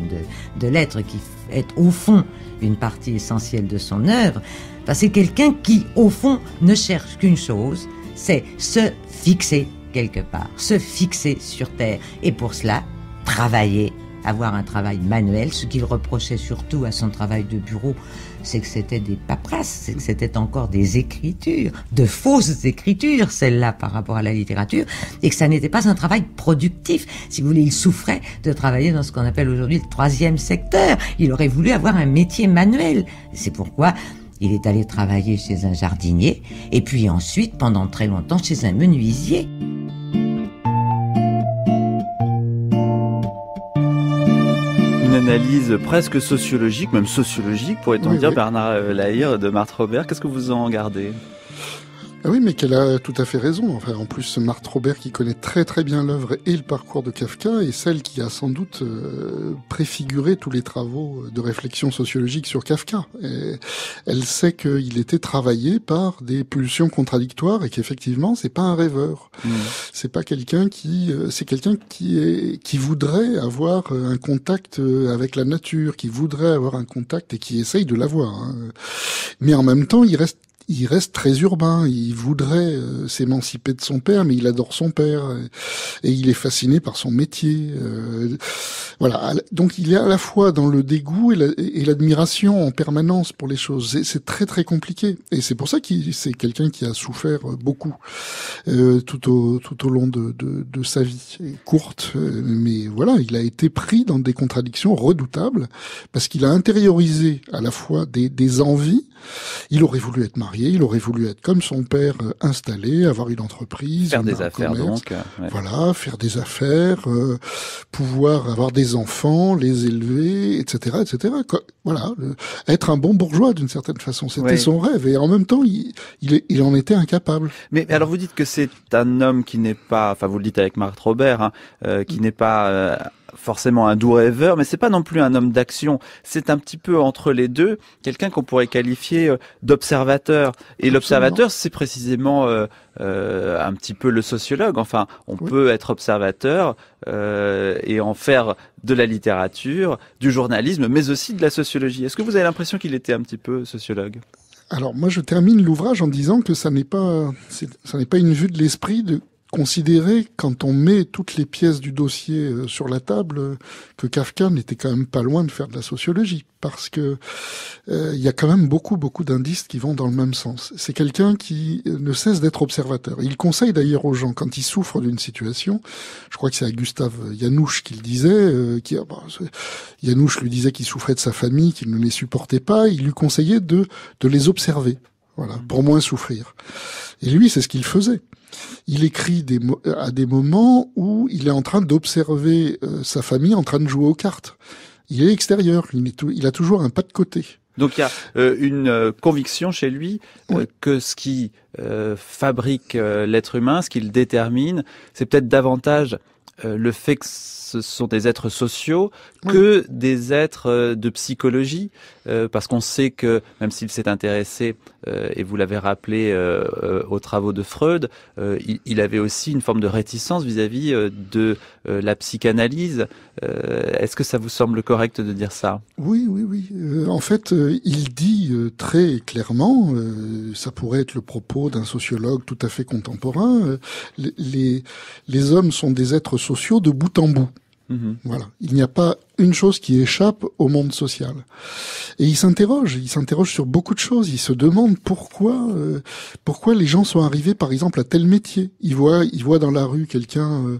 de, lettres qui est au fond une partie essentielle de son œuvre, ben, c'est quelqu'un qui, au fond, ne cherche qu'une chose, c'est se fixer quelque part, se fixer sur Terre. Et pour cela, travailler, avoir un travail manuel. Ce qu'il reprochait surtout à son travail de bureau, c'est que c'était des paperasses, c'est que c'était encore des écritures, de fausses écritures, celles-là par rapport à la littérature, et que ça n'était pas un travail productif. Si vous voulez, il souffrait de travailler dans ce qu'on appelle aujourd'hui le troisième secteur. Il aurait voulu avoir un métier manuel. C'est pourquoi il est allé travailler chez un jardinier et puis ensuite pendant très longtemps chez un menuisier. Une analyse presque sociologique, même sociologique, pourrait-on dire, Bernard Lahire de Marthe Robert. Qu'est-ce que vous en gardez ah oui, mais qu'elle a tout à fait raison. Enfin, en plus, Marthe Robert, qui connaît très très bien l'œuvre et le parcours de Kafka, est celle qui a sans doute euh, préfiguré tous les travaux de réflexion sociologique sur Kafka. elle sait qu'il était travaillé par des pulsions contradictoires et qu'effectivement, c'est pas un rêveur. Mmh. C'est pas quelqu'un qui, euh, c'est quelqu'un qui est, qui voudrait avoir euh, un contact avec la nature, qui voudrait avoir un contact et qui essaye de l'avoir. Hein. Mais en même temps, il reste il reste très urbain. Il voudrait euh, s'émanciper de son père, mais il adore son père et, il est fasciné par son métier. Euh, voilà. Donc il est à la fois dans le dégoût et l'admiration en permanence pour les choses. C'est très très compliqué et c'est pour ça qu'il c'est quelqu'un qui a souffert beaucoup euh, tout au tout au long de, de, de sa vie courte. Mais voilà, il a été pris dans des contradictions redoutables parce qu'il a intériorisé à la fois des, des envies. Il aurait voulu être marié il aurait voulu être comme son père euh, installé, avoir une entreprise, faire des affaires euh, voilà, faire des affaires, euh, pouvoir avoir des enfants, les élever, etc., etc. Voilà, être un bon bourgeois d'une certaine façon, c'était son rêve et en même temps il, en était incapable. Mais, alors vous dites que c'est un homme qui n'est pas, enfin vous le dites avec Marc Robert, hein, qui mm. n'est pas forcément un doux rêveur, mais c'est pas non plus un homme d'action. C'est un petit peu entre les deux, quelqu'un qu'on pourrait qualifier euh, d'observateur. Et l'observateur, c'est précisément euh, euh, un petit peu le sociologue. Enfin, on peut être observateur et en faire de la littérature, du journalisme, mais aussi de la sociologie. Est-ce que vous avez l'impression qu'il était un petit peu sociologue alors moi je termine l'ouvrage en disant que ça n'est pas ça n'est pas une vue de l'esprit de considérer, quand on met toutes les pièces du dossier euh, sur la table, que Kafka n'était quand même pas loin de faire de la sociologie, parce que euh, il y a quand même beaucoup, beaucoup d'indices qui vont dans le même sens. C'est quelqu'un qui euh, ne cesse d'être observateur. Il conseille d'ailleurs aux gens, quand ils souffrent d'une situation, je crois que c'est à Gustave Yanouche qu'il disait, euh, qui, Yanouche ah, bah, lui disait qu'il souffrait de sa famille, qu'il ne les supportait pas, il lui conseillait de, de les observer, voilà, pour moins souffrir. Et lui, c'est ce qu'il faisait il écrit à des moments où il est en train d'observer euh, sa famille en train de jouer aux cartes. Il est extérieur, il, a toujours un pas de côté. Donc il y a euh, une euh, conviction chez lui que ce qui fabrique l'être humain, ce qu'il détermine, c'est peut-être davantage le fait que ce sont des êtres sociaux que des êtres de psychologie. Euh, parce qu'on sait que même s'il s'est intéressé, euh, et vous l'avez rappelé euh, aux travaux de Freud, il, avait aussi une forme de réticence vis-à-vis de la psychanalyse. Est-ce que ça vous semble correct de dire ça Oui, oui, oui. en fait, il dit très clairement, ça pourrait être le propos d'un sociologue tout à fait contemporain, les hommes sont des êtres sociaux de bout en bout. Mhm. Voilà. Il n'y a pas une chose qui échappe au monde social. Et il s'interroge, il s'interroge sur beaucoup de choses. Il se demande pourquoi, euh, pourquoi les gens sont arrivés, par exemple, à tel métier. Il voit, il voit dans la rue quelqu'un euh,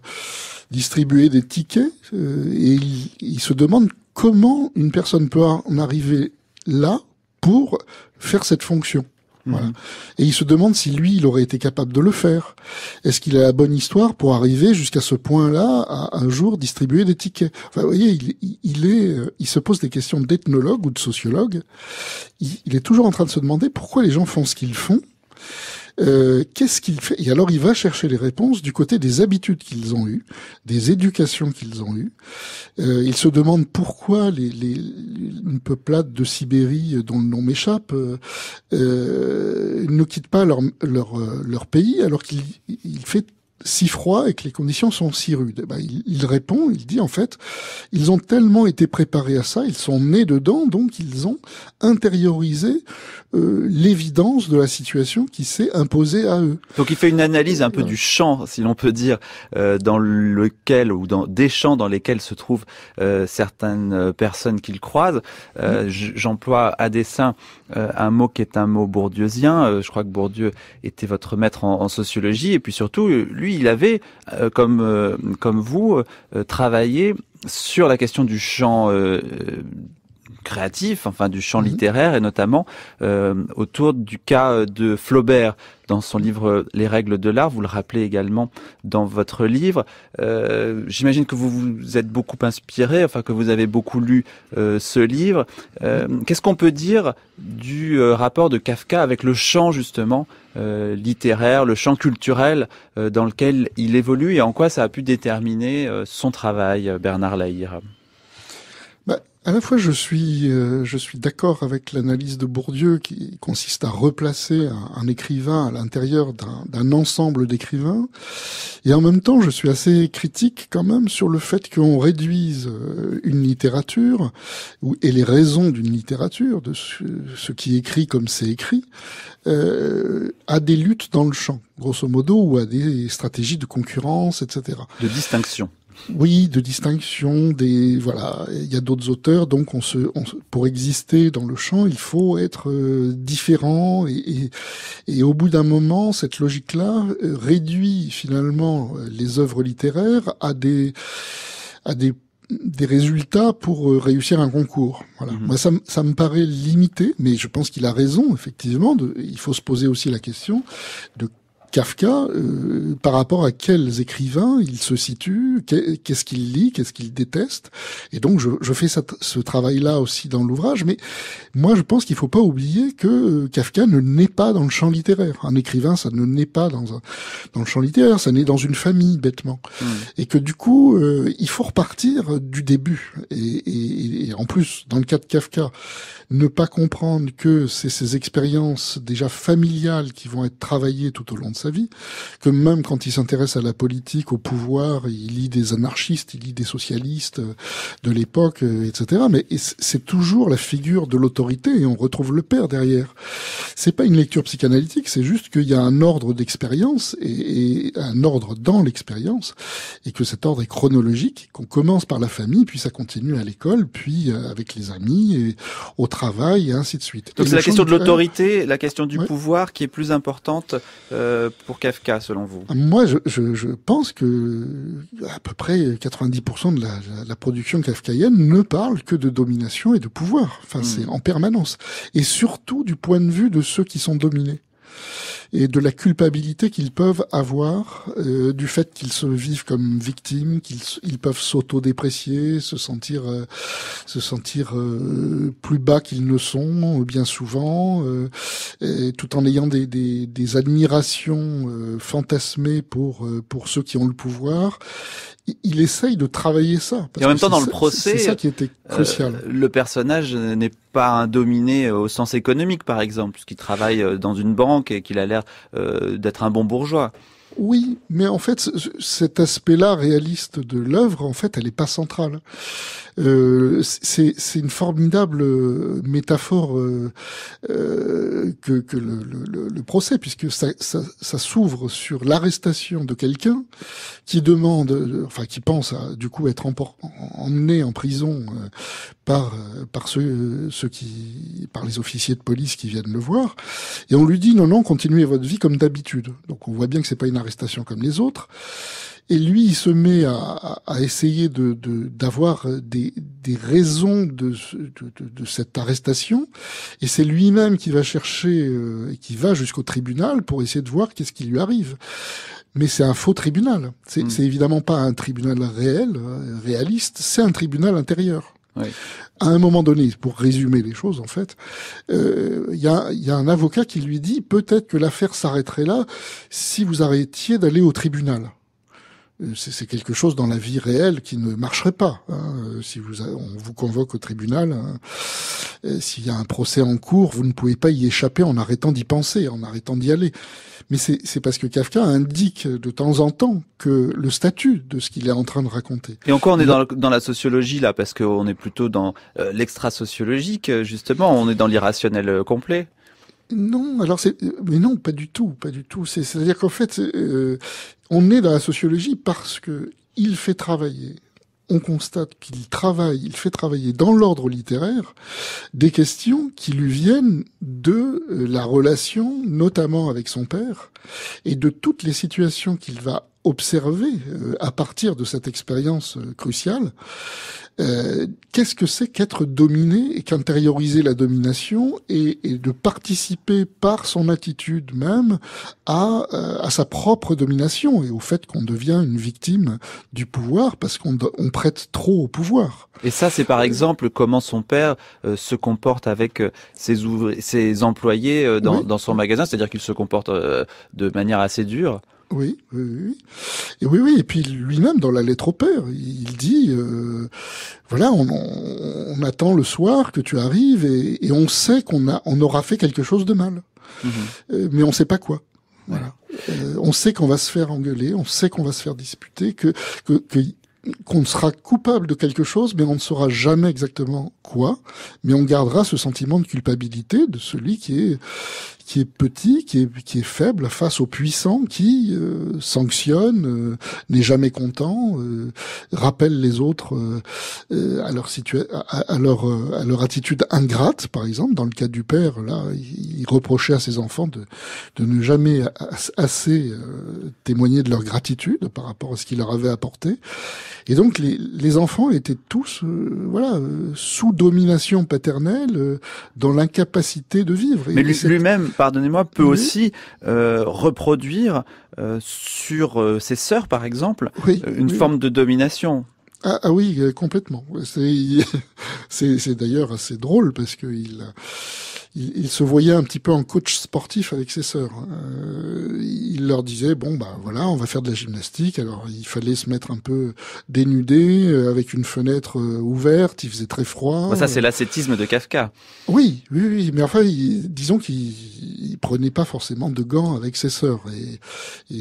distribuer des tickets euh, et il, il se demande comment une personne peut en arriver là pour faire cette fonction. Mhm. Et il se demande si lui, il aurait été capable de le faire. Est-ce qu'il a la bonne histoire pour arriver jusqu'à ce point-là, à un jour distribuer des tickets enfin, Vous voyez, il, est, euh, il se pose des questions d'ethnologue ou de sociologue. il, est toujours en train de se demander pourquoi les gens font ce qu'ils font euh, qu'est-ce qu'il fait Et alors il va chercher les réponses du côté des habitudes qu'ils ont eues, des éducations qu'ils ont eues. Euh, il se demande pourquoi les, les, une peuplade de Sibérie euh, dont le nom m'échappe ne quitte pas leur, pays alors qu'il fait si froid et que les conditions sont si rudes eh ben, il, il, répond, il dit en fait, ils ont tellement été préparés à ça, ils sont nés dedans, donc ils ont intériorisé euh, l'évidence de la situation qui s'est imposée à eux. Donc il fait une analyse un peu du champ, si l'on peut dire, euh, dans lequel ou dans des champs dans lesquels se trouvent euh, certaines euh, personnes qu'il croise. J'emploie à dessein un mot qui est un mot bourdieusien. je crois que Bourdieu était votre maître en, en sociologie et puis surtout, lui, il avait, comme comme vous, travaillé sur la question du champ créatif, enfin du champ mhm. littéraire, et notamment euh, autour du cas de Flaubert dans son livre Les règles de l'art. Vous le rappelez également dans votre livre. Euh, j'imagine que vous vous êtes beaucoup inspiré, enfin que vous avez beaucoup lu euh, ce livre. Qu'est-ce qu'on peut dire du rapport de Kafka avec le champ justement littéraire, le champ culturel dans lequel il évolue et en quoi ça a pu déterminer son travail, Bernard Lahire à la fois, je suis, euh, je suis d'accord avec l'analyse de Bourdieu qui consiste à replacer un, écrivain à l'intérieur d'un ensemble d'écrivains, et en même temps, je suis assez critique quand même sur le fait qu'on réduise euh, une littérature et les raisons d'une littérature, de ce, qui est écrit comme c'est écrit, euh, à des luttes dans le champ, grosso modo, ou à des stratégies de concurrence, etc. De distinction oui, de distinction des voilà, il y a d'autres auteurs, donc on se, pour exister dans le champ, il faut être euh, différent et, et, au bout d'un moment, cette logique-là euh, réduit finalement euh, les œuvres littéraires à des à des des résultats pour réussir un concours. Voilà. Mhm. Moi, ça, ça, me paraît limité, mais je pense qu'il a raison, effectivement. De, il faut se poser aussi la question de Kafka, euh, par rapport à quels écrivains il se situe, qu'est-ce qu'il lit, qu'est-ce qu'il déteste. Et donc, je, je fais ce travail-là aussi dans l'ouvrage. Mais moi, je pense qu'il faut pas oublier que euh, Kafka ne naît pas dans le champ littéraire. Un écrivain, ça ne naît pas dans, un, dans le champ littéraire, ça naît dans une famille, bêtement. Mmh. Et que du coup, euh, il faut repartir du début. Et, et, et en plus, dans le cas de Kafka, ne pas comprendre que c'est ces expériences déjà familiales qui vont être travaillées tout au long de sa vie, que même quand il s'intéresse à la politique, au pouvoir, il lit des anarchistes, il lit des socialistes euh, de l'époque, euh, etc. Mais c'est toujours la figure de l'autorité et on retrouve le père derrière. C'est pas une lecture psychanalytique, c'est juste qu'il y a un ordre d'expérience et, un ordre dans l'expérience et que cet ordre est chronologique, qu'on commence par la famille, puis ça continue à l'école, puis euh, avec les amis, et au travail, et ainsi de suite. Donc c'est la question de l'autorité, la question du pouvoir qui est plus importante euh, pour Kafka, selon vous Moi, je, pense que à peu près 90% de la, production kafkaïenne ne parle que de domination et de pouvoir. Enfin, hmm. c'est en permanence. Et surtout du point de vue de ceux qui sont dominés et de la culpabilité qu'ils peuvent avoir euh, du fait qu'ils se vivent comme victimes, qu'ils ils peuvent s'auto-déprécier, se sentir euh, se sentir euh, plus bas qu'ils ne sont bien souvent, tout en ayant des, des, des admirations fantasmées pour pour ceux qui ont le pouvoir il essaye de travailler ça. et en même temps, dans le procès, c'est ça qui était crucial. le personnage n'est pas un dominé au sens économique, par exemple, puisqu'il travaille dans une banque et qu'il a l'air euh, d'être un bon bourgeois. Oui, mais en fait, cet aspect-là réaliste de l'œuvre, en fait, elle n'est pas centrale. Euh, c'est une formidable euh, métaphore euh, que, le, procès, puisque ça, s'ouvre sur l'arrestation de quelqu'un qui demande, enfin qui pense à, du coup être emmené en prison par par ceux qui par les officiers de police qui viennent le voir, et on lui dit non non continuez votre vie comme d'habitude. Donc on voit bien que c'est pas une arrestation comme les autres. Et lui, il se met à, essayer d'avoir des, raisons de, de, cette arrestation. Et c'est lui-même qui va chercher euh, et qui va jusqu'au tribunal pour essayer de voir qu'est-ce qui lui arrive. Mais c'est un faux tribunal. C'est hmm. évidemment pas un tribunal réel, réaliste. C'est un tribunal intérieur. À un moment donné, pour résumer les choses en fait, il euh, y, a, un avocat qui lui dit peut-être que l'affaire s'arrêterait là si vous arrêtiez d'aller au tribunal. Euh, c'est quelque chose dans la vie réelle qui ne marcherait pas. Hein. Euh, si vous, on vous convoque au tribunal, hein, s'il y a un procès en cours, vous ne pouvez pas y échapper en arrêtant d'y penser, en arrêtant d'y aller. Mais c'est parce que Kafka indique de temps en temps que le statut de ce qu'il est en train de raconter. Et encore, on est dans, la sociologie là, parce qu'on est plutôt dans euh, l'extra-sociologique, justement, on est dans l'irrationnel complet. Non, alors c'est, mais non, pas du tout, pas du tout. C'est, à dire qu'en fait, on est dans la sociologie parce que il fait travailler on constate qu'il travaille, il fait travailler dans l'ordre littéraire des questions qui lui viennent de euh, la relation, notamment avec son père, et de toutes les situations qu'il va observer euh, à partir de cette expérience euh, cruciale euh, qu'est-ce que c'est qu'être dominé et qu'intérioriser la domination et, de participer par son attitude même euh, à, sa propre domination et au fait qu'on devient une victime du pouvoir parce qu'on on prête trop au pouvoir. Et ça, c'est par exemple comment son père euh, se comporte avec ses, employés dans, son magasin, c'est-à-dire qu'il se comporte de manière assez dure. Oui, oui, oui. Et oui, oui. Et puis lui-même, dans la lettre au père, il dit, euh, voilà, on, attend le soir que tu arrives et, on sait qu'on a, on aura fait quelque chose de mal, mhm. euh, mais on ne sait pas quoi. Voilà. Euh, on sait qu'on va se faire engueuler, on sait qu'on va se faire disputer, que que qu'on sera coupable de quelque chose, mais on ne saura jamais exactement quoi, mais on gardera ce sentiment de culpabilité de celui qui est qui est petit, qui est, qui est faible face aux puissants qui euh, sanctionne, euh, n'est jamais content, euh, rappelle les autres à leur à, leur à leur attitude ingrate, par exemple. Dans le cas du père, là, il reprochait à ses enfants de, de ne jamais assez témoigner de leur gratitude par rapport à ce qu'il leur avait apporté. Et donc les, enfants étaient tous voilà sous domination paternelle, dans l'incapacité de vivre. Mais lui-même pardonnez-moi, peut mhm. aussi euh, reproduire euh, sur euh, ses sœurs, par exemple, une forme de domination. Ah, ah oui, complètement. C'est d'ailleurs assez drôle parce que il il, se voyait un petit peu en coach sportif avec ses sœurs. Euh, il leur disait bon bah voilà, on va faire de la gymnastique. Alors il fallait se mettre un peu dénudé euh, avec une fenêtre euh, ouverte. Il faisait très froid. ça c'est l'ascétisme de Kafka. Oui, oui, oui. Mais enfin, disons qu'il prenait pas forcément de gants avec ses sœurs et,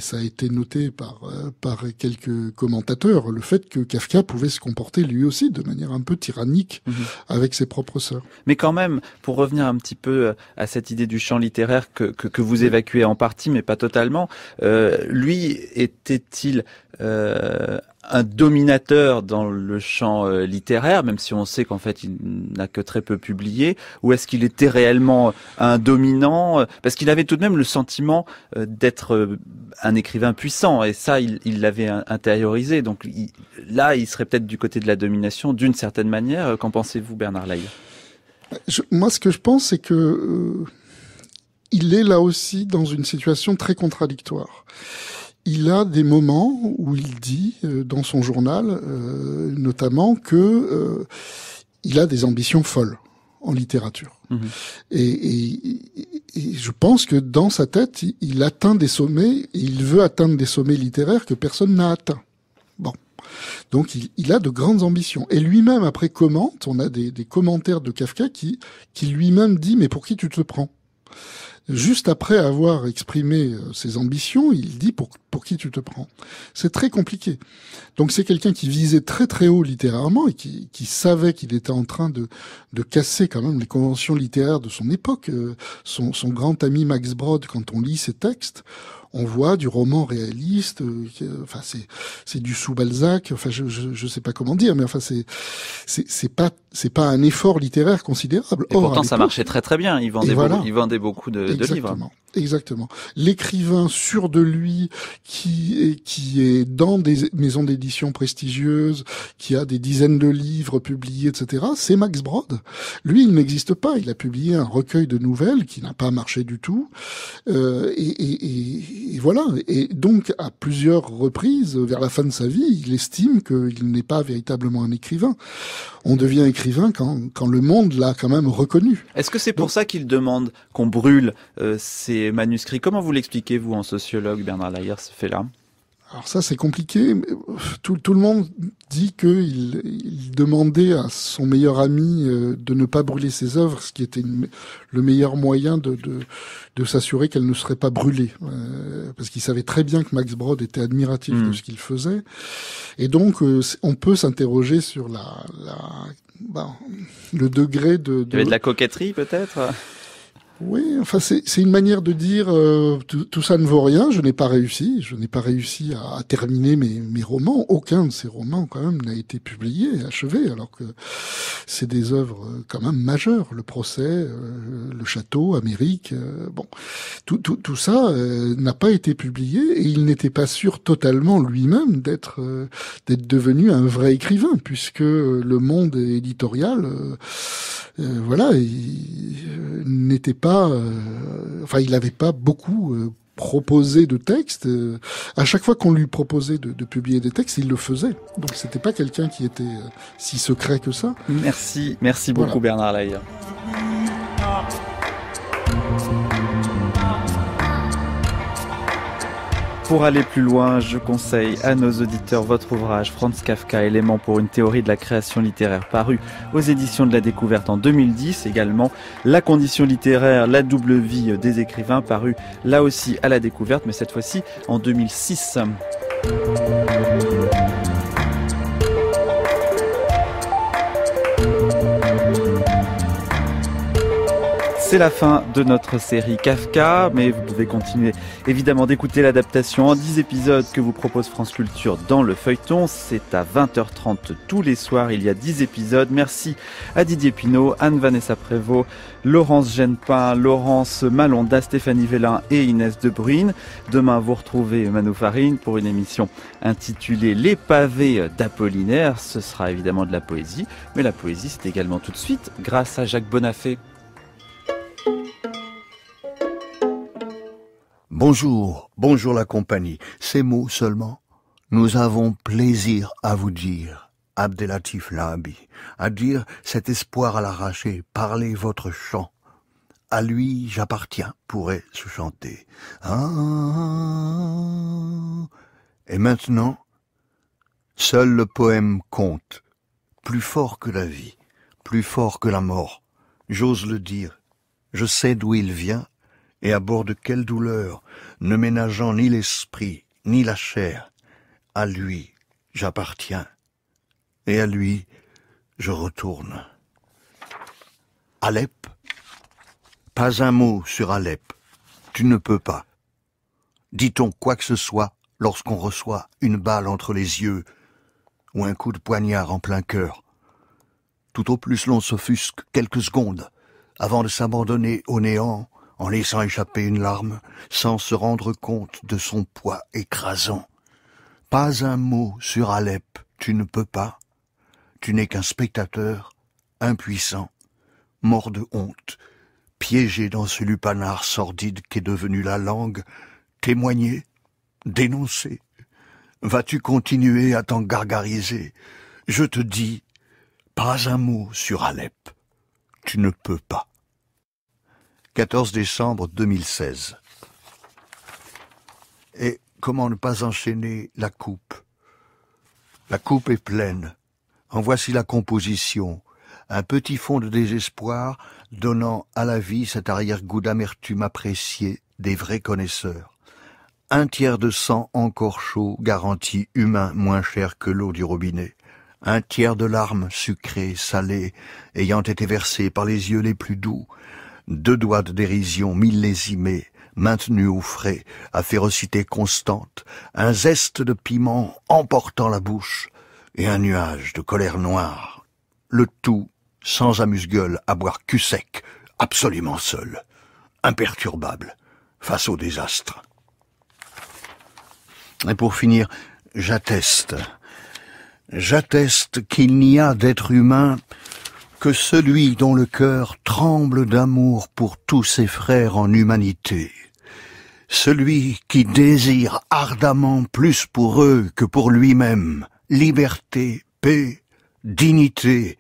ça a été noté par par quelques commentateurs le fait que Kafka pouvait se comporter lui aussi de manière un peu tyrannique mhm. avec ses propres sœurs. Mais quand même, pour revenir un petit peu peu euh, à cette idée du champ littéraire que, vous évacuez en partie, mais pas totalement. Euh, lui était-il euh, un dominateur dans le champ littéraire, même si on sait qu'en fait il n'a que très peu publié, ou est-ce qu'il était réellement un dominant Parce qu'il avait tout de même le sentiment d'être un écrivain puissant, et ça il l'avait intériorisé. Donc là, il serait peut-être du côté de la domination d'une certaine manière. Qu'en pensez-vous, Bernard Laille moi, ce que je pense, c'est que euh, il est là aussi dans une situation très contradictoire. Il a des moments où il dit euh, dans son journal, euh, notamment, que il a des ambitions folles en littérature. Mmh. Et, je pense que dans sa tête, il, atteint des sommets, il veut atteindre des sommets littéraires que personne n'a atteints. Donc il, a de grandes ambitions. Et lui-même, après, commente, on a des, des commentaires de Kafka qui, qui lui-même dit, mais pour qui tu te prends Juste après avoir exprimé euh, ses ambitions, il dit pour, qui tu te prends. C'est très compliqué. Donc c'est quelqu'un qui visait très très haut littérairement et qui, qui savait qu'il était en train de, de casser quand même les conventions littéraires de son époque. Euh, son, son grand ami Max Brod, quand on lit ses textes, on voit du roman réaliste. Euh, euh, enfin, c'est c'est du sous Balzac. Enfin, je, je, sais pas comment dire, mais enfin c'est c'est c'est pas c'est pas un effort littéraire considérable. Et pourtant, ça marchait très très bien. Il vendait beaucoup, il vendait beaucoup de, de livres. Exactement. L'écrivain sûr de lui, qui est, qui est dans des maisons d'édition prestigieuses, qui a des dizaines de livres publiés, etc., c'est Max Brod. Lui, il n'existe pas. Il a publié un recueil de nouvelles qui n'a pas marché du tout. Euh, et, et, et, voilà. Et donc, à plusieurs reprises, vers la fin de sa vie, il estime qu'il n'est pas véritablement un écrivain. On devient écrivain quand, quand le monde l'a quand même reconnu. Est-ce que c'est pour ça qu'il demande qu'on brûle euh, ces manuscrits. Comment vous l'expliquez, vous, en sociologue, Bernard Lahier, ce fait-là alors ça, c'est compliqué. Tout, tout, le monde dit qu'il il demandait à son meilleur ami euh, de ne pas brûler ses œuvres, ce qui était le meilleur moyen de, de, s'assurer qu'elles ne seraient pas brûlées. Euh, parce qu'il savait très bien que Max Brod était admiratif de hmm. ce qu'il faisait. Et donc, euh, on peut s'interroger sur la, ben, le degré de... de... Il y avait de la coquetterie, peut-être oui, enfin c'est une manière de dire euh, tout, ça ne vaut rien, je n'ai pas réussi, je n'ai pas réussi à, terminer mes, romans, aucun de ces romans quand même n'a été publié, achevé, alors que c'est des œuvres euh, quand même majeures, le procès, euh, le château, Amérique, bon, tout, ça n'a pas été publié et il n'était pas sûr totalement lui-même d'être d'être devenu un vrai écrivain, puisque le monde éditorial, voilà, n'était pas euh, enfin, il n'avait pas beaucoup euh, proposé de textes. Euh, à chaque fois qu'on lui proposait de, publier des textes, il le faisait. Donc c'était pas quelqu'un qui était si secret que ça. Merci, merci beaucoup Bernard Laïa. Pour aller plus loin, je conseille à nos auditeurs votre ouvrage Franz Kafka, Éléments pour une théorie de la création littéraire, paru aux éditions de la découverte en 2010. Également, La condition littéraire, la double vie des écrivains, paru là aussi à la découverte, mais cette fois-ci en 2006. C'est la fin de notre série Kafka, mais vous pouvez continuer évidemment d'écouter l'adaptation en 10 épisodes que vous propose France Culture dans le feuilleton. C'est à 20h30 tous les soirs, il y a 10 épisodes. Merci à Didier Pinault, Anne-Vanessa Prévost, Laurence Genepin, Laurence Malonda, Stéphanie Vellin et Inès Bruyne. Demain, vous retrouvez Manu Farine pour une émission intitulée Les pavés d'Apollinaire. Ce sera évidemment de la poésie, mais la poésie, c'est également tout de suite grâce à Jacques Bonafé. Bonjour, bonjour la compagnie. Ces mots seulement. Nous avons plaisir à vous dire, Abdelatif labi, à dire cet espoir à l'arraché, parlez votre chant. À lui j'appartiens, pourrait se chanter. Ah. et maintenant, seul le poème compte, plus fort que la vie, plus fort que la mort. J'ose le dire, je sais d'où il vient et à bord de quelle douleur, ne ménageant ni l'esprit, ni la chair, à lui j'appartiens, et à lui je retourne. Alep Pas un mot sur Alep. Tu ne peux pas. Dit-on quoi que ce soit lorsqu'on reçoit une balle entre les yeux ou un coup de poignard en plein cœur Tout au plus l'on s'offusque quelques secondes avant de s'abandonner au néant en laissant échapper une larme, sans se rendre compte de son poids écrasant. Pas un mot sur Alep, tu ne peux pas. Tu n'es qu'un spectateur, impuissant, mort de honte, piégé dans ce lupanar sordide qu'est devenu la langue, témoigner, dénoncer. Vas-tu continuer à t'en gargariser Je te dis, pas un mot sur Alep. Tu ne peux pas. 14 décembre 2016. Et comment ne pas enchaîner la coupe La coupe est pleine. En voici la composition. Un petit fond de désespoir donnant à la vie cet arrière-goût d'amertume apprécié des vrais connaisseurs. Un tiers de sang encore chaud, garanti humain moins cher que l'eau du robinet un tiers de larmes sucrées, salées, ayant été versées par les yeux les plus doux, deux doigts de dérision millésimés, maintenus au frais, à férocité constante, un zeste de piment emportant la bouche, et un nuage de colère noire. Le tout sans amuse-gueule à boire cul sec, absolument seul, imperturbable, face au désastre. Et pour finir, j'atteste, j'atteste qu'il n'y a d'être humain que celui dont le cœur tremble d'amour pour tous ses frères en humanité, celui qui désire ardemment plus pour eux que pour lui-même, liberté, paix, dignité,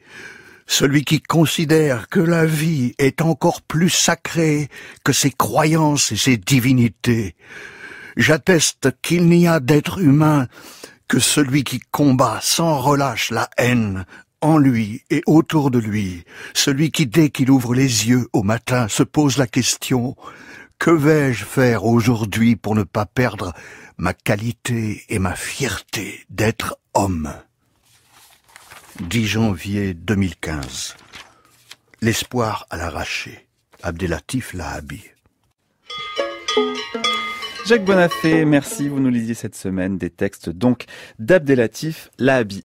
celui qui considère que la vie est encore plus sacrée que ses croyances et ses divinités. J'atteste qu'il n'y a d'être humain que celui qui combat sans relâche la haine, en lui et autour de lui, celui qui dès qu'il ouvre les yeux au matin se pose la question que vais-je faire aujourd'hui pour ne pas perdre ma qualité et ma fierté d'être homme 10 janvier 2015. L'espoir à l'arraché. Abdelatif Lahabi. Jacques Bonafé, merci. Vous nous lisiez cette semaine des textes donc d'Abdelatif Lahabi.